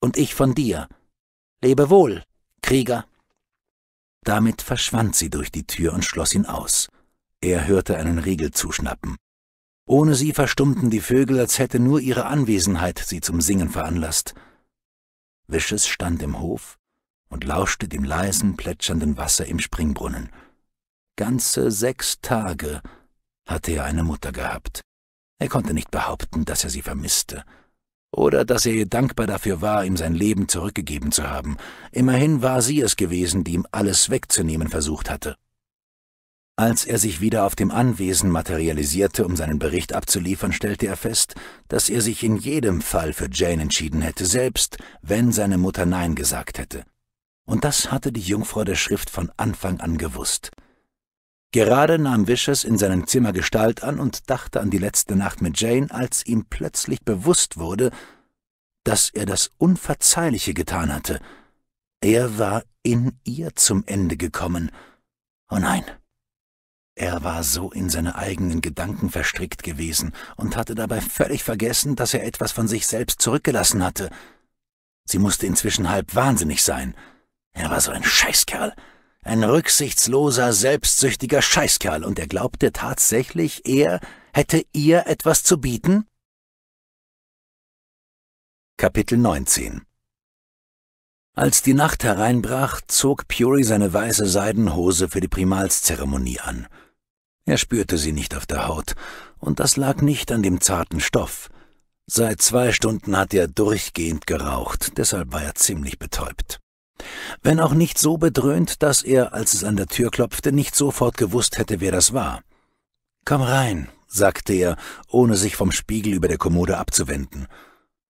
und ich von dir. Lebe wohl, Krieger.« damit verschwand sie durch die Tür und schloss ihn aus. Er hörte einen Riegel zuschnappen. Ohne sie verstummten die Vögel, als hätte nur ihre Anwesenheit sie zum Singen veranlasst. Wisches stand im Hof und lauschte dem leisen, plätschernden Wasser im Springbrunnen. Ganze sechs Tage hatte er eine Mutter gehabt. Er konnte nicht behaupten, dass er sie vermisste. Oder dass er ihr dankbar dafür war, ihm sein Leben zurückgegeben zu haben. Immerhin war sie es gewesen, die ihm alles wegzunehmen versucht hatte. Als er sich wieder auf dem Anwesen materialisierte, um seinen Bericht abzuliefern, stellte er fest, dass er sich in jedem Fall für Jane entschieden hätte, selbst wenn seine Mutter Nein gesagt hätte. Und das hatte die Jungfrau der Schrift von Anfang an gewusst. Gerade nahm Vicious in seinem Zimmer Gestalt an und dachte an die letzte Nacht mit Jane, als ihm plötzlich bewusst wurde, dass er das Unverzeihliche getan hatte. Er war in ihr zum Ende gekommen. Oh nein! Er war so in seine eigenen Gedanken verstrickt gewesen und hatte dabei völlig vergessen, dass er etwas von sich selbst zurückgelassen hatte. Sie musste inzwischen halb wahnsinnig sein. Er war so ein Scheißkerl. Ein rücksichtsloser,
selbstsüchtiger Scheißkerl, und er glaubte tatsächlich, er hätte ihr etwas zu bieten? Kapitel 19 Als die Nacht hereinbrach, zog Puri seine weiße Seidenhose für die
Primalszeremonie an – er spürte sie nicht auf der Haut, und das lag nicht an dem zarten Stoff. Seit zwei Stunden hatte er durchgehend geraucht, deshalb war er ziemlich betäubt. Wenn auch nicht so bedröhnt, dass er, als es an der Tür klopfte, nicht sofort gewusst hätte, wer das war. Komm rein, sagte er, ohne sich vom Spiegel über der Kommode abzuwenden.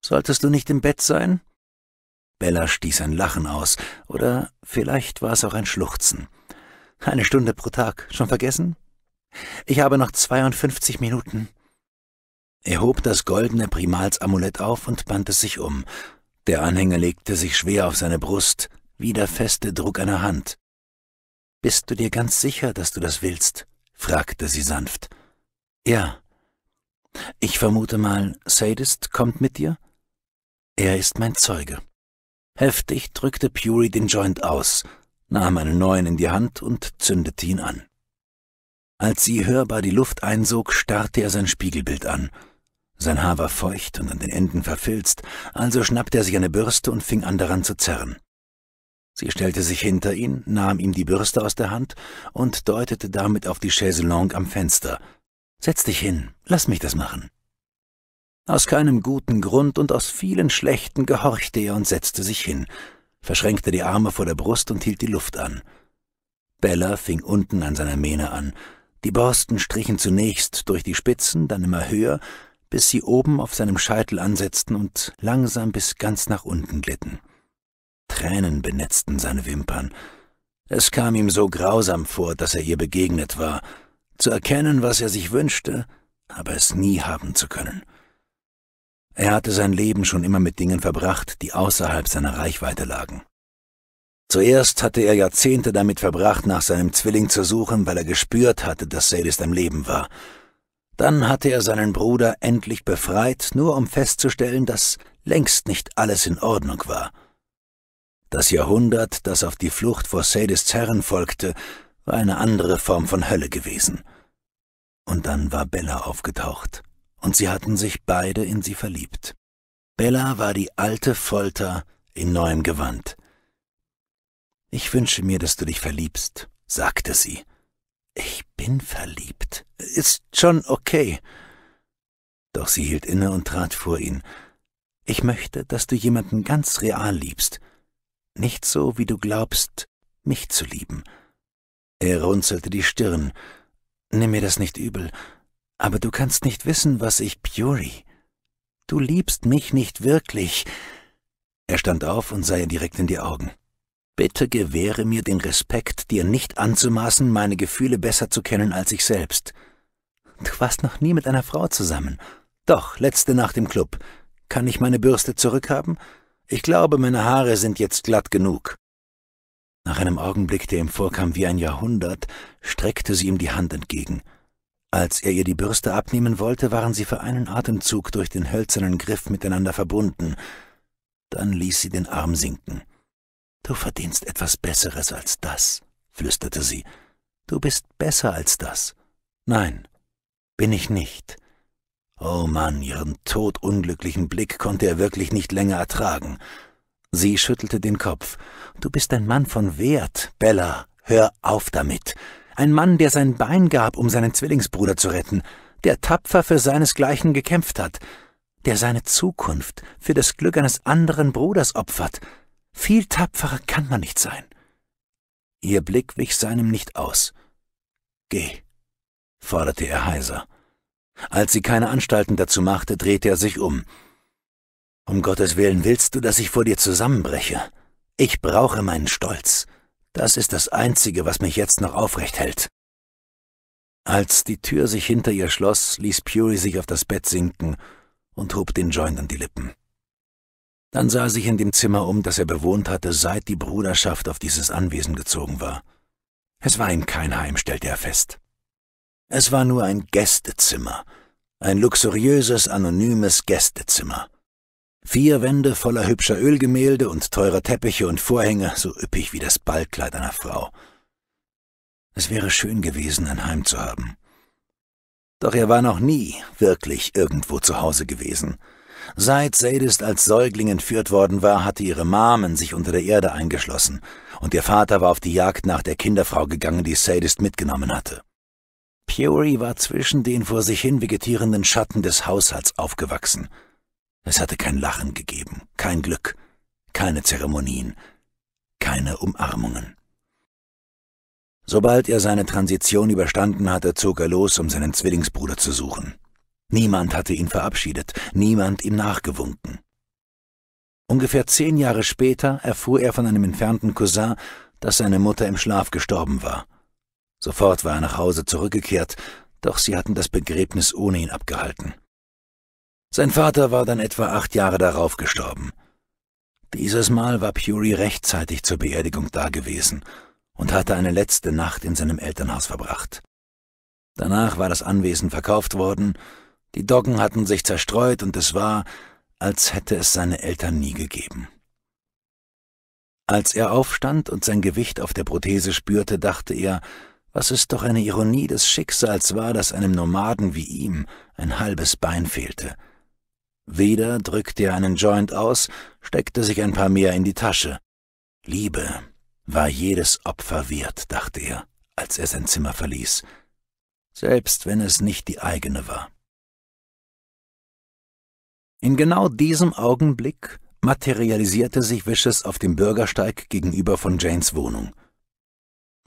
Solltest du nicht im Bett sein? Bella stieß ein Lachen aus, oder vielleicht war es auch ein Schluchzen. Eine Stunde pro Tag, schon vergessen? Ich habe noch 52 Minuten. Er hob das goldene Primalsamulett auf und band es sich um. Der Anhänger legte sich schwer auf seine Brust, wie der feste Druck einer Hand. Bist du dir ganz sicher, dass du das willst? fragte sie sanft. Ja. Ich vermute mal, Sadist kommt mit dir? Er ist mein Zeuge. Heftig drückte Puri den Joint aus, nahm einen neuen in die Hand und zündete ihn an. Als sie hörbar die Luft einsog, starrte er sein Spiegelbild an. Sein Haar war feucht und an den Enden verfilzt, also schnappte er sich eine Bürste und fing an daran zu zerren. Sie stellte sich hinter ihn, nahm ihm die Bürste aus der Hand und deutete damit auf die Chaiselongue am Fenster. Setz dich hin, lass mich das machen. Aus keinem guten Grund und aus vielen schlechten gehorchte er und setzte sich hin, verschränkte die Arme vor der Brust und hielt die Luft an. Bella fing unten an seiner Mähne an, die Borsten strichen zunächst durch die Spitzen, dann immer höher, bis sie oben auf seinem Scheitel ansetzten und langsam bis ganz nach unten glitten. Tränen benetzten seine Wimpern. Es kam ihm so grausam vor, dass er ihr begegnet war, zu erkennen, was er sich wünschte, aber es nie haben zu können. Er hatte sein Leben schon immer mit Dingen verbracht, die außerhalb seiner Reichweite lagen. Zuerst hatte er Jahrzehnte damit verbracht, nach seinem Zwilling zu suchen, weil er gespürt hatte, dass Sadist am Leben war. Dann hatte er seinen Bruder endlich befreit, nur um festzustellen, dass längst nicht alles in Ordnung war. Das Jahrhundert, das auf die Flucht vor Sadists Herren folgte, war eine andere Form von Hölle gewesen. Und dann war Bella aufgetaucht, und sie hatten sich beide in sie verliebt. Bella war die alte Folter in neuem Gewand. Ich wünsche mir, dass du dich verliebst, sagte sie. Ich bin verliebt. Ist schon okay. Doch sie hielt inne und trat vor ihn. Ich möchte, dass du jemanden ganz real liebst. Nicht so, wie du glaubst, mich zu lieben. Er runzelte die Stirn. Nimm mir das nicht übel, aber du kannst nicht wissen, was ich Puri. Du liebst mich nicht wirklich. Er stand auf und sah ihr direkt in die Augen. Bitte gewähre mir den Respekt, dir nicht anzumaßen, meine Gefühle besser zu kennen als ich selbst. Du warst noch nie mit einer Frau zusammen. Doch, letzte Nacht im Club. Kann ich meine Bürste zurückhaben? Ich glaube, meine Haare sind jetzt glatt genug. Nach einem Augenblick, der ihm vorkam wie ein Jahrhundert, streckte sie ihm die Hand entgegen. Als er ihr die Bürste abnehmen wollte, waren sie für einen Atemzug durch den hölzernen Griff miteinander verbunden. Dann ließ sie den Arm sinken. Du verdienst etwas Besseres als das, flüsterte sie. Du bist besser als das. Nein, bin ich nicht. Oh Mann, ihren todunglücklichen Blick konnte er wirklich nicht länger ertragen. Sie schüttelte den Kopf. Du bist ein Mann von Wert, Bella. Hör auf damit. Ein Mann, der sein Bein gab, um seinen Zwillingsbruder zu retten, der tapfer für seinesgleichen gekämpft hat, der seine Zukunft für das Glück eines anderen Bruders opfert, viel tapferer kann man nicht sein. Ihr Blick wich seinem nicht aus. Geh, forderte er heiser. Als sie keine Anstalten dazu machte, drehte er sich um. Um Gottes Willen willst du, dass ich vor dir zusammenbreche? Ich brauche meinen Stolz. Das ist das Einzige, was mich jetzt noch aufrecht hält. Als die Tür sich hinter ihr schloss, ließ Pury sich auf das Bett sinken und hob den Joint an die Lippen. Dann sah er sich in dem Zimmer um, das er bewohnt hatte, seit die Bruderschaft auf dieses Anwesen gezogen war. Es war ihm kein Heim, stellte er fest. Es war nur ein Gästezimmer, ein luxuriöses, anonymes Gästezimmer. Vier Wände voller hübscher Ölgemälde und teurer Teppiche und Vorhänge, so üppig wie das Ballkleid einer Frau. Es wäre schön gewesen, ein Heim zu haben. Doch er war noch nie wirklich irgendwo zu Hause gewesen. Seit Sadist als Säugling entführt worden war, hatte ihre Mamen sich unter der Erde eingeschlossen, und ihr Vater war auf die Jagd nach der Kinderfrau gegangen, die Sadist mitgenommen hatte. Peory war zwischen den vor sich hin vegetierenden Schatten des Haushalts aufgewachsen. Es hatte kein Lachen gegeben, kein Glück, keine Zeremonien, keine Umarmungen. Sobald er seine Transition überstanden hatte, zog er los, um seinen Zwillingsbruder zu suchen. Niemand hatte ihn verabschiedet, niemand ihm nachgewunken. Ungefähr zehn Jahre später erfuhr er von einem entfernten Cousin, dass seine Mutter im Schlaf gestorben war. Sofort war er nach Hause zurückgekehrt, doch sie hatten das Begräbnis ohne ihn abgehalten. Sein Vater war dann etwa acht Jahre darauf gestorben. Dieses Mal war Puri rechtzeitig zur Beerdigung dagewesen und hatte eine letzte Nacht in seinem Elternhaus verbracht. Danach war das Anwesen verkauft worden die Doggen hatten sich zerstreut und es war, als hätte es seine Eltern nie gegeben. Als er aufstand und sein Gewicht auf der Prothese spürte, dachte er, was es doch eine Ironie des Schicksals war, dass einem Nomaden wie ihm ein halbes Bein fehlte. Weder drückte er einen Joint aus, steckte sich ein paar mehr in die Tasche.
Liebe war jedes Opfer wert, dachte er, als er sein Zimmer verließ,
selbst wenn es nicht
die eigene war.
In genau diesem Augenblick materialisierte sich Wishes auf dem Bürgersteig gegenüber von Janes Wohnung.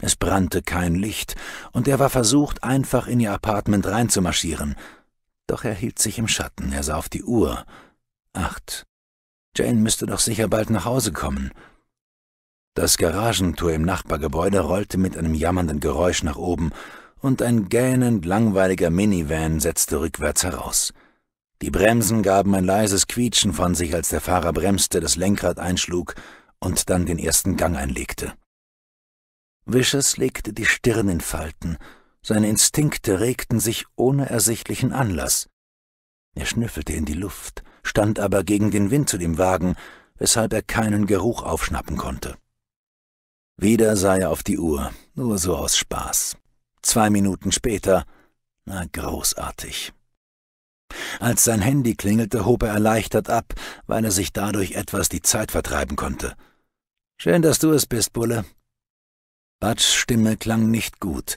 Es brannte kein Licht, und er war versucht, einfach in ihr Apartment reinzumarschieren. Doch er hielt sich im Schatten, er sah auf die Uhr. Acht. Jane müsste doch sicher bald nach Hause kommen. Das Garagentor im Nachbargebäude rollte mit einem jammernden Geräusch nach oben, und ein gähnend langweiliger Minivan setzte rückwärts heraus. Die Bremsen gaben ein leises Quietschen von sich, als der Fahrer bremste, das Lenkrad einschlug und dann den ersten Gang einlegte. Vicious legte die Stirn in Falten, seine Instinkte regten sich ohne ersichtlichen Anlass. Er schnüffelte in die Luft, stand aber gegen den Wind zu dem Wagen, weshalb er keinen Geruch aufschnappen konnte. Wieder sah er auf die Uhr, nur so aus Spaß. Zwei Minuten später, na großartig. Als sein Handy klingelte, hob er erleichtert ab, weil er sich dadurch etwas die Zeit vertreiben konnte. Schön, dass du es bist, Bulle. Bats Stimme klang nicht gut.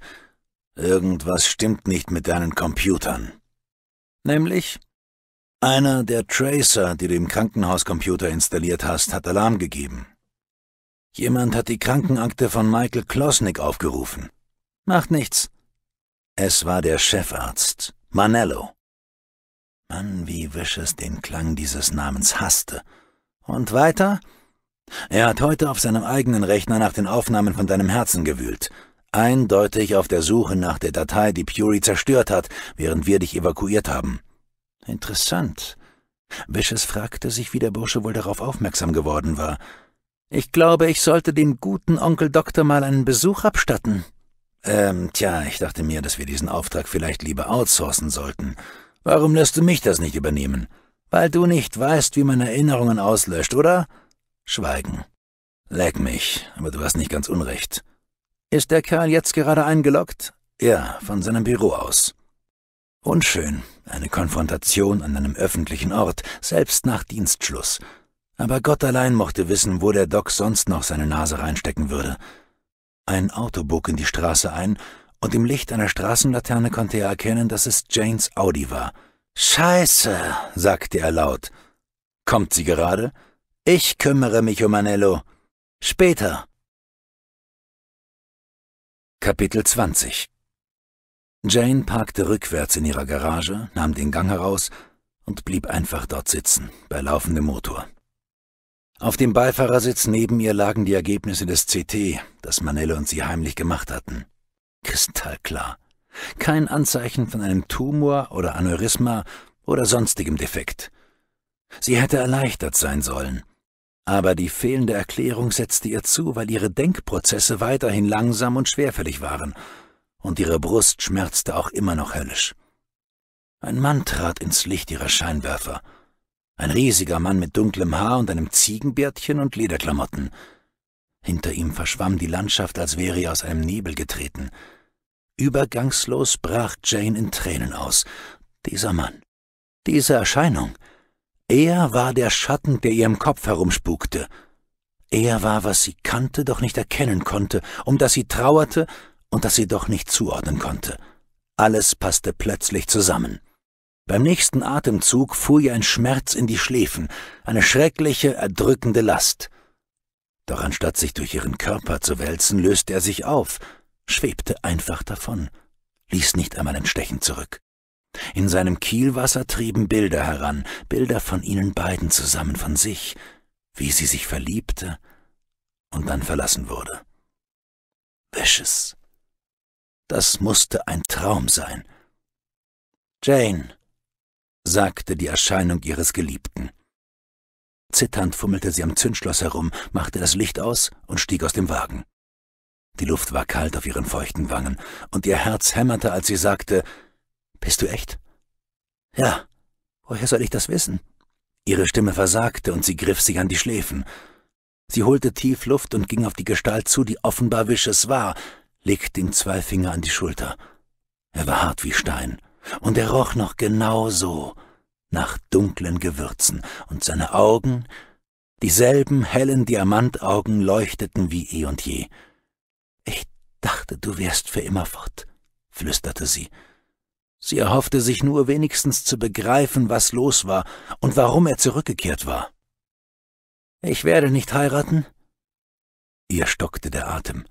Irgendwas stimmt nicht mit deinen Computern. Nämlich? Einer der Tracer, die du im Krankenhauscomputer installiert hast, hat Alarm gegeben. Jemand hat die Krankenakte von Michael Klosnick aufgerufen. Macht nichts. Es war der Chefarzt, Manello. Mann, wie Wishes den Klang dieses Namens hasste. Und weiter? Er hat heute auf seinem eigenen Rechner nach den Aufnahmen von deinem Herzen gewühlt. Eindeutig auf der Suche nach der Datei, die Puri zerstört hat, während wir dich evakuiert haben. Interessant. Wishes fragte sich, wie der Bursche wohl darauf aufmerksam geworden war. Ich glaube, ich sollte dem guten Onkel Doktor mal einen Besuch abstatten. Ähm, tja, ich dachte mir, dass wir diesen Auftrag vielleicht lieber outsourcen sollten. Warum lässt du mich das nicht übernehmen? Weil du nicht weißt, wie man Erinnerungen auslöscht, oder? Schweigen. Leck mich, aber du hast nicht ganz unrecht. Ist der Kerl jetzt gerade eingeloggt? Ja, von seinem Büro aus. Unschön, eine Konfrontation an einem öffentlichen Ort, selbst nach Dienstschluss. Aber Gott allein mochte wissen, wo der Doc sonst noch seine Nase reinstecken würde. Ein Auto bog in die Straße ein und im Licht einer Straßenlaterne konnte er erkennen, dass es Janes Audi war. Scheiße,
sagte er laut. Kommt sie gerade? Ich kümmere mich um Manello. Später. Kapitel 20 Jane parkte rückwärts in ihrer Garage, nahm den Gang heraus
und blieb einfach dort sitzen, bei laufendem Motor. Auf dem Beifahrersitz neben ihr lagen die Ergebnisse des CT, das Manello und sie heimlich gemacht hatten kristallklar. Kein Anzeichen von einem Tumor oder Aneurysma oder sonstigem Defekt. Sie hätte erleichtert sein sollen. Aber die fehlende Erklärung setzte ihr zu, weil ihre Denkprozesse weiterhin langsam und schwerfällig waren, und ihre Brust schmerzte auch immer noch höllisch. Ein Mann trat ins Licht ihrer Scheinwerfer. Ein riesiger Mann mit dunklem Haar und einem Ziegenbärtchen und Lederklamotten. Hinter ihm verschwamm die Landschaft, als wäre er aus einem Nebel getreten. Übergangslos brach Jane in Tränen aus. Dieser Mann, diese Erscheinung. Er war der Schatten, der ihr im Kopf herumspukte. Er war, was sie kannte, doch nicht erkennen konnte, um das sie trauerte und das sie doch nicht zuordnen konnte. Alles passte plötzlich zusammen. Beim nächsten Atemzug fuhr ihr ein Schmerz in die Schläfen, eine schreckliche, erdrückende Last. Doch anstatt sich durch ihren Körper zu wälzen, löste er sich auf, schwebte einfach davon, ließ nicht einmal ein Stechen zurück. In seinem Kielwasser trieben Bilder heran, Bilder von ihnen beiden zusammen, von sich, wie sie sich verliebte
und dann verlassen wurde. Wishes. Das musste ein Traum sein. Jane, sagte die
Erscheinung ihres Geliebten. Zitternd fummelte sie am Zündschloss herum, machte das Licht aus und stieg aus dem Wagen. Die Luft war kalt auf ihren feuchten Wangen, und ihr Herz hämmerte, als sie sagte, Bist du echt? Ja, woher soll ich das wissen? Ihre Stimme versagte, und sie griff sich an die Schläfen. Sie holte tief Luft und ging auf die Gestalt zu, die offenbar Wisches war, legte ihm zwei Finger an die Schulter. Er war hart wie Stein, und er roch noch genau so, nach dunklen Gewürzen, und seine Augen, dieselben hellen Diamantaugen, leuchteten wie eh und je. Ich dachte, du wärst für immer fort, flüsterte sie. Sie erhoffte sich nur wenigstens zu begreifen, was los
war und warum er zurückgekehrt war. Ich werde nicht heiraten? Ihr stockte der Atem.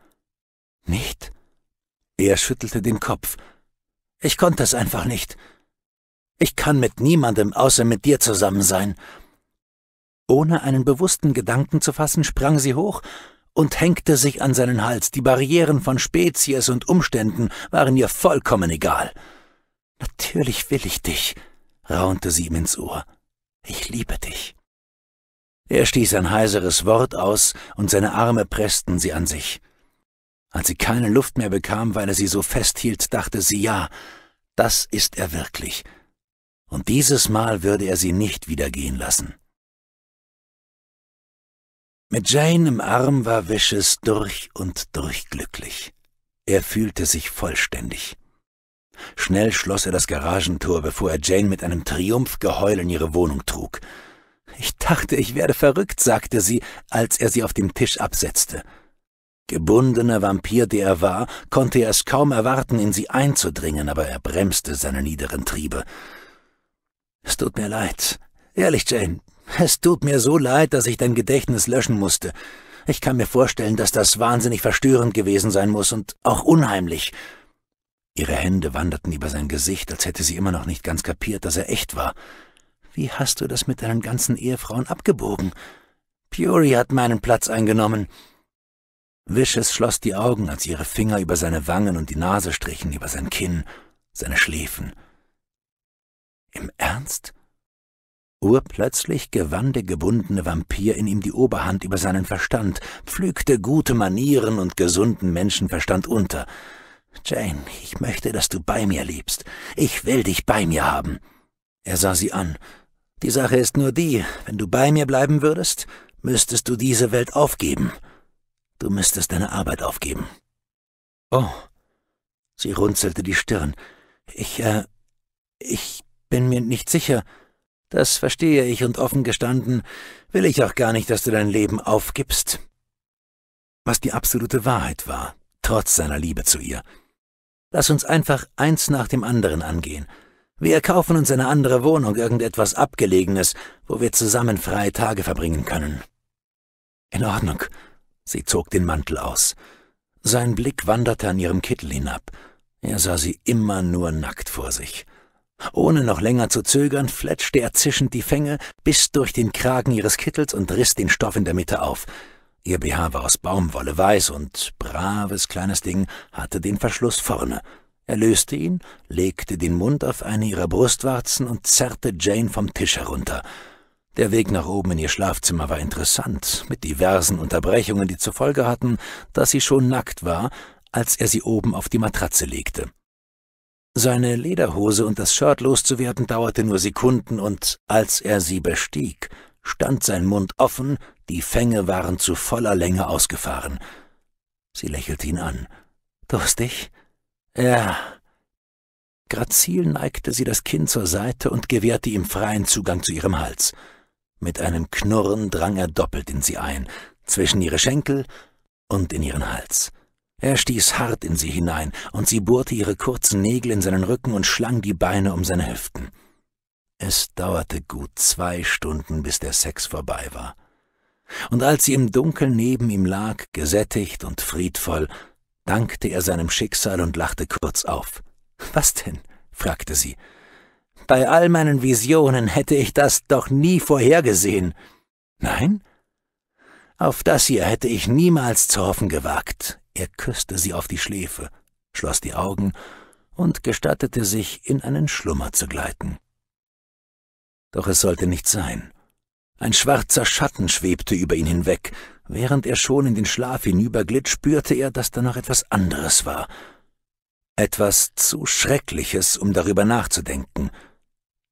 Nicht? Er schüttelte
den Kopf. Ich konnte es einfach nicht. Ich kann mit niemandem außer mit dir zusammen sein. Ohne einen bewussten Gedanken zu fassen, sprang sie hoch und hängte sich an seinen Hals. Die Barrieren von Spezies und Umständen waren ihr vollkommen egal. Natürlich will ich dich, raunte sie ihm ins Ohr. Ich liebe dich. Er stieß ein heiseres Wort aus, und seine Arme pressten sie an sich. Als sie keine Luft mehr bekam, weil er sie so festhielt,
dachte sie ja, das ist er wirklich, und dieses Mal würde er sie nicht wieder gehen lassen. Mit Jane
im Arm war Wishes durch und durch glücklich. Er fühlte sich vollständig. Schnell schloss er das Garagentor, bevor er Jane mit einem Triumphgeheul in ihre Wohnung trug. Ich dachte, ich werde verrückt, sagte sie, als er sie auf dem Tisch absetzte. Gebundener Vampir, der er war, konnte er es kaum erwarten, in sie einzudringen, aber er bremste seine niederen Triebe. Es tut mir leid. Ehrlich, Jane, es tut mir so leid, dass ich dein Gedächtnis löschen musste. Ich kann mir vorstellen, dass das wahnsinnig verstörend gewesen sein muss und auch unheimlich. Ihre Hände wanderten über sein Gesicht, als hätte sie immer noch nicht ganz kapiert, dass er echt war. Wie hast du das mit deinen ganzen Ehefrauen abgebogen? Puri hat meinen Platz eingenommen. Wishes schloss die Augen, als ihre Finger über seine Wangen und die Nase strichen, über sein Kinn, seine Schläfen. Im Ernst? Urplötzlich gewann der gebundene Vampir in ihm die Oberhand über seinen Verstand, pflügte gute Manieren und gesunden Menschenverstand unter. Jane, ich möchte, dass du bei mir lebst. Ich will dich bei mir haben. Er sah sie an. Die Sache ist nur die, wenn du bei mir bleiben würdest, müsstest du diese Welt aufgeben. Du müsstest deine Arbeit aufgeben. Oh. Sie runzelte die Stirn. Ich, äh, ich bin mir nicht sicher. Das verstehe ich und offen gestanden will ich auch gar nicht, dass du dein Leben aufgibst. Was die absolute Wahrheit war, trotz seiner Liebe zu ihr. Lass uns einfach eins nach dem anderen angehen. Wir kaufen uns eine andere Wohnung, irgendetwas Abgelegenes, wo wir zusammen freie Tage verbringen können. In Ordnung. Sie zog den Mantel aus. Sein Blick wanderte an ihrem Kittel hinab. Er sah sie immer nur nackt vor sich. Ohne noch länger zu zögern, fletschte er zischend die Fänge bis durch den Kragen ihres Kittels und riss den Stoff in der Mitte auf. Ihr BH war aus Baumwolle weiß und, braves kleines Ding, hatte den Verschluss vorne. Er löste ihn, legte den Mund auf eine ihrer Brustwarzen und zerrte Jane vom Tisch herunter. Der Weg nach oben in ihr Schlafzimmer war interessant, mit diversen Unterbrechungen, die zur Folge hatten, dass sie schon nackt war, als er sie oben auf die Matratze legte. Seine Lederhose und das Shirt loszuwerden dauerte nur Sekunden, und als er sie bestieg, stand sein Mund offen, die Fänge waren zu voller Länge ausgefahren. Sie lächelte ihn an. Durstig? Ja. Grazil neigte sie das Kinn zur Seite und gewährte ihm freien Zugang zu ihrem Hals. Mit einem Knurren drang er doppelt in sie ein, zwischen ihre Schenkel und in ihren Hals. Er stieß hart in sie hinein, und sie bohrte ihre kurzen Nägel in seinen Rücken und schlang die Beine um seine Hüften. Es dauerte gut zwei Stunden, bis der Sex vorbei war. Und als sie im Dunkeln neben ihm lag, gesättigt und friedvoll, dankte er seinem Schicksal und lachte kurz auf. Was denn? fragte sie. Bei all meinen Visionen hätte ich das doch nie vorhergesehen. Nein? Auf das hier hätte ich niemals zu hoffen gewagt. Er küsste sie auf die Schläfe, schloss die Augen und gestattete sich, in einen Schlummer zu gleiten. Doch es sollte nicht sein. Ein schwarzer Schatten schwebte über ihn hinweg. Während er schon in den Schlaf hinüberglitt, spürte er, dass da noch etwas anderes war. Etwas zu Schreckliches, um darüber nachzudenken.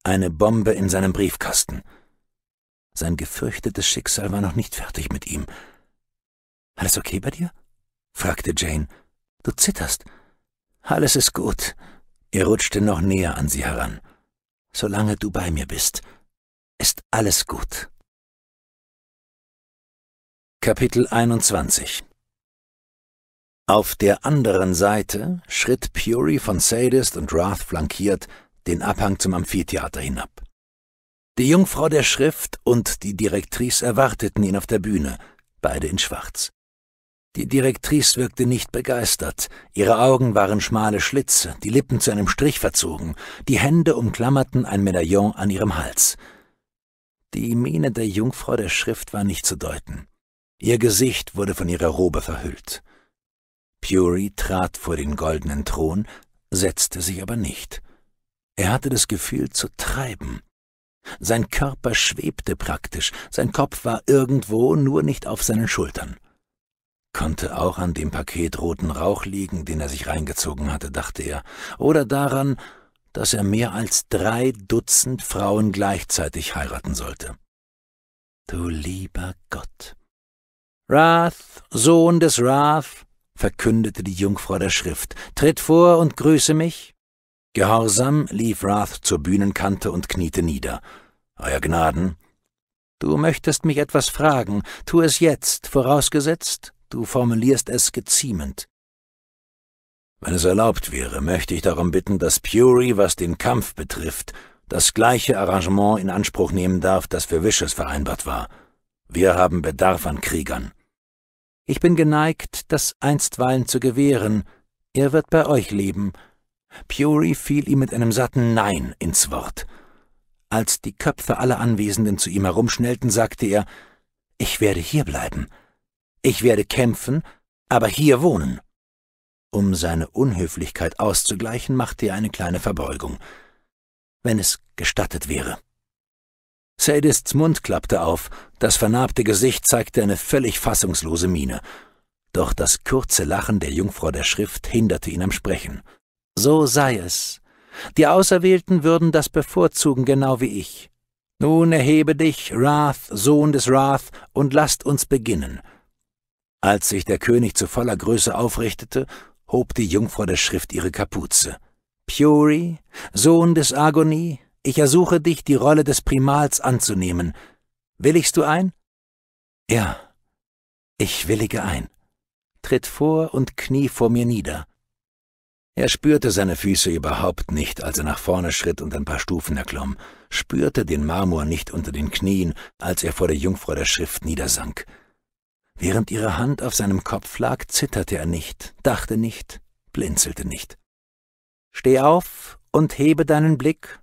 Eine Bombe in seinem Briefkasten. Sein gefürchtetes Schicksal war noch nicht fertig mit ihm. Alles okay bei dir? fragte Jane. Du zitterst. Alles ist
gut. Er rutschte noch näher an sie heran. Solange du bei mir bist, ist alles gut. Kapitel 21 Auf der anderen Seite schritt Puri
von Sadist und Rath flankiert den Abhang zum Amphitheater hinab. Die Jungfrau der Schrift und die Direktrice erwarteten ihn auf der Bühne, beide in Schwarz. Die Direktrice wirkte nicht begeistert. Ihre Augen waren schmale Schlitze, die Lippen zu einem Strich verzogen, die Hände umklammerten ein Medaillon an ihrem Hals. Die Miene der Jungfrau der Schrift war nicht zu deuten. Ihr Gesicht wurde von ihrer Robe verhüllt. Puri trat vor den goldenen Thron, setzte sich aber nicht. Er hatte das Gefühl zu treiben. Sein Körper schwebte praktisch, sein Kopf war irgendwo, nur nicht auf seinen Schultern. Konnte auch an dem Paket roten Rauch liegen, den er sich reingezogen hatte, dachte er, oder daran, dass er mehr als drei Dutzend Frauen gleichzeitig heiraten sollte. Du lieber Gott. Rath, Sohn des Rath, verkündete die Jungfrau der Schrift, tritt vor und grüße mich. Gehorsam lief Rath zur Bühnenkante und kniete nieder. Euer Gnaden, du möchtest mich etwas fragen, tu es jetzt, vorausgesetzt, Du formulierst es geziemend. Wenn es erlaubt wäre, möchte ich darum bitten, dass Puri, was den Kampf betrifft, das gleiche Arrangement in Anspruch nehmen darf, das für Wishes vereinbart war. Wir haben Bedarf an Kriegern. Ich bin geneigt, das einstweilen zu gewähren. Er wird bei euch leben. Puri fiel ihm mit einem satten Nein ins Wort. Als die Köpfe aller Anwesenden zu ihm herumschnellten, sagte er, ich werde hierbleiben. bleiben. Ich werde kämpfen, aber hier wohnen. Um seine Unhöflichkeit auszugleichen, machte er eine kleine Verbeugung. Wenn es gestattet wäre. Sadists Mund klappte auf, das vernarbte Gesicht zeigte eine völlig fassungslose Miene. Doch das kurze Lachen der Jungfrau der Schrift hinderte ihn am Sprechen. So sei es. Die Auserwählten würden das bevorzugen, genau wie ich. Nun erhebe dich, Wrath, Sohn des Wrath, und lasst uns beginnen. Als sich der König zu voller Größe aufrichtete, hob die Jungfrau der Schrift ihre Kapuze. Puri, Sohn des Agoni, ich ersuche dich, die Rolle des Primals anzunehmen. Willigst du ein? Ja, ich willige ein. Tritt vor und knie vor mir nieder. Er spürte seine Füße überhaupt nicht, als er nach vorne schritt und ein paar Stufen erklomm, spürte den Marmor nicht unter den Knien, als er vor der Jungfrau der Schrift niedersank. Während ihre Hand auf seinem Kopf lag, zitterte er nicht, dachte nicht, blinzelte nicht. Steh auf und hebe deinen Blick,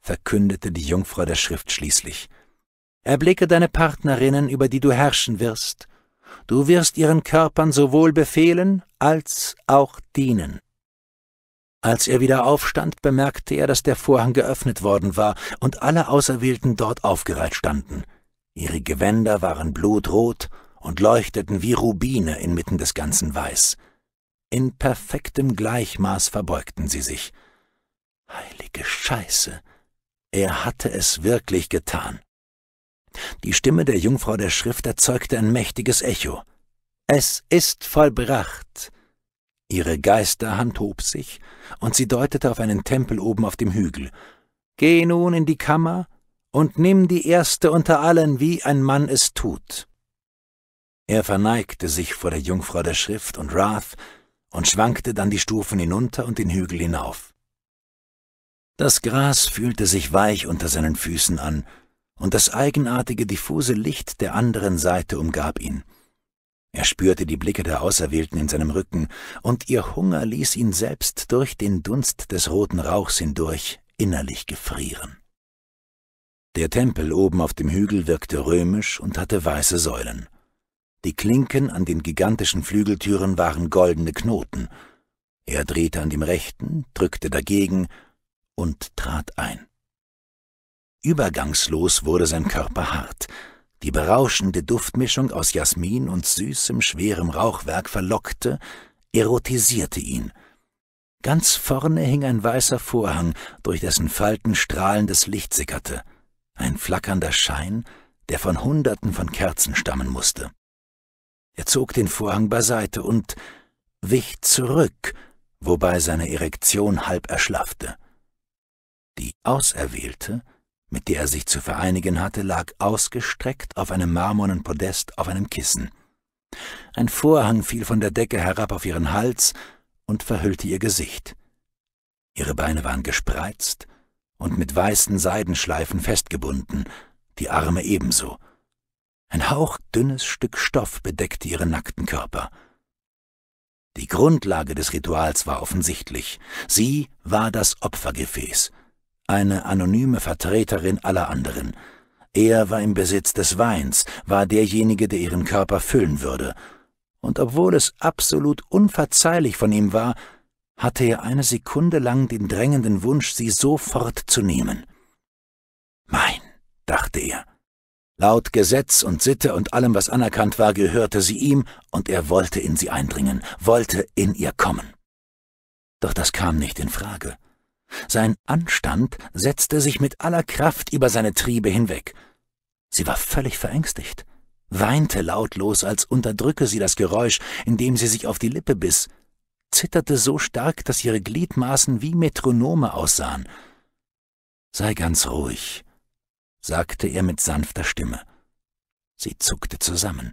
verkündete die Jungfrau der Schrift schließlich. Erblicke deine Partnerinnen, über die du herrschen wirst. Du wirst ihren Körpern sowohl befehlen als auch dienen. Als er wieder aufstand, bemerkte er, dass der Vorhang geöffnet worden war und alle Auserwählten dort aufgereiht standen. Ihre Gewänder waren blutrot und leuchteten wie Rubine inmitten des ganzen Weiß. In perfektem Gleichmaß verbeugten sie sich. Heilige Scheiße! Er hatte es wirklich getan. Die Stimme der Jungfrau der Schrift erzeugte ein mächtiges Echo. Es ist vollbracht! Ihre Geisterhand hob sich, und sie deutete auf einen Tempel oben auf dem Hügel. Geh nun in die Kammer und nimm die erste unter allen, wie ein Mann es tut. Er verneigte sich vor der Jungfrau der Schrift und Rath und schwankte dann die Stufen hinunter und den Hügel hinauf. Das Gras fühlte sich weich unter seinen Füßen an, und das eigenartige diffuse Licht der anderen Seite umgab ihn. Er spürte die Blicke der Auserwählten in seinem Rücken, und ihr Hunger ließ ihn selbst durch den Dunst des roten Rauchs hindurch innerlich gefrieren. Der Tempel oben auf dem Hügel wirkte römisch und hatte weiße Säulen. Die Klinken an den gigantischen Flügeltüren waren goldene Knoten. Er drehte an dem rechten, drückte dagegen und trat ein. Übergangslos wurde sein Körper hart. Die berauschende Duftmischung aus Jasmin und süßem, schwerem Rauchwerk verlockte, erotisierte ihn. Ganz vorne hing ein weißer Vorhang, durch dessen Falten strahlendes Licht sickerte. Ein flackernder Schein, der von Hunderten von Kerzen stammen musste. Er zog den Vorhang beiseite und wich zurück, wobei seine Erektion halb erschlaffte. Die Auserwählte, mit der er sich zu vereinigen hatte, lag ausgestreckt auf einem marmornen Podest auf einem Kissen. Ein Vorhang fiel von der Decke herab auf ihren Hals und verhüllte ihr Gesicht. Ihre Beine waren gespreizt und mit weißen Seidenschleifen festgebunden, die Arme ebenso. Ein hauchdünnes Stück Stoff bedeckte ihre nackten Körper. Die Grundlage des Rituals war offensichtlich. Sie war das Opfergefäß, eine anonyme Vertreterin aller anderen. Er war im Besitz des Weins, war derjenige, der ihren Körper füllen würde. Und obwohl es absolut unverzeihlich von ihm war, hatte er eine Sekunde lang den drängenden Wunsch, sie sofort zu nehmen. Mein, dachte er, Laut Gesetz und Sitte und allem, was anerkannt war, gehörte sie ihm, und er wollte in sie eindringen, wollte in ihr kommen. Doch das kam nicht in Frage. Sein Anstand setzte sich mit aller Kraft über seine Triebe hinweg. Sie war völlig verängstigt, weinte lautlos, als unterdrücke sie das Geräusch, indem sie sich auf die Lippe biss, zitterte so stark, dass ihre Gliedmaßen wie Metronome aussahen. Sei ganz ruhig, sagte er mit sanfter Stimme. Sie zuckte zusammen.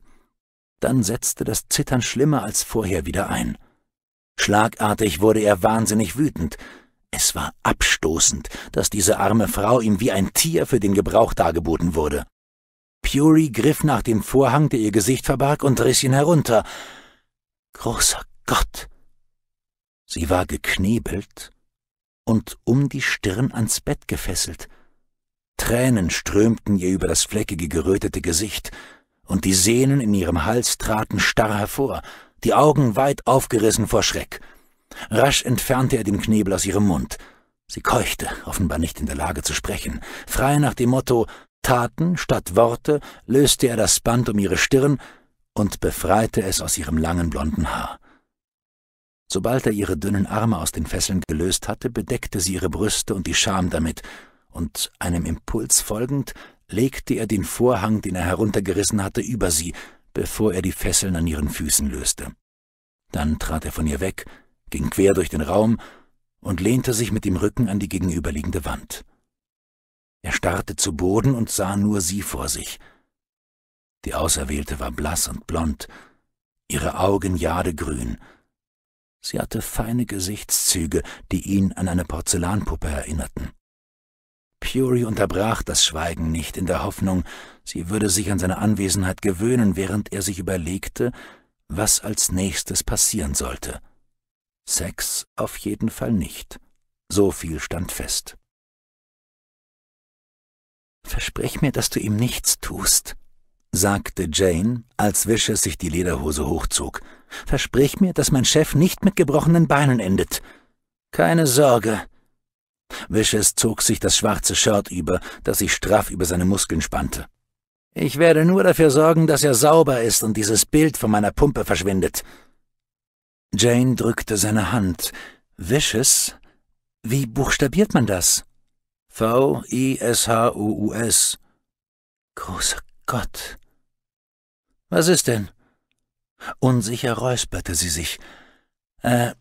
Dann setzte das Zittern schlimmer als vorher wieder ein. Schlagartig wurde er wahnsinnig wütend. Es war abstoßend, dass diese arme Frau ihm wie ein Tier für den Gebrauch dargeboten wurde. Puri griff nach dem Vorhang, der ihr Gesicht verbarg, und riss ihn herunter. Großer Gott! Sie war geknebelt und um die Stirn ans Bett gefesselt. Tränen strömten ihr über das fleckige, gerötete Gesicht, und die Sehnen in ihrem Hals traten starr hervor, die Augen weit aufgerissen vor Schreck. Rasch entfernte er den Knebel aus ihrem Mund. Sie keuchte, offenbar nicht in der Lage zu sprechen. Frei nach dem Motto Taten statt Worte löste er das Band um ihre Stirn und befreite es aus ihrem langen blonden Haar. Sobald er ihre dünnen Arme aus den Fesseln gelöst hatte, bedeckte sie ihre Brüste und die Scham damit und einem Impuls folgend legte er den Vorhang, den er heruntergerissen hatte, über sie, bevor er die Fesseln an ihren Füßen löste. Dann trat er von ihr weg, ging quer durch den Raum und lehnte sich mit dem Rücken an die gegenüberliegende Wand. Er starrte zu Boden und sah nur sie vor sich. Die Auserwählte war blass und blond, ihre Augen jadegrün. Sie hatte feine Gesichtszüge, die ihn an eine Porzellanpuppe erinnerten. Pury unterbrach das Schweigen nicht in der Hoffnung, sie würde sich an seine Anwesenheit gewöhnen, während er sich überlegte,
was als nächstes passieren sollte. Sex auf jeden Fall nicht. So viel stand fest. Versprich mir, dass du ihm nichts tust, sagte Jane, als Wische sich die Lederhose
hochzog. Versprich mir, dass mein Chef nicht mit gebrochenen Beinen endet. Keine Sorge, Wishes zog sich das schwarze Shirt über, das sich straff über seine Muskeln spannte. Ich werde nur dafür sorgen, dass er sauber ist und dieses Bild von meiner Pumpe verschwindet. Jane drückte seine Hand. Wishes? Wie buchstabiert man das? v i s h u u s Großer Gott. Was ist denn? Unsicher räusperte sie sich. Äh,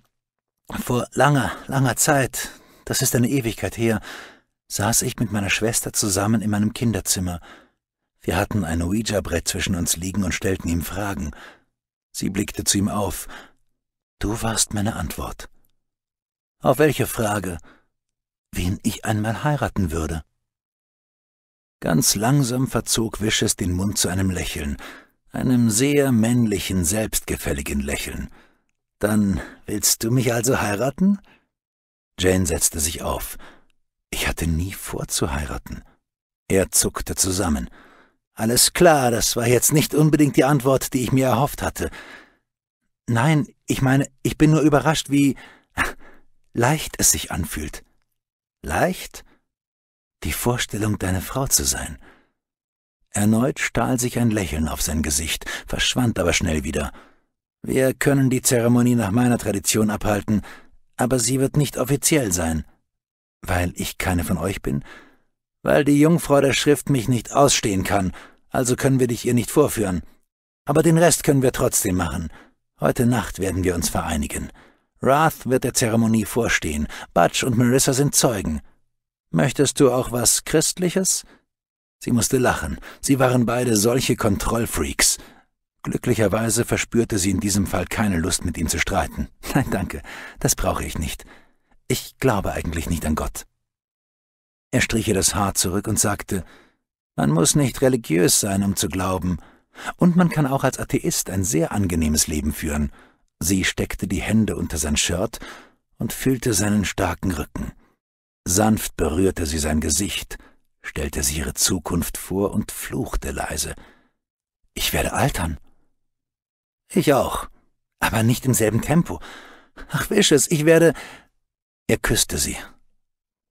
vor langer, langer Zeit, das ist eine Ewigkeit her, saß ich mit meiner Schwester zusammen in meinem Kinderzimmer. Wir hatten ein Ouija-Brett zwischen uns liegen und stellten ihm Fragen. Sie blickte zu ihm auf. Du warst meine Antwort. Auf welche Frage? Wen ich einmal heiraten würde. Ganz langsam verzog Wisches den Mund zu einem Lächeln, einem sehr männlichen, selbstgefälligen Lächeln. Dann willst du mich also heiraten? Jane setzte sich auf. Ich hatte nie vor zu heiraten. Er zuckte zusammen. Alles klar, das war jetzt nicht unbedingt die Antwort, die ich mir erhofft hatte. Nein, ich meine, ich bin nur überrascht, wie leicht es sich anfühlt. Leicht? Die Vorstellung, deine Frau zu sein. Erneut stahl sich ein Lächeln auf sein Gesicht, verschwand aber schnell wieder. Wir können die Zeremonie nach meiner Tradition abhalten, aber sie wird nicht offiziell sein. Weil ich keine von euch bin? Weil die Jungfrau der Schrift mich nicht ausstehen kann, also können wir dich ihr nicht vorführen. Aber den Rest können wir trotzdem machen. Heute Nacht werden wir uns vereinigen. Wrath wird der Zeremonie vorstehen, Butch und Marissa sind Zeugen. Möchtest du auch was Christliches? Sie musste lachen. Sie waren beide solche Kontrollfreaks. Glücklicherweise verspürte sie in diesem Fall keine Lust, mit ihm zu streiten. Nein, danke, das brauche ich nicht. Ich glaube eigentlich nicht an Gott. Er strich ihr das Haar zurück und sagte, man muss nicht religiös sein, um zu glauben, und man kann auch als Atheist ein sehr angenehmes Leben führen. Sie steckte die Hände unter sein Shirt und fühlte seinen starken Rücken. Sanft berührte sie sein Gesicht, stellte sich ihre Zukunft vor und fluchte leise. Ich werde altern, ich auch. Aber nicht im selben Tempo. Ach, wisch es, ich werde. Er küsste sie.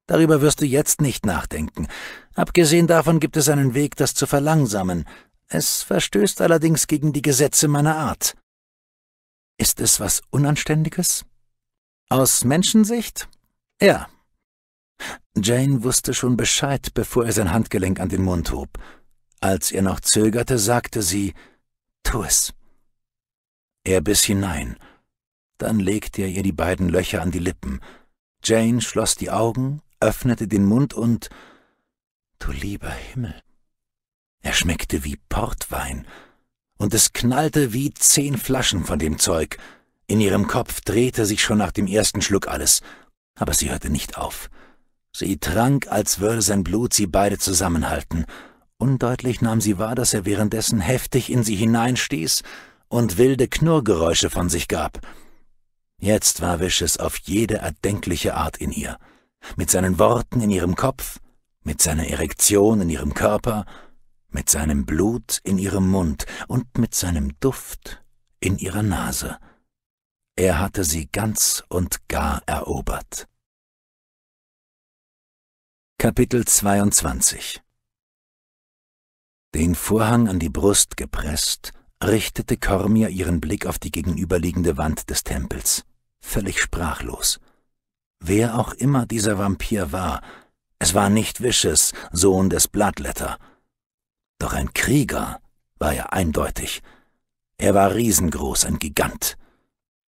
Darüber wirst du jetzt nicht nachdenken. Abgesehen davon gibt es einen Weg, das zu verlangsamen. Es verstößt allerdings gegen die Gesetze meiner Art. Ist es was Unanständiges? Aus Menschensicht? Ja. Jane wusste schon Bescheid, bevor er sein Handgelenk an den Mund hob. Als er noch zögerte, sagte sie, Tu es. Er biss hinein. Dann legte er ihr die beiden Löcher an die Lippen. Jane schloss die Augen, öffnete den Mund und Du lieber Himmel. Er schmeckte wie Portwein, und es knallte wie zehn Flaschen von dem Zeug. In ihrem Kopf drehte sich schon nach dem ersten Schluck alles, aber sie hörte nicht auf. Sie trank, als würde sein Blut sie beide zusammenhalten. Undeutlich nahm sie wahr, dass er währenddessen heftig in sie hineinstieß und wilde Knurrgeräusche von sich gab. Jetzt war Wishes auf jede erdenkliche Art in ihr. Mit seinen Worten in ihrem Kopf, mit seiner Erektion in ihrem Körper, mit seinem Blut in ihrem Mund und mit seinem Duft in
ihrer Nase. Er hatte sie ganz und gar erobert. Kapitel 22 Den Vorhang an die Brust gepresst, richtete Kormir ihren
Blick auf die gegenüberliegende Wand des Tempels, völlig sprachlos. Wer auch immer dieser Vampir war, es war nicht Wisches, Sohn des Bloodletter. Doch ein Krieger war er eindeutig. Er war riesengroß, ein Gigant.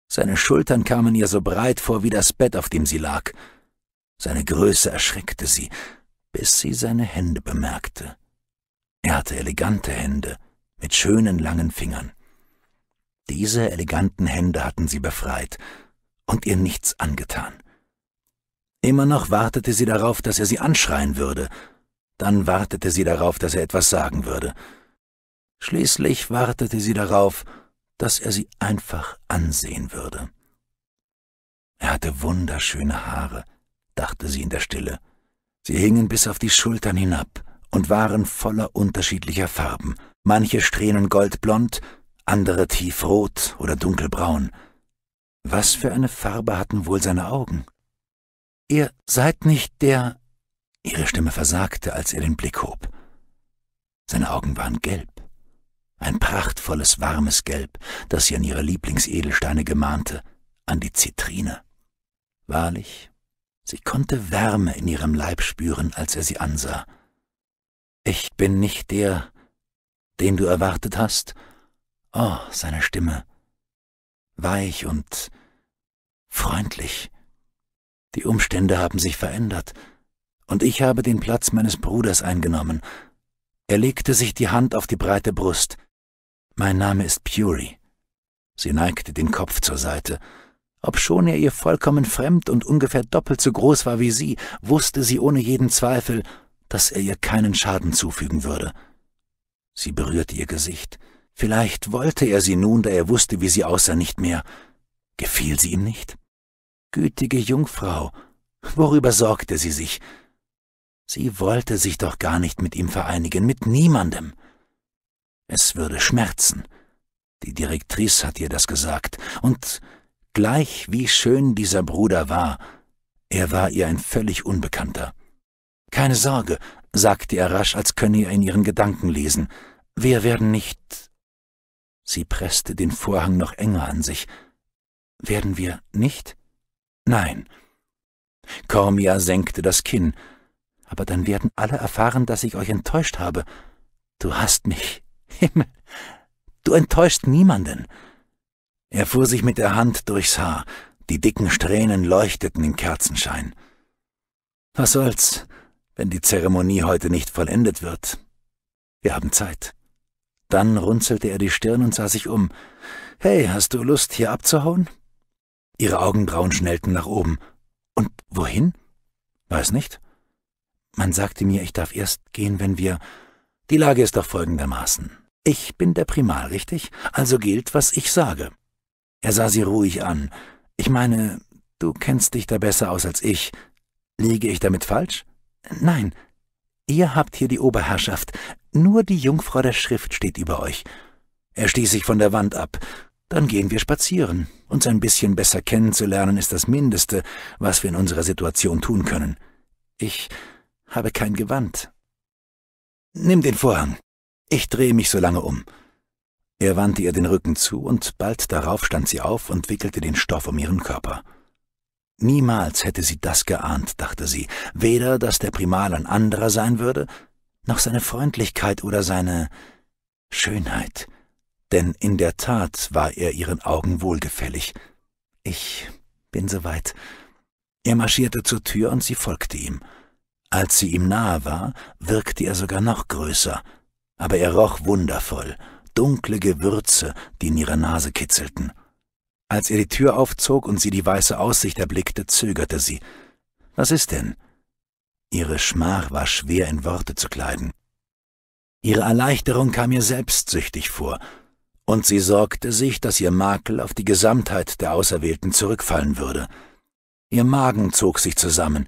Seine Schultern kamen ihr so breit vor wie das Bett, auf dem sie lag. Seine Größe erschreckte sie, bis sie seine Hände bemerkte. Er hatte elegante Hände, mit schönen langen Fingern. Diese eleganten Hände hatten sie befreit und ihr nichts angetan. Immer noch wartete sie darauf, dass er sie anschreien würde, dann wartete sie darauf, dass er etwas sagen würde. Schließlich wartete sie darauf, dass er sie einfach ansehen würde. Er hatte wunderschöne Haare, dachte sie in der Stille. Sie hingen bis auf die Schultern hinab und waren voller unterschiedlicher Farben, manche Strähnen goldblond, andere tiefrot oder dunkelbraun. Was für eine Farbe hatten wohl seine Augen? Ihr seid nicht der... Ihre Stimme versagte, als er den Blick hob. Seine Augen waren gelb. Ein prachtvolles, warmes Gelb, das sie an ihre Lieblingsedelsteine gemahnte, an die Zitrine. Wahrlich, sie konnte Wärme in ihrem Leib spüren, als er sie ansah. Ich bin nicht der, den du erwartet hast? Oh, seine Stimme. Weich und freundlich. Die Umstände haben sich verändert, und ich habe den Platz meines Bruders eingenommen. Er legte sich die Hand auf die breite Brust. Mein Name ist Puri. Sie neigte den Kopf zur Seite. Obschon er ihr vollkommen fremd und ungefähr doppelt so groß war wie sie, wusste sie ohne jeden Zweifel, dass er ihr keinen Schaden zufügen würde. Sie berührte ihr Gesicht. Vielleicht wollte er sie nun, da er wusste, wie sie aussah, nicht mehr. Gefiel sie ihm nicht? Gütige Jungfrau, worüber sorgte sie sich? Sie wollte sich doch gar nicht mit ihm vereinigen, mit niemandem. Es würde schmerzen. Die Direktrice hat ihr das gesagt, und gleich wie schön dieser Bruder war, er war ihr ein völlig Unbekannter. Keine Sorge, sagte er rasch, als könne er in ihren Gedanken lesen. Wir werden nicht. Sie presste den Vorhang noch enger an sich. Werden wir nicht? Nein. Cormia senkte das Kinn. Aber dann werden alle erfahren, dass ich euch enttäuscht habe. Du hast mich. Himmel. Du enttäuscht niemanden. Er fuhr sich mit der Hand durchs Haar. Die dicken Strähnen leuchteten im Kerzenschein. Was soll's? wenn die Zeremonie heute nicht vollendet wird. Wir haben Zeit. Dann runzelte er die Stirn und sah sich um. Hey, hast du Lust, hier abzuhauen? Ihre Augenbrauen schnellten nach oben. Und wohin? Weiß nicht. Man sagte mir, ich darf erst gehen, wenn wir. Die Lage ist doch folgendermaßen. Ich bin der Primal, richtig? Also gilt, was ich sage. Er sah sie ruhig an. Ich meine, du kennst dich da besser aus als ich. Liege ich damit falsch? Nein, ihr habt hier die Oberherrschaft. Nur die Jungfrau der Schrift steht über euch. Er stieß sich von der Wand ab. Dann gehen wir spazieren. Uns ein bisschen besser kennenzulernen ist das Mindeste, was wir in unserer Situation tun können. Ich habe kein Gewand. Nimm den Vorhang. Ich drehe mich so lange um. Er wandte ihr den Rücken zu, und bald darauf stand sie auf und wickelte den Stoff um ihren Körper. Niemals hätte sie das geahnt, dachte sie, weder, dass der Primal ein anderer sein würde, noch seine Freundlichkeit oder seine Schönheit, denn in der Tat war er ihren Augen wohlgefällig. Ich bin soweit. Er marschierte zur Tür und sie folgte ihm. Als sie ihm nahe war, wirkte er sogar noch größer, aber er roch wundervoll, dunkle Gewürze, die in ihrer Nase kitzelten. Als er die Tür aufzog und sie die weiße Aussicht erblickte, zögerte sie. Was ist denn? Ihre Schmach war schwer in Worte zu kleiden. Ihre Erleichterung kam ihr selbstsüchtig vor, und sie sorgte sich, dass ihr Makel auf die Gesamtheit der Auserwählten zurückfallen würde. Ihr Magen zog sich zusammen.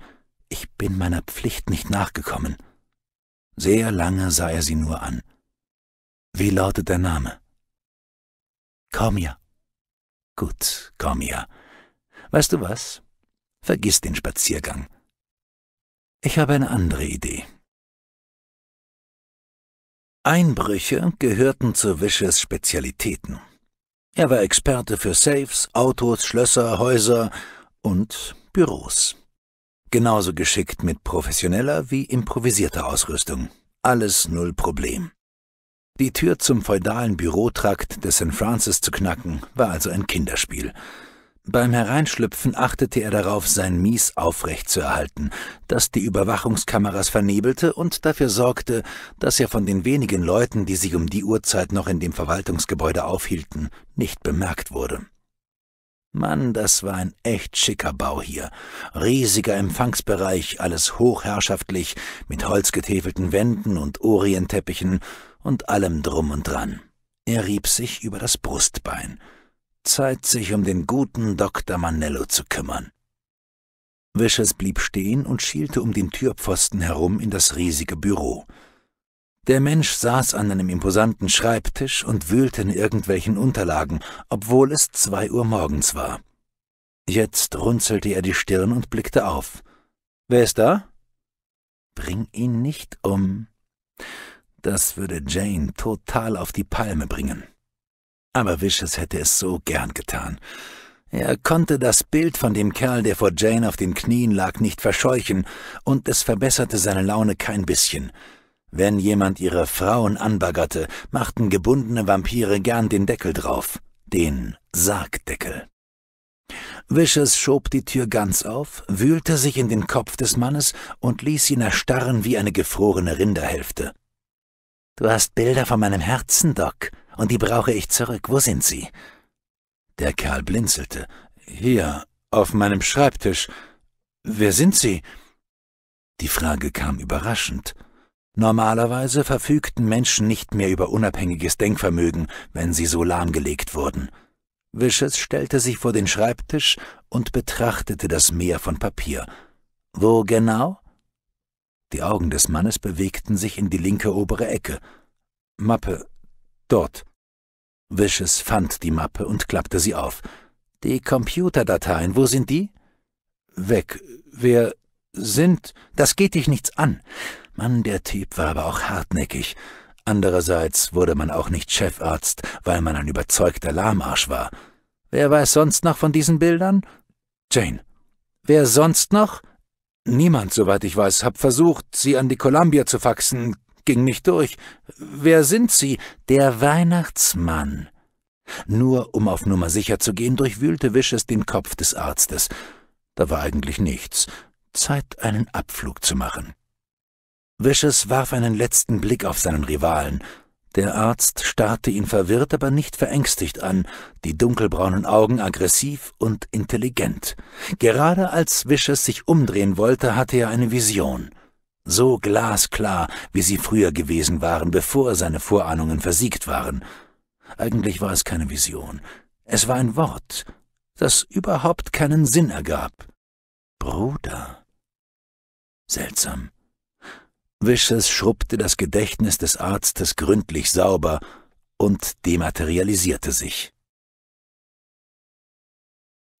Ich bin meiner Pflicht nicht nachgekommen. Sehr lange sah
er sie nur an. Wie lautet der Name? Komm ja. Gut, komm her. Weißt du was? Vergiss den Spaziergang. Ich habe eine andere Idee. Einbrüche gehörten zu Wisches Spezialitäten. Er war
Experte für Safes, Autos, Schlösser, Häuser und Büros. Genauso geschickt mit professioneller wie improvisierter Ausrüstung. Alles null Problem. Die Tür zum feudalen Bürotrakt des St. Francis zu knacken, war also ein Kinderspiel. Beim Hereinschlüpfen achtete er darauf, sein Mies aufrecht zu erhalten, das die Überwachungskameras vernebelte und dafür sorgte, dass er von den wenigen Leuten, die sich um die Uhrzeit noch in dem Verwaltungsgebäude aufhielten, nicht bemerkt wurde. Mann, das war ein echt schicker Bau hier. Riesiger Empfangsbereich, alles hochherrschaftlich, mit holzgetäfelten Wänden und Orienteppichen, und allem drum und dran. Er rieb sich über das Brustbein. Zeit, sich um den guten Dr. Manello zu kümmern. Wisches blieb stehen und schielte um den Türpfosten herum in das riesige Büro. Der Mensch saß an einem imposanten Schreibtisch und wühlte in irgendwelchen Unterlagen, obwohl es zwei Uhr morgens war. Jetzt runzelte er die Stirn und blickte auf. Wer ist da? Bring ihn nicht um. Das würde Jane total auf die Palme bringen. Aber Wishes hätte es so gern getan. Er konnte das Bild von dem Kerl, der vor Jane auf den Knien lag, nicht verscheuchen, und es verbesserte seine Laune kein bisschen. Wenn jemand ihre Frauen anbaggerte, machten gebundene Vampire gern den Deckel drauf, den Sargdeckel. Wishes schob die Tür ganz auf, wühlte sich in den Kopf des Mannes und ließ ihn erstarren wie eine gefrorene Rinderhälfte. Du hast Bilder von meinem Herzen, Doc, und die brauche ich zurück. Wo sind sie? Der Kerl blinzelte. Hier, auf meinem Schreibtisch. Wer sind Sie? Die Frage kam überraschend. Normalerweise verfügten Menschen nicht mehr über unabhängiges Denkvermögen, wenn sie so lahmgelegt wurden. Wisches stellte sich vor den Schreibtisch und betrachtete das Meer von Papier. Wo genau? Die Augen des Mannes bewegten sich in die linke obere Ecke. Mappe. Dort. Wishes fand die Mappe und klappte sie auf. Die Computerdateien, wo sind die? Weg. Wer sind? Das geht dich nichts an. Mann, der Typ war aber auch hartnäckig. Andererseits wurde man auch nicht Chefarzt, weil man ein überzeugter Lahmarsch war. Wer weiß sonst noch von diesen Bildern? Jane. Wer sonst noch? Niemand, soweit ich weiß, hab versucht, Sie an die Columbia zu faxen. Ging nicht durch. Wer sind Sie? Der Weihnachtsmann. Nur um auf Nummer sicher zu gehen, durchwühlte Wisches den Kopf des Arztes. Da war eigentlich nichts. Zeit, einen Abflug zu machen. Wishes warf einen letzten Blick auf seinen Rivalen, der Arzt starrte ihn verwirrt, aber nicht verängstigt an, die dunkelbraunen Augen aggressiv und intelligent. Gerade als Wisches sich umdrehen wollte, hatte er eine Vision. So glasklar, wie sie früher gewesen waren, bevor seine Vorahnungen versiegt waren. Eigentlich war es keine Vision. Es war ein Wort, das überhaupt keinen Sinn ergab. Bruder.
Seltsam.
Wishes schrubbte das Gedächtnis des
Arztes gründlich sauber und dematerialisierte sich.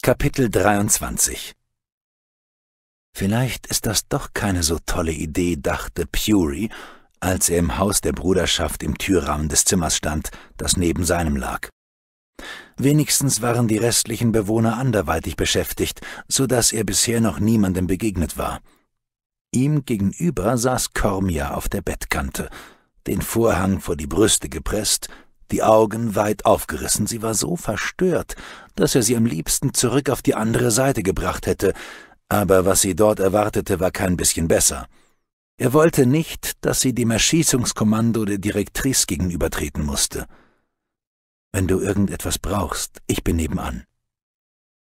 Kapitel 23 Vielleicht ist das doch keine so tolle Idee, dachte Puri, als er im Haus
der Bruderschaft im Türrahmen des Zimmers stand, das neben seinem lag. Wenigstens waren die restlichen Bewohner anderweitig beschäftigt, so dass er bisher noch niemandem begegnet war. Ihm gegenüber saß Kormia auf der Bettkante, den Vorhang vor die Brüste gepresst, die Augen weit aufgerissen. Sie war so verstört, dass er sie am liebsten zurück auf die andere Seite gebracht hätte, aber was sie dort erwartete, war kein bisschen besser. Er wollte nicht, dass sie dem Erschießungskommando der Direktrice gegenübertreten musste. Wenn du irgendetwas brauchst, ich bin nebenan.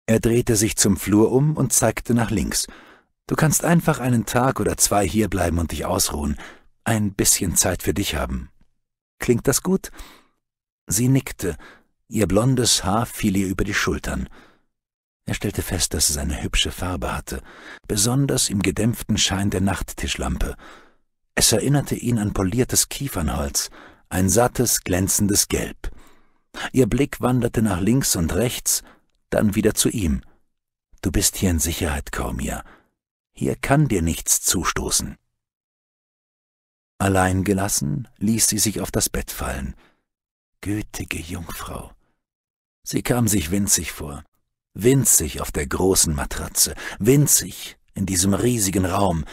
Er drehte sich zum Flur um und zeigte nach links. Du kannst einfach einen Tag oder zwei hierbleiben und dich ausruhen, ein bisschen Zeit für dich haben. Klingt das gut? Sie nickte, ihr blondes Haar fiel ihr über die Schultern. Er stellte fest, dass es eine hübsche Farbe hatte, besonders im gedämpften Schein der Nachttischlampe. Es erinnerte ihn an poliertes Kiefernholz, ein sattes, glänzendes Gelb. Ihr Blick wanderte nach links und rechts, dann wieder zu ihm. Du bist hier in Sicherheit, Kaumir. Hier kann dir nichts zustoßen. Allein gelassen ließ sie sich auf das Bett fallen. Gütige Jungfrau. Sie kam sich winzig vor, winzig auf der großen Matratze, winzig in diesem riesigen Raum,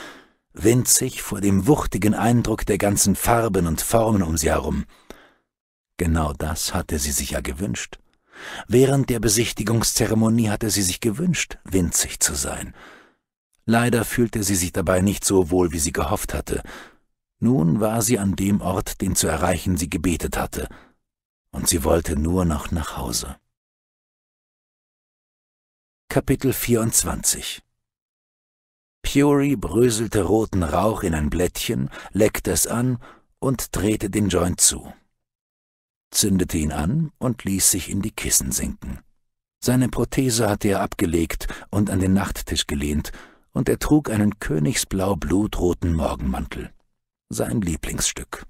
winzig vor dem wuchtigen Eindruck der ganzen Farben und Formen um sie herum. Genau das hatte sie sich ja gewünscht. Während der Besichtigungszeremonie hatte sie sich gewünscht, winzig zu sein. Leider fühlte sie sich dabei nicht so wohl, wie sie gehofft hatte. Nun war sie an dem Ort,
den zu erreichen sie gebetet hatte, und sie wollte nur noch nach Hause. Kapitel 24 Puri bröselte roten Rauch in ein Blättchen, leckte es an und
drehte den Joint zu. Zündete ihn an und ließ sich in die Kissen sinken. Seine Prothese hatte er abgelegt und an den Nachttisch gelehnt und er trug einen königsblau blutroten Morgenmantel, sein Lieblingsstück.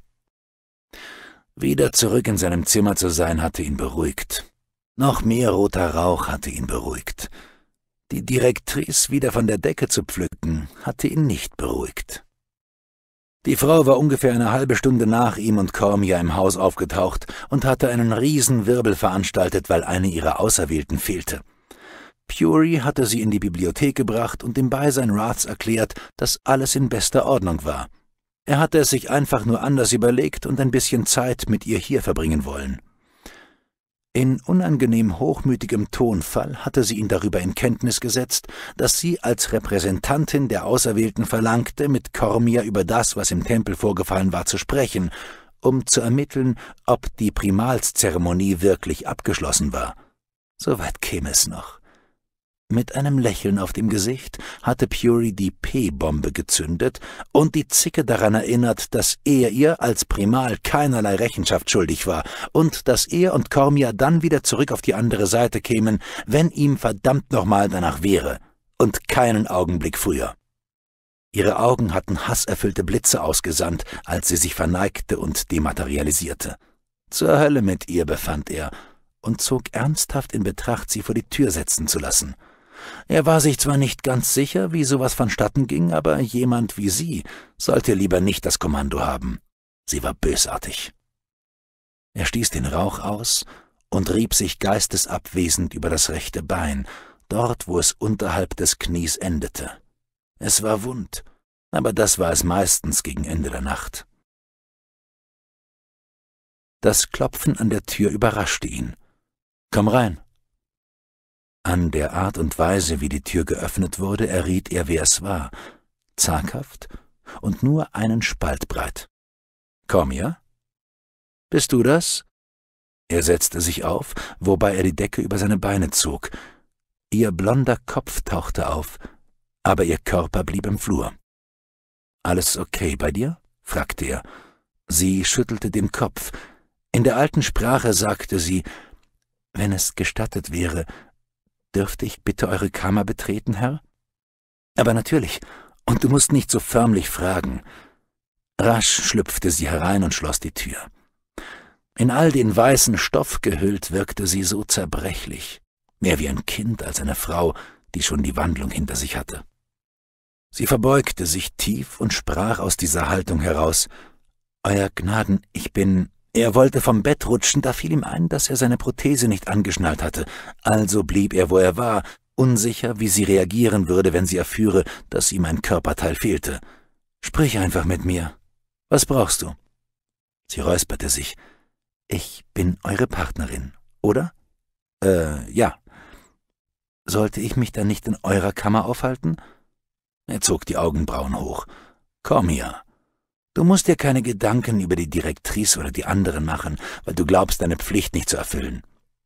Wieder zurück in seinem Zimmer zu sein, hatte ihn beruhigt. Noch mehr roter Rauch hatte ihn beruhigt. Die Direktrice wieder von der Decke zu pflücken, hatte ihn nicht beruhigt. Die Frau war ungefähr eine halbe Stunde nach ihm und Cormier im Haus aufgetaucht und hatte einen Riesenwirbel veranstaltet, weil eine ihrer Auserwählten fehlte. Pury hatte sie in die Bibliothek gebracht und im Beisein Raths erklärt, dass alles in bester Ordnung war. Er hatte es sich einfach nur anders überlegt und ein bisschen Zeit mit ihr hier verbringen wollen. In unangenehm hochmütigem Tonfall hatte sie ihn darüber in Kenntnis gesetzt, dass sie als Repräsentantin der Auserwählten verlangte, mit Cormia über das, was im Tempel vorgefallen war, zu sprechen, um zu ermitteln, ob die Primalszeremonie wirklich abgeschlossen war. Soweit käme es noch. Mit einem Lächeln auf dem Gesicht hatte Puri die P-Bombe gezündet und die Zicke daran erinnert, dass er ihr als Primal keinerlei Rechenschaft schuldig war und dass er und Cormia dann wieder zurück auf die andere Seite kämen, wenn ihm verdammt nochmal danach wäre und keinen Augenblick früher. Ihre Augen hatten hasserfüllte Blitze ausgesandt, als sie sich verneigte und dematerialisierte. Zur Hölle mit ihr, befand er und zog ernsthaft in Betracht, sie vor die Tür setzen zu lassen – er war sich zwar nicht ganz sicher, wie sowas vonstatten ging, aber jemand wie sie sollte lieber nicht das Kommando haben. Sie war bösartig. Er stieß den Rauch aus und rieb sich geistesabwesend über das rechte Bein, dort, wo es unterhalb des Knies endete.
Es war wund, aber das war es meistens gegen Ende der Nacht. Das Klopfen an der Tür überraschte ihn. Komm rein,
an der Art und Weise, wie die Tür geöffnet wurde, erriet er, wer es war. Zaghaft und nur einen Spalt breit. Komm hier. Bist du das? Er setzte sich auf, wobei er die Decke über seine Beine zog. Ihr blonder Kopf tauchte auf, aber ihr Körper blieb im Flur. Alles okay bei dir? fragte er. Sie schüttelte den Kopf. In der alten Sprache sagte sie, wenn es gestattet wäre, Dürfte ich bitte eure Kammer betreten, Herr? Aber natürlich, und du musst nicht so förmlich fragen. Rasch schlüpfte sie herein und schloss die Tür. In all den weißen Stoff gehüllt wirkte sie so zerbrechlich, mehr wie ein Kind als eine Frau, die schon die Wandlung hinter sich hatte. Sie verbeugte sich tief und sprach aus dieser Haltung heraus Euer Gnaden, ich bin er wollte vom Bett rutschen, da fiel ihm ein, dass er seine Prothese nicht angeschnallt hatte, also blieb er, wo er war, unsicher, wie sie reagieren würde, wenn sie erführe, dass ihm ein Körperteil fehlte. Sprich einfach mit mir. Was brauchst du? Sie räusperte sich. Ich bin eure Partnerin, oder? Äh, ja. Sollte ich mich dann nicht in eurer Kammer aufhalten? Er zog die Augenbrauen hoch. Komm hier. Du musst dir keine Gedanken über die Direktrice oder die anderen machen, weil du glaubst, deine Pflicht nicht zu erfüllen.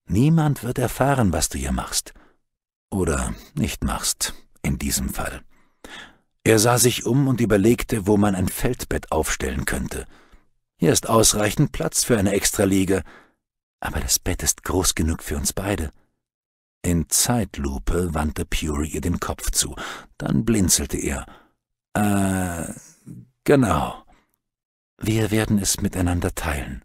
Niemand wird erfahren, was du hier machst. Oder nicht machst, in diesem Fall. Er sah sich um und überlegte, wo man ein Feldbett aufstellen könnte. Hier ist ausreichend Platz für eine Extraliege, aber das Bett ist groß genug für uns beide. In Zeitlupe wandte Puri ihr den Kopf zu, dann blinzelte er. Äh, genau. Wir werden es miteinander teilen.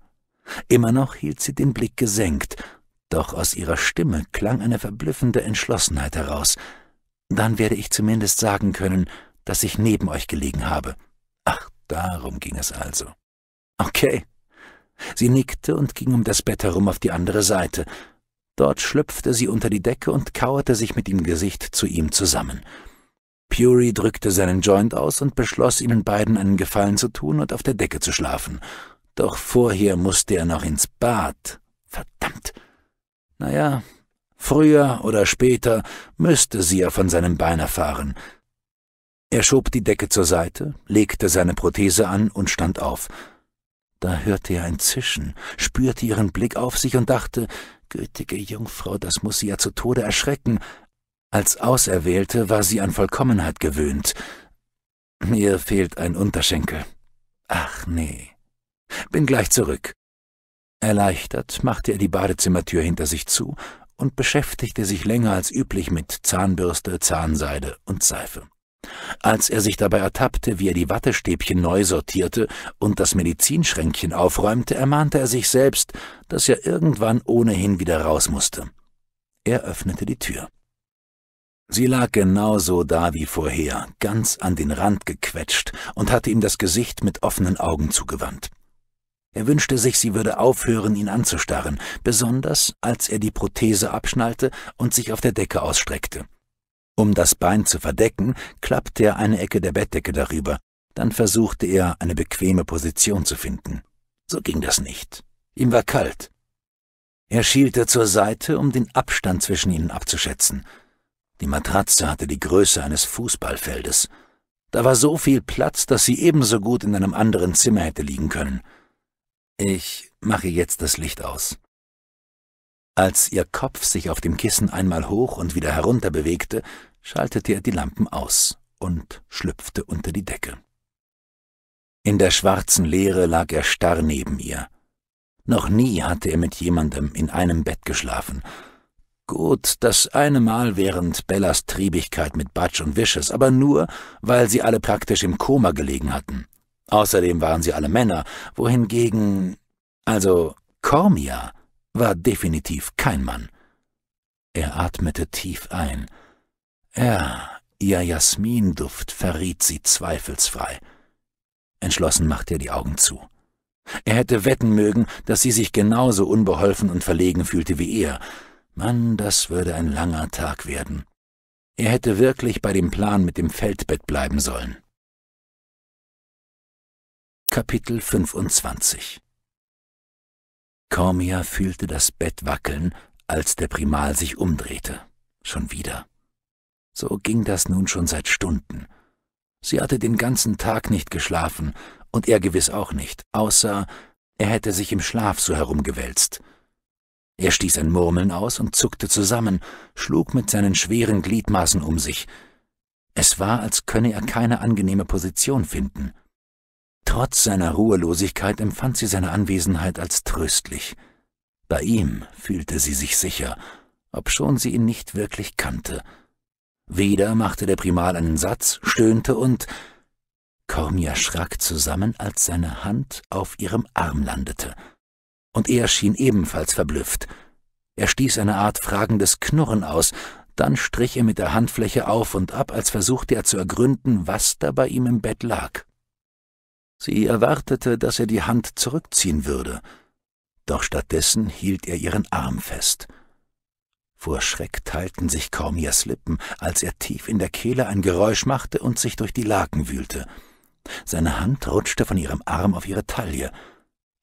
Immer noch hielt sie den Blick gesenkt, doch aus ihrer Stimme klang eine verblüffende Entschlossenheit heraus. Dann werde ich zumindest sagen können, dass ich neben euch gelegen habe. Ach, darum ging es also. Okay. Sie nickte und ging um das Bett herum auf die andere Seite. Dort schlüpfte sie unter die Decke und kauerte sich mit dem Gesicht zu ihm zusammen. Pury drückte seinen Joint aus und beschloss, ihnen beiden einen Gefallen zu tun und auf der Decke zu schlafen. Doch vorher musste er noch ins Bad. Verdammt! Naja, früher oder später müsste sie ja von seinem Bein erfahren. Er schob die Decke zur Seite, legte seine Prothese an und stand auf. Da hörte er ein Zischen, spürte ihren Blick auf sich und dachte, gütige Jungfrau, das muss sie ja zu Tode erschrecken, als Auserwählte war sie an Vollkommenheit gewöhnt. Mir fehlt ein Unterschenkel. Ach nee. Bin gleich zurück. Erleichtert machte er die Badezimmertür hinter sich zu und beschäftigte sich länger als üblich mit Zahnbürste, Zahnseide und Seife. Als er sich dabei ertappte, wie er die Wattestäbchen neu sortierte und das Medizinschränkchen aufräumte, ermahnte er sich selbst, dass er irgendwann ohnehin wieder raus musste. Er öffnete die Tür. Sie lag genauso da wie vorher, ganz an den Rand gequetscht und hatte ihm das Gesicht mit offenen Augen zugewandt. Er wünschte sich, sie würde aufhören, ihn anzustarren, besonders als er die Prothese abschnallte und sich auf der Decke ausstreckte. Um das Bein zu verdecken, klappte er eine Ecke der Bettdecke darüber, dann versuchte er, eine bequeme Position zu finden. So ging das nicht. Ihm war kalt. Er schielte zur Seite, um den Abstand zwischen ihnen abzuschätzen, die Matratze hatte die Größe eines Fußballfeldes. Da war so viel Platz, dass sie ebenso gut in einem anderen Zimmer hätte liegen können. Ich mache jetzt das Licht aus. Als ihr Kopf sich auf dem Kissen einmal hoch und wieder herunter bewegte, schaltete er die Lampen aus und schlüpfte unter die Decke. In der schwarzen Leere lag er starr neben ihr. Noch nie hatte er mit jemandem in einem Bett geschlafen, Gut, das eine Mal während Bellas Triebigkeit mit Butch und Wishes, aber nur, weil sie alle praktisch im Koma gelegen hatten. Außerdem waren sie alle Männer, wohingegen... Also, Cormia war definitiv kein Mann. Er atmete tief ein. Ja, ihr Jasminduft verriet sie zweifelsfrei. Entschlossen machte er die Augen zu. Er hätte wetten mögen, dass sie sich genauso unbeholfen und verlegen fühlte wie er. Mann,
das würde ein langer Tag werden. Er hätte wirklich bei dem Plan mit dem Feldbett bleiben sollen. Kapitel 25 Cormia fühlte das Bett wackeln, als der Primal
sich umdrehte. Schon wieder. So ging das nun schon seit Stunden. Sie hatte den ganzen Tag nicht geschlafen, und er gewiss auch nicht, außer er hätte sich im Schlaf so herumgewälzt. Er stieß ein Murmeln aus und zuckte zusammen, schlug mit seinen schweren Gliedmaßen um sich. Es war, als könne er keine angenehme Position finden. Trotz seiner Ruhelosigkeit empfand sie seine Anwesenheit als tröstlich. Bei ihm fühlte sie sich sicher, obschon sie ihn nicht wirklich kannte. Wieder machte der Primal einen Satz, stöhnte und Cormia schrak zusammen, als seine Hand auf ihrem Arm landete und er schien ebenfalls verblüfft. Er stieß eine Art fragendes Knurren aus, dann strich er mit der Handfläche auf und ab, als versuchte er zu ergründen, was da bei ihm im Bett lag. Sie erwartete, dass er die Hand zurückziehen würde, doch stattdessen hielt er ihren Arm fest. Vor Schreck teilten sich kaum Jes Lippen, als er tief in der Kehle ein Geräusch machte und sich durch die Laken wühlte. Seine Hand rutschte von ihrem Arm auf ihre Taille,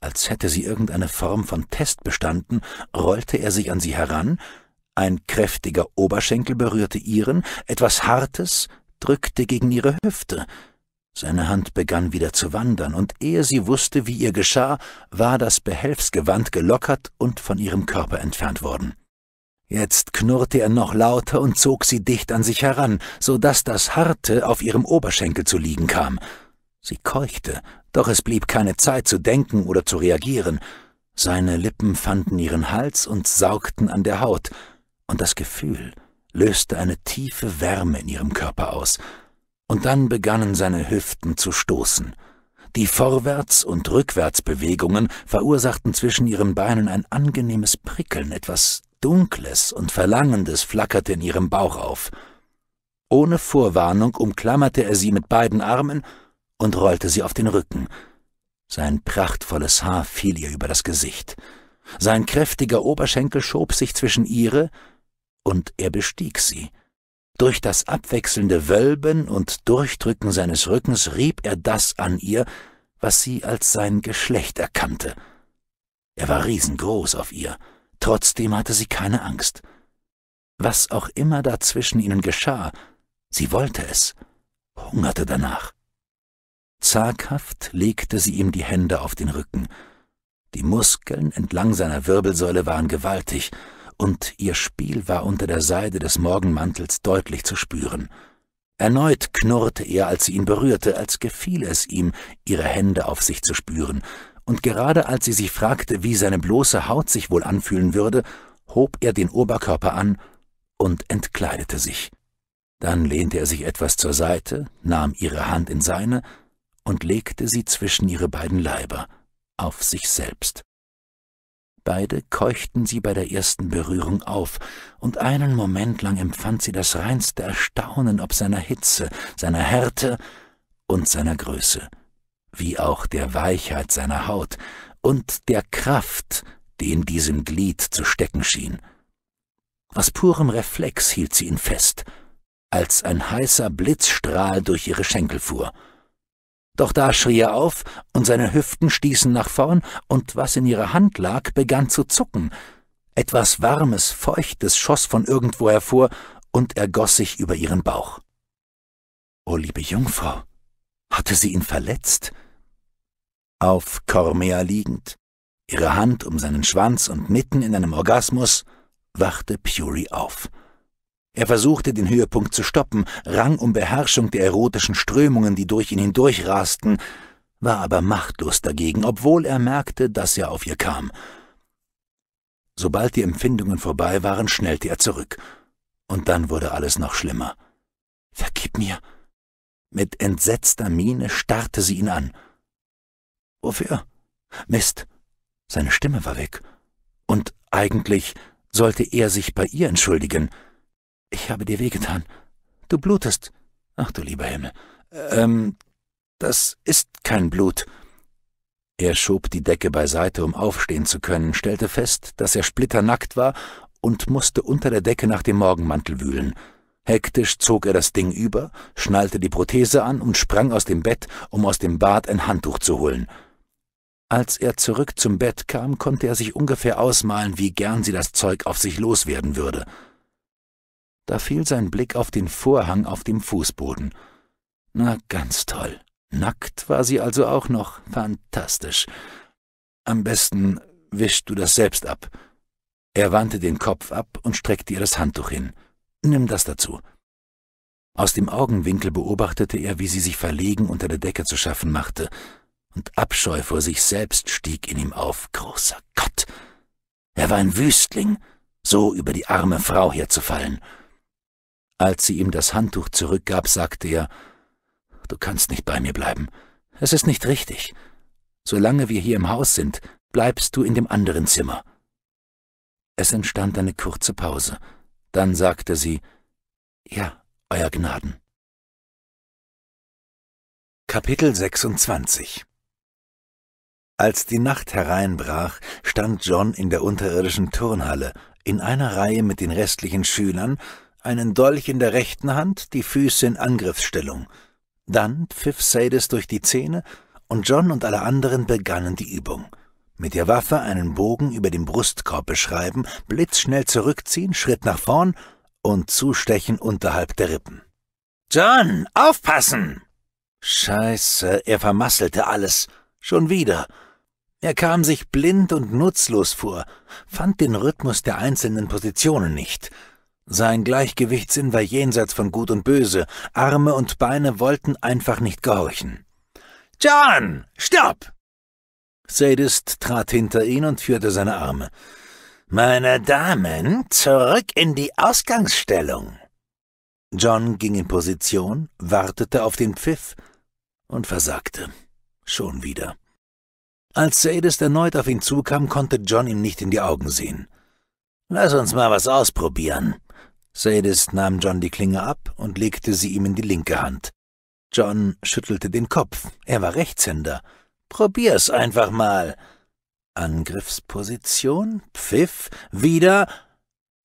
als hätte sie irgendeine Form von Test bestanden, rollte er sich an sie heran, ein kräftiger Oberschenkel berührte ihren, etwas Hartes drückte gegen ihre Hüfte. Seine Hand begann wieder zu wandern, und ehe sie wusste, wie ihr geschah, war das Behelfsgewand gelockert und von ihrem Körper entfernt worden. Jetzt knurrte er noch lauter und zog sie dicht an sich heran, so daß das Harte auf ihrem Oberschenkel zu liegen kam. Sie keuchte, doch es blieb keine Zeit zu denken oder zu reagieren. Seine Lippen fanden ihren Hals und saugten an der Haut, und das Gefühl löste eine tiefe Wärme in ihrem Körper aus. Und dann begannen seine Hüften zu stoßen. Die Vorwärts- und Rückwärtsbewegungen verursachten zwischen ihren Beinen ein angenehmes Prickeln, etwas Dunkles und Verlangendes flackerte in ihrem Bauch auf. Ohne Vorwarnung umklammerte er sie mit beiden Armen und rollte sie auf den Rücken. Sein prachtvolles Haar fiel ihr über das Gesicht. Sein kräftiger Oberschenkel schob sich zwischen ihre, und er bestieg sie. Durch das abwechselnde Wölben und Durchdrücken seines Rückens rieb er das an ihr, was sie als sein Geschlecht erkannte. Er war riesengroß auf ihr, trotzdem hatte sie keine Angst. Was auch immer dazwischen ihnen geschah, sie wollte es, hungerte danach. Zaghaft legte sie ihm die Hände auf den Rücken. Die Muskeln entlang seiner Wirbelsäule waren gewaltig, und ihr Spiel war unter der Seide des Morgenmantels deutlich zu spüren. Erneut knurrte er, als sie ihn berührte, als gefiel es ihm, ihre Hände auf sich zu spüren, und gerade als sie sich fragte, wie seine bloße Haut sich wohl anfühlen würde, hob er den Oberkörper an und entkleidete sich. Dann lehnte er sich etwas zur Seite, nahm ihre Hand in seine und legte sie zwischen ihre beiden Leiber, auf sich selbst. Beide keuchten sie bei der ersten Berührung auf, und einen Moment lang empfand sie das reinste Erstaunen ob seiner Hitze, seiner Härte und seiner Größe, wie auch der Weichheit seiner Haut und der Kraft, die in diesem Glied zu stecken schien. Aus purem Reflex hielt sie ihn fest, als ein heißer Blitzstrahl durch ihre Schenkel fuhr. Doch da schrie er auf, und seine Hüften stießen nach vorn, und was in ihrer Hand lag, begann zu zucken. Etwas Warmes, Feuchtes schoss von irgendwo hervor und ergoß sich über ihren Bauch. O oh, liebe Jungfrau, hatte sie ihn verletzt? Auf Cormea liegend, ihre Hand um seinen Schwanz und mitten in einem Orgasmus, wachte Puri auf. Er versuchte, den Höhepunkt zu stoppen, rang um Beherrschung der erotischen Strömungen, die durch ihn hindurch rasten, war aber machtlos dagegen, obwohl er merkte, dass er auf ihr kam. Sobald die Empfindungen vorbei waren, schnellte er zurück. Und dann wurde alles noch schlimmer. Vergib mir! Mit entsetzter Miene starrte sie ihn an. Wofür? Mist! Seine Stimme war weg. Und eigentlich sollte er sich bei ihr entschuldigen. Ich habe dir wehgetan. Du blutest. Ach du lieber Himmel. Ähm, das ist kein Blut. Er schob die Decke beiseite, um aufstehen zu können, stellte fest, dass er splitternackt war und musste unter der Decke nach dem Morgenmantel wühlen. Hektisch zog er das Ding über, schnallte die Prothese an und sprang aus dem Bett, um aus dem Bad ein Handtuch zu holen. Als er zurück zum Bett kam, konnte er sich ungefähr ausmalen, wie gern sie das Zeug auf sich loswerden würde. Da fiel sein Blick auf den Vorhang auf dem Fußboden. Na, ganz toll. Nackt war sie also auch noch. Fantastisch. Am besten wischst du das selbst ab. Er wandte den Kopf ab und streckte ihr das Handtuch hin. Nimm das dazu. Aus dem Augenwinkel beobachtete er, wie sie sich verlegen unter der Decke zu schaffen machte, und Abscheu vor sich selbst stieg in ihm auf. Großer Gott! Er war ein Wüstling, so über die arme Frau herzufallen. Als sie ihm das Handtuch zurückgab, sagte er, Du kannst nicht bei mir bleiben. Es ist nicht richtig. Solange wir hier im Haus sind,
bleibst du in dem anderen Zimmer. Es entstand eine kurze Pause. Dann sagte sie, Ja, Euer Gnaden. Kapitel 26 Als die Nacht
hereinbrach, stand John in der unterirdischen Turnhalle, in einer Reihe mit den restlichen Schülern einen Dolch in der rechten Hand, die Füße in Angriffsstellung. Dann pfiff Sadis durch die Zähne und John und alle anderen begannen die Übung. Mit der Waffe einen Bogen über den Brustkorb beschreiben, blitzschnell zurückziehen, Schritt nach vorn und zustechen unterhalb der Rippen. John, aufpassen! Scheiße, er vermasselte alles. Schon wieder. Er kam sich blind und nutzlos vor, fand den Rhythmus der einzelnen Positionen nicht – sein Gleichgewichtssinn war jenseits von Gut und Böse, Arme und Beine wollten einfach nicht gehorchen. John, stopp! Sadist trat hinter ihn und führte seine Arme. Meine Damen, zurück in die Ausgangsstellung. John ging in Position, wartete auf den Pfiff und versagte. Schon wieder. Als Sadist erneut auf ihn zukam, konnte John ihm nicht in die Augen sehen. Lass uns mal was ausprobieren, Sadist nahm John die Klinge ab und legte sie ihm in die linke Hand. John schüttelte den Kopf. Er war Rechtshänder. Probier's einfach mal. Angriffsposition, Pfiff, wieder.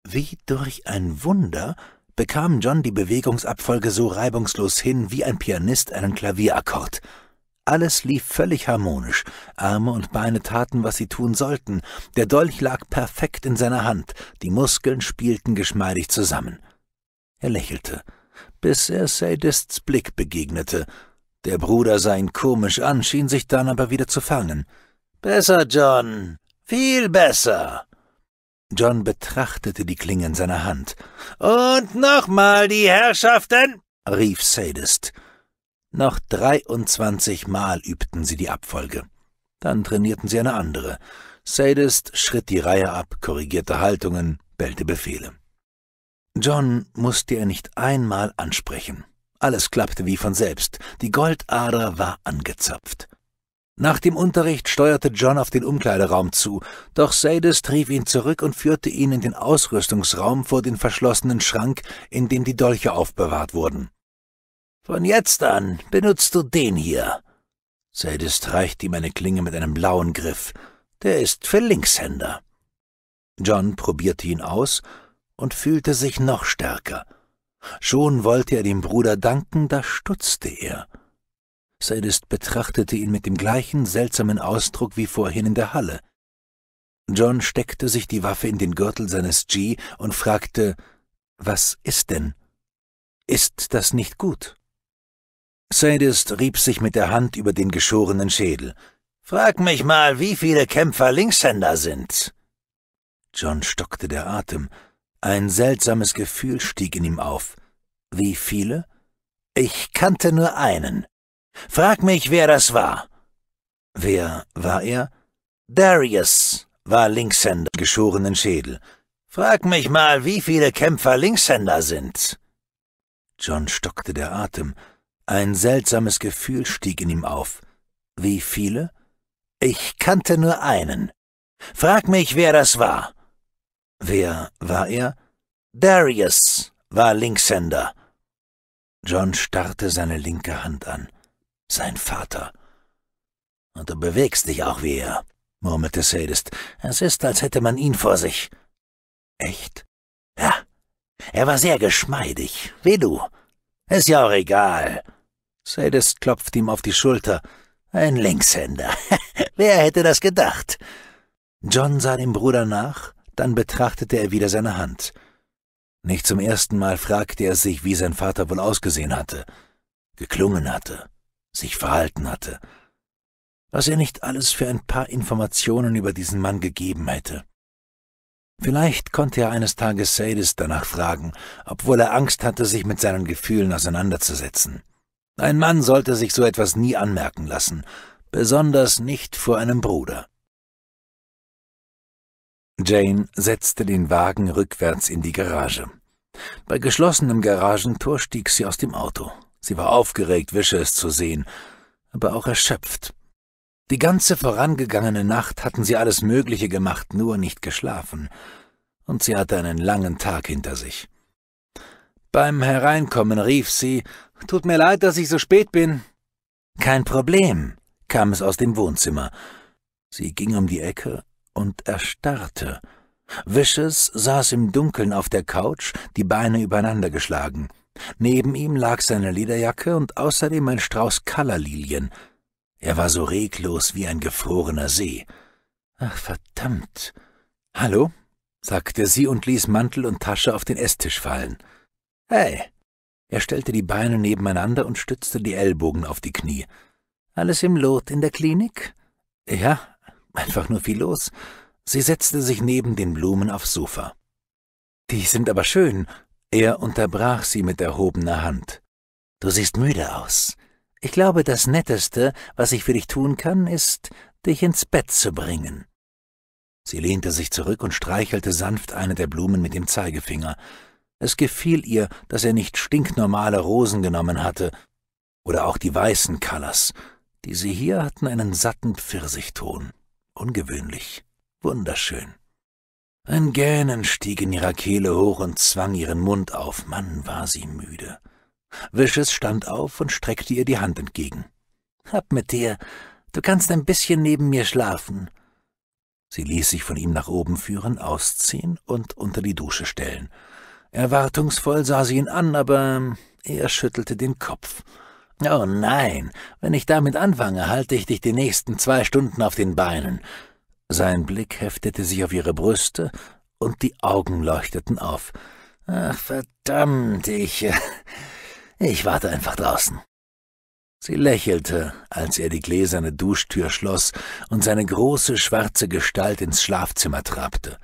Wie durch ein Wunder bekam John die Bewegungsabfolge so reibungslos hin wie ein Pianist einen Klavierakkord. Alles lief völlig harmonisch. Arme und Beine taten, was sie tun sollten. Der Dolch lag perfekt in seiner Hand. Die Muskeln spielten geschmeidig zusammen. Er lächelte, bis er Sadists Blick begegnete. Der Bruder sah ihn komisch an, schien sich dann aber wieder zu fangen. Besser, John. Viel besser. John betrachtete die Klinge in seiner Hand. Und nochmal die Herrschaften, rief Sadist. Noch 23 Mal übten sie die Abfolge. Dann trainierten sie eine andere. Sadist schritt die Reihe ab, korrigierte Haltungen, bellte Befehle. John musste er nicht einmal ansprechen. Alles klappte wie von selbst. Die Goldader war angezapft. Nach dem Unterricht steuerte John auf den Umkleideraum zu, doch Sadist rief ihn zurück und führte ihn in den Ausrüstungsraum vor den verschlossenen Schrank, in dem die Dolche aufbewahrt wurden. Von jetzt an benutzt du den hier. Sadist reicht ihm eine Klinge mit einem blauen Griff. Der ist für Linkshänder. John probierte ihn aus und fühlte sich noch stärker. Schon wollte er dem Bruder danken, da stutzte er. Sadist betrachtete ihn mit dem gleichen seltsamen Ausdruck wie vorhin in der Halle. John steckte sich die Waffe in den Gürtel seines G und fragte, was ist denn? Ist das nicht gut? Sadist rieb sich mit der Hand über den geschorenen Schädel. Frag mich mal, wie viele Kämpfer Linkshänder sind. John stockte der Atem. Ein seltsames Gefühl stieg in ihm auf. Wie viele? Ich kannte nur einen. Frag mich, wer das war. Wer war er? Darius war Linkshänder geschorenen Schädel. Frag mich mal, wie viele Kämpfer Linkshänder sind. John stockte der Atem. Ein seltsames Gefühl stieg in ihm auf. Wie viele? Ich kannte nur einen. Frag mich, wer das war. Wer war er? Darius war Linkshänder. John starrte seine linke Hand an. Sein Vater. Und du bewegst dich auch wie er, murmelte Sadist. Es ist, als hätte man ihn vor sich. Echt? Ja. Er war sehr geschmeidig, wie du. Ist ja auch egal. Sadist klopft ihm auf die Schulter. Ein Linkshänder. Wer hätte das gedacht? John sah dem Bruder nach, dann betrachtete er wieder seine Hand. Nicht zum ersten Mal fragte er sich, wie sein Vater wohl ausgesehen hatte, geklungen hatte, sich verhalten hatte, was er nicht alles für ein paar Informationen über diesen Mann gegeben hätte. Vielleicht konnte er eines Tages Sadis danach fragen, obwohl er Angst hatte, sich mit seinen Gefühlen auseinanderzusetzen. Ein Mann sollte sich so etwas nie anmerken lassen, besonders nicht vor einem Bruder. Jane setzte den Wagen rückwärts in die Garage. Bei geschlossenem Garagentor stieg sie aus dem Auto. Sie war aufgeregt, Wische es zu sehen, aber auch erschöpft. Die ganze vorangegangene Nacht hatten sie alles Mögliche gemacht, nur nicht geschlafen. Und sie hatte einen langen Tag hinter sich. Beim Hereinkommen rief sie, Tut mir leid, dass ich so spät bin. Kein Problem, kam es aus dem Wohnzimmer. Sie ging um die Ecke und erstarrte. Wishes saß im Dunkeln auf der Couch, die Beine übereinandergeschlagen. Neben ihm lag seine Lederjacke und außerdem ein Strauß Kallerlilien. Er war so reglos wie ein gefrorener See. Ach, verdammt. Hallo? sagte sie und ließ Mantel und Tasche auf den Esstisch fallen. Hey, er stellte die Beine nebeneinander und stützte die Ellbogen auf die Knie. Alles im Lot in der Klinik? Ja, einfach nur viel los. Sie setzte sich neben den Blumen aufs Sofa. Die sind aber schön. Er unterbrach sie mit erhobener Hand. Du siehst müde aus. Ich glaube, das Netteste, was ich für dich tun kann, ist, dich ins Bett zu bringen. Sie lehnte sich zurück und streichelte sanft eine der Blumen mit dem Zeigefinger. Es gefiel ihr, dass er nicht stinknormale Rosen genommen hatte, oder auch die weißen Callas. Diese hier hatten einen satten Pfirsichton. Ungewöhnlich, wunderschön. Ein Gähnen stieg in ihrer Kehle hoch und zwang ihren Mund auf. Mann, war sie müde. Wisches stand auf und streckte ihr die Hand entgegen. Hab mit dir. Du kannst ein bisschen neben mir schlafen. Sie ließ sich von ihm nach oben führen, ausziehen und unter die Dusche stellen. Erwartungsvoll sah sie ihn an, aber er schüttelte den Kopf. Oh nein, wenn ich damit anfange, halte ich dich die nächsten zwei Stunden auf den Beinen. Sein Blick heftete sich auf ihre Brüste und die Augen leuchteten auf. Ach verdammt, ich. Ich warte einfach draußen. Sie lächelte, als er die gläserne Duschtür schloss und seine große schwarze Gestalt ins Schlafzimmer trabte.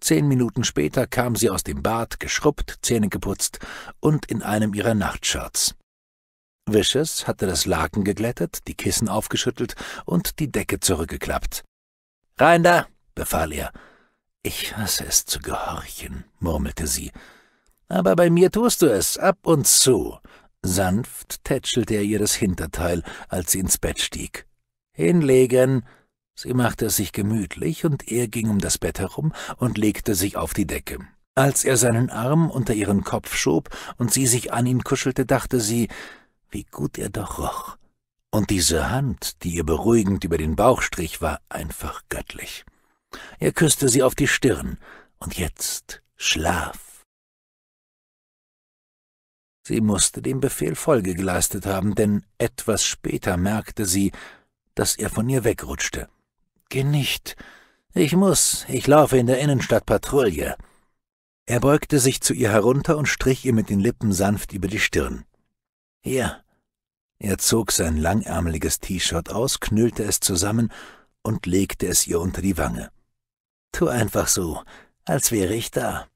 Zehn Minuten später kam sie aus dem Bad, geschrubbt, Zähne geputzt und in einem ihrer Nachtshirts. Vicious hatte das Laken geglättet, die Kissen aufgeschüttelt und die Decke zurückgeklappt. Rein da, befahl er. Ich hasse es zu gehorchen, murmelte sie. Aber bei mir tust du es, ab und zu. Sanft tätschelte er ihr das Hinterteil, als sie ins Bett stieg. Hinlegen, Sie machte es sich gemütlich, und er ging um das Bett herum und legte sich auf die Decke. Als er seinen Arm unter ihren Kopf schob und sie sich an ihn kuschelte, dachte sie, wie gut er doch roch. Und diese Hand, die ihr beruhigend über den Bauch strich, war einfach göttlich. Er küsste sie auf die Stirn, und jetzt Schlaf. Sie musste dem Befehl Folge geleistet haben, denn etwas später merkte sie, dass er von ihr wegrutschte. Geh nicht. Ich muss. Ich laufe in der Innenstadt Patrouille. Er beugte sich zu ihr herunter und strich ihr mit den Lippen sanft über die Stirn. Hier. Er zog sein langärmeliges T-Shirt aus, knüllte es zusammen und legte es ihr unter die Wange. Tu einfach so, als wäre ich da.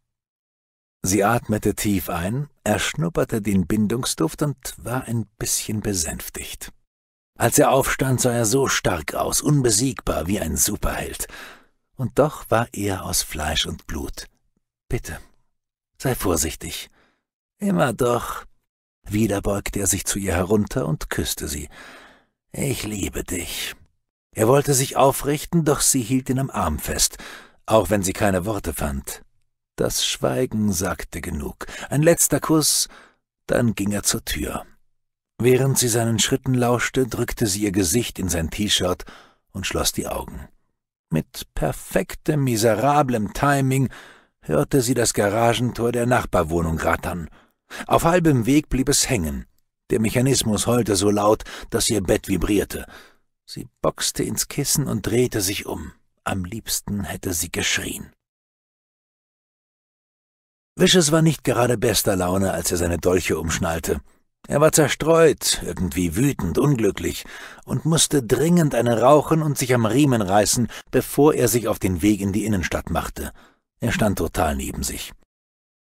Sie atmete tief ein, erschnupperte den Bindungsduft und war ein bisschen besänftigt. Als er aufstand, sah er so stark aus, unbesiegbar wie ein Superheld. Und doch war er aus Fleisch und Blut. Bitte, sei vorsichtig. Immer doch. Wieder beugte er sich zu ihr herunter und küsste sie. Ich liebe dich. Er wollte sich aufrichten, doch sie hielt ihn am Arm fest, auch wenn sie keine Worte fand. Das Schweigen sagte genug. Ein letzter Kuss, dann ging er zur Tür. Während sie seinen Schritten lauschte, drückte sie ihr Gesicht in sein T-Shirt und schloss die Augen. Mit perfektem, miserablem Timing hörte sie das Garagentor der Nachbarwohnung rattern. Auf halbem Weg blieb es hängen. Der Mechanismus heulte so laut, dass ihr Bett vibrierte. Sie boxte ins Kissen und drehte sich um. Am liebsten hätte sie geschrien. Wisches war nicht gerade bester Laune, als er seine Dolche umschnallte. Er war zerstreut, irgendwie wütend, unglücklich und musste dringend eine rauchen und sich am Riemen reißen, bevor er sich auf den Weg in die Innenstadt machte. Er stand total neben sich.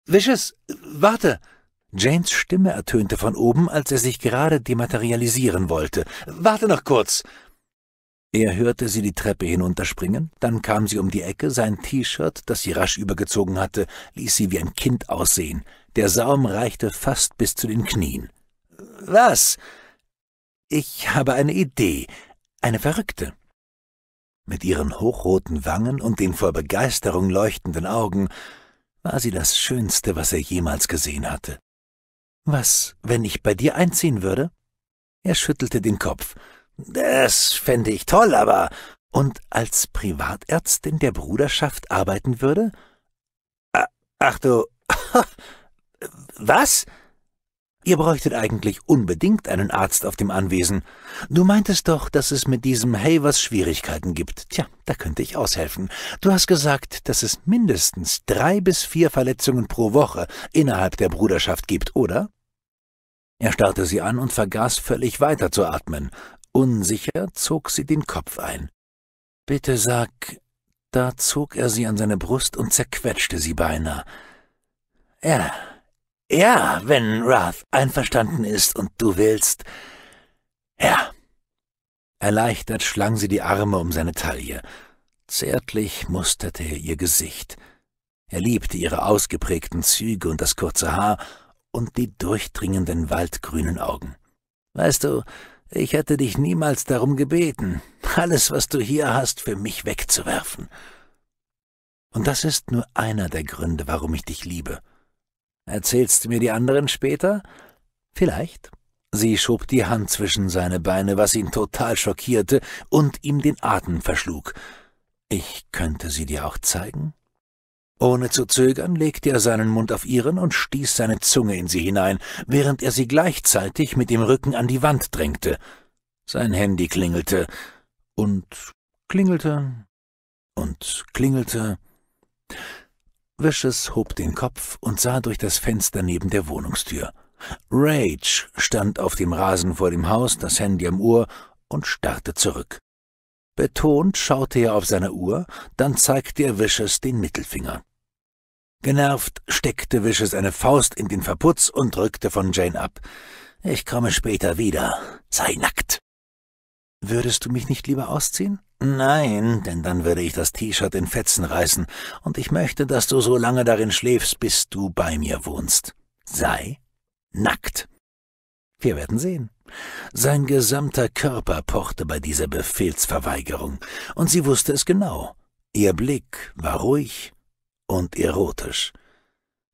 Wishes, warte! Janes Stimme ertönte von oben, als er sich gerade dematerialisieren wollte. Warte noch kurz! Er hörte sie die Treppe hinunterspringen, dann kam sie um die Ecke, sein T-Shirt, das sie rasch übergezogen hatte, ließ sie wie ein Kind aussehen. Der Saum reichte fast bis zu den Knien. Was? Ich habe eine Idee, eine verrückte. Mit ihren hochroten Wangen und den vor Begeisterung leuchtenden Augen war sie das Schönste, was er jemals gesehen hatte. Was, wenn ich bei dir einziehen würde? Er schüttelte den Kopf. Das fände ich toll, aber. Und als Privatärztin der Bruderschaft arbeiten würde? Ach du. Was? Ihr bräuchtet eigentlich unbedingt einen Arzt auf dem Anwesen. Du meintest doch, dass es mit diesem Havers Schwierigkeiten gibt. Tja, da könnte ich aushelfen. Du hast gesagt, dass es mindestens drei bis vier Verletzungen pro Woche innerhalb der Bruderschaft gibt, oder? Er starrte sie an und vergaß völlig weiter zu atmen. Unsicher zog sie den Kopf ein. Bitte sag. Da zog er sie an seine Brust und zerquetschte sie beinahe. Ja, ja, wenn Rath einverstanden ist und du willst. Ja. Erleichtert schlang sie die Arme um seine Taille. Zärtlich musterte er ihr Gesicht. Er liebte ihre ausgeprägten Züge und das kurze Haar und die durchdringenden waldgrünen Augen. Weißt du, ich hätte dich niemals darum gebeten, alles, was du hier hast, für mich wegzuwerfen. Und das ist nur einer der Gründe, warum ich dich liebe. Erzählst du mir die anderen später? Vielleicht. Sie schob die Hand zwischen seine Beine, was ihn total schockierte und ihm den Atem verschlug. Ich könnte sie dir auch zeigen? Ohne zu zögern legte er seinen Mund auf ihren und stieß seine Zunge in sie hinein, während er sie gleichzeitig mit dem Rücken an die Wand drängte. Sein Handy klingelte und klingelte und klingelte. Wishes hob den Kopf und sah durch das Fenster neben der Wohnungstür. Rage stand auf dem Rasen vor dem Haus, das Handy am Uhr, und starrte zurück. Betont schaute er auf seine Uhr, dann zeigte er Wishes den Mittelfinger. Genervt steckte Wishes eine Faust in den Verputz und drückte von Jane ab. Ich komme später wieder. Sei nackt. Würdest du mich nicht lieber ausziehen? Nein, denn dann würde ich das T-Shirt in Fetzen reißen, und ich möchte, dass du so lange darin schläfst, bis du bei mir wohnst. Sei nackt. Wir werden sehen. Sein gesamter Körper pochte bei dieser Befehlsverweigerung, und sie wusste es genau. Ihr Blick war ruhig und erotisch.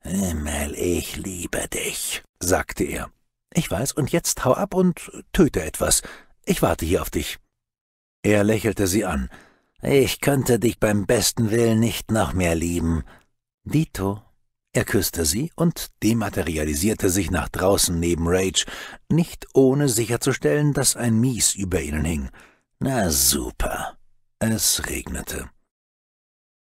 Himmel, ich liebe dich, sagte er. Ich weiß, und jetzt hau ab und töte etwas. Ich warte hier auf dich. Er lächelte sie an. Ich könnte dich beim besten Willen nicht noch mehr lieben. Dito. Er küsste sie und dematerialisierte sich nach draußen neben Rage, nicht ohne sicherzustellen, dass ein Mies über ihnen hing. Na super. Es regnete.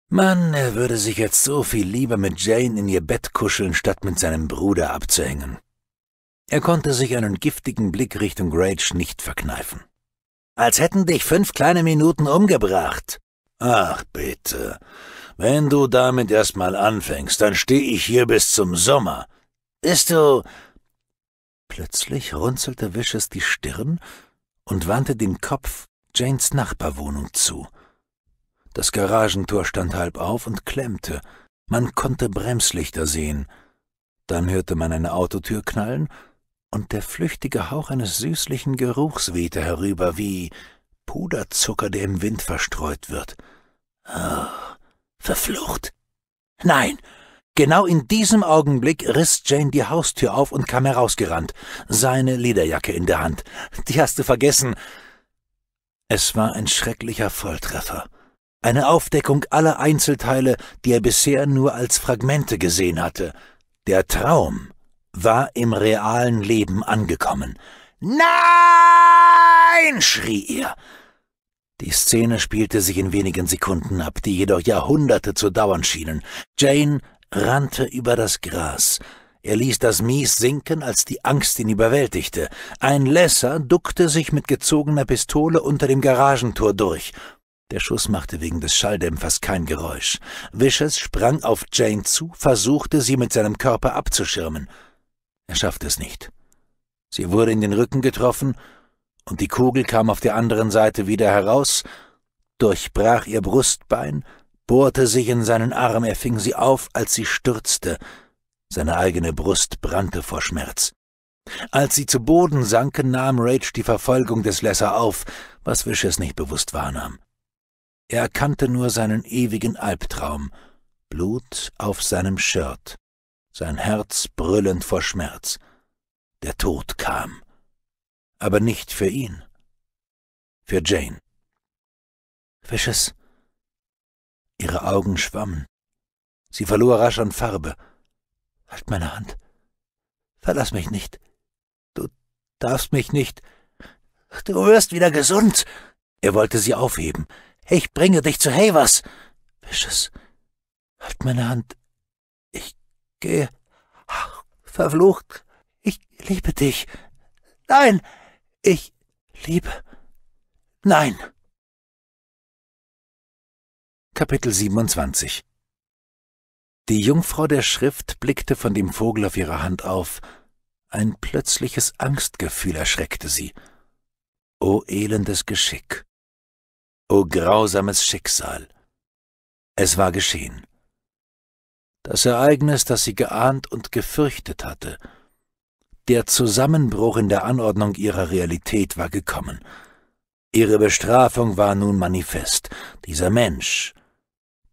Mann, er würde sich jetzt so viel lieber mit Jane in ihr Bett kuscheln, statt mit seinem Bruder abzuhängen. Er konnte sich einen giftigen Blick Richtung Rage nicht verkneifen. Als hätten dich fünf kleine Minuten umgebracht. Ach bitte, wenn du damit erstmal anfängst, dann stehe ich hier bis zum Sommer. Bist du... Plötzlich runzelte Wishes die Stirn und wandte den Kopf Janes Nachbarwohnung zu. Das Garagentor stand halb auf und klemmte. Man konnte Bremslichter sehen. Dann hörte man eine Autotür knallen und der flüchtige Hauch eines süßlichen Geruchs wehte herüber, wie Puderzucker, der im Wind verstreut wird. Oh, verflucht! Nein! Genau in diesem Augenblick riss Jane die Haustür auf und kam herausgerannt, seine Lederjacke in der Hand. Die hast du vergessen. Es war ein schrecklicher Volltreffer. Eine Aufdeckung aller Einzelteile, die er bisher nur als Fragmente gesehen hatte. Der Traum war im realen Leben angekommen. Nein! schrie er. Die Szene spielte sich in wenigen Sekunden ab, die jedoch Jahrhunderte zu dauern schienen. Jane rannte über das Gras. Er ließ das Mies sinken, als die Angst ihn überwältigte. Ein Lesser duckte sich mit gezogener Pistole unter dem Garagentor durch. Der Schuss machte wegen des Schalldämpfers kein Geräusch. Wishes sprang auf Jane zu, versuchte sie mit seinem Körper abzuschirmen. Er schaffte es nicht. Sie wurde in den Rücken getroffen, und die Kugel kam auf der anderen Seite wieder heraus, durchbrach ihr Brustbein, bohrte sich in seinen Arm, er fing sie auf, als sie stürzte. Seine eigene Brust brannte vor Schmerz. Als sie zu Boden sanken, nahm Rage die Verfolgung des Lesser auf, was Wishes nicht bewusst wahrnahm. Er erkannte nur seinen ewigen Albtraum, Blut auf seinem Shirt sein Herz brüllend vor Schmerz. Der Tod kam. Aber
nicht für ihn. Für Jane. Fisches. Ihre Augen schwammen. Sie verlor rasch an Farbe.
Halt meine Hand. Verlass mich nicht. Du darfst mich nicht. Du wirst wieder gesund. Er wollte sie aufheben. Ich bringe dich zu Havers. Fisches. Halt meine Hand. Geh.
Verflucht. Ich liebe dich. Nein. Ich liebe. Nein. Kapitel 27 Die Jungfrau der Schrift blickte
von dem Vogel auf ihre Hand auf. Ein plötzliches Angstgefühl erschreckte sie.
O elendes Geschick! O grausames Schicksal! Es war geschehen das Ereignis, das sie geahnt
und gefürchtet hatte. Der Zusammenbruch in der Anordnung ihrer Realität war gekommen. Ihre Bestrafung war nun manifest. Dieser Mensch,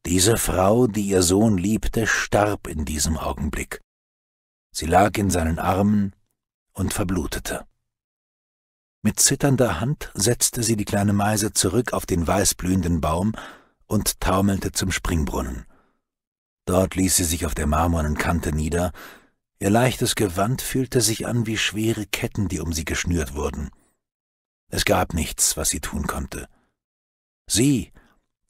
diese Frau, die ihr Sohn liebte, starb in diesem Augenblick. Sie lag in seinen Armen und verblutete. Mit zitternder Hand setzte sie die kleine Meise zurück auf den weißblühenden Baum und taumelte zum Springbrunnen. Dort ließ sie sich auf der marmornen Kante nieder. Ihr leichtes Gewand fühlte sich an wie schwere Ketten, die um sie geschnürt wurden. Es gab nichts, was sie tun konnte. Sie,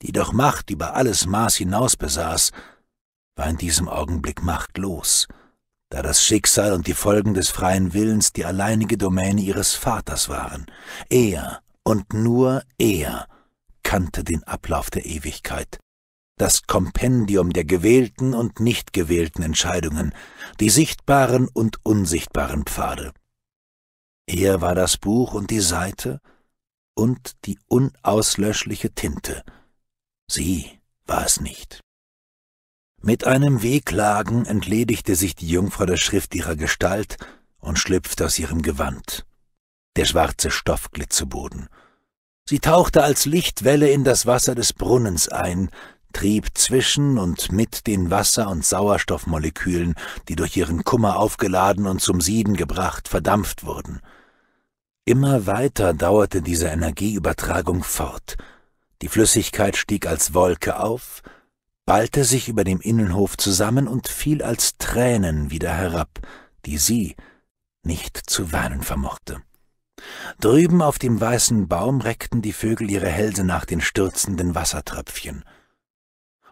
die doch Macht über alles Maß hinaus besaß, war in diesem Augenblick machtlos, da das Schicksal und die Folgen des freien Willens die alleinige Domäne ihres Vaters waren. Er und nur er kannte den Ablauf der Ewigkeit das Kompendium der gewählten und nicht gewählten Entscheidungen, die sichtbaren und unsichtbaren Pfade. Er war das Buch und die Seite und die unauslöschliche Tinte. Sie war es nicht. Mit einem Wehklagen entledigte sich die Jungfrau der Schrift ihrer Gestalt und schlüpfte aus ihrem Gewand. Der schwarze Stoff glitt zu Boden. Sie tauchte als Lichtwelle in das Wasser des Brunnens ein, trieb zwischen und mit den Wasser- und Sauerstoffmolekülen, die durch ihren Kummer aufgeladen und zum Sieden gebracht, verdampft wurden. Immer weiter dauerte diese Energieübertragung fort. Die Flüssigkeit stieg als Wolke auf, ballte sich über dem Innenhof zusammen und fiel als Tränen wieder herab, die sie nicht zu weinen vermochte. Drüben auf dem weißen Baum reckten die Vögel ihre Hälse nach den stürzenden Wassertröpfchen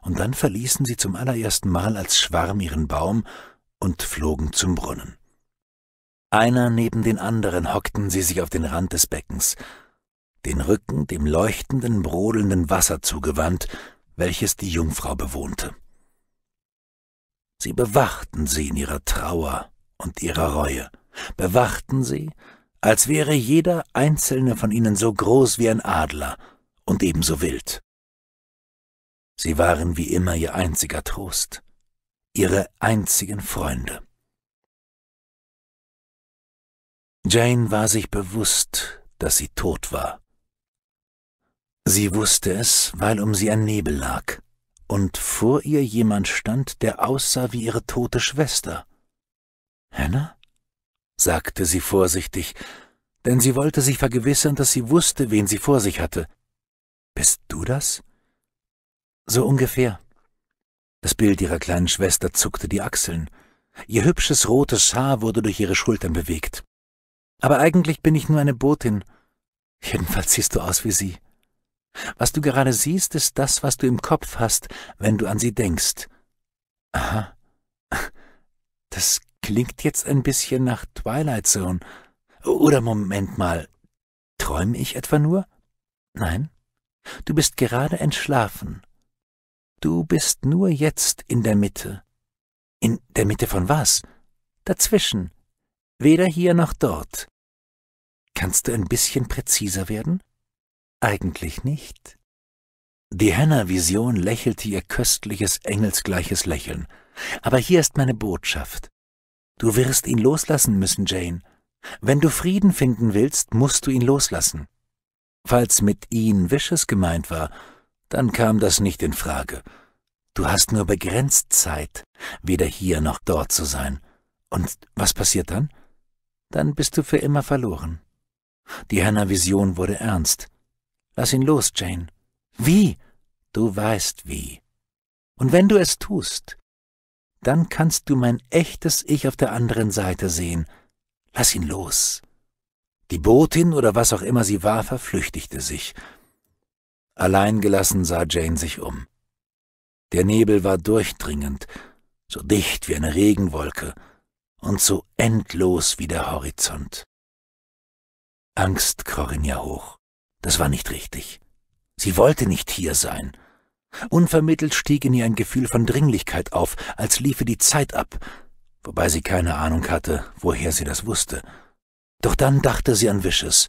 und dann verließen sie zum allerersten Mal als Schwarm ihren Baum und flogen zum Brunnen. Einer neben den anderen hockten sie sich auf den Rand des Beckens, den Rücken dem leuchtenden, brodelnden Wasser zugewandt, welches die Jungfrau bewohnte. Sie bewachten sie in ihrer Trauer und ihrer Reue, bewachten sie, als wäre jeder einzelne von ihnen so groß wie ein Adler und ebenso wild.
Sie waren wie immer ihr einziger Trost, ihre einzigen Freunde. Jane war sich bewusst, dass sie tot war. Sie wusste es, weil um sie ein Nebel
lag und vor ihr jemand stand, der aussah wie ihre tote Schwester. Hannah? sagte sie vorsichtig, denn sie wollte sich vergewissern, dass sie wusste, wen sie vor sich hatte. Bist du das? So ungefähr. Das Bild ihrer kleinen Schwester zuckte die Achseln. Ihr hübsches rotes Haar wurde durch ihre Schultern bewegt. Aber eigentlich bin ich nur eine Botin. Jedenfalls siehst du aus wie sie. Was du gerade siehst, ist das, was du im Kopf hast, wenn du an sie denkst. Aha. Das klingt jetzt ein bisschen nach Twilight Zone. Oder Moment mal, träume ich etwa nur? Nein, du bist gerade entschlafen. Du bist nur jetzt in der Mitte. In der Mitte von was? Dazwischen. Weder hier noch dort. Kannst du ein bisschen präziser werden? Eigentlich nicht. Die Henna-Vision lächelte ihr köstliches, engelsgleiches Lächeln. Aber hier ist meine Botschaft. Du wirst ihn loslassen müssen, Jane. Wenn du Frieden finden willst, musst du ihn loslassen. Falls mit ihm Wishes gemeint war, dann kam das nicht in Frage. Du hast nur begrenzt Zeit, weder hier noch dort zu sein. Und was passiert dann? Dann bist du für immer verloren. Die Hannah-Vision wurde ernst. Lass ihn los, Jane. Wie? Du weißt wie. Und wenn du es tust, dann kannst du mein echtes Ich auf der anderen Seite sehen. Lass ihn los. Die Botin oder was auch immer sie war, verflüchtigte sich. Alleingelassen sah Jane sich um. Der Nebel war durchdringend, so dicht wie eine Regenwolke und so endlos wie der Horizont. Angst kroch in ihr hoch. Das war nicht richtig. Sie wollte nicht hier sein. Unvermittelt stieg in ihr ein Gefühl von Dringlichkeit auf, als liefe die Zeit ab, wobei sie keine Ahnung hatte, woher sie das wusste. Doch dann dachte sie an Wisches,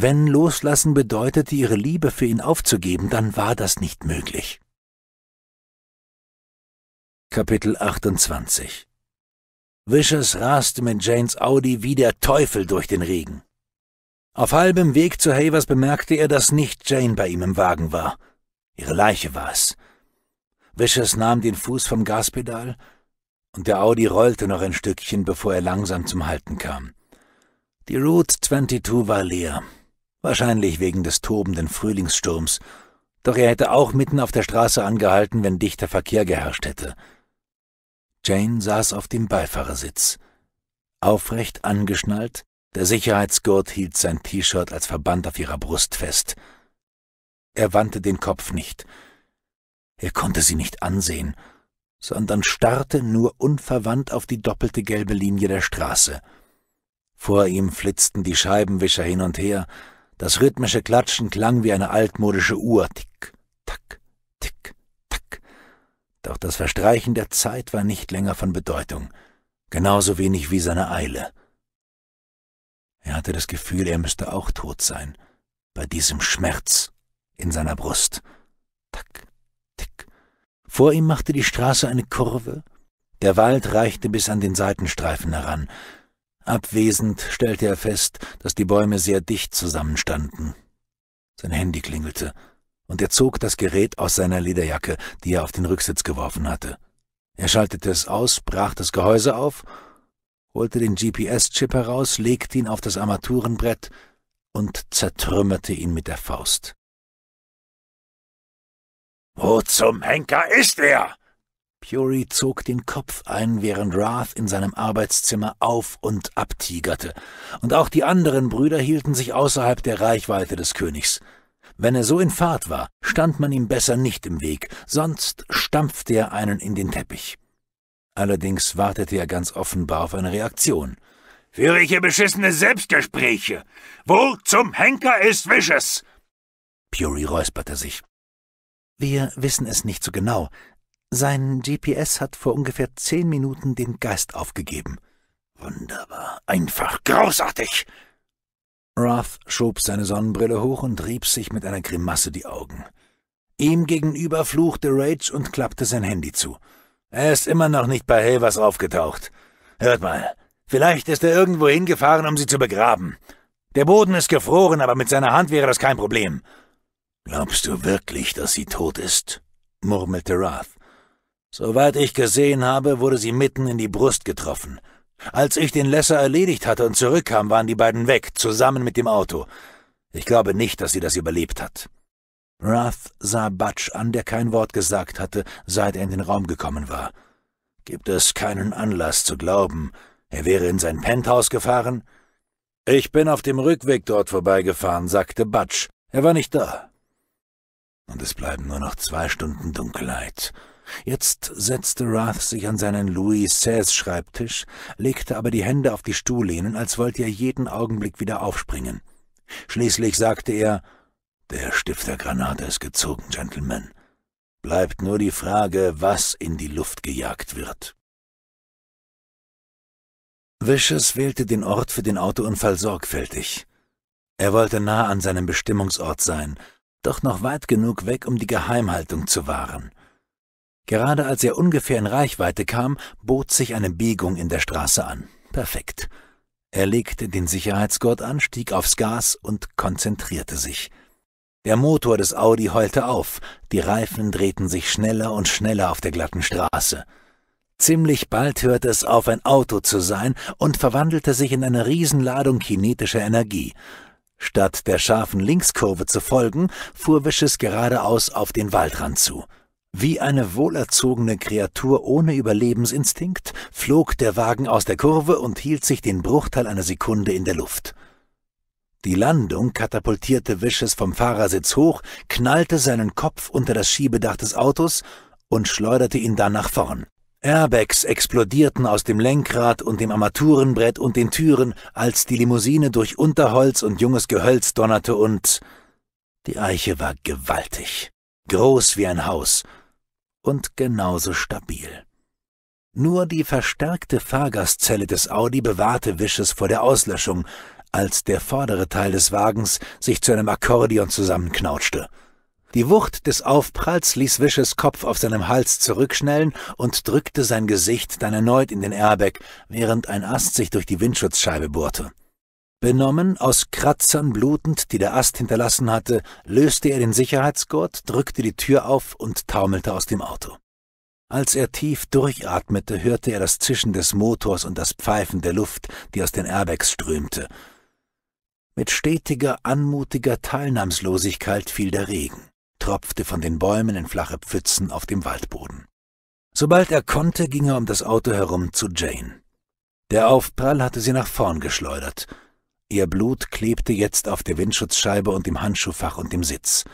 wenn Loslassen bedeutete, ihre Liebe für ihn aufzugeben, dann war das nicht möglich.
Kapitel 28 Vicious raste mit Janes Audi wie der Teufel durch den Regen. Auf
halbem Weg zu Havers bemerkte er, dass nicht Jane bei ihm im Wagen war. Ihre Leiche war es. Vicious nahm den Fuß vom Gaspedal und der Audi rollte noch ein Stückchen, bevor er langsam zum Halten kam. Die Route 22 war leer wahrscheinlich wegen des tobenden Frühlingssturms, doch er hätte auch mitten auf der Straße angehalten, wenn dichter Verkehr geherrscht hätte. Jane saß auf dem Beifahrersitz. Aufrecht angeschnallt, der Sicherheitsgurt hielt sein T-Shirt als Verband auf ihrer Brust fest. Er wandte den Kopf nicht. Er konnte sie nicht ansehen, sondern starrte nur unverwandt auf die doppelte gelbe Linie der Straße. Vor ihm flitzten die Scheibenwischer hin und her, das rhythmische Klatschen klang wie eine altmodische Uhr. Tick, tack, tick, tack. Doch das Verstreichen der Zeit war nicht länger von Bedeutung, genauso wenig wie seine Eile. Er hatte das Gefühl, er müsste auch tot sein, bei diesem Schmerz in seiner Brust. Tack, tick. Vor ihm machte die Straße eine Kurve, der Wald reichte bis an den Seitenstreifen heran, Abwesend stellte er fest, dass die Bäume sehr dicht zusammenstanden. Sein Handy klingelte, und er zog das Gerät aus seiner Lederjacke, die er auf den Rücksitz geworfen hatte. Er schaltete es aus, brach das Gehäuse auf, holte den GPS-Chip heraus, legte ihn auf das Armaturenbrett und zertrümmerte ihn mit der Faust.
Wo zum Henker ist er?
Puri zog den Kopf ein, während Rath in seinem Arbeitszimmer auf und abtigerte, und auch die anderen Brüder hielten sich außerhalb der Reichweite des Königs. Wenn er so in Fahrt war, stand man ihm besser nicht im Weg, sonst stampfte er einen in den Teppich. Allerdings wartete er ganz offenbar auf eine Reaktion. Führe ich hier beschissene Selbstgespräche? Wo zum Henker ist Wishes? Puri räusperte sich. Wir wissen es nicht so genau. Sein GPS hat vor ungefähr zehn Minuten den Geist aufgegeben. Wunderbar, einfach, großartig! Roth schob seine Sonnenbrille hoch und rieb sich mit einer Grimasse die Augen. Ihm gegenüber fluchte Rage und klappte sein Handy zu. Er ist immer noch nicht bei Havers aufgetaucht. Hört mal, vielleicht ist er irgendwo hingefahren, um sie zu begraben. Der Boden ist gefroren, aber mit seiner Hand wäre das kein Problem. Glaubst du wirklich, dass sie tot ist? murmelte Rath. Soweit ich gesehen habe, wurde sie mitten in die Brust getroffen. Als ich den Lesser erledigt hatte und zurückkam, waren die beiden weg, zusammen mit dem Auto. Ich glaube nicht, dass sie das überlebt hat. Rath sah Butch an, der kein Wort gesagt hatte, seit er in den Raum gekommen war. Gibt es keinen Anlass zu glauben, er wäre in sein Penthouse gefahren? Ich bin auf dem Rückweg dort vorbeigefahren, sagte Butch. Er war nicht da. Und es bleiben nur noch zwei Stunden Dunkelheit. Jetzt setzte Rath sich an seinen Louis Says-Schreibtisch, legte aber die Hände auf die Stuhllehnen, als wollte er jeden Augenblick wieder aufspringen. Schließlich sagte er, »Der Stiftergranate ist gezogen, Gentlemen.
Bleibt nur die Frage, was in die Luft gejagt wird.« Wishes wählte den Ort für den Autounfall sorgfältig.
Er wollte nah an seinem Bestimmungsort sein, doch noch weit genug weg, um die Geheimhaltung zu wahren. Gerade als er ungefähr in Reichweite kam, bot sich eine Biegung in der Straße an. Perfekt. Er legte den Sicherheitsgurt an, stieg aufs Gas und konzentrierte sich. Der Motor des Audi heulte auf, die Reifen drehten sich schneller und schneller auf der glatten Straße. Ziemlich bald hörte es auf, ein Auto zu sein und verwandelte sich in eine Riesenladung kinetischer Energie. Statt der scharfen Linkskurve zu folgen, fuhr Wisches geradeaus auf den Waldrand zu. Wie eine wohlerzogene Kreatur ohne Überlebensinstinkt flog der Wagen aus der Kurve und hielt sich den Bruchteil einer Sekunde in der Luft. Die Landung katapultierte Wisches vom Fahrersitz hoch, knallte seinen Kopf unter das Schiebedach des Autos und schleuderte ihn dann nach vorn. Airbags explodierten aus dem Lenkrad und dem Armaturenbrett und den Türen, als die Limousine durch Unterholz und junges Gehölz donnerte und die Eiche war gewaltig, groß wie ein Haus und genauso stabil. Nur die verstärkte Fahrgastzelle des Audi bewahrte Wisches vor der Auslöschung, als der vordere Teil des Wagens sich zu einem Akkordeon zusammenknautschte. Die Wucht des Aufpralls ließ Wisches Kopf auf seinem Hals zurückschnellen und drückte sein Gesicht dann erneut in den Airbag, während ein Ast sich durch die Windschutzscheibe bohrte. Benommen, aus Kratzern blutend, die der Ast hinterlassen hatte, löste er den Sicherheitsgurt, drückte die Tür auf und taumelte aus dem Auto. Als er tief durchatmete, hörte er das Zischen des Motors und das Pfeifen der Luft, die aus den Airbags strömte. Mit stetiger, anmutiger Teilnahmslosigkeit fiel der Regen, tropfte von den Bäumen in flache Pfützen auf dem Waldboden. Sobald er konnte, ging er um das Auto herum zu Jane. Der Aufprall hatte sie nach vorn geschleudert, Ihr Blut klebte jetzt auf der Windschutzscheibe und dem Handschuhfach und dem Sitz.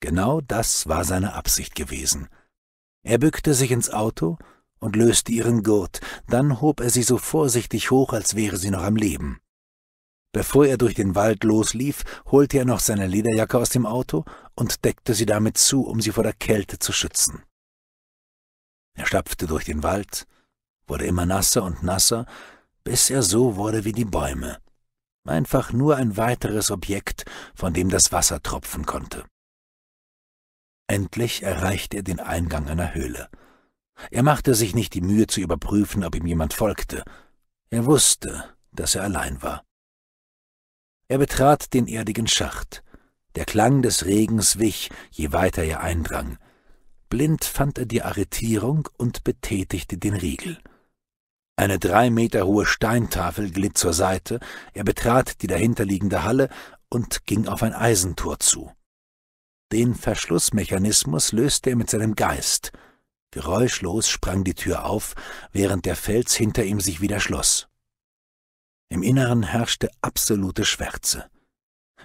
Genau das war seine Absicht gewesen. Er bückte sich ins Auto und löste ihren Gurt, dann hob er sie so vorsichtig hoch, als wäre sie noch am Leben. Bevor er durch den Wald loslief, holte er noch seine Lederjacke aus dem Auto und deckte sie damit zu, um sie vor der Kälte zu schützen. Er stapfte durch den Wald, wurde immer nasser und nasser, bis er so wurde wie die Bäume einfach nur ein weiteres Objekt, von dem das Wasser tropfen konnte. Endlich erreichte er den Eingang einer Höhle. Er machte sich nicht die Mühe zu überprüfen, ob ihm jemand folgte. Er wusste, dass er allein war. Er betrat den erdigen Schacht. Der Klang des Regens wich, je weiter er eindrang. Blind fand er die Arretierung und betätigte den Riegel. Eine drei Meter hohe Steintafel glitt zur Seite, er betrat die dahinterliegende Halle und ging auf ein Eisentor zu. Den Verschlussmechanismus löste er mit seinem Geist. Geräuschlos sprang die Tür auf, während der Fels hinter ihm sich wieder schloss. Im Inneren herrschte absolute Schwärze.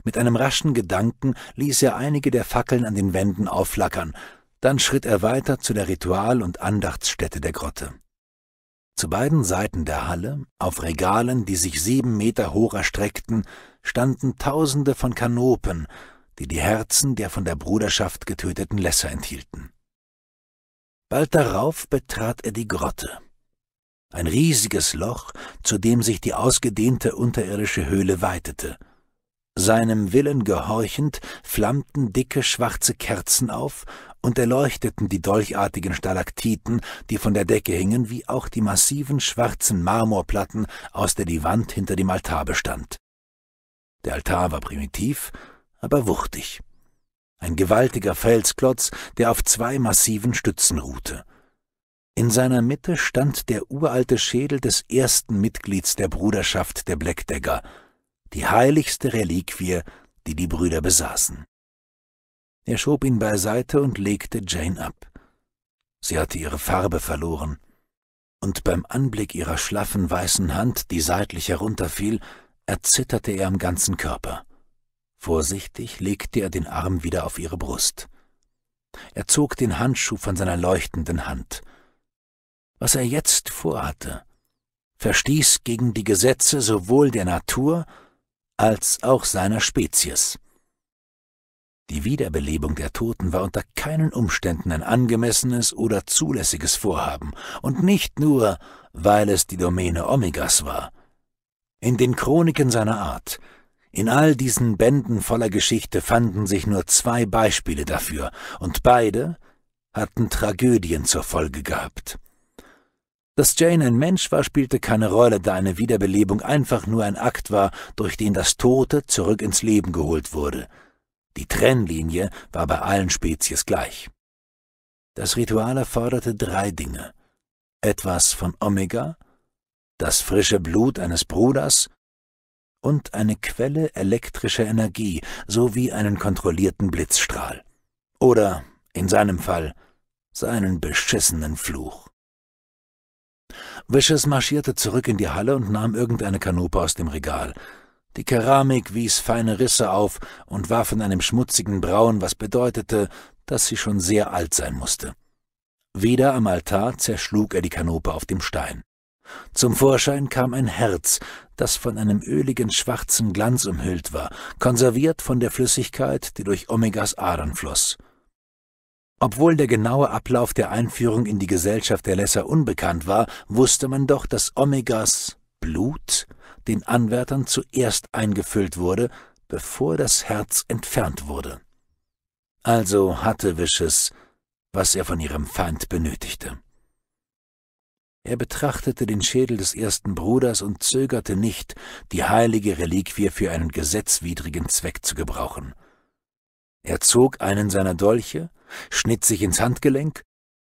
Mit einem raschen Gedanken ließ er einige der Fackeln an den Wänden aufflackern, dann schritt er weiter zu der Ritual- und Andachtsstätte der Grotte. Zu beiden Seiten der Halle, auf Regalen, die sich sieben Meter hoch erstreckten, standen Tausende von Kanopen, die die Herzen der von der Bruderschaft getöteten Lässer enthielten. Bald darauf betrat er die Grotte. Ein riesiges Loch, zu dem sich die ausgedehnte unterirdische Höhle weitete. Seinem Willen gehorchend flammten dicke schwarze Kerzen auf und erleuchteten die dolchartigen Stalaktiten, die von der Decke hingen, wie auch die massiven schwarzen Marmorplatten, aus der die Wand hinter dem Altar bestand. Der Altar war primitiv, aber wuchtig. Ein gewaltiger Felsklotz, der auf zwei massiven Stützen ruhte. In seiner Mitte stand der uralte Schädel des ersten Mitglieds der Bruderschaft der Blackdagger, die heiligste Reliquie, die die Brüder besaßen. Er schob ihn beiseite und legte Jane ab. Sie hatte ihre Farbe verloren, und beim Anblick ihrer schlaffen weißen Hand, die seitlich herunterfiel, erzitterte er am ganzen Körper. Vorsichtig legte er den Arm wieder auf ihre Brust. Er zog den Handschuh von seiner leuchtenden Hand. Was er jetzt vorhatte, verstieß gegen die Gesetze sowohl der Natur als auch seiner Spezies. Die Wiederbelebung der Toten war unter keinen Umständen ein angemessenes oder zulässiges Vorhaben, und nicht nur, weil es die Domäne Omegas war. In den Chroniken seiner Art, in all diesen Bänden voller Geschichte fanden sich nur zwei Beispiele dafür, und beide hatten Tragödien zur Folge gehabt. Dass Jane ein Mensch war, spielte keine Rolle, da eine Wiederbelebung einfach nur ein Akt war, durch den das Tote zurück ins Leben geholt wurde – die Trennlinie war bei allen Spezies gleich. Das Ritual erforderte drei Dinge. Etwas von Omega, das frische Blut eines Bruders und eine Quelle elektrischer Energie sowie einen kontrollierten Blitzstrahl. Oder, in seinem Fall, seinen beschissenen Fluch. Wishes marschierte zurück in die Halle und nahm irgendeine Kanope aus dem Regal. Die Keramik wies feine Risse auf und war von einem schmutzigen Braun, was bedeutete, dass sie schon sehr alt sein musste. Wieder am Altar zerschlug er die Kanope auf dem Stein. Zum Vorschein kam ein Herz, das von einem öligen schwarzen Glanz umhüllt war, konserviert von der Flüssigkeit, die durch Omegas Adern floss. Obwohl der genaue Ablauf der Einführung in die Gesellschaft der Lesser unbekannt war, wusste man doch, dass Omegas Blut den Anwärtern zuerst eingefüllt wurde, bevor das Herz entfernt wurde. Also hatte Wisches, was er von ihrem Feind benötigte. Er betrachtete den Schädel des ersten Bruders und zögerte nicht, die heilige Reliquie für einen gesetzwidrigen Zweck zu gebrauchen. Er zog einen seiner Dolche, schnitt sich ins Handgelenk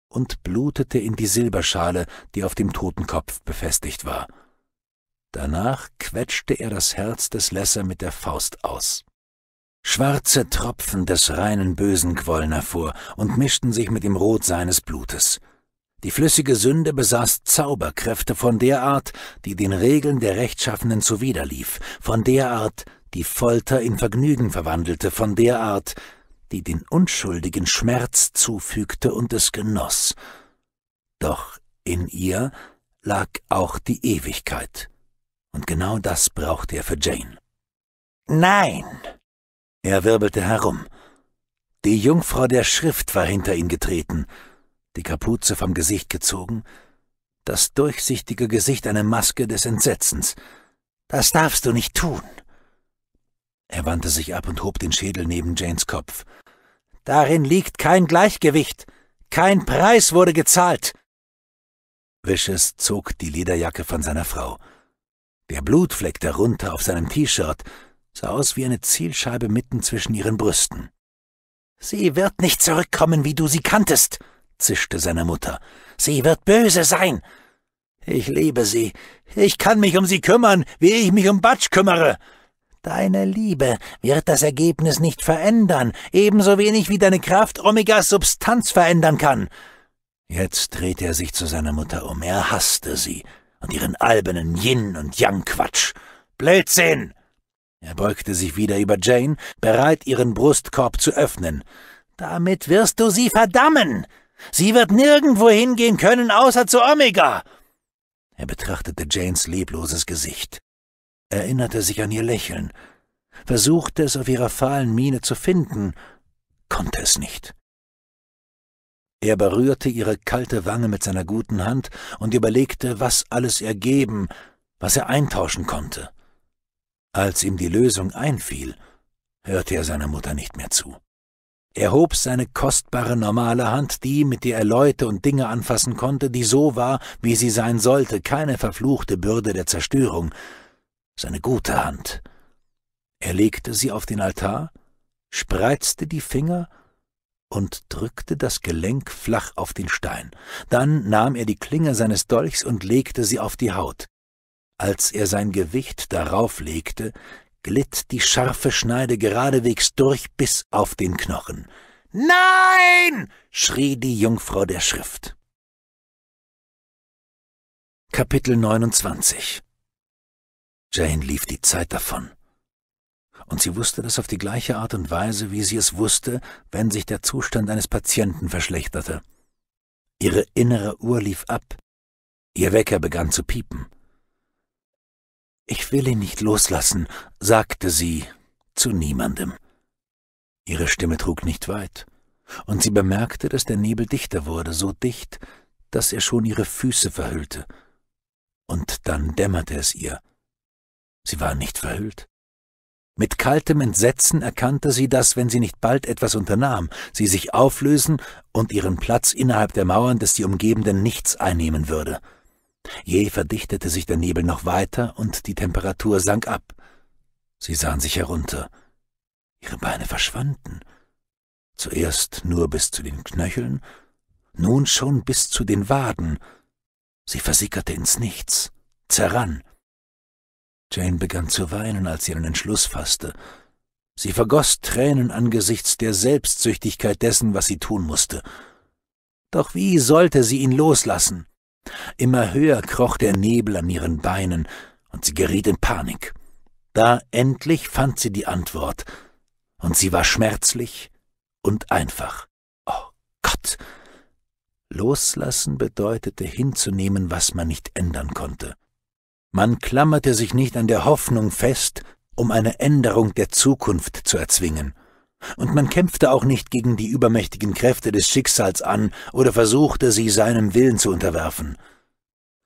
und blutete in die Silberschale, die auf dem Totenkopf befestigt war. Danach quetschte er das Herz des Lesser mit der Faust aus. Schwarze Tropfen des reinen Bösen quollen hervor und mischten sich mit dem Rot seines Blutes. Die flüssige Sünde besaß Zauberkräfte von der Art, die den Regeln der Rechtschaffenen zuwiderlief, von der Art, die Folter in Vergnügen verwandelte, von der Art, die den Unschuldigen Schmerz zufügte und es genoss. Doch in ihr lag auch die Ewigkeit. Und genau das brauchte er für Jane. Nein! Er wirbelte herum. Die Jungfrau der Schrift war hinter ihn getreten, die Kapuze vom Gesicht gezogen, das durchsichtige Gesicht eine Maske des Entsetzens. Das darfst du nicht tun. Er wandte sich ab und hob den Schädel neben Janes Kopf. Darin liegt kein Gleichgewicht. Kein Preis wurde gezahlt. Wishes zog die Lederjacke von seiner Frau. Der Blutfleck darunter auf seinem T-Shirt sah aus wie eine Zielscheibe mitten zwischen ihren Brüsten. Sie wird nicht zurückkommen, wie du sie kanntest, zischte seine Mutter. Sie wird böse sein. Ich liebe sie. Ich kann mich um sie kümmern, wie ich mich um Batsch kümmere. Deine Liebe wird das Ergebnis nicht verändern, ebenso wenig wie deine Kraft Omegas Substanz verändern kann. Jetzt drehte er sich zu seiner Mutter um. Er hasste sie und ihren albernen Yin- und Yang-Quatsch. Blödsinn! Er beugte sich wieder über Jane, bereit, ihren Brustkorb zu öffnen. Damit wirst du sie verdammen! Sie wird nirgendwo hingehen können, außer zu Omega! Er betrachtete Janes lebloses Gesicht, erinnerte sich an ihr Lächeln, versuchte es auf ihrer fahlen Miene zu finden, konnte es nicht. Er berührte ihre kalte Wange mit seiner guten Hand und überlegte, was alles er geben, was er eintauschen konnte. Als ihm die Lösung einfiel, hörte er seiner Mutter nicht mehr zu. Er hob seine kostbare normale Hand, die, mit der er Leute und Dinge anfassen konnte, die so war, wie sie sein sollte, keine verfluchte Bürde der Zerstörung, seine gute Hand. Er legte sie auf den Altar, spreizte die Finger und drückte das Gelenk flach auf den Stein. Dann nahm er die Klinge seines Dolchs und legte sie auf die Haut. Als er sein Gewicht darauf legte, glitt die scharfe Schneide geradewegs durch bis auf den Knochen. Nein! schrie die
Jungfrau der Schrift. Kapitel 29 Jane lief die Zeit davon und sie wusste das
auf die gleiche Art und Weise, wie sie es wusste, wenn sich der Zustand eines Patienten verschlechterte. Ihre innere Uhr lief ab, ihr Wecker begann zu piepen. Ich will ihn nicht loslassen, sagte sie zu niemandem. Ihre Stimme trug nicht weit, und sie bemerkte, dass der Nebel dichter wurde, so dicht, dass er schon ihre Füße verhüllte. Und dann dämmerte es ihr. Sie war nicht verhüllt. Mit kaltem Entsetzen erkannte sie, dass, wenn sie nicht bald etwas unternahm, sie sich auflösen und ihren Platz innerhalb der Mauern des die umgebenden Nichts einnehmen würde. Je verdichtete sich der Nebel noch weiter und die Temperatur sank ab. Sie sahen sich herunter. Ihre Beine verschwanden. Zuerst nur bis zu den Knöcheln, nun schon bis zu den Waden. Sie versickerte ins Nichts, zerrann, Jane begann zu weinen, als sie einen Entschluss fasste. Sie vergoß Tränen angesichts der Selbstsüchtigkeit dessen, was sie tun musste. Doch wie sollte sie ihn loslassen? Immer höher kroch der Nebel an ihren Beinen, und sie geriet in Panik. Da endlich fand sie die Antwort, und sie war schmerzlich und einfach. Oh Gott! Loslassen bedeutete hinzunehmen, was man nicht ändern konnte. Man klammerte sich nicht an der Hoffnung fest, um eine Änderung der Zukunft zu erzwingen. Und man kämpfte auch nicht gegen die übermächtigen Kräfte des Schicksals an oder versuchte, sie seinem Willen zu unterwerfen.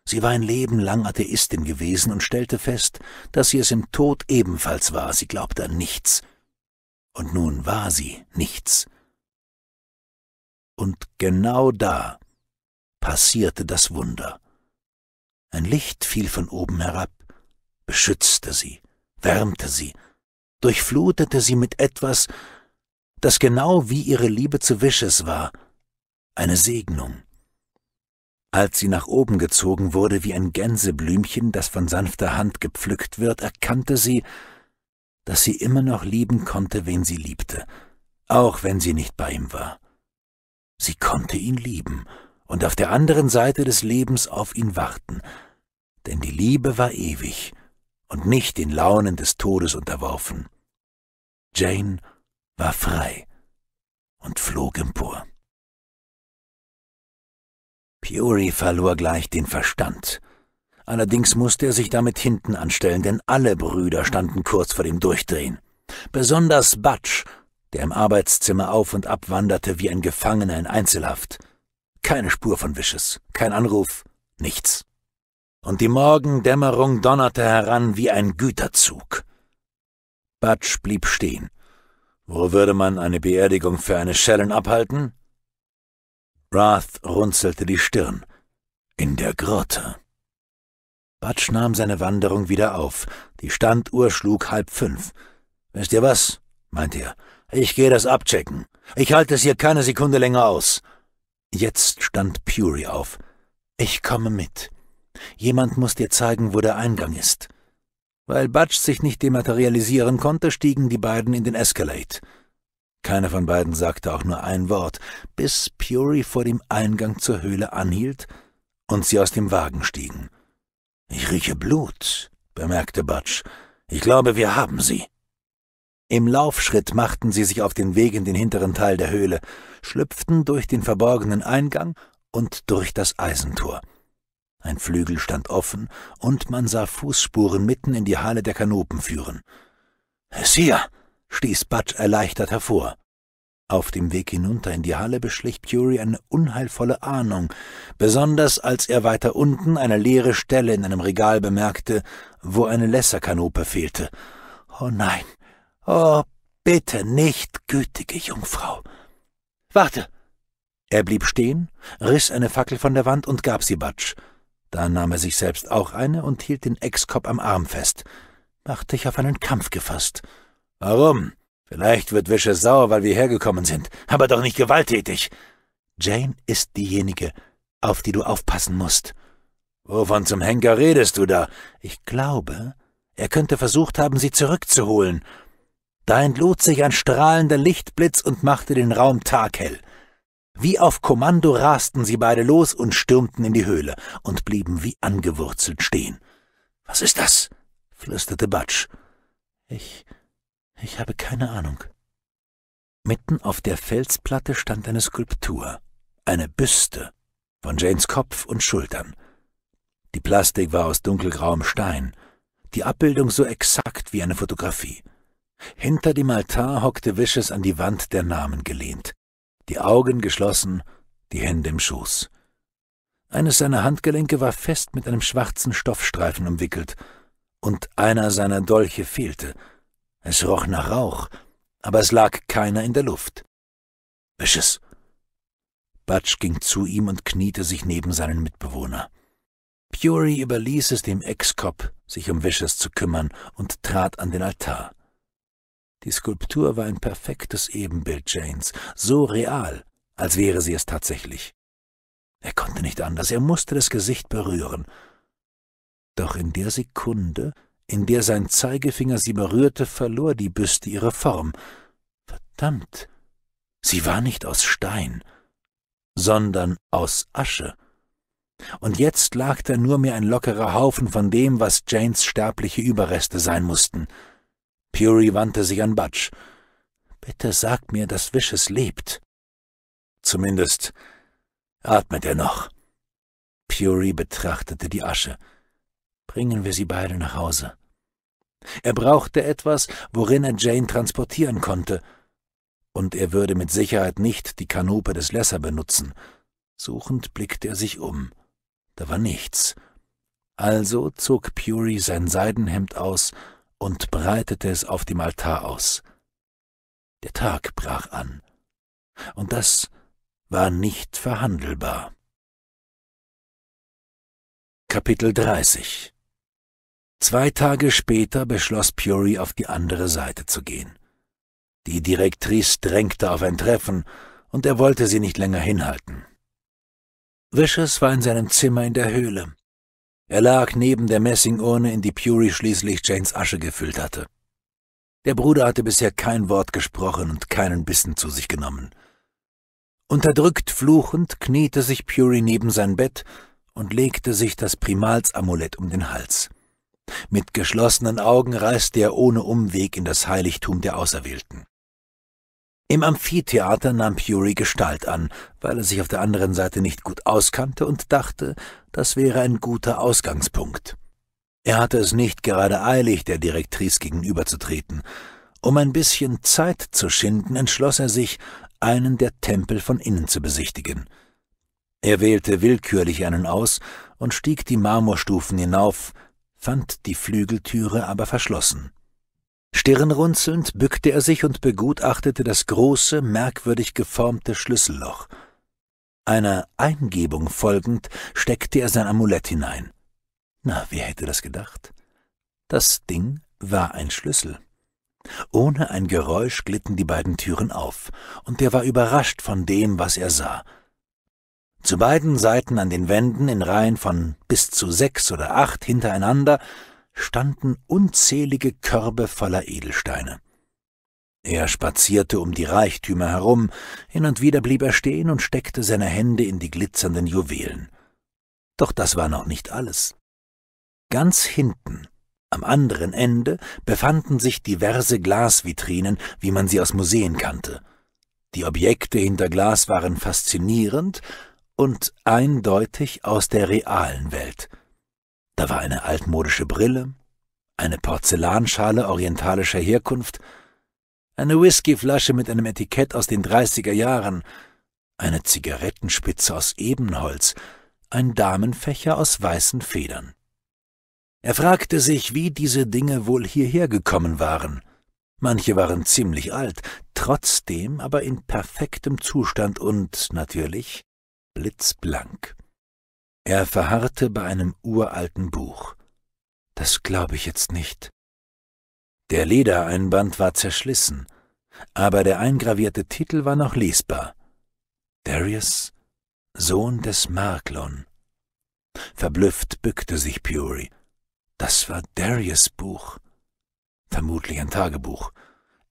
Sie war ein Leben lang Atheistin gewesen und stellte fest, dass sie es im Tod ebenfalls war. Sie glaubte an nichts.
Und nun war sie nichts. Und genau da passierte das Wunder. Ein Licht fiel von
oben herab, beschützte sie, wärmte sie, durchflutete sie mit etwas, das genau wie ihre Liebe zu Wisches war, eine Segnung. Als sie nach oben gezogen wurde wie ein Gänseblümchen, das von sanfter Hand gepflückt wird, erkannte sie, dass sie immer noch lieben konnte, wen sie liebte, auch wenn sie nicht bei ihm war. Sie konnte ihn lieben, und auf der anderen Seite des Lebens auf ihn warten, denn die Liebe war ewig und nicht den Launen des Todes unterworfen.
Jane war frei und flog empor. Peary verlor gleich den Verstand. Allerdings
musste er sich damit hinten anstellen, denn alle Brüder standen kurz vor dem Durchdrehen. Besonders Butch, der im Arbeitszimmer auf und ab wanderte wie ein Gefangener in Einzelhaft. Keine Spur von Wishes, kein Anruf, nichts. Und die Morgendämmerung donnerte heran wie ein Güterzug. Batsch blieb stehen. Wo würde man eine Beerdigung für eine Schellen abhalten? Rath runzelte die Stirn. In der Grotte. Batsch nahm seine Wanderung wieder auf. Die Standuhr schlug halb fünf. Wisst ihr was? meinte er. Ich gehe das abchecken. Ich halte es hier keine Sekunde länger aus. Jetzt stand Pury auf. Ich komme mit. Jemand muss dir zeigen, wo der Eingang ist. Weil Butch sich nicht dematerialisieren konnte, stiegen die beiden in den Escalade. Keiner von beiden sagte auch nur ein Wort, bis Pury vor dem Eingang zur Höhle anhielt und sie aus dem Wagen stiegen. Ich rieche Blut, bemerkte Butch. Ich glaube, wir haben sie. Im Laufschritt machten sie sich auf den Weg in den hinteren Teil der Höhle, schlüpften durch den verborgenen Eingang und durch das Eisentor. Ein Flügel stand offen, und man sah Fußspuren mitten in die Halle der Kanopen führen. Es hier! stieß Butch erleichtert hervor. Auf dem Weg hinunter in die Halle beschlich Curie eine unheilvolle Ahnung, besonders als er weiter unten eine leere Stelle in einem Regal bemerkte, wo eine Lässerkanope fehlte. Oh nein, Oh, bitte nicht, gütige Jungfrau. Warte! Er blieb stehen, riss eine Fackel von der Wand und gab sie Batsch. Da nahm er sich selbst auch eine und hielt den ex am Arm fest, machte ich auf einen Kampf gefasst. Warum? Vielleicht wird Wische sauer, weil wir hergekommen sind, aber doch nicht gewalttätig. Jane ist diejenige, auf die du aufpassen musst. Wovon zum Henker redest du da? Ich glaube, er könnte versucht haben, sie zurückzuholen. Da entlud sich ein strahlender Lichtblitz und machte den Raum taghell. Wie auf Kommando rasten sie beide los und stürmten in die Höhle und blieben wie angewurzelt stehen.
Was ist das? flüsterte Batsch.
Ich. ich habe keine Ahnung. Mitten auf der Felsplatte stand eine Skulptur, eine Büste von Janes Kopf und Schultern. Die Plastik war aus dunkelgrauem Stein, die Abbildung so exakt wie eine Fotografie. Hinter dem Altar hockte Wishes an die Wand der Namen gelehnt, die Augen geschlossen, die Hände im Schoß. Eines seiner Handgelenke war fest mit einem schwarzen Stoffstreifen umwickelt, und einer seiner Dolche fehlte. Es roch nach Rauch, aber es lag keiner in der Luft. Wishes! Butch ging zu ihm und kniete sich neben seinen Mitbewohner. Pury überließ es dem Ex-Cop, sich um Wishes zu kümmern, und trat an den Altar. Die Skulptur war ein perfektes Ebenbild Janes, so real, als wäre sie es tatsächlich. Er konnte nicht anders, er musste das Gesicht berühren. Doch in der Sekunde, in der sein Zeigefinger sie berührte, verlor die Büste ihre Form. Verdammt, sie war nicht aus Stein, sondern aus Asche. Und jetzt lag da nur mehr ein lockerer Haufen von dem, was Janes sterbliche Überreste sein mussten – Puri wandte sich an Butch. Bitte sagt mir, dass Wishes lebt. Zumindest atmet er noch. Puri betrachtete die Asche. Bringen wir sie beide nach Hause. Er brauchte etwas, worin er Jane transportieren konnte. Und er würde mit Sicherheit nicht die Kanope des Lesser benutzen. Suchend blickte er sich um. Da war nichts. Also zog Puri sein Seidenhemd aus und breitete es auf dem Altar aus.
Der Tag brach an, und das war nicht verhandelbar. Kapitel 30 Zwei Tage später beschloss Puri, auf die andere Seite zu gehen.
Die Direktrice drängte auf ein Treffen, und er wollte sie nicht länger hinhalten. Vicious war in seinem Zimmer in der Höhle. Er lag neben der Messingurne, in die Pury schließlich Janes Asche gefüllt hatte. Der Bruder hatte bisher kein Wort gesprochen und keinen Bissen zu sich genommen. Unterdrückt fluchend kniete sich Pury neben sein Bett und legte sich das Primalsamulett um den Hals. Mit geschlossenen Augen reiste er ohne Umweg in das Heiligtum der Auserwählten. Im Amphitheater nahm Fury Gestalt an, weil er sich auf der anderen Seite nicht gut auskannte und dachte, das wäre ein guter Ausgangspunkt. Er hatte es nicht gerade eilig, der Direktrice gegenüberzutreten. Um ein bisschen Zeit zu schinden, entschloss er sich, einen der Tempel von innen zu besichtigen. Er wählte willkürlich einen aus und stieg die Marmorstufen hinauf, fand die Flügeltüre aber verschlossen. Stirnrunzelnd bückte er sich und begutachtete das große, merkwürdig geformte Schlüsselloch. Einer Eingebung folgend steckte er sein Amulett hinein. Na, wer hätte das gedacht? Das Ding war ein Schlüssel. Ohne ein Geräusch glitten die beiden Türen auf, und er war überrascht von dem, was er sah. Zu beiden Seiten an den Wänden in Reihen von bis zu sechs oder acht hintereinander standen unzählige Körbe voller Edelsteine. Er spazierte um die Reichtümer herum, hin und wieder blieb er stehen und steckte seine Hände in die glitzernden Juwelen. Doch das war noch nicht alles. Ganz hinten, am anderen Ende, befanden sich diverse Glasvitrinen, wie man sie aus Museen kannte. Die Objekte hinter Glas waren faszinierend und eindeutig aus der realen Welt – da war eine altmodische Brille, eine Porzellanschale orientalischer Herkunft, eine Whiskyflasche mit einem Etikett aus den 30er Jahren, eine Zigarettenspitze aus Ebenholz, ein Damenfächer aus weißen Federn. Er fragte sich, wie diese Dinge wohl hierher gekommen waren. Manche waren ziemlich alt, trotzdem aber in perfektem Zustand und natürlich blitzblank. Er verharrte bei einem uralten Buch. Das glaube ich jetzt nicht. Der Ledereinband war zerschlissen, aber der eingravierte Titel war noch lesbar. Darius, Sohn des Marklon. Verblüfft bückte sich Pury. Das war Darius Buch. Vermutlich ein Tagebuch.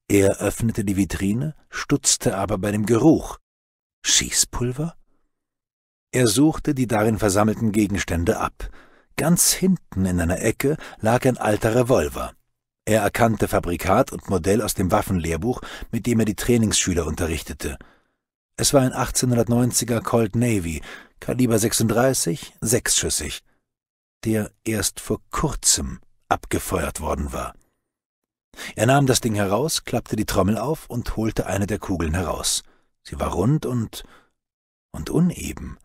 Er öffnete die Vitrine, stutzte aber bei dem Geruch. Schießpulver? Er suchte die darin versammelten Gegenstände ab. Ganz hinten in einer Ecke lag ein alter Revolver. Er erkannte Fabrikat und Modell aus dem Waffenlehrbuch, mit dem er die Trainingsschüler unterrichtete. Es war ein 1890er Colt Navy, Kaliber 36, sechsschüssig, der erst vor kurzem abgefeuert worden war. Er nahm das Ding heraus, klappte die Trommel auf und holte eine der Kugeln heraus. Sie war rund und und uneben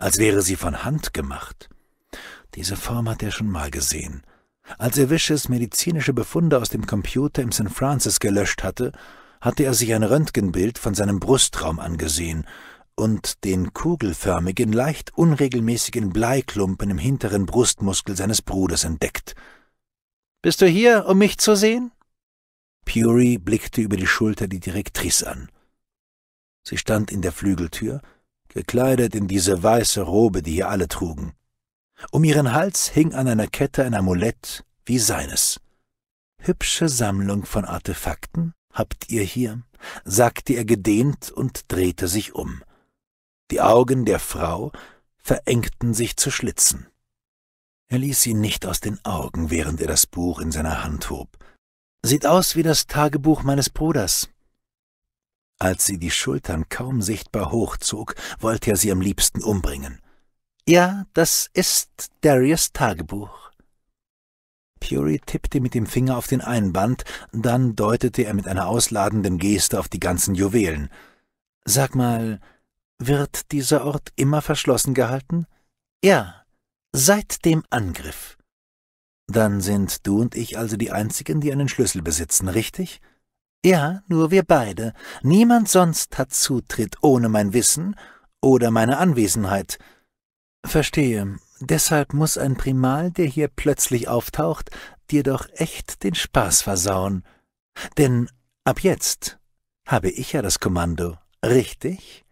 als wäre sie von Hand gemacht. Diese Form hat er schon mal gesehen. Als er Wishes medizinische Befunde aus dem Computer im St. Francis gelöscht hatte, hatte er sich ein Röntgenbild von seinem Brustraum angesehen und den kugelförmigen, leicht unregelmäßigen Bleiklumpen im hinteren Brustmuskel seines Bruders entdeckt. Bist du hier, um mich zu sehen? Puri blickte über die Schulter die Direktrice an. Sie stand in der Flügeltür, gekleidet in diese weiße Robe, die hier alle trugen. Um ihren Hals hing an einer Kette ein Amulett wie seines. Hübsche Sammlung von Artefakten habt ihr hier, sagte er gedehnt und drehte sich um. Die Augen der Frau verengten sich zu Schlitzen. Er ließ sie nicht aus den Augen, während er das Buch in seiner Hand hob. Sieht aus wie das Tagebuch meines Bruders, als sie die Schultern kaum sichtbar hochzog, wollte er sie am liebsten umbringen. Ja, das ist Darius Tagebuch. Puri tippte mit dem Finger auf den Einband, dann deutete er mit einer ausladenden Geste auf die ganzen Juwelen. Sag mal, wird dieser Ort immer verschlossen gehalten? Ja, seit dem Angriff. Dann sind du und ich also die Einzigen, die einen Schlüssel besitzen, richtig? Ja, nur wir beide. Niemand sonst hat Zutritt ohne mein Wissen oder meine Anwesenheit. Verstehe. Deshalb muss ein Primal, der hier plötzlich auftaucht, dir doch echt den Spaß versauen. Denn ab jetzt habe ich ja das Kommando, richtig?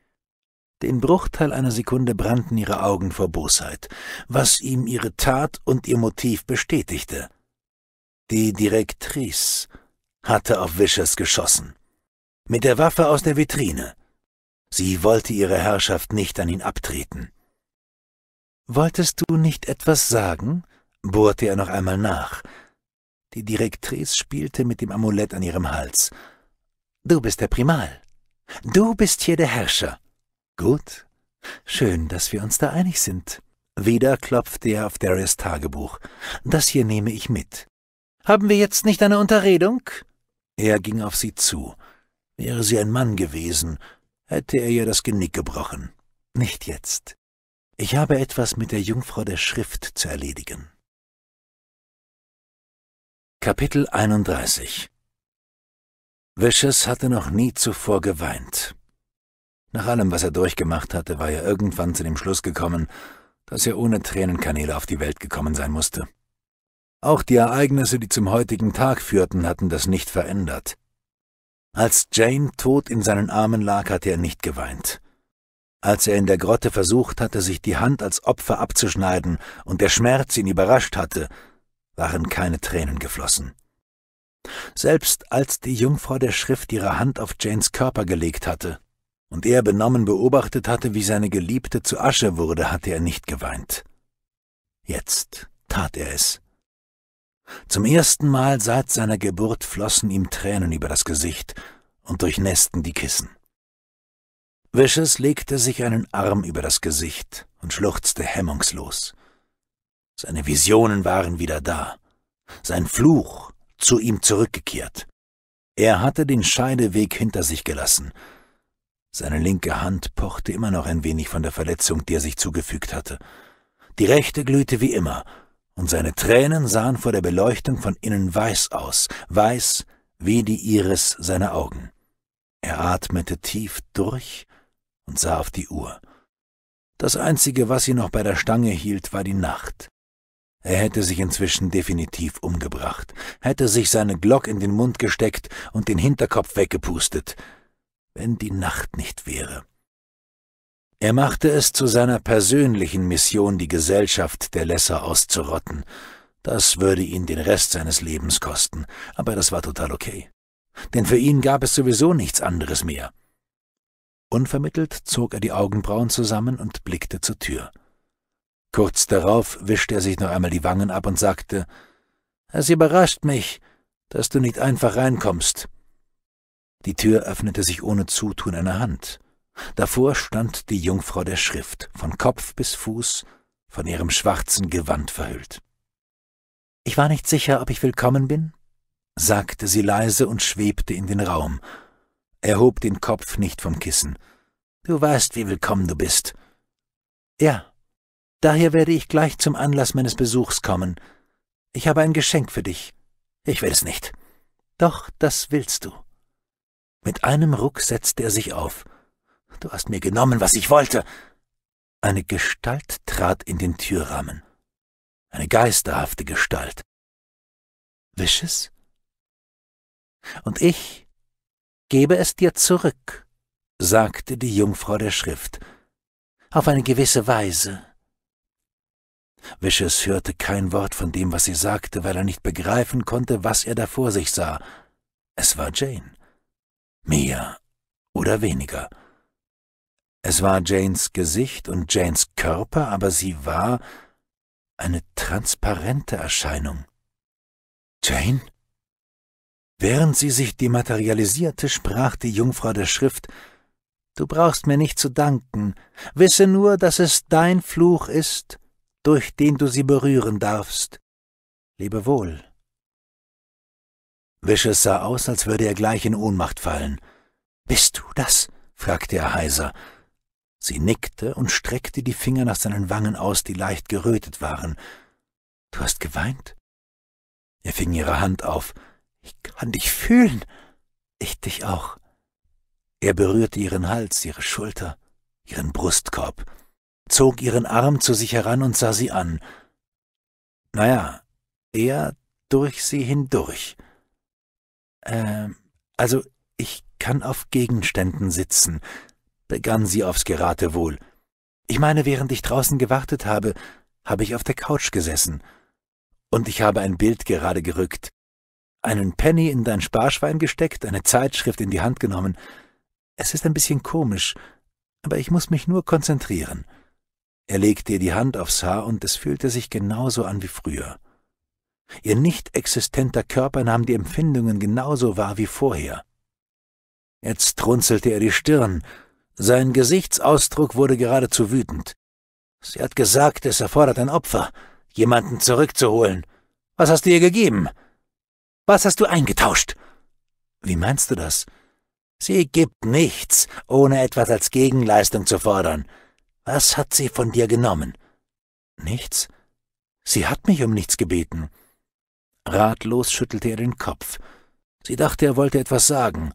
Den Bruchteil einer Sekunde brannten ihre Augen vor Bosheit, was ihm ihre Tat und ihr Motiv bestätigte. Die Direktrice hatte auf Vicious geschossen. Mit der Waffe aus der Vitrine. Sie wollte ihre Herrschaft nicht an ihn abtreten. Wolltest du nicht etwas sagen? bohrte er noch einmal nach. Die Direktrice spielte mit dem Amulett an ihrem Hals. Du bist der Primal. Du bist hier der Herrscher. Gut. Schön, dass wir uns da einig sind. Wieder klopfte er auf Darius Tagebuch. Das hier nehme ich mit. Haben wir jetzt nicht eine Unterredung? Er ging auf sie zu. Wäre sie ein Mann gewesen, hätte er ihr das Genick gebrochen. Nicht
jetzt. Ich habe etwas mit der Jungfrau der Schrift zu erledigen. Kapitel 31 Wishes hatte noch nie zuvor geweint. Nach allem, was er durchgemacht hatte, war er irgendwann
zu dem Schluss gekommen, dass er ohne Tränenkanäle auf die Welt gekommen sein musste. Auch die Ereignisse, die zum heutigen Tag führten, hatten das nicht verändert. Als Jane tot in seinen Armen lag, hatte er nicht geweint. Als er in der Grotte versucht hatte, sich die Hand als Opfer abzuschneiden und der Schmerz ihn überrascht hatte, waren keine Tränen geflossen. Selbst als die Jungfrau der Schrift ihre Hand auf Janes Körper gelegt hatte und er benommen beobachtet hatte, wie seine Geliebte zu Asche wurde, hatte er nicht geweint. Jetzt tat er es. Zum ersten Mal seit seiner Geburt flossen ihm Tränen über das Gesicht und durchnäßten die Kissen. Wishes legte sich einen Arm über das Gesicht und schluchzte hemmungslos. Seine Visionen waren wieder da, sein Fluch zu ihm zurückgekehrt. Er hatte den Scheideweg hinter sich gelassen. Seine linke Hand pochte immer noch ein wenig von der Verletzung, die er sich zugefügt hatte. Die rechte glühte wie immer, und seine Tränen sahen vor der Beleuchtung von innen weiß aus, weiß wie die Iris seiner Augen. Er atmete tief durch und sah auf die Uhr. Das Einzige, was sie noch bei der Stange hielt, war die Nacht. Er hätte sich inzwischen definitiv umgebracht, hätte sich seine Glock in den Mund gesteckt und den Hinterkopf weggepustet, wenn die Nacht nicht wäre. Er machte es zu seiner persönlichen Mission, die Gesellschaft der Lesser auszurotten. Das würde ihn den Rest seines Lebens kosten, aber das war total okay. Denn für ihn gab es sowieso nichts anderes mehr. Unvermittelt zog er die Augenbrauen zusammen und blickte zur Tür. Kurz darauf wischte er sich noch einmal die Wangen ab und sagte, »Es überrascht mich, dass du nicht einfach reinkommst.« Die Tür öffnete sich ohne Zutun einer Hand. Davor stand die Jungfrau der Schrift, von Kopf bis Fuß, von ihrem schwarzen Gewand verhüllt. Ich war nicht sicher, ob ich willkommen bin, sagte sie leise und schwebte in den Raum. Er hob den Kopf nicht vom Kissen. Du weißt, wie willkommen du bist. Ja, daher werde ich gleich zum Anlass meines Besuchs kommen. Ich habe ein Geschenk für dich. Ich will es nicht. Doch, das willst du. Mit einem Ruck setzte er sich auf. Du hast mir genommen, was ich wollte.
Eine Gestalt trat in den Türrahmen. Eine geisterhafte Gestalt. Wisches? Und ich gebe es dir zurück, sagte die Jungfrau der Schrift, auf eine
gewisse Weise. Wisches hörte kein Wort von dem, was sie sagte, weil er nicht begreifen konnte, was er da vor sich sah. Es war Jane. Mehr oder weniger. Es war Janes Gesicht und Janes Körper, aber sie war eine transparente Erscheinung. Jane? Während sie sich dematerialisierte, sprach die Jungfrau der Schrift, Du brauchst mir nicht zu danken, wisse nur, dass es dein Fluch ist, durch den du sie berühren darfst. Lebe wohl. Wishes sah aus, als würde er gleich in Ohnmacht fallen. Bist du das? fragte er heiser. Sie nickte und streckte die Finger nach seinen Wangen aus, die leicht gerötet waren. Du hast geweint? Er fing ihre Hand auf. Ich kann dich fühlen. Ich dich auch. Er berührte ihren Hals, ihre Schulter, ihren Brustkorb, zog ihren Arm zu sich heran und sah sie an. Naja, er durch sie hindurch. Ähm, also ich kann auf Gegenständen sitzen, begann sie aufs Geratewohl. Ich meine, während ich draußen gewartet habe, habe ich auf der Couch gesessen. Und ich habe ein Bild gerade gerückt, einen Penny in dein Sparschwein gesteckt, eine Zeitschrift in die Hand genommen. Es ist ein bisschen komisch, aber ich muss mich nur konzentrieren. Er legte ihr die Hand aufs Haar und es fühlte sich genauso an wie früher. Ihr nicht existenter Körper nahm die Empfindungen genauso wahr wie vorher. Jetzt runzelte er die Stirn sein Gesichtsausdruck wurde geradezu wütend. Sie hat gesagt, es erfordert ein Opfer, jemanden zurückzuholen. Was hast du ihr gegeben? Was hast du eingetauscht? Wie meinst du das? Sie gibt nichts, ohne etwas als Gegenleistung zu fordern. Was hat sie von dir genommen? Nichts? Sie hat mich um nichts gebeten. Ratlos schüttelte er den Kopf. Sie dachte, er wollte etwas sagen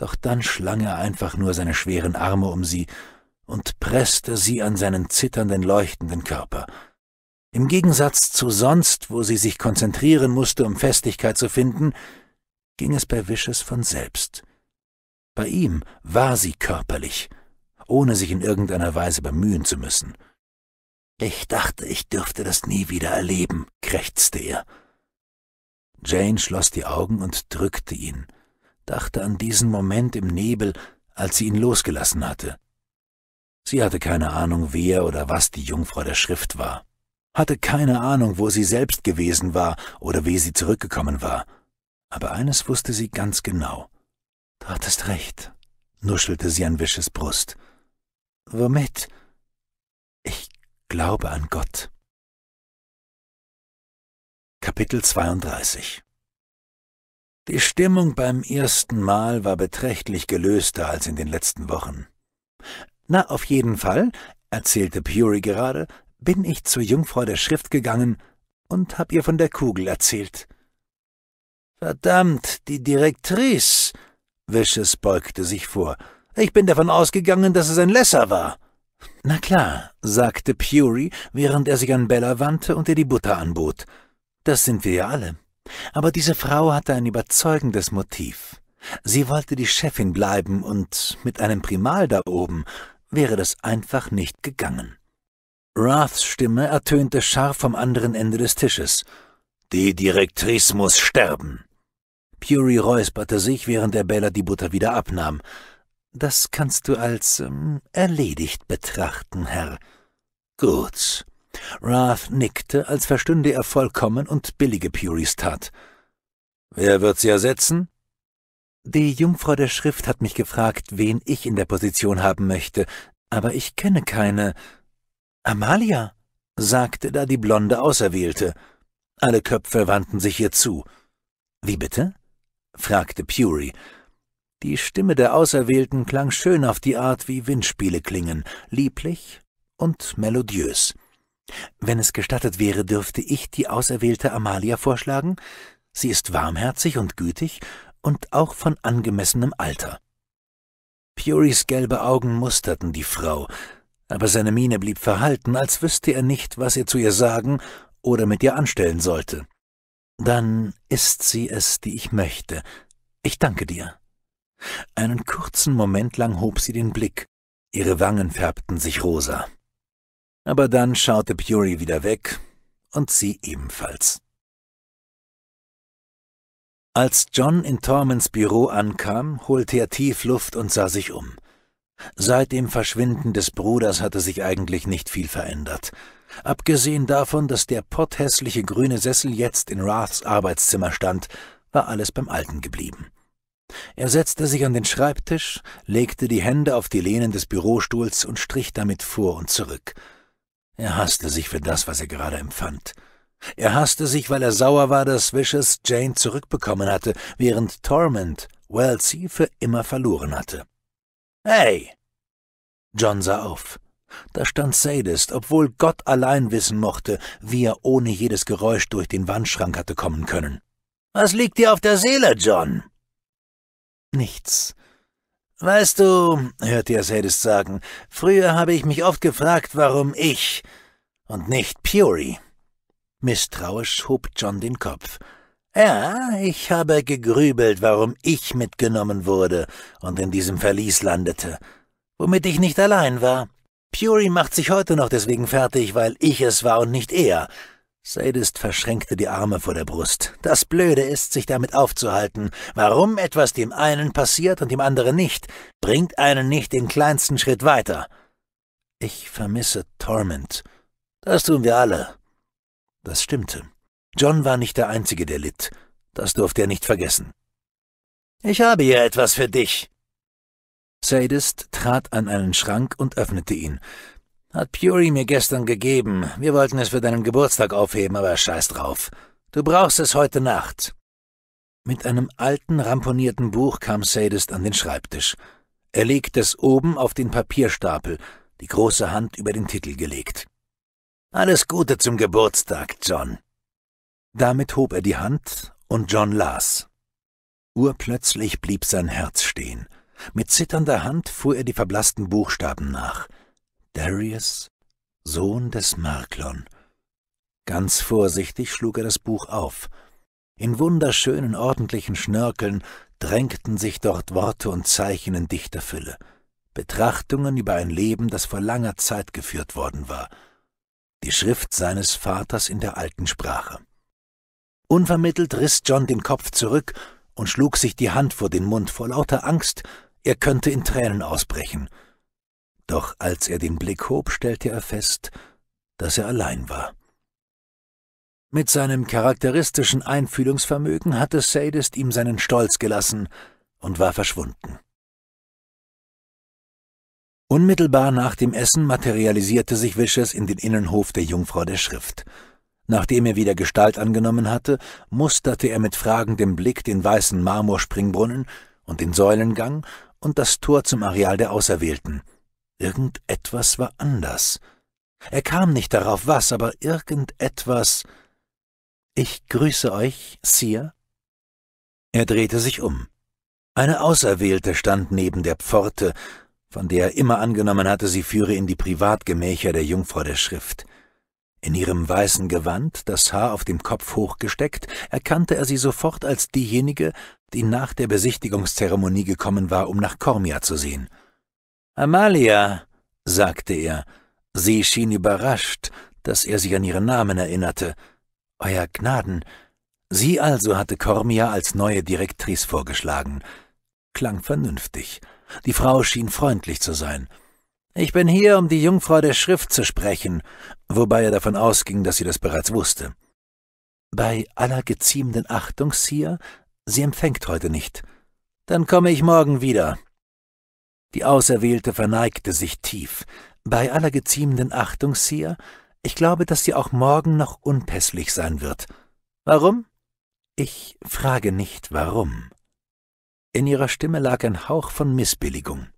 doch dann schlang er einfach nur seine schweren Arme um sie und presste sie an seinen zitternden, leuchtenden Körper. Im Gegensatz zu sonst, wo sie sich konzentrieren musste, um Festigkeit zu finden, ging es bei Wishes von selbst. Bei ihm war sie körperlich, ohne sich in irgendeiner Weise bemühen zu müssen. Ich dachte, ich dürfte das nie wieder erleben, krächzte er. Jane schloss die Augen und drückte ihn dachte an diesen Moment im Nebel, als sie ihn losgelassen hatte. Sie hatte keine Ahnung, wer oder was die Jungfrau der Schrift war, hatte keine Ahnung, wo sie selbst gewesen war oder wie sie zurückgekommen war, aber eines wusste sie ganz genau. Du
hattest recht, nuschelte sie an Wisches Brust. Womit? Ich glaube an Gott. Kapitel 32 die Stimmung beim ersten Mal war
beträchtlich gelöster als in den letzten Wochen. Na, auf jeden Fall, erzählte Puri gerade, bin ich zur Jungfrau der Schrift gegangen und hab ihr von der Kugel erzählt. Verdammt, die Direktrice! Wisches beugte sich vor. Ich bin davon ausgegangen, dass es ein Lesser war. Na klar, sagte Puri, während er sich an Bella wandte und ihr die Butter anbot. Das sind wir ja alle. Aber diese Frau hatte ein überzeugendes Motiv. Sie wollte die Chefin bleiben und mit einem Primal da oben wäre das einfach nicht gegangen. Raths Stimme ertönte scharf vom anderen Ende des Tisches. Die Direktrice muss sterben. Puri räusperte sich, während der Bella die Butter wieder abnahm. Das kannst du als ähm, erledigt betrachten, Herr. Gut. Rath nickte, als verstünde er vollkommen und billige Purys Tat. Wer wird sie ersetzen? Die Jungfrau der Schrift hat mich gefragt, wen ich in der Position haben möchte, aber ich kenne keine. Amalia, sagte da die blonde Auserwählte. Alle Köpfe wandten sich ihr zu. Wie bitte? fragte Pury. Die Stimme der Auserwählten klang schön auf die Art, wie Windspiele klingen, lieblich und melodiös. Wenn es gestattet wäre, dürfte ich die auserwählte Amalia vorschlagen? Sie ist warmherzig und gütig und auch von angemessenem Alter. Purys gelbe Augen musterten die Frau, aber seine Miene blieb verhalten, als wüsste er nicht, was er zu ihr sagen oder mit ihr anstellen sollte. Dann ist sie es, die ich möchte. Ich danke dir. Einen kurzen Moment lang hob sie den Blick, ihre Wangen färbten sich rosa. Aber dann schaute Puri wieder weg und sie ebenfalls. Als John in Tormans Büro ankam, holte er tief Luft und sah sich um. Seit dem Verschwinden des Bruders hatte sich eigentlich nicht viel verändert. Abgesehen davon, dass der potthässliche grüne Sessel jetzt in Raths Arbeitszimmer stand, war alles beim Alten geblieben. Er setzte sich an den Schreibtisch, legte die Hände auf die Lehnen des Bürostuhls und strich damit vor und zurück – er hasste sich für das, was er gerade empfand. Er hasste sich, weil er sauer war, dass Vicious Jane zurückbekommen hatte, während Torment Welcy für immer verloren hatte. Hey! John sah auf. Da stand Sadist, obwohl Gott allein wissen mochte, wie er ohne jedes Geräusch durch den Wandschrank hatte kommen können. Was liegt dir auf der Seele, John? Nichts. Weißt du, hörte er Sadis sagen, früher habe ich mich oft gefragt, warum ich und nicht Puri. Misstrauisch hob John den Kopf. Ja, ich habe gegrübelt, warum ich mitgenommen wurde und in diesem Verlies landete, womit ich nicht allein war. Puri macht sich heute noch deswegen fertig, weil ich es war und nicht er. Sadist verschränkte die Arme vor der Brust. Das Blöde ist, sich damit aufzuhalten. Warum etwas dem einen passiert und dem anderen nicht, bringt einen nicht den kleinsten Schritt weiter. Ich vermisse Torment. Das tun wir alle. Das stimmte. John war nicht der Einzige, der litt. Das durfte er nicht vergessen. Ich habe hier etwas für dich. Sadist trat an einen Schrank und öffnete ihn. Hat Puri mir gestern gegeben. Wir wollten es für deinen Geburtstag aufheben, aber scheiß drauf. Du brauchst es heute Nacht. Mit einem alten, ramponierten Buch kam Sadist an den Schreibtisch. Er legte es oben auf den Papierstapel, die große Hand über den Titel gelegt. Alles Gute zum Geburtstag, John. Damit hob er die Hand und John las. Urplötzlich blieb sein Herz stehen. Mit zitternder Hand fuhr er die verblassten Buchstaben nach – Darius, Sohn des Marklon. Ganz vorsichtig schlug er das Buch auf. In wunderschönen, ordentlichen Schnörkeln drängten sich dort Worte und Zeichen in dichter Fülle, Betrachtungen über ein Leben, das vor langer Zeit geführt worden war, die Schrift seines Vaters in der alten Sprache. Unvermittelt riss John den Kopf zurück und schlug sich die Hand vor den Mund vor lauter Angst, er könnte in Tränen ausbrechen. Doch als er den Blick hob, stellte er fest, dass er allein war. Mit seinem charakteristischen Einfühlungsvermögen hatte Sadist ihm seinen Stolz gelassen und war verschwunden. Unmittelbar nach dem Essen materialisierte sich Wishes in den Innenhof der Jungfrau der Schrift. Nachdem er wieder Gestalt angenommen hatte, musterte er mit fragendem Blick den weißen Marmorspringbrunnen und den Säulengang und das Tor zum Areal der Auserwählten. Irgendetwas war anders. Er kam nicht darauf was, aber irgendetwas. Ich grüße euch, Sir. Er drehte sich um. Eine Auserwählte stand neben der Pforte, von der er immer angenommen hatte, sie führe in die Privatgemächer der Jungfrau der Schrift. In ihrem weißen Gewand, das Haar auf dem Kopf hochgesteckt, erkannte er sie sofort als diejenige, die nach der Besichtigungszeremonie gekommen war, um nach Kormia zu sehen. Amalia, sagte er. Sie schien überrascht, dass er sich an ihren Namen erinnerte. Euer Gnaden. Sie also hatte Cormia als neue Direktrice vorgeschlagen. Klang vernünftig. Die Frau schien freundlich zu sein. Ich bin hier, um die Jungfrau der Schrift zu sprechen, wobei er davon ausging, dass sie das bereits wusste. Bei aller geziemenden Achtung, Sir, sie empfängt heute nicht. Dann komme ich morgen wieder. Die Auserwählte verneigte sich tief. Bei aller geziemenden Achtung, Sir, ich glaube, dass sie auch morgen noch unpässlich sein wird. Warum? Ich frage nicht, warum. In ihrer Stimme lag ein Hauch von Missbilligung.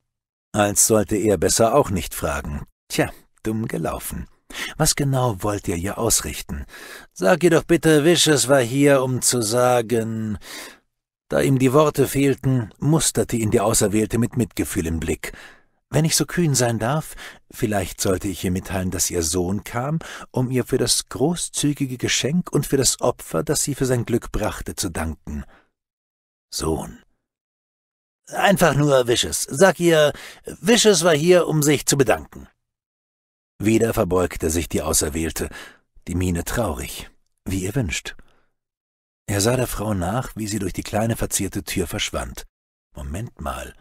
Als sollte er besser auch nicht fragen. Tja, dumm gelaufen. Was genau wollt ihr hier ausrichten? Sag ihr doch bitte, Wisches war hier, um zu sagen. Da ihm die Worte fehlten, musterte ihn die Auserwählte mit Mitgefühl im Blick. Wenn ich so kühn sein darf, vielleicht sollte ich ihr mitteilen, dass ihr Sohn kam, um ihr für das großzügige Geschenk und für das Opfer, das sie für sein Glück brachte, zu danken. Sohn. Einfach nur Wishes. Sag ihr, Wishes war hier, um sich zu bedanken. Wieder verbeugte sich die Auserwählte, die Miene traurig, wie ihr wünscht. Er sah der Frau nach, wie sie durch die kleine verzierte Tür verschwand. Moment mal.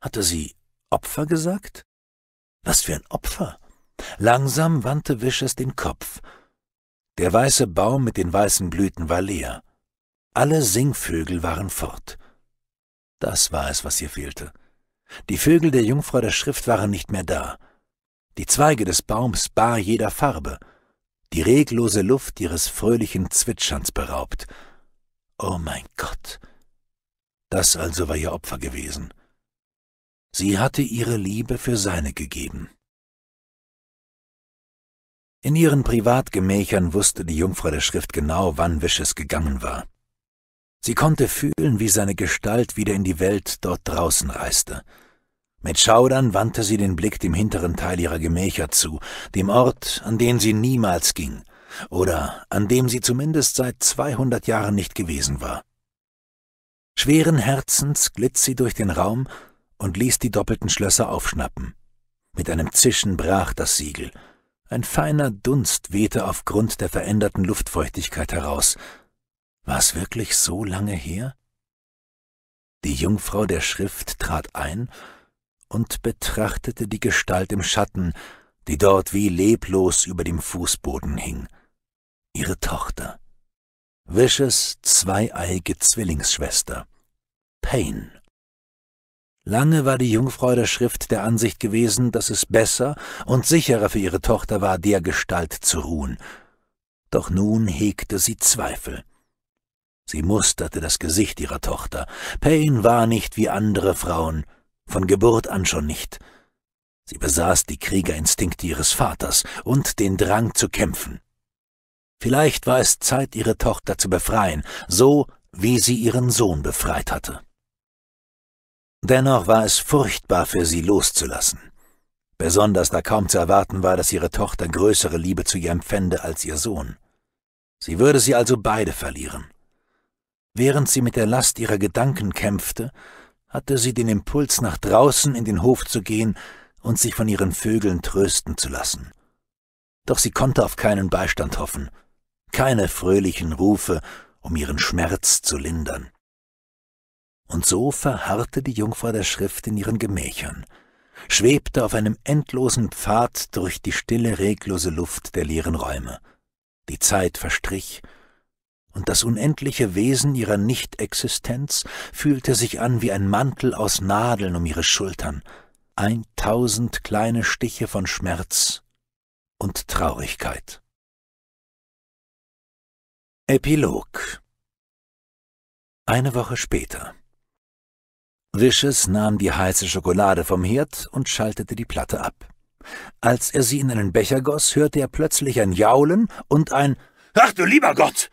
Hatte sie Opfer gesagt? Was für ein Opfer? Langsam wandte Wischers den Kopf. Der weiße Baum mit den weißen Blüten war leer. Alle Singvögel waren fort. Das war es, was ihr fehlte. Die Vögel der Jungfrau der Schrift waren nicht mehr da. Die Zweige des Baums bar jeder Farbe die reglose Luft ihres fröhlichen Zwitscherns
beraubt. Oh mein Gott! Das also war ihr Opfer gewesen. Sie hatte ihre Liebe für seine gegeben.
In ihren Privatgemächern wusste die Jungfrau der Schrift genau, wann Wisches gegangen war. Sie konnte fühlen, wie seine Gestalt wieder in die Welt dort draußen reiste. Mit Schaudern wandte sie den Blick dem hinteren Teil ihrer Gemächer zu, dem Ort, an den sie niemals ging, oder an dem sie zumindest seit 200 Jahren nicht gewesen war. Schweren Herzens glitt sie durch den Raum und ließ die doppelten Schlösser aufschnappen. Mit einem Zischen brach das Siegel. Ein feiner Dunst wehte aufgrund der veränderten Luftfeuchtigkeit heraus. War es wirklich so lange her? Die Jungfrau der Schrift trat ein und betrachtete die Gestalt im Schatten, die dort wie leblos über dem Fußboden hing. Ihre Tochter. Wishes zweieige Zwillingsschwester. Payne. Lange war die Jungfrau der Schrift der Ansicht gewesen, dass es besser und sicherer für ihre Tochter war, der Gestalt zu ruhen. Doch nun hegte sie Zweifel. Sie musterte das Gesicht ihrer Tochter. Payne war nicht wie andere Frauen von Geburt an schon nicht. Sie besaß die Kriegerinstinkte ihres Vaters und den Drang zu kämpfen. Vielleicht war es Zeit, ihre Tochter zu befreien, so wie sie ihren Sohn befreit hatte. Dennoch war es furchtbar für sie loszulassen, besonders da kaum zu erwarten war, dass ihre Tochter größere Liebe zu ihr empfände als ihr Sohn. Sie würde sie also beide verlieren. Während sie mit der Last ihrer Gedanken kämpfte, hatte sie den Impuls, nach draußen in den Hof zu gehen und sich von ihren Vögeln trösten zu lassen. Doch sie konnte auf keinen Beistand hoffen, keine fröhlichen Rufe, um ihren Schmerz zu lindern. Und so verharrte die Jungfrau der Schrift in ihren Gemächern, schwebte auf einem endlosen Pfad durch die stille, reglose Luft der leeren Räume. Die Zeit verstrich, und das unendliche Wesen ihrer Nichtexistenz fühlte sich an wie ein Mantel aus
Nadeln um ihre Schultern, eintausend kleine Stiche von Schmerz und Traurigkeit. Epilog Eine Woche später. Wishes
nahm die heiße Schokolade vom Herd und schaltete die Platte ab. Als er sie in einen Becher goss, hörte er plötzlich ein Jaulen und ein Ach du lieber Gott!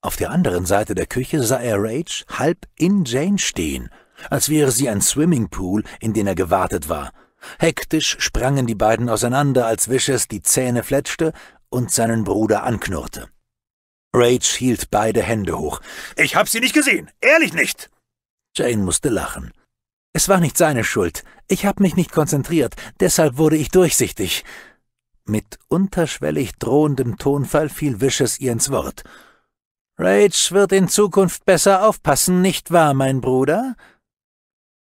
Auf der anderen Seite der Küche sah er Rage halb in Jane stehen, als wäre sie ein Swimmingpool, in den er gewartet war. Hektisch sprangen die beiden auseinander, als Wishes die Zähne fletschte und seinen Bruder anknurrte. Rage hielt beide Hände hoch. Ich hab sie nicht gesehen, ehrlich nicht! Jane musste lachen. Es war nicht seine Schuld. Ich hab mich nicht konzentriert, deshalb wurde ich durchsichtig. Mit unterschwellig drohendem Tonfall fiel Wishes ihr ins Wort. Rage wird in Zukunft besser aufpassen, nicht wahr, mein Bruder?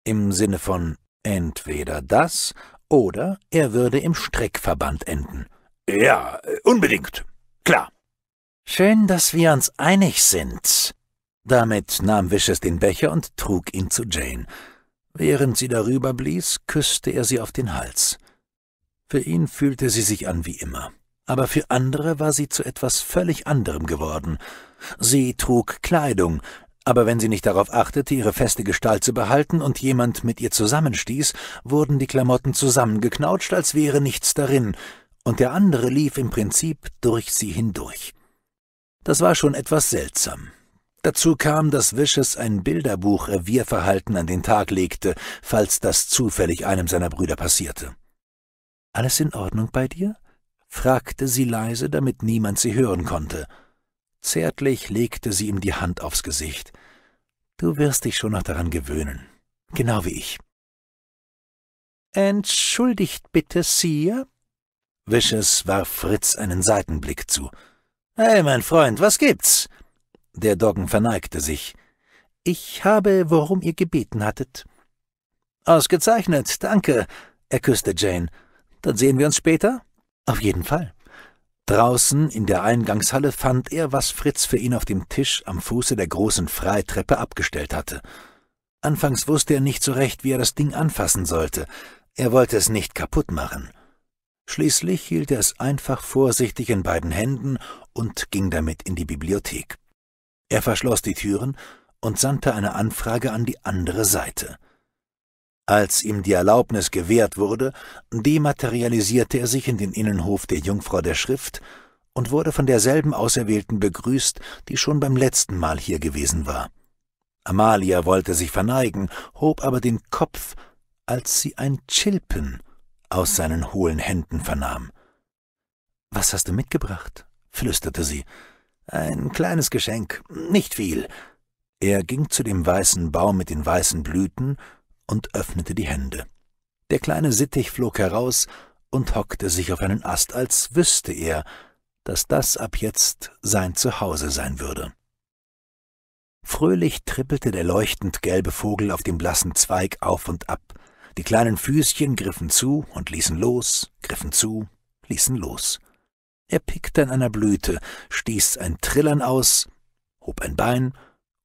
Im Sinne von entweder das oder er würde im Strickverband enden. Ja, unbedingt. Klar. Schön, dass wir uns einig sind. Damit nahm Wishes den Becher und trug ihn zu Jane. Während sie darüber blies, küsste er sie auf den Hals. Für ihn fühlte sie sich an wie immer, aber für andere war sie zu etwas völlig anderem geworden – Sie trug Kleidung, aber wenn sie nicht darauf achtete, ihre feste Gestalt zu behalten und jemand mit ihr zusammenstieß, wurden die Klamotten zusammengeknautscht, als wäre nichts darin, und der andere lief im Prinzip durch sie hindurch. Das war schon etwas seltsam. Dazu kam, dass Wishes ein Bilderbuch-Revierverhalten an den Tag legte, falls das zufällig einem seiner Brüder passierte. Alles in Ordnung bei dir? fragte sie leise, damit niemand sie hören konnte. Zärtlich legte sie ihm die Hand aufs Gesicht. Du wirst dich schon noch daran gewöhnen, genau wie ich. Entschuldigt bitte, Sir? Wisches warf Fritz einen Seitenblick zu. Hey, mein Freund, was gibt's? Der Doggen verneigte sich. Ich habe, worum ihr gebeten hattet. Ausgezeichnet, danke. Er küsste Jane. Dann sehen wir uns später? Auf jeden Fall. Draußen in der Eingangshalle fand er, was Fritz für ihn auf dem Tisch am Fuße der großen Freitreppe abgestellt hatte. Anfangs wusste er nicht so recht, wie er das Ding anfassen sollte. Er wollte es nicht kaputt machen. Schließlich hielt er es einfach vorsichtig in beiden Händen und ging damit in die Bibliothek. Er verschloss die Türen und sandte eine Anfrage an die andere Seite. Als ihm die Erlaubnis gewährt wurde, dematerialisierte er sich in den Innenhof der Jungfrau der Schrift und wurde von derselben Auserwählten begrüßt, die schon beim letzten Mal hier gewesen war. Amalia wollte sich verneigen, hob aber den Kopf, als sie ein Chilpen aus seinen hohlen Händen vernahm. Was hast du mitgebracht? flüsterte sie. Ein kleines Geschenk, nicht viel. Er ging zu dem weißen Baum mit den weißen Blüten und öffnete die Hände. Der kleine Sittich flog heraus und hockte sich auf einen Ast, als wüsste er, dass das ab jetzt sein Zuhause sein würde. Fröhlich trippelte der leuchtend gelbe Vogel auf dem blassen Zweig auf und ab. Die kleinen Füßchen griffen zu und ließen los, griffen zu, ließen los. Er pickte an einer Blüte, stieß ein Trillern aus, hob ein Bein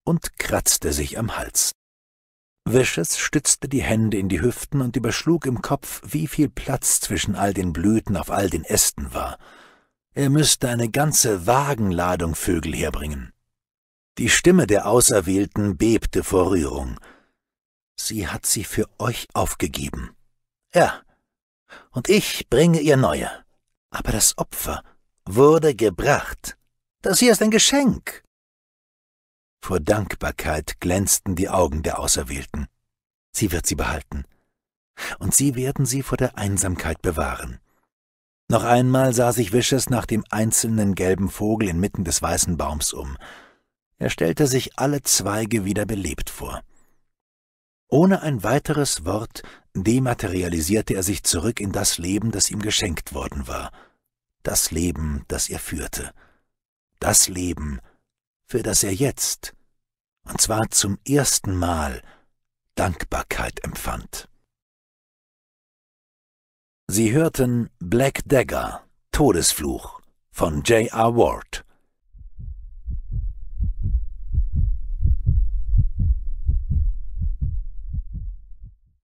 und kratzte sich am Hals. Wishes stützte die Hände in die Hüften und überschlug im Kopf, wie viel Platz zwischen all den Blüten auf all den Ästen war. Er müsste eine ganze Wagenladung Vögel herbringen. Die Stimme der Auserwählten bebte vor Rührung. Sie hat sie für euch aufgegeben. Ja, und ich bringe ihr neue. Aber das Opfer wurde gebracht. Das hier ist ein Geschenk. Vor Dankbarkeit glänzten die Augen der Auserwählten. Sie wird sie behalten. Und sie werden sie vor der Einsamkeit bewahren. Noch einmal sah sich Wishes nach dem einzelnen gelben Vogel inmitten des weißen Baums um. Er stellte sich alle Zweige wieder belebt vor. Ohne ein weiteres Wort dematerialisierte er sich zurück in das Leben, das ihm geschenkt worden war. Das Leben, das er führte. Das Leben, das
für das er jetzt, und zwar zum ersten Mal, Dankbarkeit empfand. Sie hörten Black Dagger, Todesfluch von J. R. Ward.